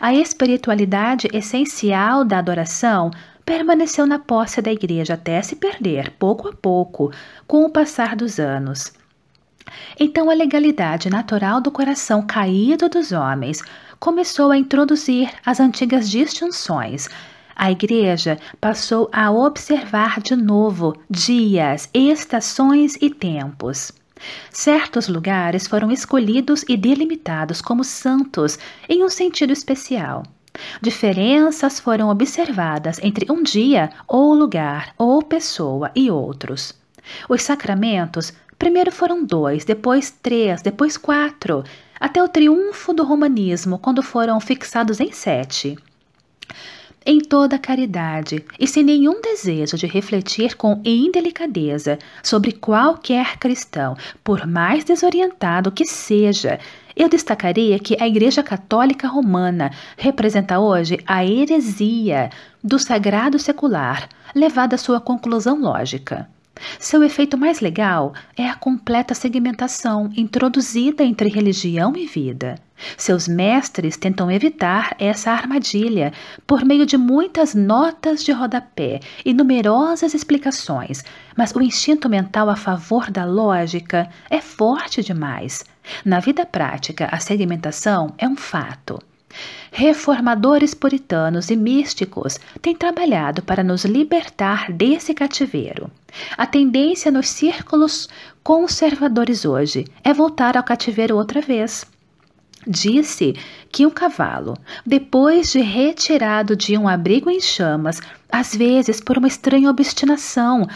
A espiritualidade essencial da adoração permaneceu na posse da igreja até se perder, pouco a pouco, com o passar dos anos. Então, a legalidade natural do coração caído dos homens começou a introduzir as antigas distinções. A igreja passou a observar de novo dias, estações e tempos. Certos lugares foram escolhidos e delimitados como santos em um sentido especial. Diferenças foram observadas entre um dia ou lugar ou pessoa e outros. Os sacramentos primeiro foram dois, depois três, depois quatro, até o triunfo do romanismo, quando foram fixados em sete. Em toda caridade e sem nenhum desejo de refletir com indelicadeza sobre qualquer cristão, por mais desorientado que seja, eu destacaria que a Igreja Católica Romana representa hoje a heresia do sagrado secular, levada à sua conclusão lógica. Seu efeito mais legal é a completa segmentação introduzida entre religião e vida. Seus mestres tentam evitar essa armadilha por meio de muitas notas de rodapé e numerosas explicações, mas o instinto mental a favor da lógica é forte demais. Na vida prática, a segmentação é um fato. Reformadores puritanos e místicos têm trabalhado para nos libertar desse cativeiro. A tendência nos círculos conservadores hoje é voltar ao cativeiro outra vez. Disse que um cavalo, depois de retirado de um abrigo em chamas, às vezes por uma estranha obstinação,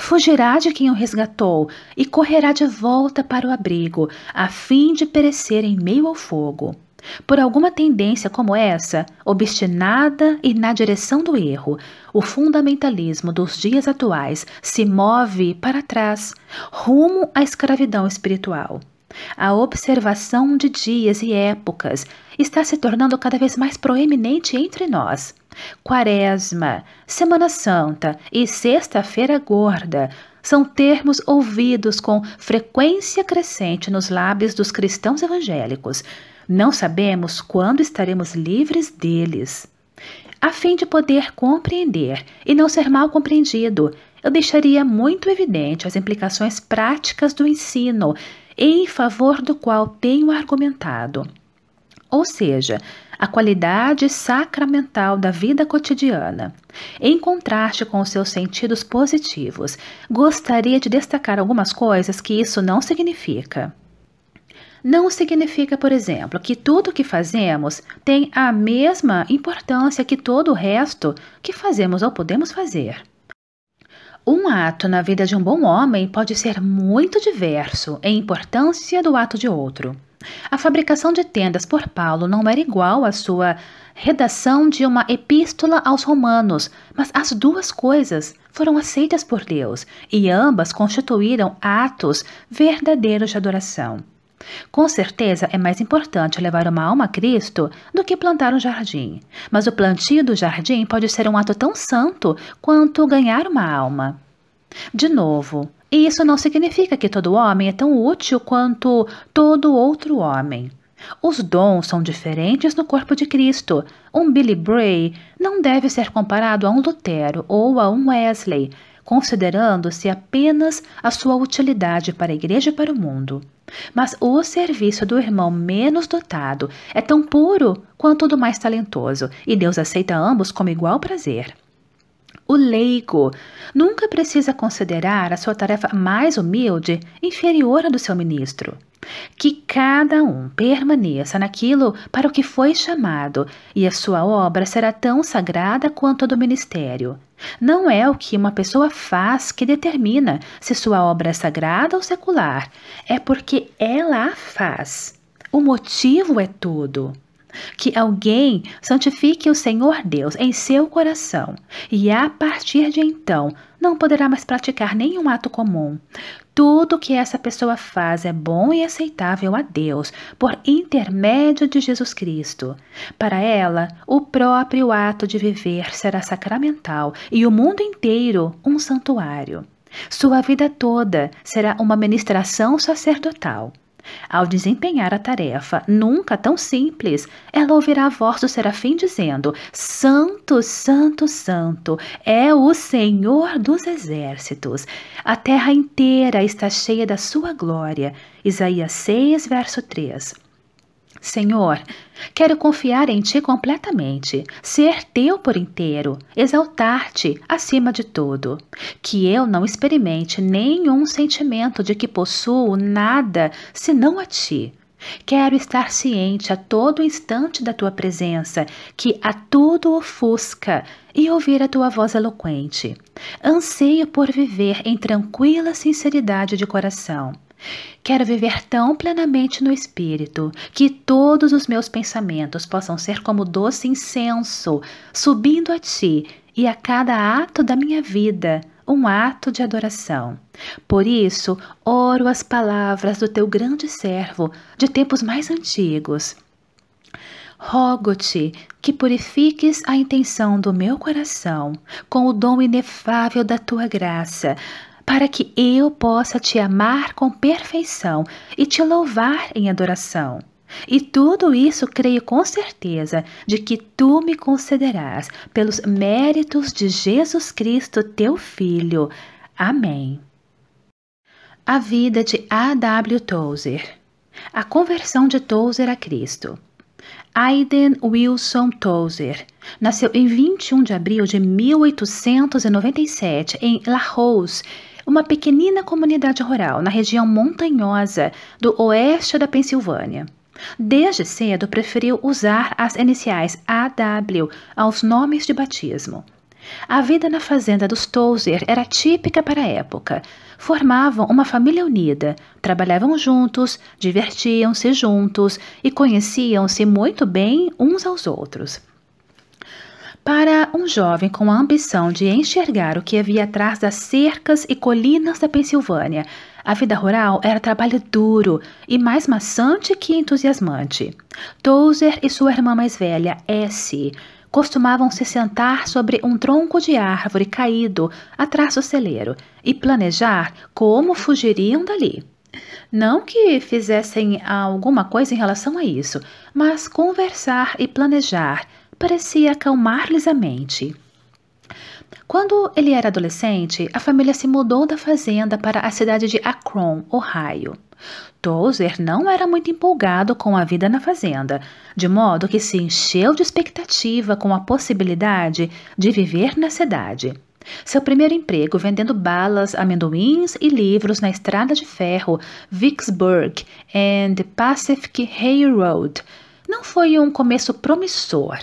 fugirá de quem o resgatou e correrá de volta para o abrigo, a fim de perecer em meio ao fogo. Por alguma tendência como essa, obstinada e na direção do erro, o fundamentalismo dos dias atuais se move para trás, rumo à escravidão espiritual. A observação de dias e épocas está se tornando cada vez mais proeminente entre nós. Quaresma, Semana Santa e Sexta-feira Gorda são termos ouvidos com frequência crescente nos lábios dos cristãos evangélicos. Não sabemos quando estaremos livres deles. A fim de poder compreender e não ser mal compreendido, eu deixaria muito evidente as implicações práticas do ensino em favor do qual tenho argumentado. Ou seja, a qualidade sacramental da vida cotidiana. Em contraste com os seus sentidos positivos, gostaria de destacar algumas coisas que isso não significa. Não significa, por exemplo, que tudo o que fazemos tem a mesma importância que todo o resto que fazemos ou podemos fazer. Um ato na vida de um bom homem pode ser muito diverso em importância do ato de outro. A fabricação de tendas por Paulo não era igual à sua redação de uma epístola aos Romanos, mas as duas coisas foram aceitas por Deus e ambas constituíram atos verdadeiros de adoração. Com certeza é mais importante levar uma alma a Cristo do que plantar um jardim, mas o plantio do jardim pode ser um ato tão santo quanto ganhar uma alma. De novo, e isso não significa que todo homem é tão útil quanto todo outro homem. Os dons são diferentes no corpo de Cristo. Um Billy Bray não deve ser comparado a um Lutero ou a um Wesley, considerando-se apenas a sua utilidade para a igreja e para o mundo. Mas o serviço do irmão menos dotado é tão puro quanto o do mais talentoso, e Deus aceita ambos como igual prazer o leigo, nunca precisa considerar a sua tarefa mais humilde inferior à do seu ministro. Que cada um permaneça naquilo para o que foi chamado, e a sua obra será tão sagrada quanto a do ministério. Não é o que uma pessoa faz que determina se sua obra é sagrada ou secular, é porque ela a faz. O motivo é tudo. Que alguém santifique o Senhor Deus em seu coração, e a partir de então não poderá mais praticar nenhum ato comum. Tudo que essa pessoa faz é bom e aceitável a Deus, por intermédio de Jesus Cristo. Para ela, o próprio ato de viver será sacramental e o mundo inteiro um santuário. Sua vida toda será uma ministração sacerdotal. Ao desempenhar a tarefa, nunca tão simples, ela ouvirá a voz do serafim dizendo: Santo, Santo, Santo é o Senhor dos exércitos. A terra inteira está cheia da sua glória. Isaías 6, verso 3. Senhor, quero confiar em Ti completamente, ser Teu por inteiro, exaltar-te acima de tudo. Que eu não experimente nenhum sentimento de que possuo nada senão a Ti. Quero estar ciente a todo instante da Tua presença, que a tudo ofusca, e ouvir a Tua voz eloquente. Anseio por viver em tranquila sinceridade de coração Quero viver tão plenamente no espírito que todos os meus pensamentos possam ser como doce incenso, subindo a ti e a cada ato da minha vida, um ato de adoração. Por isso, oro as palavras do teu grande servo de tempos mais antigos. Rogo-te que purifiques a intenção do meu coração com o dom inefável da tua graça, para que eu possa te amar com perfeição e te louvar em adoração. E tudo isso creio com certeza de que tu me concederás pelos méritos de Jesus Cristo, teu Filho. Amém. A vida de A.W. Tozer. A conversão de Tozer a Cristo. Aiden Wilson Tozer nasceu em 21 de abril de 1897 em La Rose, uma pequenina comunidade rural na região montanhosa do oeste da Pensilvânia. Desde cedo preferiu usar as iniciais AW aos nomes de batismo. A vida na fazenda dos Tozer era típica para a época. Formavam uma família unida, trabalhavam juntos, divertiam-se juntos e conheciam-se muito bem uns aos outros. Para um jovem com a ambição de enxergar o que havia atrás das cercas e colinas da Pensilvânia, a vida rural era trabalho duro e mais maçante que entusiasmante. Tozer e sua irmã mais velha, S, costumavam se sentar sobre um tronco de árvore caído atrás do celeiro e planejar como fugiriam dali. Não que fizessem alguma coisa em relação a isso, mas conversar e planejar parecia acalmar-lhes a mente. Quando ele era adolescente, a família se mudou da fazenda para a cidade de Akron, Ohio. Tozer não era muito empolgado com a vida na fazenda, de modo que se encheu de expectativa com a possibilidade de viver na cidade. Seu primeiro emprego vendendo balas, amendoins e livros na estrada de ferro Vicksburg and Pacific Railroad não foi um começo promissor.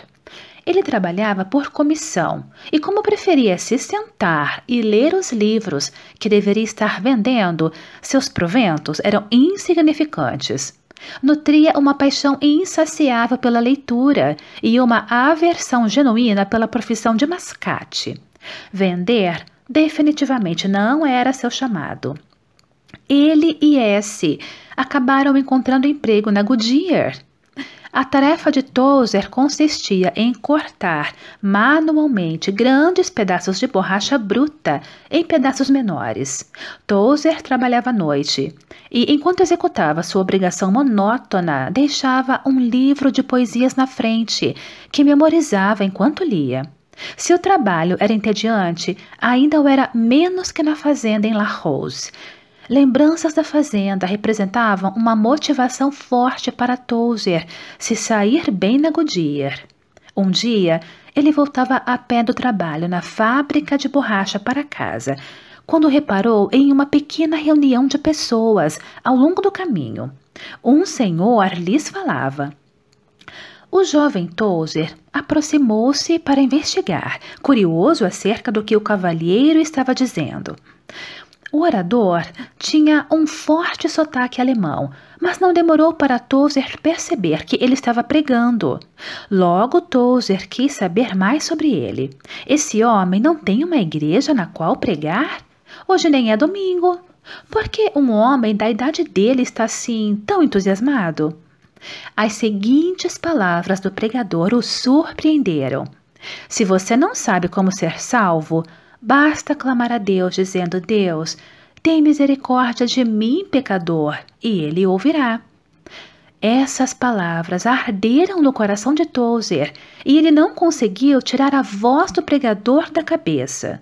Ele trabalhava por comissão e, como preferia se sentar e ler os livros que deveria estar vendendo, seus proventos eram insignificantes. Nutria uma paixão insaciável pela leitura e uma aversão genuína pela profissão de mascate. Vender definitivamente não era seu chamado. Ele e S acabaram encontrando emprego na Goodyear a tarefa de Tozer consistia em cortar manualmente grandes pedaços de borracha bruta em pedaços menores. Tozer trabalhava à noite e, enquanto executava sua obrigação monótona, deixava um livro de poesias na frente, que memorizava enquanto lia. Se o trabalho era entediante, ainda o era menos que na fazenda em La Rose, Lembranças da fazenda representavam uma motivação forte para Tozer se sair bem na Goodyear. Um dia, ele voltava a pé do trabalho na fábrica de borracha para casa, quando reparou em uma pequena reunião de pessoas ao longo do caminho. Um senhor lhes falava. O jovem Tozer aproximou-se para investigar, curioso acerca do que o cavalheiro estava dizendo. O orador tinha um forte sotaque alemão, mas não demorou para Tozer perceber que ele estava pregando. Logo, Tozer quis saber mais sobre ele. Esse homem não tem uma igreja na qual pregar? Hoje nem é domingo. Por que um homem da idade dele está assim tão entusiasmado? As seguintes palavras do pregador o surpreenderam: Se você não sabe como ser salvo, basta clamar a Deus, dizendo: Deus, tem misericórdia de mim, pecador, e ele ouvirá. Essas palavras arderam no coração de Tozer e ele não conseguiu tirar a voz do pregador da cabeça.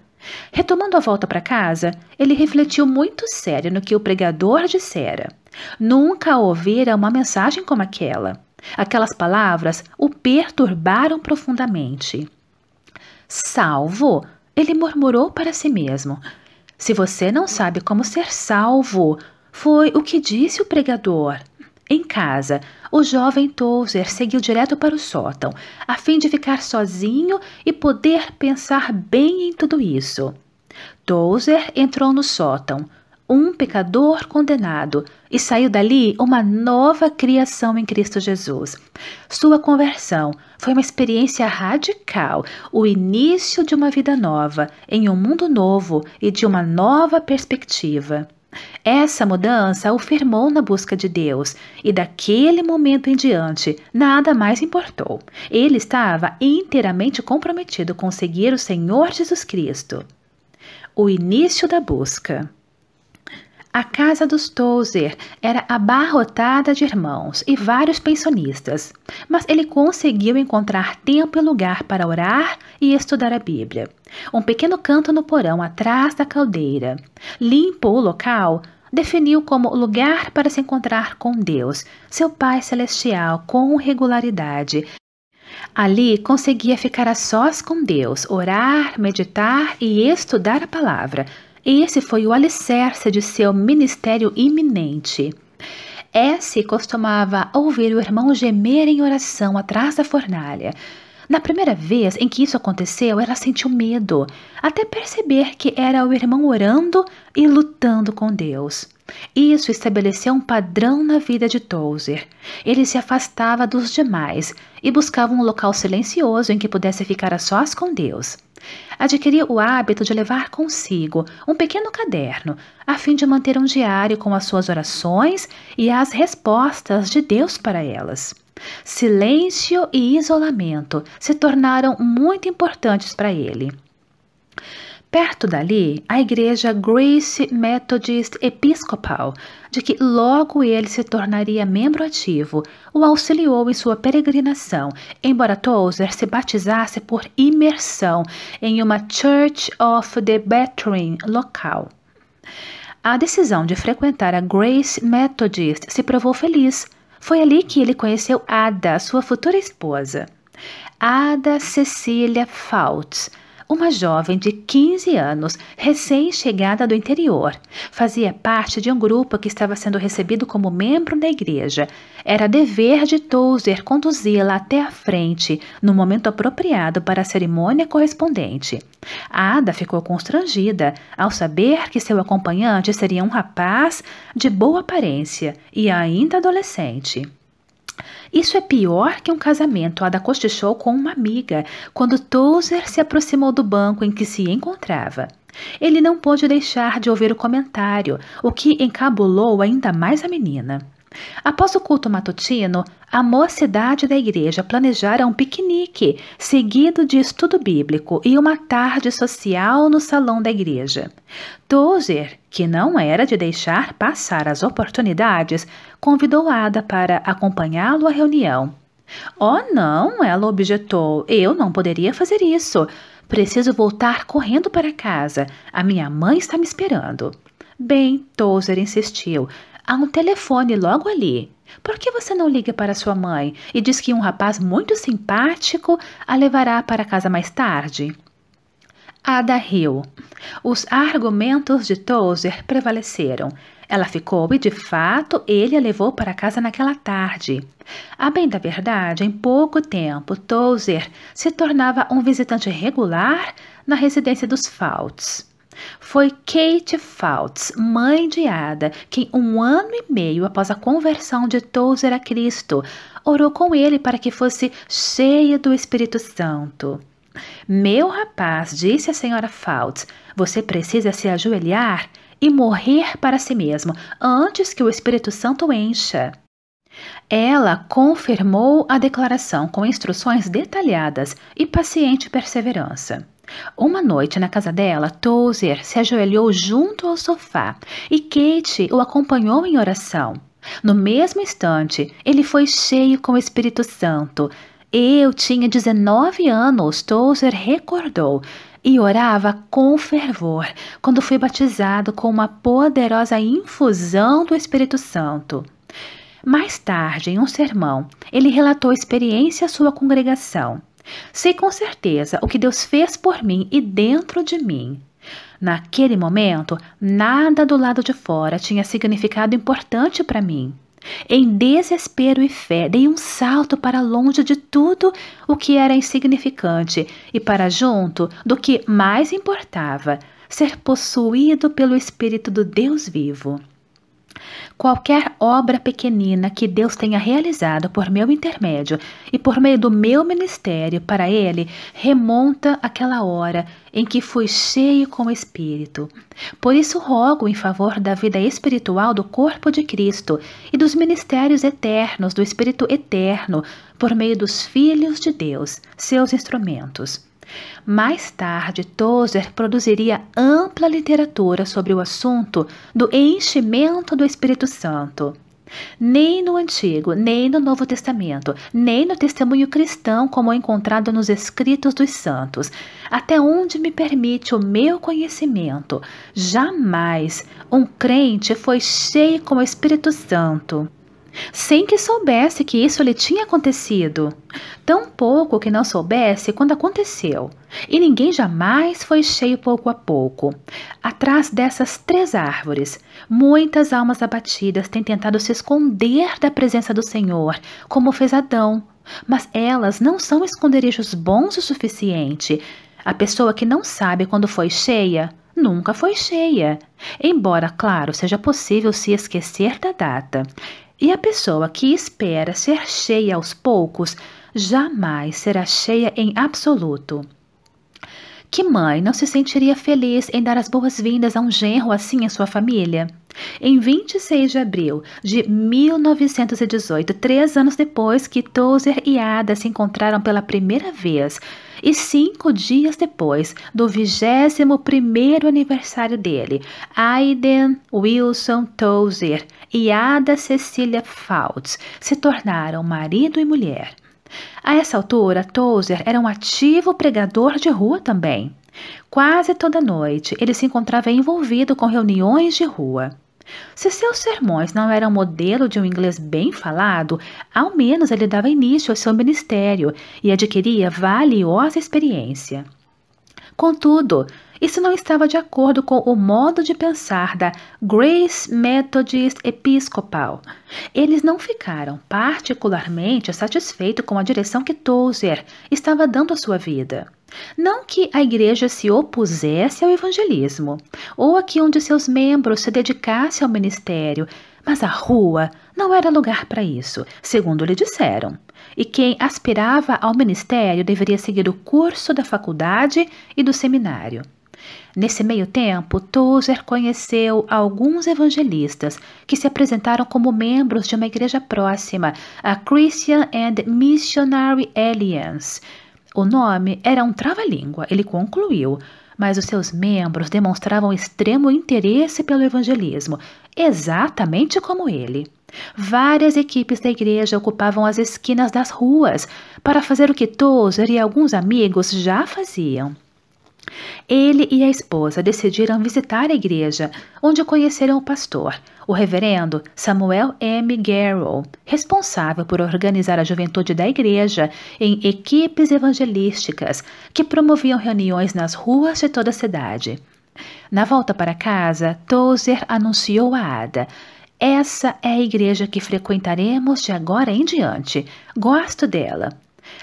Retomando a volta para casa, ele refletiu muito sério no que o pregador dissera. Nunca ouvira uma mensagem como aquela. Aquelas palavras o perturbaram profundamente. Salvo ele murmurou para si mesmo. Se você não sabe como ser salvo, foi o que disse o pregador. Em casa, o jovem Tozer seguiu direto para o sótão, a fim de ficar sozinho e poder pensar bem em tudo isso. Tozer entrou no sótão, um pecador condenado, e saiu dali uma nova criação em Cristo Jesus. Sua conversão foi uma experiência radical, o início de uma vida nova, em um mundo novo e de uma nova perspectiva. Essa mudança o firmou na busca de Deus, e daquele momento em diante, nada mais importou. Ele estava inteiramente comprometido com seguir o Senhor Jesus Cristo. O início da busca. A casa dos Tozer era abarrotada de irmãos e vários pensionistas, mas ele conseguiu encontrar tempo e lugar para orar e estudar a Bíblia. Um pequeno canto no porão atrás da caldeira. Limpou o local, definiu como lugar para se encontrar com Deus, seu Pai Celestial, com regularidade. Ali conseguia ficar a sós com Deus, orar, meditar e estudar a palavra e esse foi o alicerce de seu ministério iminente. S costumava ouvir o irmão gemer em oração atrás da fornalha. Na primeira vez em que isso aconteceu, ela sentiu medo, até perceber que era o irmão orando e lutando com Deus. Isso estabeleceu um padrão na vida de Tozer. Ele se afastava dos demais e buscava um local silencioso em que pudesse ficar a sós com Deus. Adquiria o hábito de levar consigo um pequeno caderno, a fim de manter um diário com as suas orações e as respostas de Deus para elas. Silêncio e isolamento se tornaram muito importantes para ele. Perto dali, a igreja Grace Methodist Episcopal, de que logo ele se tornaria membro ativo, o auxiliou em sua peregrinação, embora Tozer se batizasse por imersão em uma Church of the Brethren local. A decisão de frequentar a Grace Methodist se provou feliz. Foi ali que ele conheceu Ada, sua futura esposa. Ada Cecília Fouts uma jovem de 15 anos, recém-chegada do interior. Fazia parte de um grupo que estava sendo recebido como membro da igreja. Era dever de Tozer conduzi-la até a frente, no momento apropriado para a cerimônia correspondente. A Ada ficou constrangida ao saber que seu acompanhante seria um rapaz de boa aparência e ainda adolescente. Isso é pior que um casamento, Ada cochichou com uma amiga, quando Tozer se aproximou do banco em que se encontrava. Ele não pôde deixar de ouvir o comentário, o que encabulou ainda mais a menina. Após o culto matutino, a mocidade da igreja planejara um piquenique, seguido de estudo bíblico e uma tarde social no salão da igreja. Tozer, que não era de deixar passar as oportunidades, convidou Ada para acompanhá-lo à reunião. Oh, não, ela objetou. Eu não poderia fazer isso. Preciso voltar correndo para casa. A minha mãe está me esperando. Bem, Tozer insistiu, Há um telefone logo ali. Por que você não liga para sua mãe e diz que um rapaz muito simpático a levará para casa mais tarde? Ada riu. Os argumentos de Tozer prevaleceram. Ela ficou e, de fato, ele a levou para casa naquela tarde. A bem da verdade, em pouco tempo, Tozer se tornava um visitante regular na residência dos Fouts. Foi Kate Fouts, mãe de Ada, que um ano e meio após a conversão de Tozer a Cristo, orou com ele para que fosse cheia do Espírito Santo. Meu rapaz, disse a senhora Fouts, você precisa se ajoelhar e morrer para si mesmo antes que o Espírito Santo encha. Ela confirmou a declaração com instruções detalhadas e paciente perseverança. Uma noite na casa dela, Tozer se ajoelhou junto ao sofá e Kate o acompanhou em oração. No mesmo instante, ele foi cheio com o Espírito Santo. Eu tinha 19 anos, Tozer recordou, e orava com fervor quando fui batizado com uma poderosa infusão do Espírito Santo. Mais tarde, em um sermão, ele relatou a experiência à sua congregação. Sei com certeza o que Deus fez por mim e dentro de mim. Naquele momento, nada do lado de fora tinha significado importante para mim. Em desespero e fé, dei um salto para longe de tudo o que era insignificante e para junto do que mais importava, ser possuído pelo Espírito do Deus vivo. Qualquer obra pequenina que Deus tenha realizado por meu intermédio e por meio do meu ministério para Ele remonta àquela hora em que fui cheio com o Espírito. Por isso rogo em favor da vida espiritual do corpo de Cristo e dos ministérios eternos do Espírito eterno por meio dos filhos de Deus, seus instrumentos. Mais tarde, Tozer produziria ampla literatura sobre o assunto do enchimento do Espírito Santo. Nem no Antigo, nem no Novo Testamento, nem no testemunho cristão como é encontrado nos escritos dos santos, até onde me permite o meu conhecimento, jamais um crente foi cheio com o Espírito Santo sem que soubesse que isso lhe tinha acontecido, tão pouco que não soubesse quando aconteceu, e ninguém jamais foi cheio pouco a pouco. Atrás dessas três árvores, muitas almas abatidas têm tentado se esconder da presença do Senhor, como fez Adão, mas elas não são esconderijos bons o suficiente. A pessoa que não sabe quando foi cheia, nunca foi cheia, embora, claro, seja possível se esquecer da data. E a pessoa que espera ser cheia aos poucos jamais será cheia em absoluto. Que mãe não se sentiria feliz em dar as boas-vindas a um genro assim em sua família? Em 26 de abril de 1918, três anos depois que Tozer e Ada se encontraram pela primeira vez, e cinco dias depois do 21 aniversário dele, Aiden Wilson Tozer e Ada Cecília Fouts se tornaram marido e mulher. A essa altura, Tozer era um ativo pregador de rua também. Quase toda noite ele se encontrava envolvido com reuniões de rua. Se seus sermões não eram modelo de um inglês bem falado, ao menos ele dava início ao seu ministério e adquiria valiosa experiência. Contudo, isso não estava de acordo com o modo de pensar da Grace Methodist Episcopal. Eles não ficaram particularmente satisfeitos com a direção que Tozer estava dando à sua vida. Não que a igreja se opusesse ao evangelismo, ou a que um de seus membros se dedicasse ao ministério, mas a rua não era lugar para isso, segundo lhe disseram. E quem aspirava ao ministério deveria seguir o curso da faculdade e do seminário. Nesse meio tempo, Tozer conheceu alguns evangelistas que se apresentaram como membros de uma igreja próxima, a Christian and Missionary Alliance. O nome era um trava-língua, ele concluiu, mas os seus membros demonstravam extremo interesse pelo evangelismo, exatamente como ele. Várias equipes da igreja ocupavam as esquinas das ruas para fazer o que Tozer e alguns amigos já faziam. Ele e a esposa decidiram visitar a igreja, onde conheceram o pastor, o reverendo Samuel M. Garrow, responsável por organizar a juventude da igreja em equipes evangelísticas que promoviam reuniões nas ruas de toda a cidade. Na volta para casa, Tozer anunciou a Ada. Essa é a igreja que frequentaremos de agora em diante. Gosto dela.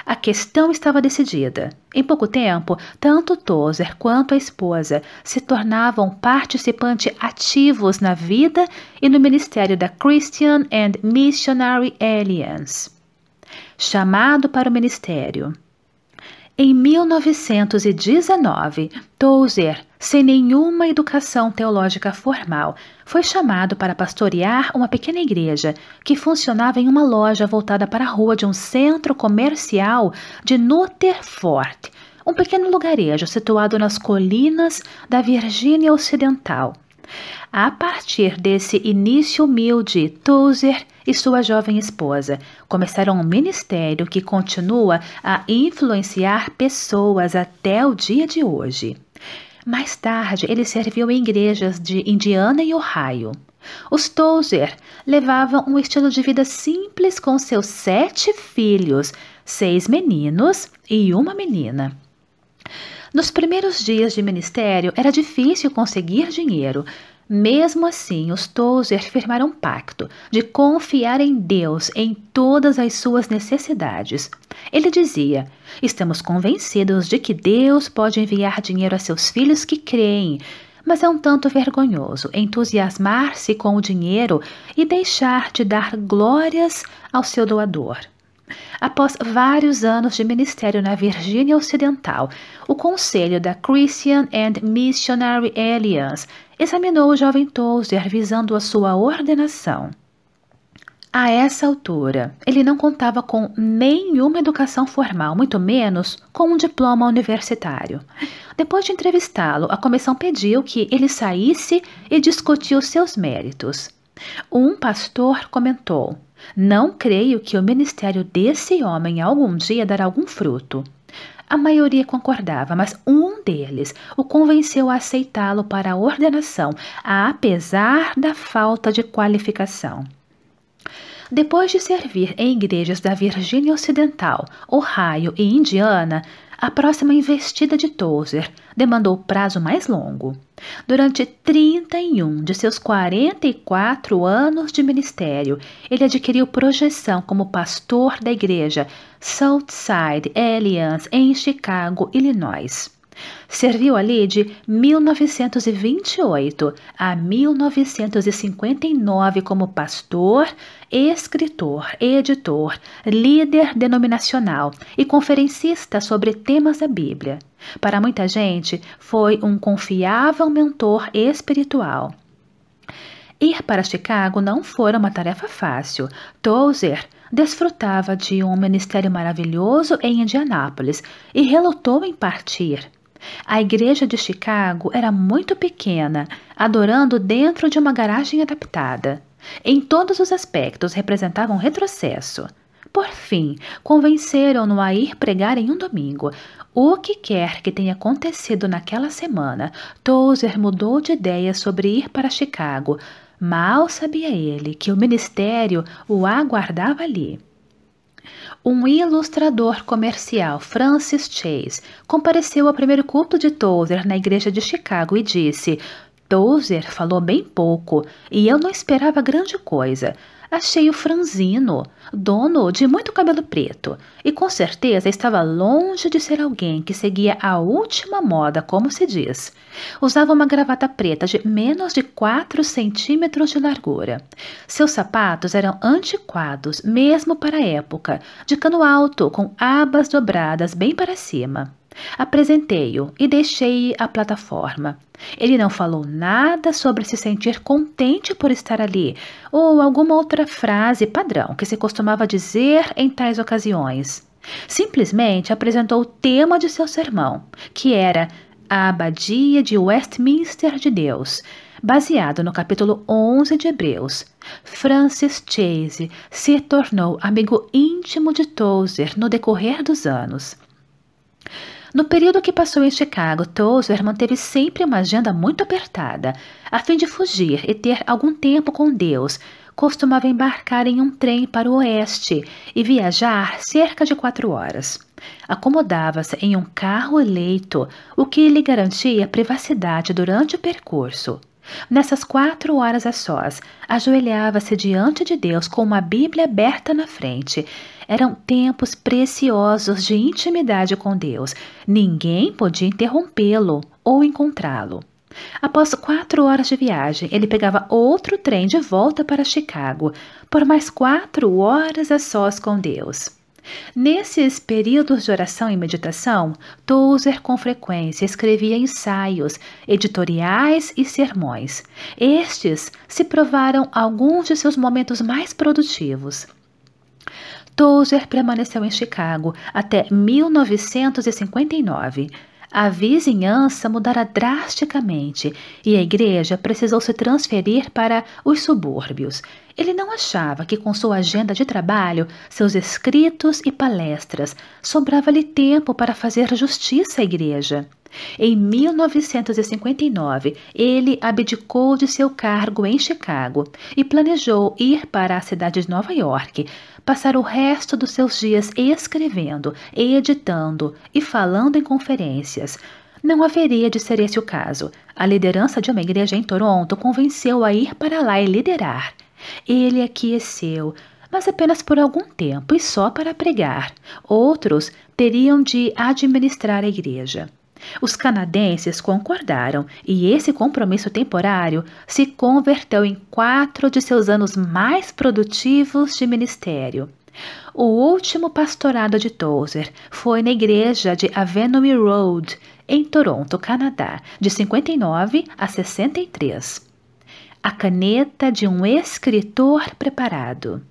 A questão estava decidida. Em pouco tempo, tanto Tozer quanto a esposa se tornavam participantes ativos na vida e no ministério da Christian and Missionary Alliance. Chamado para o ministério, em 1919, Tozer, sem nenhuma educação teológica formal, foi chamado para pastorear uma pequena igreja que funcionava em uma loja voltada para a rua de um centro comercial de Nutterfort, um pequeno lugarejo situado nas colinas da Virgínia Ocidental. A partir desse início humilde, Tozer e sua jovem esposa começaram um ministério que continua a influenciar pessoas até o dia de hoje. Mais tarde, ele serviu em igrejas de Indiana e Ohio. Os Tozer levavam um estilo de vida simples com seus sete filhos, seis meninos e uma menina. Nos primeiros dias de ministério era difícil conseguir dinheiro. Mesmo assim, os Tozer firmaram um pacto de confiar em Deus em todas as suas necessidades. Ele dizia: Estamos convencidos de que Deus pode enviar dinheiro a seus filhos que creem, mas é um tanto vergonhoso entusiasmar-se com o dinheiro e deixar de dar glórias ao seu doador. Após vários anos de ministério na Virgínia Ocidental, o Conselho da Christian and Missionary Alliance examinou o jovem Tozer visando a sua ordenação. A essa altura, ele não contava com nenhuma educação formal, muito menos com um diploma universitário. Depois de entrevistá-lo, a comissão pediu que ele saísse e discutiu seus méritos. Um pastor comentou: não creio que o ministério desse homem algum dia dará algum fruto. A maioria concordava, mas um deles o convenceu a aceitá-lo para a ordenação, apesar da falta de qualificação. Depois de servir em igrejas da Virgínia Ocidental, Ohio e Indiana, a próxima investida de Tozer demandou prazo mais longo. Durante 31 de seus 44 anos de ministério, ele adquiriu projeção como pastor da igreja Southside Alliance em Chicago, Illinois. Serviu ali de 1928 a 1959 como pastor, escritor, editor, líder denominacional e conferencista sobre temas da Bíblia. Para muita gente, foi um confiável mentor espiritual. Ir para Chicago não fora uma tarefa fácil. Tozer desfrutava de um ministério maravilhoso em Indianápolis e relutou em partir. A igreja de Chicago era muito pequena, adorando dentro de uma garagem adaptada. Em todos os aspectos representava um retrocesso. Por fim, convenceram-no a ir pregar em um domingo. O que quer que tenha acontecido naquela semana, Tozer mudou de ideia sobre ir para Chicago. Mal sabia ele que o ministério o aguardava ali um ilustrador comercial, Francis Chase, compareceu ao primeiro culto de Tozer na igreja de Chicago e disse: Tozer falou bem pouco e eu não esperava grande coisa achei o franzino, dono de muito cabelo preto, e com certeza estava longe de ser alguém que seguia a última moda, como se diz. Usava uma gravata preta de menos de 4 centímetros de largura. Seus sapatos eram antiquados, mesmo para a época, de cano alto, com abas dobradas bem para cima. Apresentei-o e deixei a plataforma. Ele não falou nada sobre se sentir contente por estar ali ou alguma outra frase padrão que se costumava dizer em tais ocasiões. Simplesmente apresentou o tema de seu sermão, que era a Abadia de Westminster de Deus, baseado no capítulo 11 de Hebreus. Francis Chase se tornou amigo íntimo de Tozer no decorrer dos anos. No período que passou em Chicago, Tozer manteve sempre uma agenda muito apertada. A fim de fugir e ter algum tempo com Deus, costumava embarcar em um trem para o oeste e viajar cerca de quatro horas. Acomodava-se em um carro eleito, o que lhe garantia privacidade durante o percurso. Nessas quatro horas a sós, ajoelhava-se diante de Deus com uma Bíblia aberta na frente, eram tempos preciosos de intimidade com Deus. Ninguém podia interrompê-lo ou encontrá-lo. Após quatro horas de viagem, ele pegava outro trem de volta para Chicago, por mais quatro horas a sós com Deus. Nesses períodos de oração e meditação, Tozer com frequência escrevia ensaios, editoriais e sermões. Estes se provaram alguns de seus momentos mais produtivos. Tozer permaneceu em Chicago até 1959. A vizinhança mudara drasticamente e a igreja precisou se transferir para os subúrbios. Ele não achava que, com sua agenda de trabalho, seus escritos e palestras, sobrava-lhe tempo para fazer justiça à igreja. Em 1959, ele abdicou de seu cargo em Chicago e planejou ir para a cidade de Nova York, passar o resto dos seus dias escrevendo, editando e falando em conferências. Não haveria de ser esse o caso. A liderança de uma igreja em Toronto convenceu a ir para lá e liderar. Ele aqueceu, mas apenas por algum tempo e só para pregar. Outros teriam de administrar a igreja. Os canadenses concordaram e esse compromisso temporário se converteu em quatro de seus anos mais produtivos de ministério. O último pastorado de Tozer foi na igreja de Avenue Road, em Toronto, Canadá, de 59 a 63. A caneta de um escritor preparado.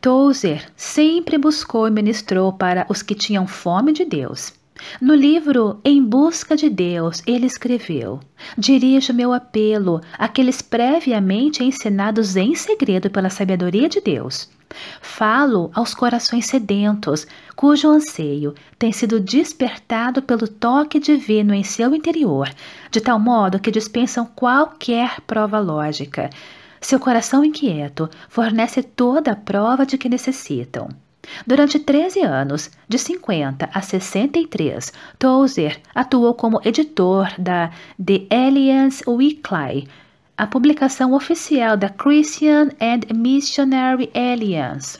Tozer sempre buscou e ministrou para os que tinham fome de Deus. No livro Em Busca de Deus, ele escreveu: Dirijo meu apelo àqueles previamente ensinados em segredo pela sabedoria de Deus. Falo aos corações sedentos, cujo anseio tem sido despertado pelo toque divino em seu interior, de tal modo que dispensam qualquer prova lógica. Seu coração inquieto fornece toda a prova de que necessitam. Durante 13 anos, de 50 a 63, Tozer atuou como editor da The Alliance Weekly, a publicação oficial da Christian and Missionary Alliance.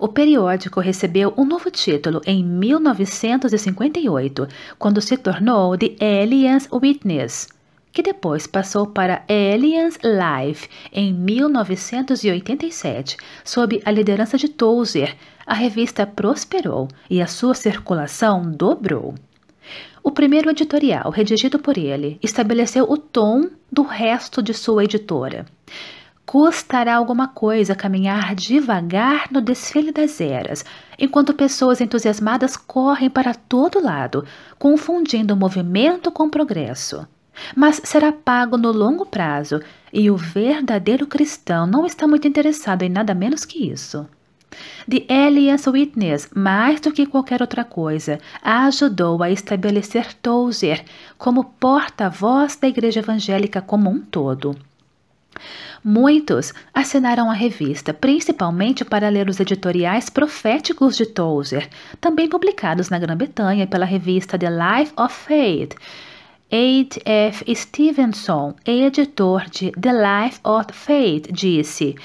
O periódico recebeu um novo título em 1958, quando se tornou The Alliance Witness, que depois passou para Aliens Life em 1987, sob a liderança de Tozer. A revista prosperou e a sua circulação dobrou. O primeiro editorial, redigido por ele, estabeleceu o tom do resto de sua editora. Custará alguma coisa caminhar devagar no desfile das eras, enquanto pessoas entusiasmadas correm para todo lado, confundindo movimento com progresso mas será pago no longo prazo, e o verdadeiro cristão não está muito interessado em nada menos que isso. The Alliance Witness, mais do que qualquer outra coisa, ajudou a estabelecer Tozer como porta-voz da Igreja Evangélica como um todo. Muitos assinaram a revista, principalmente para ler os editoriais proféticos de Tozer, também publicados na Grã-Bretanha pela revista The Life of Faith, H. F. Stevenson, editor de The Life of Faith, disse: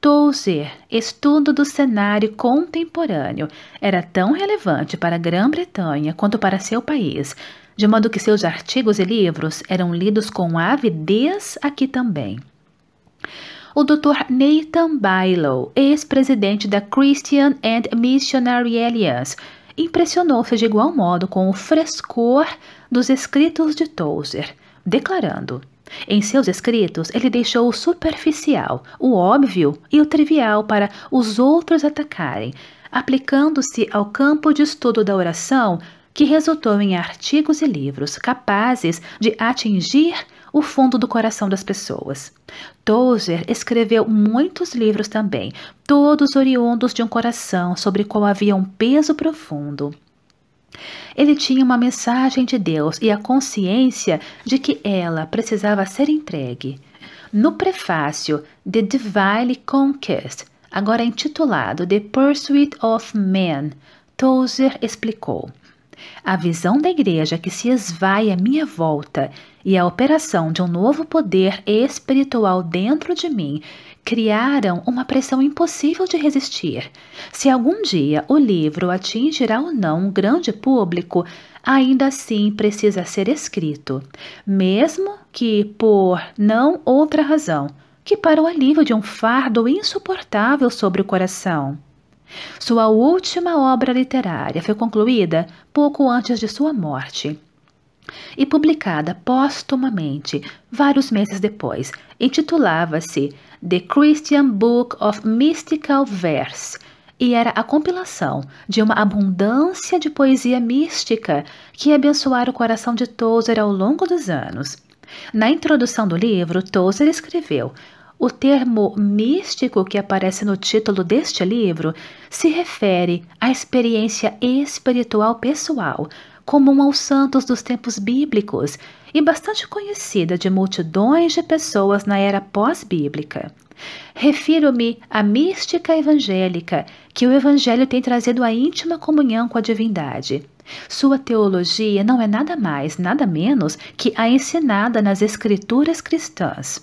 Tozer, estudo do cenário contemporâneo, era tão relevante para a Grã-Bretanha quanto para seu país, de modo que seus artigos e livros eram lidos com avidez aqui também o Dr. Nathan Bylow, ex-presidente da Christian and Missionary Alliance, impressionou-se de igual modo com o frescor dos escritos de Tozer, declarando: em seus escritos, ele deixou o superficial, o óbvio e o trivial para os outros atacarem, aplicando-se ao campo de estudo da oração, que resultou em artigos e livros capazes de atingir o fundo do coração das pessoas. Tozer escreveu muitos livros também, todos oriundos de um coração sobre qual havia um peso profundo. Ele tinha uma mensagem de Deus e a consciência de que ela precisava ser entregue. No prefácio The Divine Conquest, agora intitulado The Pursuit of Man, Tozer explicou: A visão da igreja que se esvai à minha volta e a operação de um novo poder espiritual dentro de mim criaram uma pressão impossível de resistir. Se algum dia o livro atingirá ou não um grande público, ainda assim precisa ser escrito, mesmo que por não outra razão que para o alívio de um fardo insuportável sobre o coração. Sua última obra literária foi concluída pouco antes de sua morte e publicada póstumamente vários meses depois. Intitulava-se The Christian Book of Mystical Verse e era a compilação de uma abundância de poesia mística que abençoara o coração de Tozer ao longo dos anos. Na introdução do livro, Tozer escreveu: o termo místico que aparece no título deste livro se refere à experiência espiritual pessoal comum aos santos dos tempos bíblicos e bastante conhecida de multidões de pessoas na era pós-bíblica. Refiro-me à mística evangélica, que o Evangelho tem trazido à íntima comunhão com a divindade. Sua teologia não é nada mais, nada menos que a ensinada nas Escrituras cristãs.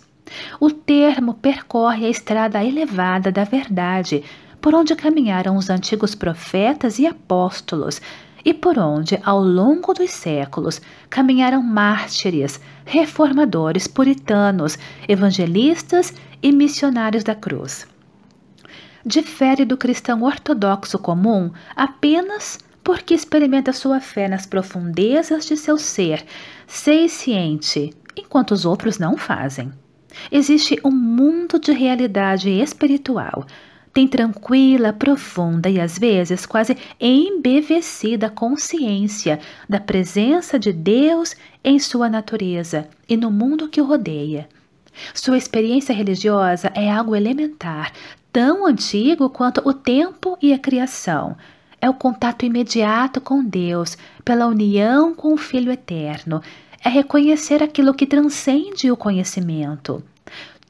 O termo percorre a estrada elevada da verdade, por onde caminharam os antigos profetas e apóstolos, e por onde, ao longo dos séculos, caminharam mártires, reformadores puritanos, evangelistas e missionários da cruz. Difere do cristão ortodoxo comum apenas porque experimenta sua fé nas profundezas de seu ser, ciente, enquanto os outros não fazem. Existe um mundo de realidade espiritual tem tranquila, profunda e às vezes quase embevecida consciência da presença de Deus em sua natureza e no mundo que o rodeia. Sua experiência religiosa é algo elementar, tão antigo quanto o tempo e a criação. É o contato imediato com Deus, pela união com o Filho Eterno. É reconhecer aquilo que transcende o conhecimento.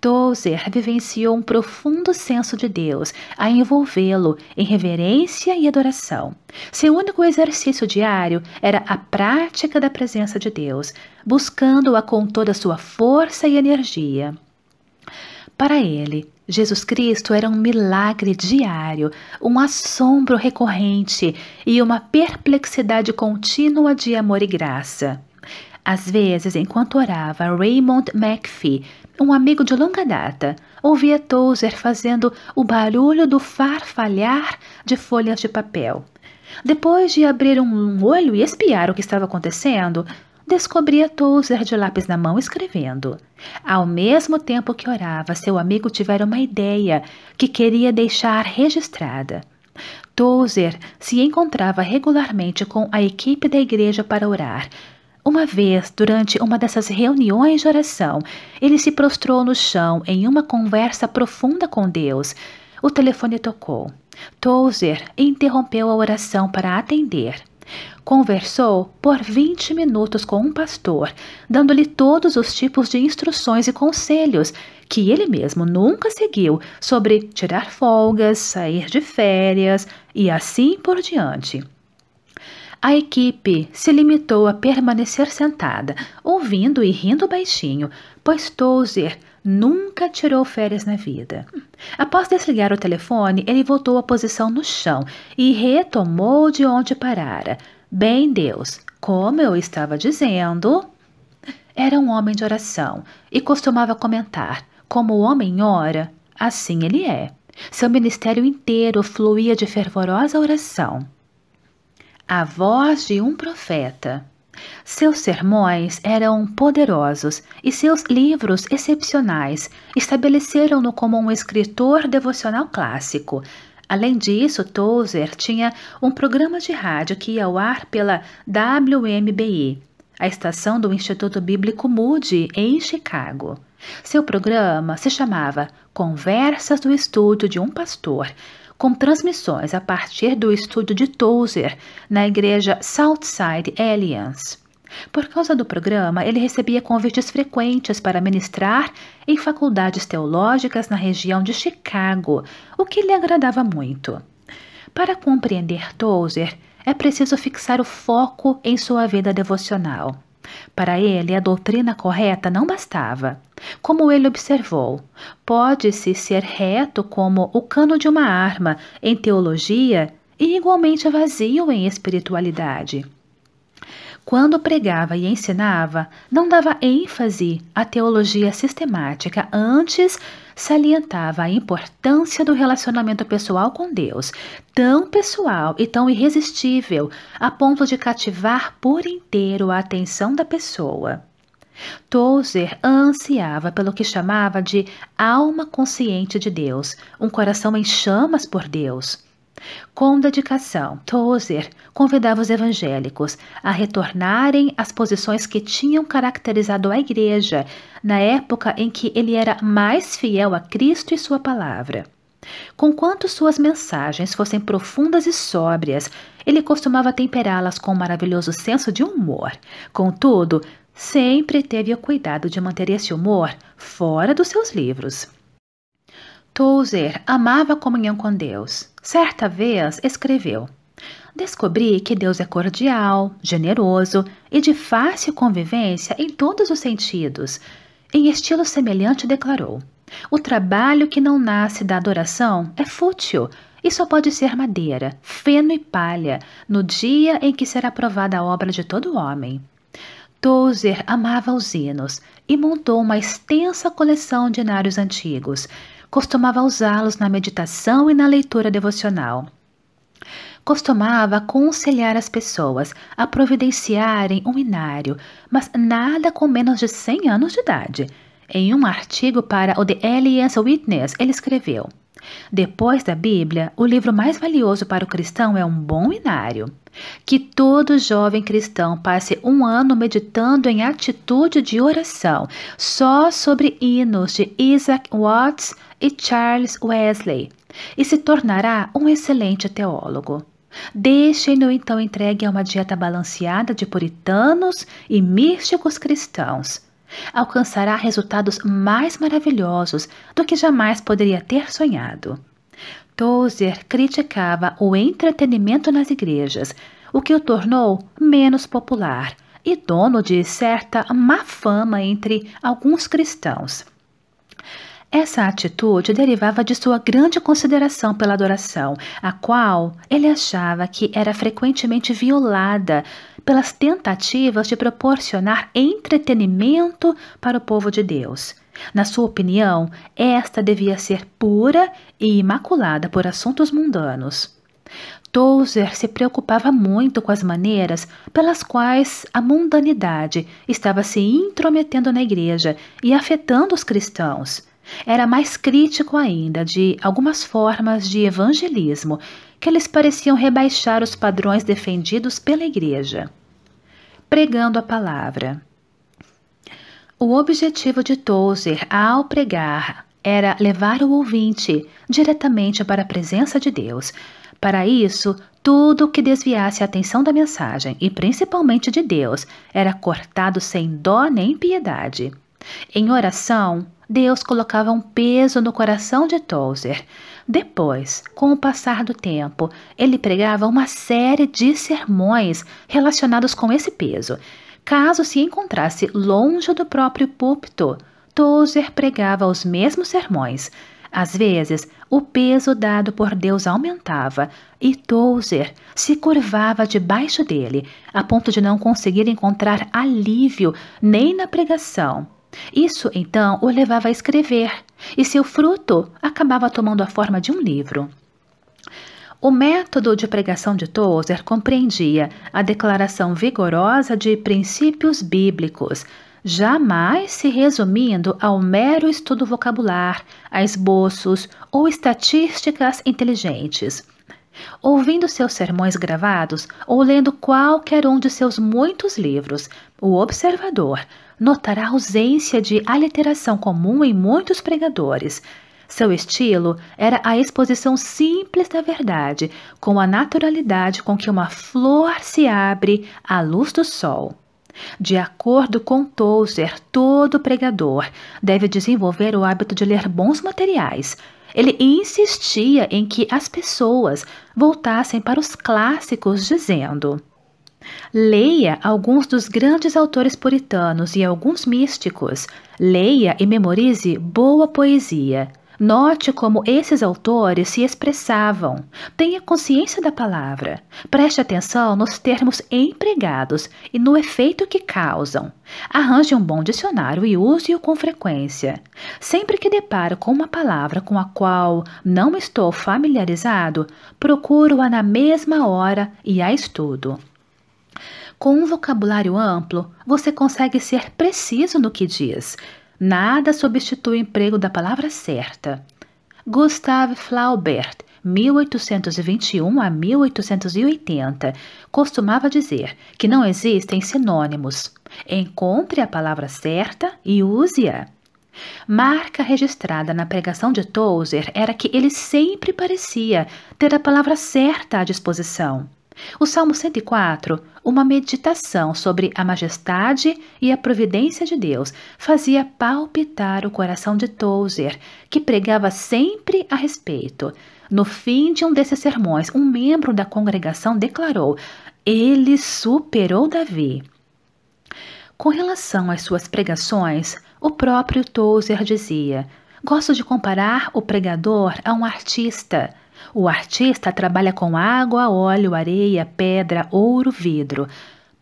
Tozer vivenciou um profundo senso de Deus a envolvê-lo em reverência e adoração. Seu único exercício diário era a prática da presença de Deus, buscando-a com toda a sua força e energia. Para ele, Jesus Cristo era um milagre diário, um assombro recorrente e uma perplexidade contínua de amor e graça. Às vezes, enquanto orava, Raymond McPhee um amigo de longa data, ouvia Tozer fazendo o barulho do farfalhar de folhas de papel. Depois de abrir um olho e espiar o que estava acontecendo, descobria Tozer de lápis na mão escrevendo. Ao mesmo tempo que orava, seu amigo tivera uma ideia que queria deixar registrada. Tozer se encontrava regularmente com a equipe da igreja para orar, uma vez, durante uma dessas reuniões de oração, ele se prostrou no chão em uma conversa profunda com Deus. O telefone tocou. Tozer interrompeu a oração para atender. Conversou por 20 minutos com um pastor, dando-lhe todos os tipos de instruções e conselhos que ele mesmo nunca seguiu sobre tirar folgas, sair de férias e assim por diante. A equipe se limitou a permanecer sentada, ouvindo e rindo baixinho, pois Tozer nunca tirou férias na vida. Após desligar o telefone, ele voltou à posição no chão e retomou de onde parara. Bem, Deus, como eu estava dizendo. Era um homem de oração e costumava comentar: como o homem ora, assim ele é. Seu ministério inteiro fluía de fervorosa oração. A voz de um profeta. Seus sermões eram poderosos e seus livros excepcionais estabeleceram-no como um escritor devocional clássico. Além disso, Tozer tinha um programa de rádio que ia ao ar pela WMBI, a estação do Instituto Bíblico Moody, em Chicago. Seu programa se chamava Conversas do Estúdio de um Pastor com transmissões a partir do estúdio de Tozer, na igreja Southside Alliance. Por causa do programa, ele recebia convites frequentes para ministrar em faculdades teológicas na região de Chicago, o que lhe agradava muito. Para compreender Tozer, é preciso fixar o foco em sua vida devocional. Para ele, a doutrina correta não bastava. Como ele observou, pode-se ser reto como o cano de uma arma em teologia e igualmente vazio em espiritualidade. Quando pregava e ensinava, não dava ênfase à teologia sistemática antes salientava a importância do relacionamento pessoal com Deus, tão pessoal e tão irresistível, a ponto de cativar por inteiro a atenção da pessoa. Tozer ansiava pelo que chamava de alma consciente de Deus, um coração em chamas por Deus. Com dedicação, Tozer convidava os evangélicos a retornarem às posições que tinham caracterizado a Igreja na época em que ele era mais fiel a Cristo e sua palavra. Conquanto suas mensagens fossem profundas e sóbrias, ele costumava temperá-las com um maravilhoso senso de humor. Contudo, sempre teve o cuidado de manter esse humor fora dos seus livros. Tozer amava a comunhão com Deus. Certa vez escreveu: Descobri que Deus é cordial, generoso e de fácil convivência em todos os sentidos. Em estilo semelhante, declarou: O trabalho que não nasce da adoração é fútil e só pode ser madeira, feno e palha, no dia em que será provada a obra de todo homem. Tozer amava os hinos e montou uma extensa coleção de hinários antigos, costumava usá-los na meditação e na leitura devocional. Costumava aconselhar as pessoas a providenciarem um inário, mas nada com menos de 100 anos de idade. Em um artigo para o The Alliance Witness, ele escreveu: depois da Bíblia, o livro mais valioso para o cristão é um bom inário. Que todo jovem cristão passe um ano meditando em atitude de oração só sobre hinos de Isaac Watts e Charles Wesley e se tornará um excelente teólogo. Deixem-no então entregue a uma dieta balanceada de puritanos e místicos cristãos alcançará resultados mais maravilhosos do que jamais poderia ter sonhado. Tozer criticava o entretenimento nas igrejas, o que o tornou menos popular e dono de certa má fama entre alguns cristãos. Essa atitude derivava de sua grande consideração pela adoração, a qual ele achava que era frequentemente violada pelas tentativas de proporcionar entretenimento para o povo de Deus. Na sua opinião, esta devia ser pura e imaculada por assuntos mundanos. Tozer se preocupava muito com as maneiras pelas quais a mundanidade estava se intrometendo na igreja e afetando os cristãos. Era mais crítico ainda de algumas formas de evangelismo que lhes pareciam rebaixar os padrões defendidos pela igreja pregando a palavra. O objetivo de Tozer ao pregar era levar o ouvinte diretamente para a presença de Deus. Para isso, tudo que desviasse a atenção da mensagem, e principalmente de Deus, era cortado sem dó nem piedade. Em oração, Deus colocava um peso no coração de Tozer, depois, com o passar do tempo, ele pregava uma série de sermões relacionados com esse peso. Caso se encontrasse longe do próprio púlpito, Tozer pregava os mesmos sermões. Às vezes, o peso dado por Deus aumentava e Tozer se curvava debaixo dele, a ponto de não conseguir encontrar alívio nem na pregação. Isso, então, o levava a escrever e seu fruto acabava tomando a forma de um livro. O método de pregação de Tozer compreendia a declaração vigorosa de princípios bíblicos, jamais se resumindo ao mero estudo vocabular, a esboços ou estatísticas inteligentes. Ouvindo seus sermões gravados ou lendo qualquer um de seus muitos livros, o observador notará a ausência de aliteração comum em muitos pregadores. Seu estilo era a exposição simples da verdade, com a naturalidade com que uma flor se abre à luz do sol. De acordo com Tozer, todo pregador deve desenvolver o hábito de ler bons materiais. Ele insistia em que as pessoas voltassem para os clássicos, dizendo: Leia alguns dos grandes autores puritanos e alguns místicos. Leia e memorize boa poesia. Note como esses autores se expressavam. Tenha consciência da palavra. Preste atenção nos termos empregados e no efeito que causam. Arranje um bom dicionário e use-o com frequência. Sempre que deparo com uma palavra com a qual não estou familiarizado, procuro-a na mesma hora e a estudo. Com um vocabulário amplo, você consegue ser preciso no que diz. Nada substitui o emprego da palavra certa. Gustave Flaubert, 1821 a 1880, costumava dizer que não existem sinônimos. Encontre a palavra certa e use-a. Marca registrada na pregação de Tozer era que ele sempre parecia ter a palavra certa à disposição. O Salmo 104, uma meditação sobre a majestade e a providência de Deus, fazia palpitar o coração de Tozer, que pregava sempre a respeito. No fim de um desses sermões, um membro da congregação declarou: Ele superou Davi. Com relação às suas pregações, o próprio Tozer dizia: Gosto de comparar o pregador a um artista. O artista trabalha com água, óleo, areia, pedra, ouro, vidro.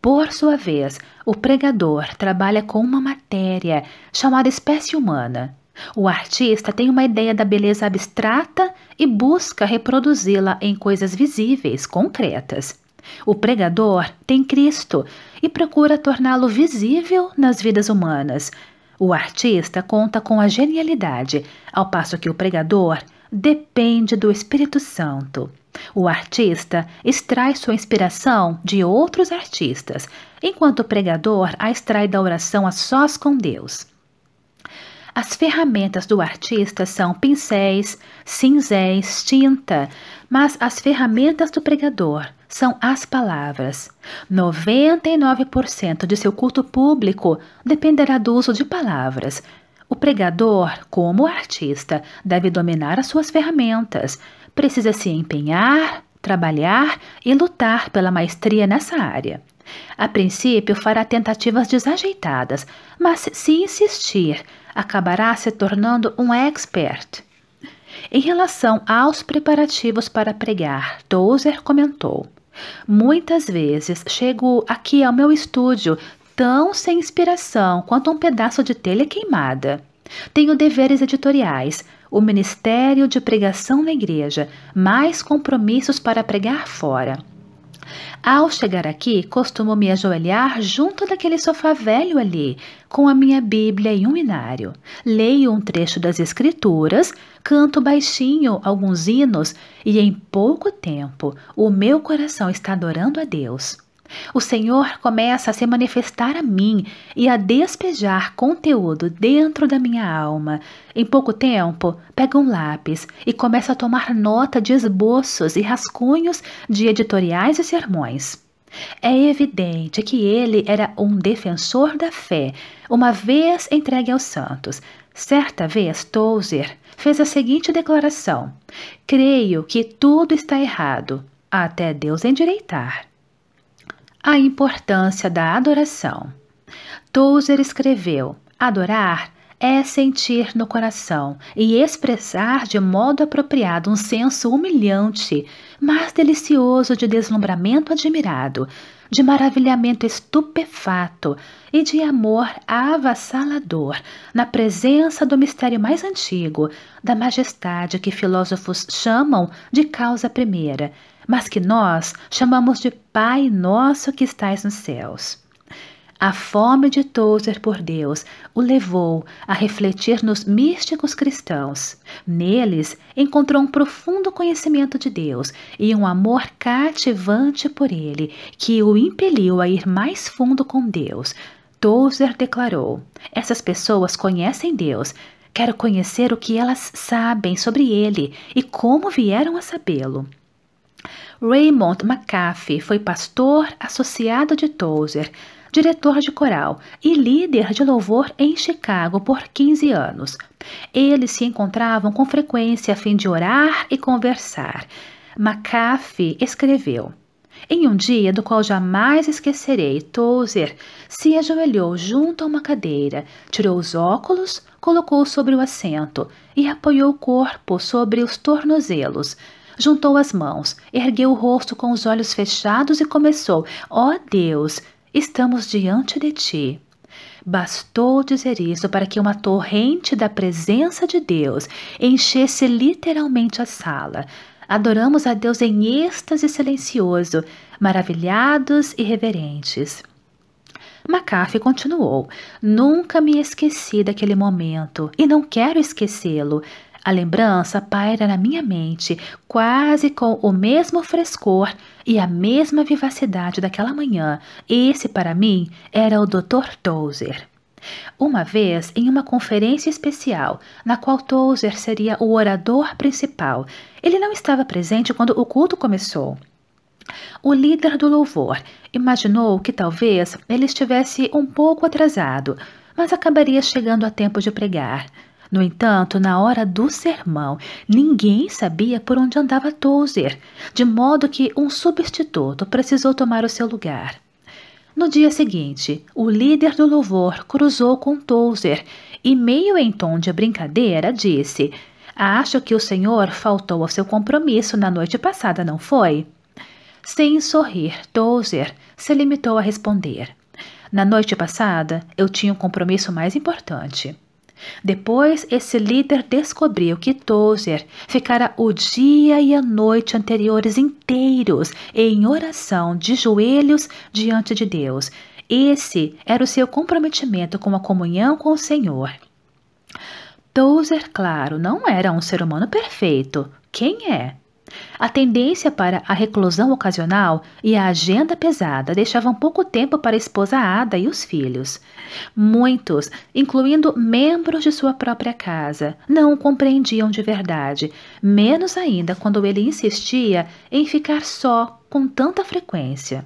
Por sua vez, o pregador trabalha com uma matéria chamada espécie humana. O artista tem uma ideia da beleza abstrata e busca reproduzi-la em coisas visíveis, concretas. O pregador tem Cristo e procura torná-lo visível nas vidas humanas. O artista conta com a genialidade, ao passo que o pregador depende do Espírito Santo. O artista extrai sua inspiração de outros artistas, enquanto o pregador a extrai da oração a sós com Deus. As ferramentas do artista são pincéis, cinzéis, tinta, mas as ferramentas do pregador são as palavras. 99% de seu culto público dependerá do uso de palavras, o pregador, como artista, deve dominar as suas ferramentas, precisa se empenhar, trabalhar e lutar pela maestria nessa área. A princípio, fará tentativas desajeitadas, mas se insistir, acabará se tornando um expert. Em relação aos preparativos para pregar, Tozer comentou: Muitas vezes chego aqui ao meu estúdio tão sem inspiração quanto um pedaço de telha queimada. Tenho deveres editoriais, o ministério de pregação na igreja, mais compromissos para pregar fora. Ao chegar aqui, costumo me ajoelhar junto daquele sofá velho ali, com a minha Bíblia e um inário. Leio um trecho das Escrituras, canto baixinho alguns hinos e em pouco tempo o meu coração está adorando a Deus. O Senhor começa a se manifestar a mim e a despejar conteúdo dentro da minha alma. Em pouco tempo, pega um lápis e começa a tomar nota de esboços e rascunhos de editoriais e sermões. É evidente que ele era um defensor da fé, uma vez entregue aos santos. Certa vez, Tozer fez a seguinte declaração: Creio que tudo está errado, até Deus endireitar. A importância da adoração. Tozer escreveu: Adorar é sentir no coração e expressar de modo apropriado um senso humilhante, mas delicioso de deslumbramento admirado, de maravilhamento estupefato e de amor avassalador na presença do mistério mais antigo, da majestade que filósofos chamam de causa primeira mas que nós chamamos de Pai Nosso que estais nos céus. A fome de Tozer por Deus o levou a refletir nos místicos cristãos. Neles encontrou um profundo conhecimento de Deus e um amor cativante por ele, que o impeliu a ir mais fundo com Deus. Tozer declarou: Essas pessoas conhecem Deus. Quero conhecer o que elas sabem sobre ele e como vieram a sabê-lo. Raymond McAfee foi pastor associado de Tozer, diretor de coral e líder de louvor em Chicago por 15 anos. Eles se encontravam com frequência a fim de orar e conversar. McAfee escreveu. Em um dia do qual jamais esquecerei, Tozer se ajoelhou junto a uma cadeira, tirou os óculos, colocou sobre o assento e apoiou o corpo sobre os tornozelos, juntou as mãos, ergueu o rosto com os olhos fechados e começou: Ó oh Deus, estamos diante de ti. Bastou dizer isso para que uma torrente da presença de Deus enchesse literalmente a sala. Adoramos a Deus em êxtase silencioso, maravilhados e reverentes. McAfee continuou: Nunca me esqueci daquele momento e não quero esquecê-lo. A lembrança paira na minha mente, quase com o mesmo frescor e a mesma vivacidade daquela manhã. Esse, para mim, era o Dr. Tozer. Uma vez, em uma conferência especial, na qual Tozer seria o orador principal, ele não estava presente quando o culto começou. O líder do louvor imaginou que talvez ele estivesse um pouco atrasado, mas acabaria chegando a tempo de pregar. No entanto, na hora do sermão, ninguém sabia por onde andava Tozer, de modo que um substituto precisou tomar o seu lugar. No dia seguinte, o líder do louvor cruzou com Tozer e, meio em tom de brincadeira, disse: Acho que o senhor faltou ao seu compromisso na noite passada, não foi? Sem sorrir, Tozer se limitou a responder: Na noite passada, eu tinha um compromisso mais importante. Depois, esse líder descobriu que Tozer ficara o dia e a noite anteriores inteiros em oração de joelhos diante de Deus. Esse era o seu comprometimento com a comunhão com o Senhor. Tozer, claro, não era um ser humano perfeito. Quem é? A tendência para a reclusão ocasional e a agenda pesada deixavam pouco tempo para a esposa Ada e os filhos. Muitos, incluindo membros de sua própria casa, não o compreendiam de verdade, menos ainda quando ele insistia em ficar só com tanta frequência.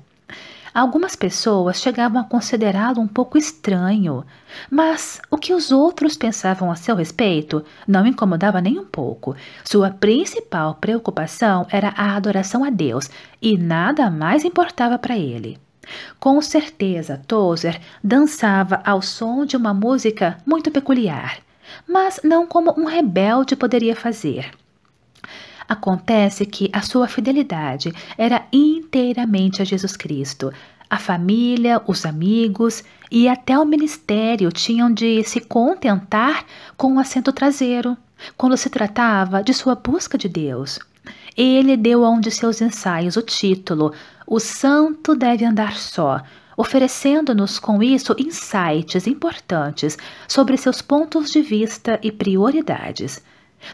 Algumas pessoas chegavam a considerá-lo um pouco estranho, mas o que os outros pensavam a seu respeito não incomodava nem um pouco. Sua principal preocupação era a adoração a Deus e nada mais importava para ele. Com certeza, Tozer dançava ao som de uma música muito peculiar, mas não como um rebelde poderia fazer. Acontece que a sua fidelidade era inteiramente a Jesus Cristo. A família, os amigos e até o ministério tinham de se contentar com o um assento traseiro, quando se tratava de sua busca de Deus. Ele deu a um de seus ensaios o título O Santo Deve Andar Só, oferecendo-nos com isso insights importantes sobre seus pontos de vista e prioridades.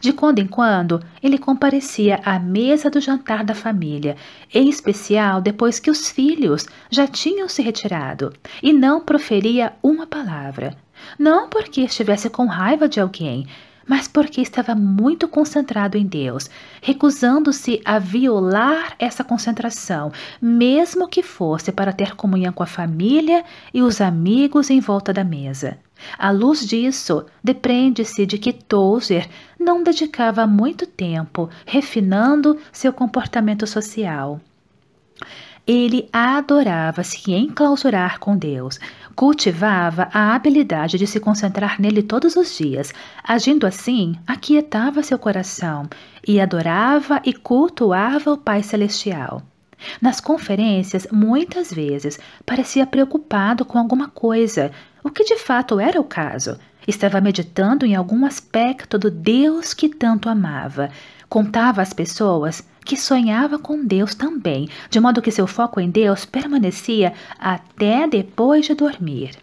De quando em quando, ele comparecia à mesa do jantar da família, em especial depois que os filhos já tinham se retirado, e não proferia uma palavra. Não porque estivesse com raiva de alguém, mas porque estava muito concentrado em Deus, recusando-se a violar essa concentração, mesmo que fosse para ter comunhão com a família e os amigos em volta da mesa. À luz disso, depreende-se de que Tozer não dedicava muito tempo refinando seu comportamento social. Ele adorava se enclausurar com Deus, cultivava a habilidade de se concentrar nele todos os dias, agindo assim, aquietava seu coração e adorava e cultuava o Pai Celestial. Nas conferências, muitas vezes, parecia preocupado com alguma coisa, o que de fato era o caso, Estava meditando em algum aspecto do Deus que tanto amava. Contava às pessoas que sonhava com Deus também, de modo que seu foco em Deus permanecia até depois de dormir.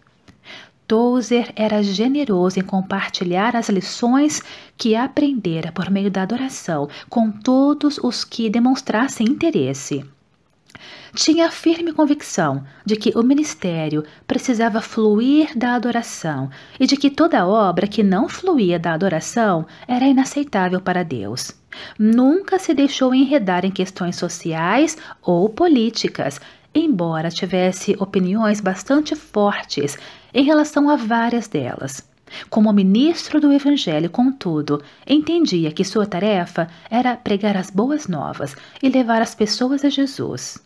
Tozer era generoso em compartilhar as lições que aprendera por meio da adoração com todos os que demonstrassem interesse tinha a firme convicção de que o ministério precisava fluir da adoração e de que toda obra que não fluía da adoração era inaceitável para Deus. Nunca se deixou enredar em questões sociais ou políticas, embora tivesse opiniões bastante fortes em relação a várias delas. Como ministro do Evangelho, contudo, entendia que sua tarefa era pregar as boas novas e levar as pessoas a Jesus.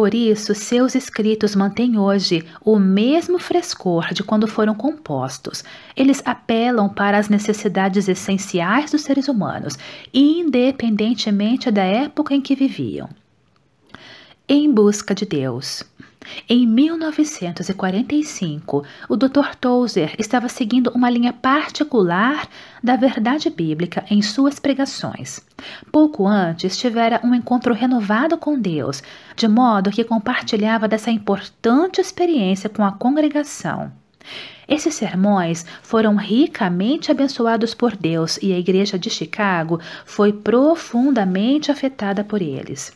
Por isso, seus escritos mantêm hoje o mesmo frescor de quando foram compostos. Eles apelam para as necessidades essenciais dos seres humanos, independentemente da época em que viviam. Em busca de Deus. Em 1945, o Dr. Tozer estava seguindo uma linha particular da verdade bíblica em suas pregações. Pouco antes, tivera um encontro renovado com Deus, de modo que compartilhava dessa importante experiência com a congregação. Esses sermões foram ricamente abençoados por Deus e a Igreja de Chicago foi profundamente afetada por eles.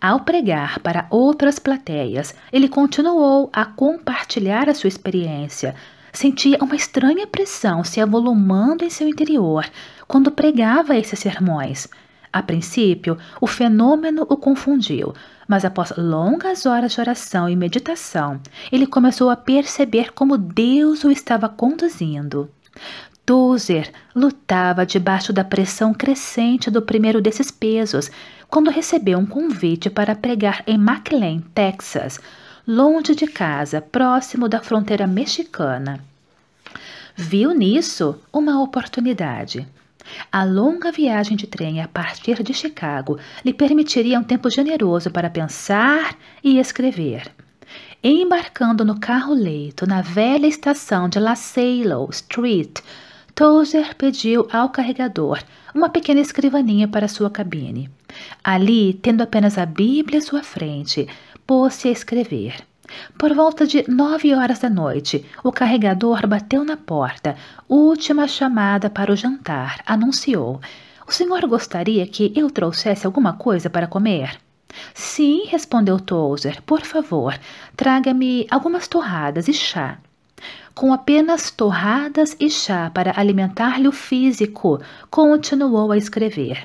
Ao pregar para outras plateias, ele continuou a compartilhar a sua experiência. Sentia uma estranha pressão se avolumando em seu interior quando pregava esses sermões. A princípio, o fenômeno o confundiu, mas após longas horas de oração e meditação, ele começou a perceber como Deus o estava conduzindo. Tozer lutava debaixo da pressão crescente do primeiro desses pesos, quando recebeu um convite para pregar em McLean, Texas, longe de casa, próximo da fronteira mexicana. Viu nisso uma oportunidade. A longa viagem de trem a partir de Chicago lhe permitiria um tempo generoso para pensar e escrever. Embarcando no carro-leito na velha estação de La Salle Street, Tozer pediu ao carregador uma pequena escrivaninha para sua cabine. Ali, tendo apenas a Bíblia à sua frente, pôs-se a escrever. Por volta de nove horas da noite, o carregador bateu na porta. Última chamada para o jantar, anunciou. O senhor gostaria que eu trouxesse alguma coisa para comer? Sim, respondeu Tozer. Por favor, traga-me algumas torradas e chá com apenas torradas e chá para alimentar-lhe o físico, continuou a escrever.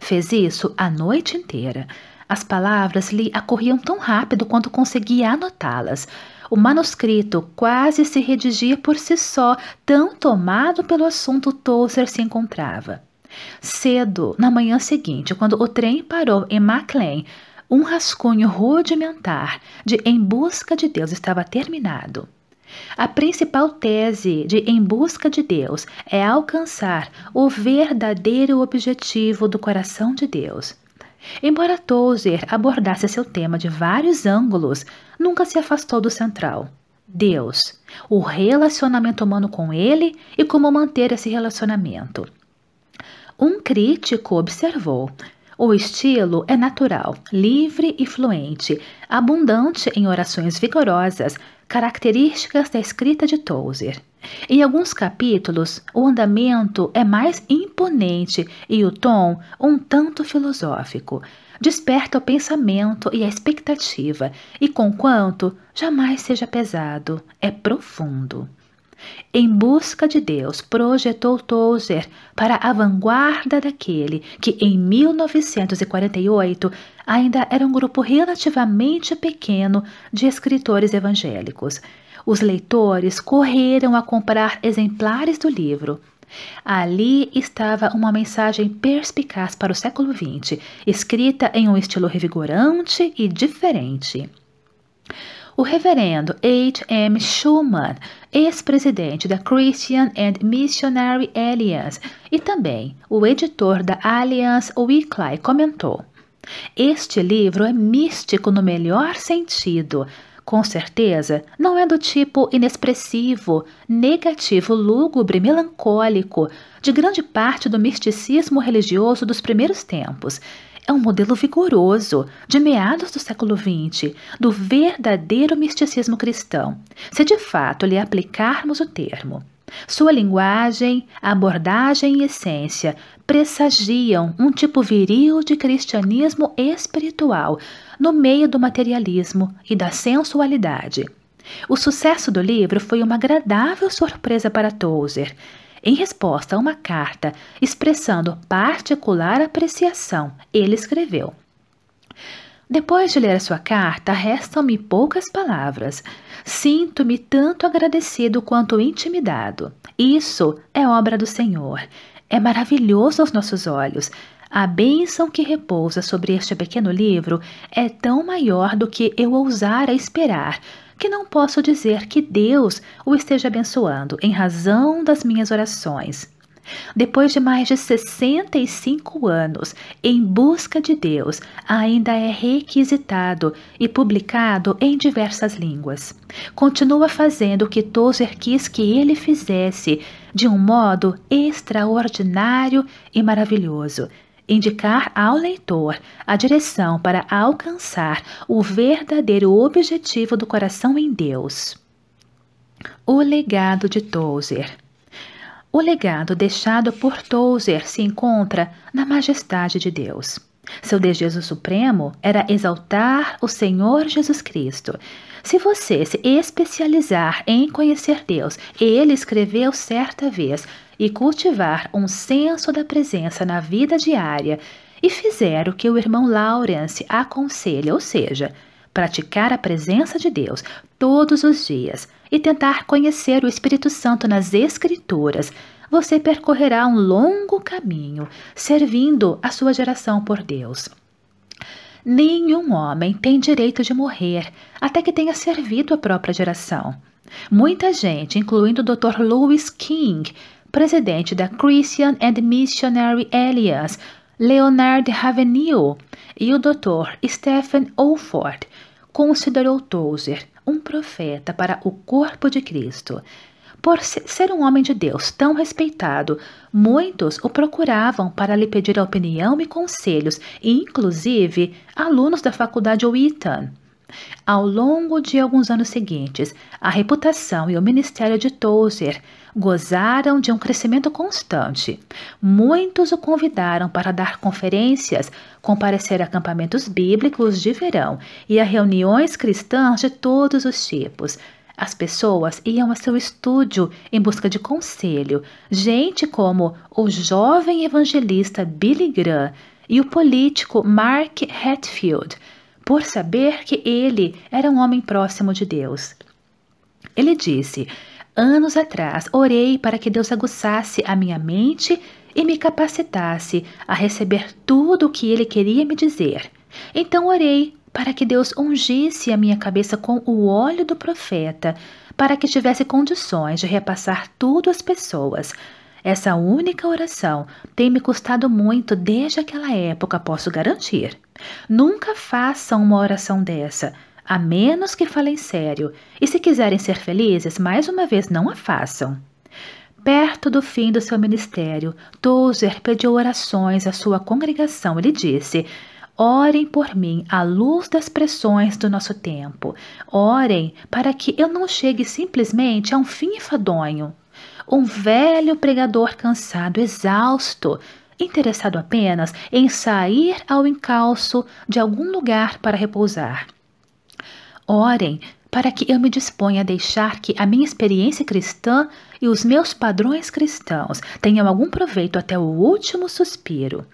Fez isso a noite inteira. As palavras lhe acorriam tão rápido quanto conseguia anotá-las. O manuscrito quase se redigia por si só, tão tomado pelo assunto Tolser se encontrava. Cedo, na manhã seguinte, quando o trem parou em Maclean, um rascunho rudimentar de Em Busca de Deus estava terminado. A principal tese de Em Busca de Deus é alcançar o verdadeiro objetivo do coração de Deus. Embora Tozer abordasse seu tema de vários ângulos, nunca se afastou do central. Deus, o relacionamento humano com Ele e como manter esse relacionamento. Um crítico observou: o estilo é natural, livre e fluente, abundante em orações vigorosas, características da escrita de Tozer. Em alguns capítulos, o andamento é mais imponente e o tom um tanto filosófico. Desperta o pensamento e a expectativa, e conquanto jamais seja pesado, é profundo. Em busca de Deus, projetou Tozer para a vanguarda daquele que em 1948 ainda era um grupo relativamente pequeno de escritores evangélicos. Os leitores correram a comprar exemplares do livro. Ali estava uma mensagem perspicaz para o século XX, escrita em um estilo revigorante e diferente. O reverendo H. M. Schumann ex-presidente da Christian and Missionary Alliance e também o editor da Alliance Weekly, comentou: Este livro é místico no melhor sentido. Com certeza, não é do tipo inexpressivo, negativo, lúgubre, melancólico, de grande parte do misticismo religioso dos primeiros tempos é um modelo vigoroso, de meados do século XX, do verdadeiro misticismo cristão, se de fato lhe aplicarmos o termo. Sua linguagem, abordagem e essência pressagiam um tipo viril de cristianismo espiritual no meio do materialismo e da sensualidade. O sucesso do livro foi uma agradável surpresa para Tozer, em resposta a uma carta expressando particular apreciação, ele escreveu: Depois de ler a sua carta, restam-me poucas palavras. Sinto-me tanto agradecido quanto intimidado. Isso é obra do Senhor. É maravilhoso aos nossos olhos. A bênção que repousa sobre este pequeno livro é tão maior do que eu ousara esperar que não posso dizer que Deus o esteja abençoando em razão das minhas orações. Depois de mais de 65 anos em busca de Deus, ainda é requisitado e publicado em diversas línguas. Continua fazendo o que Tozer quis que ele fizesse de um modo extraordinário e maravilhoso, indicar ao leitor a direção para alcançar o verdadeiro objetivo do coração em Deus. O legado de Tozer. O legado deixado por Tozer se encontra na majestade de Deus. Seu desejo supremo era exaltar o Senhor Jesus Cristo. Se você se especializar em conhecer Deus, ele escreveu certa vez, e cultivar um senso da presença na vida diária e fizer o que o irmão Lawrence aconselha, ou seja, praticar a presença de Deus todos os dias e tentar conhecer o Espírito Santo nas Escrituras, você percorrerá um longo caminho servindo a sua geração por Deus. Nenhum homem tem direito de morrer até que tenha servido a própria geração. Muita gente, incluindo o Dr. Louis King, presidente da Christian and Missionary Alliance, Leonard Ravenel, e o Dr. Stephen Olford, considerou Tozer um profeta para o corpo de Cristo. Por ser um homem de Deus tão respeitado, muitos o procuravam para lhe pedir opinião e conselhos, e inclusive alunos da faculdade Wheaton. Ao longo de alguns anos seguintes, a reputação e o ministério de Tozer gozaram de um crescimento constante. Muitos o convidaram para dar conferências, comparecer a acampamentos bíblicos de verão e a reuniões cristãs de todos os tipos. As pessoas iam a seu estúdio em busca de conselho. Gente como o jovem evangelista Billy Graham e o político Mark Hatfield, por saber que ele era um homem próximo de Deus. Ele disse: Anos atrás, orei para que Deus aguçasse a minha mente e me capacitasse a receber tudo o que ele queria me dizer. Então orei para que Deus ungisse a minha cabeça com o óleo do profeta, para que tivesse condições de repassar tudo às pessoas. Essa única oração tem me custado muito desde aquela época, posso garantir. Nunca façam uma oração dessa a menos que falem sério, e se quiserem ser felizes, mais uma vez não a façam. Perto do fim do seu ministério, Tozer pediu orações à sua congregação e lhe disse: Orem por mim à luz das pressões do nosso tempo. Orem para que eu não chegue simplesmente a um fim enfadonho. Um velho pregador cansado, exausto, interessado apenas em sair ao encalço de algum lugar para repousar. Orem para que eu me disponha a deixar que a minha experiência cristã e os meus padrões cristãos tenham algum proveito até o último suspiro.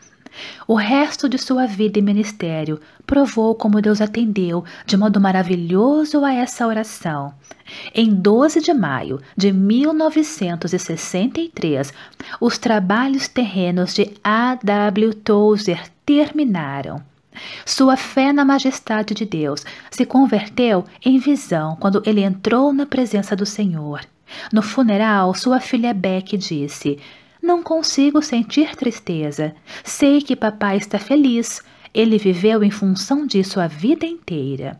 O resto de sua vida e ministério provou como Deus atendeu de modo maravilhoso a essa oração. Em 12 de maio de 1963, os trabalhos terrenos de A. W. Tozer terminaram. Sua fé na majestade de Deus se converteu em visão quando ele entrou na presença do Senhor. No funeral, sua filha Beck disse: Não consigo sentir tristeza. Sei que papai está feliz. Ele viveu em função disso a vida inteira.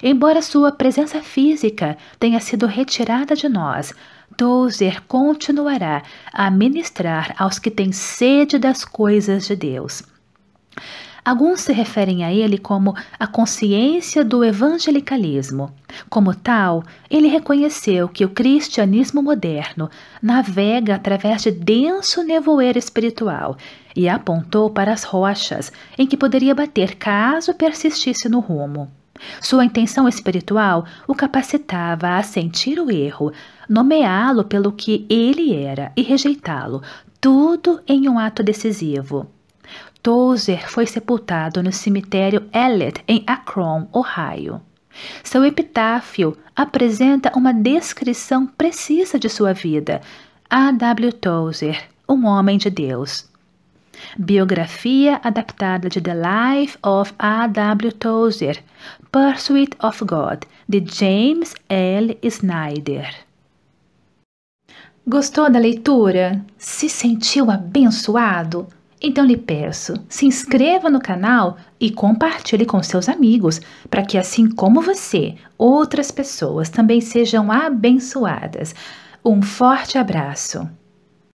Embora sua presença física tenha sido retirada de nós, Tozer continuará a ministrar aos que têm sede das coisas de Deus. Alguns se referem a ele como a consciência do evangelicalismo. Como tal, ele reconheceu que o cristianismo moderno navega através de denso nevoeiro espiritual e apontou para as rochas em que poderia bater caso persistisse no rumo. Sua intenção espiritual o capacitava a sentir o erro, nomeá-lo pelo que ele era e rejeitá-lo, tudo em um ato decisivo. Tozer foi sepultado no cemitério Ellet, em Akron, Ohio. Seu epitáfio apresenta uma descrição precisa de sua vida. A. W. Tozer, um homem de Deus. Biografia adaptada de The Life of A. W. Tozer, Pursuit of God, de James L. Snyder. Gostou da leitura? Se sentiu abençoado? Então lhe peço, se inscreva no canal e compartilhe com seus amigos, para que assim como você, outras pessoas também sejam abençoadas. Um forte abraço!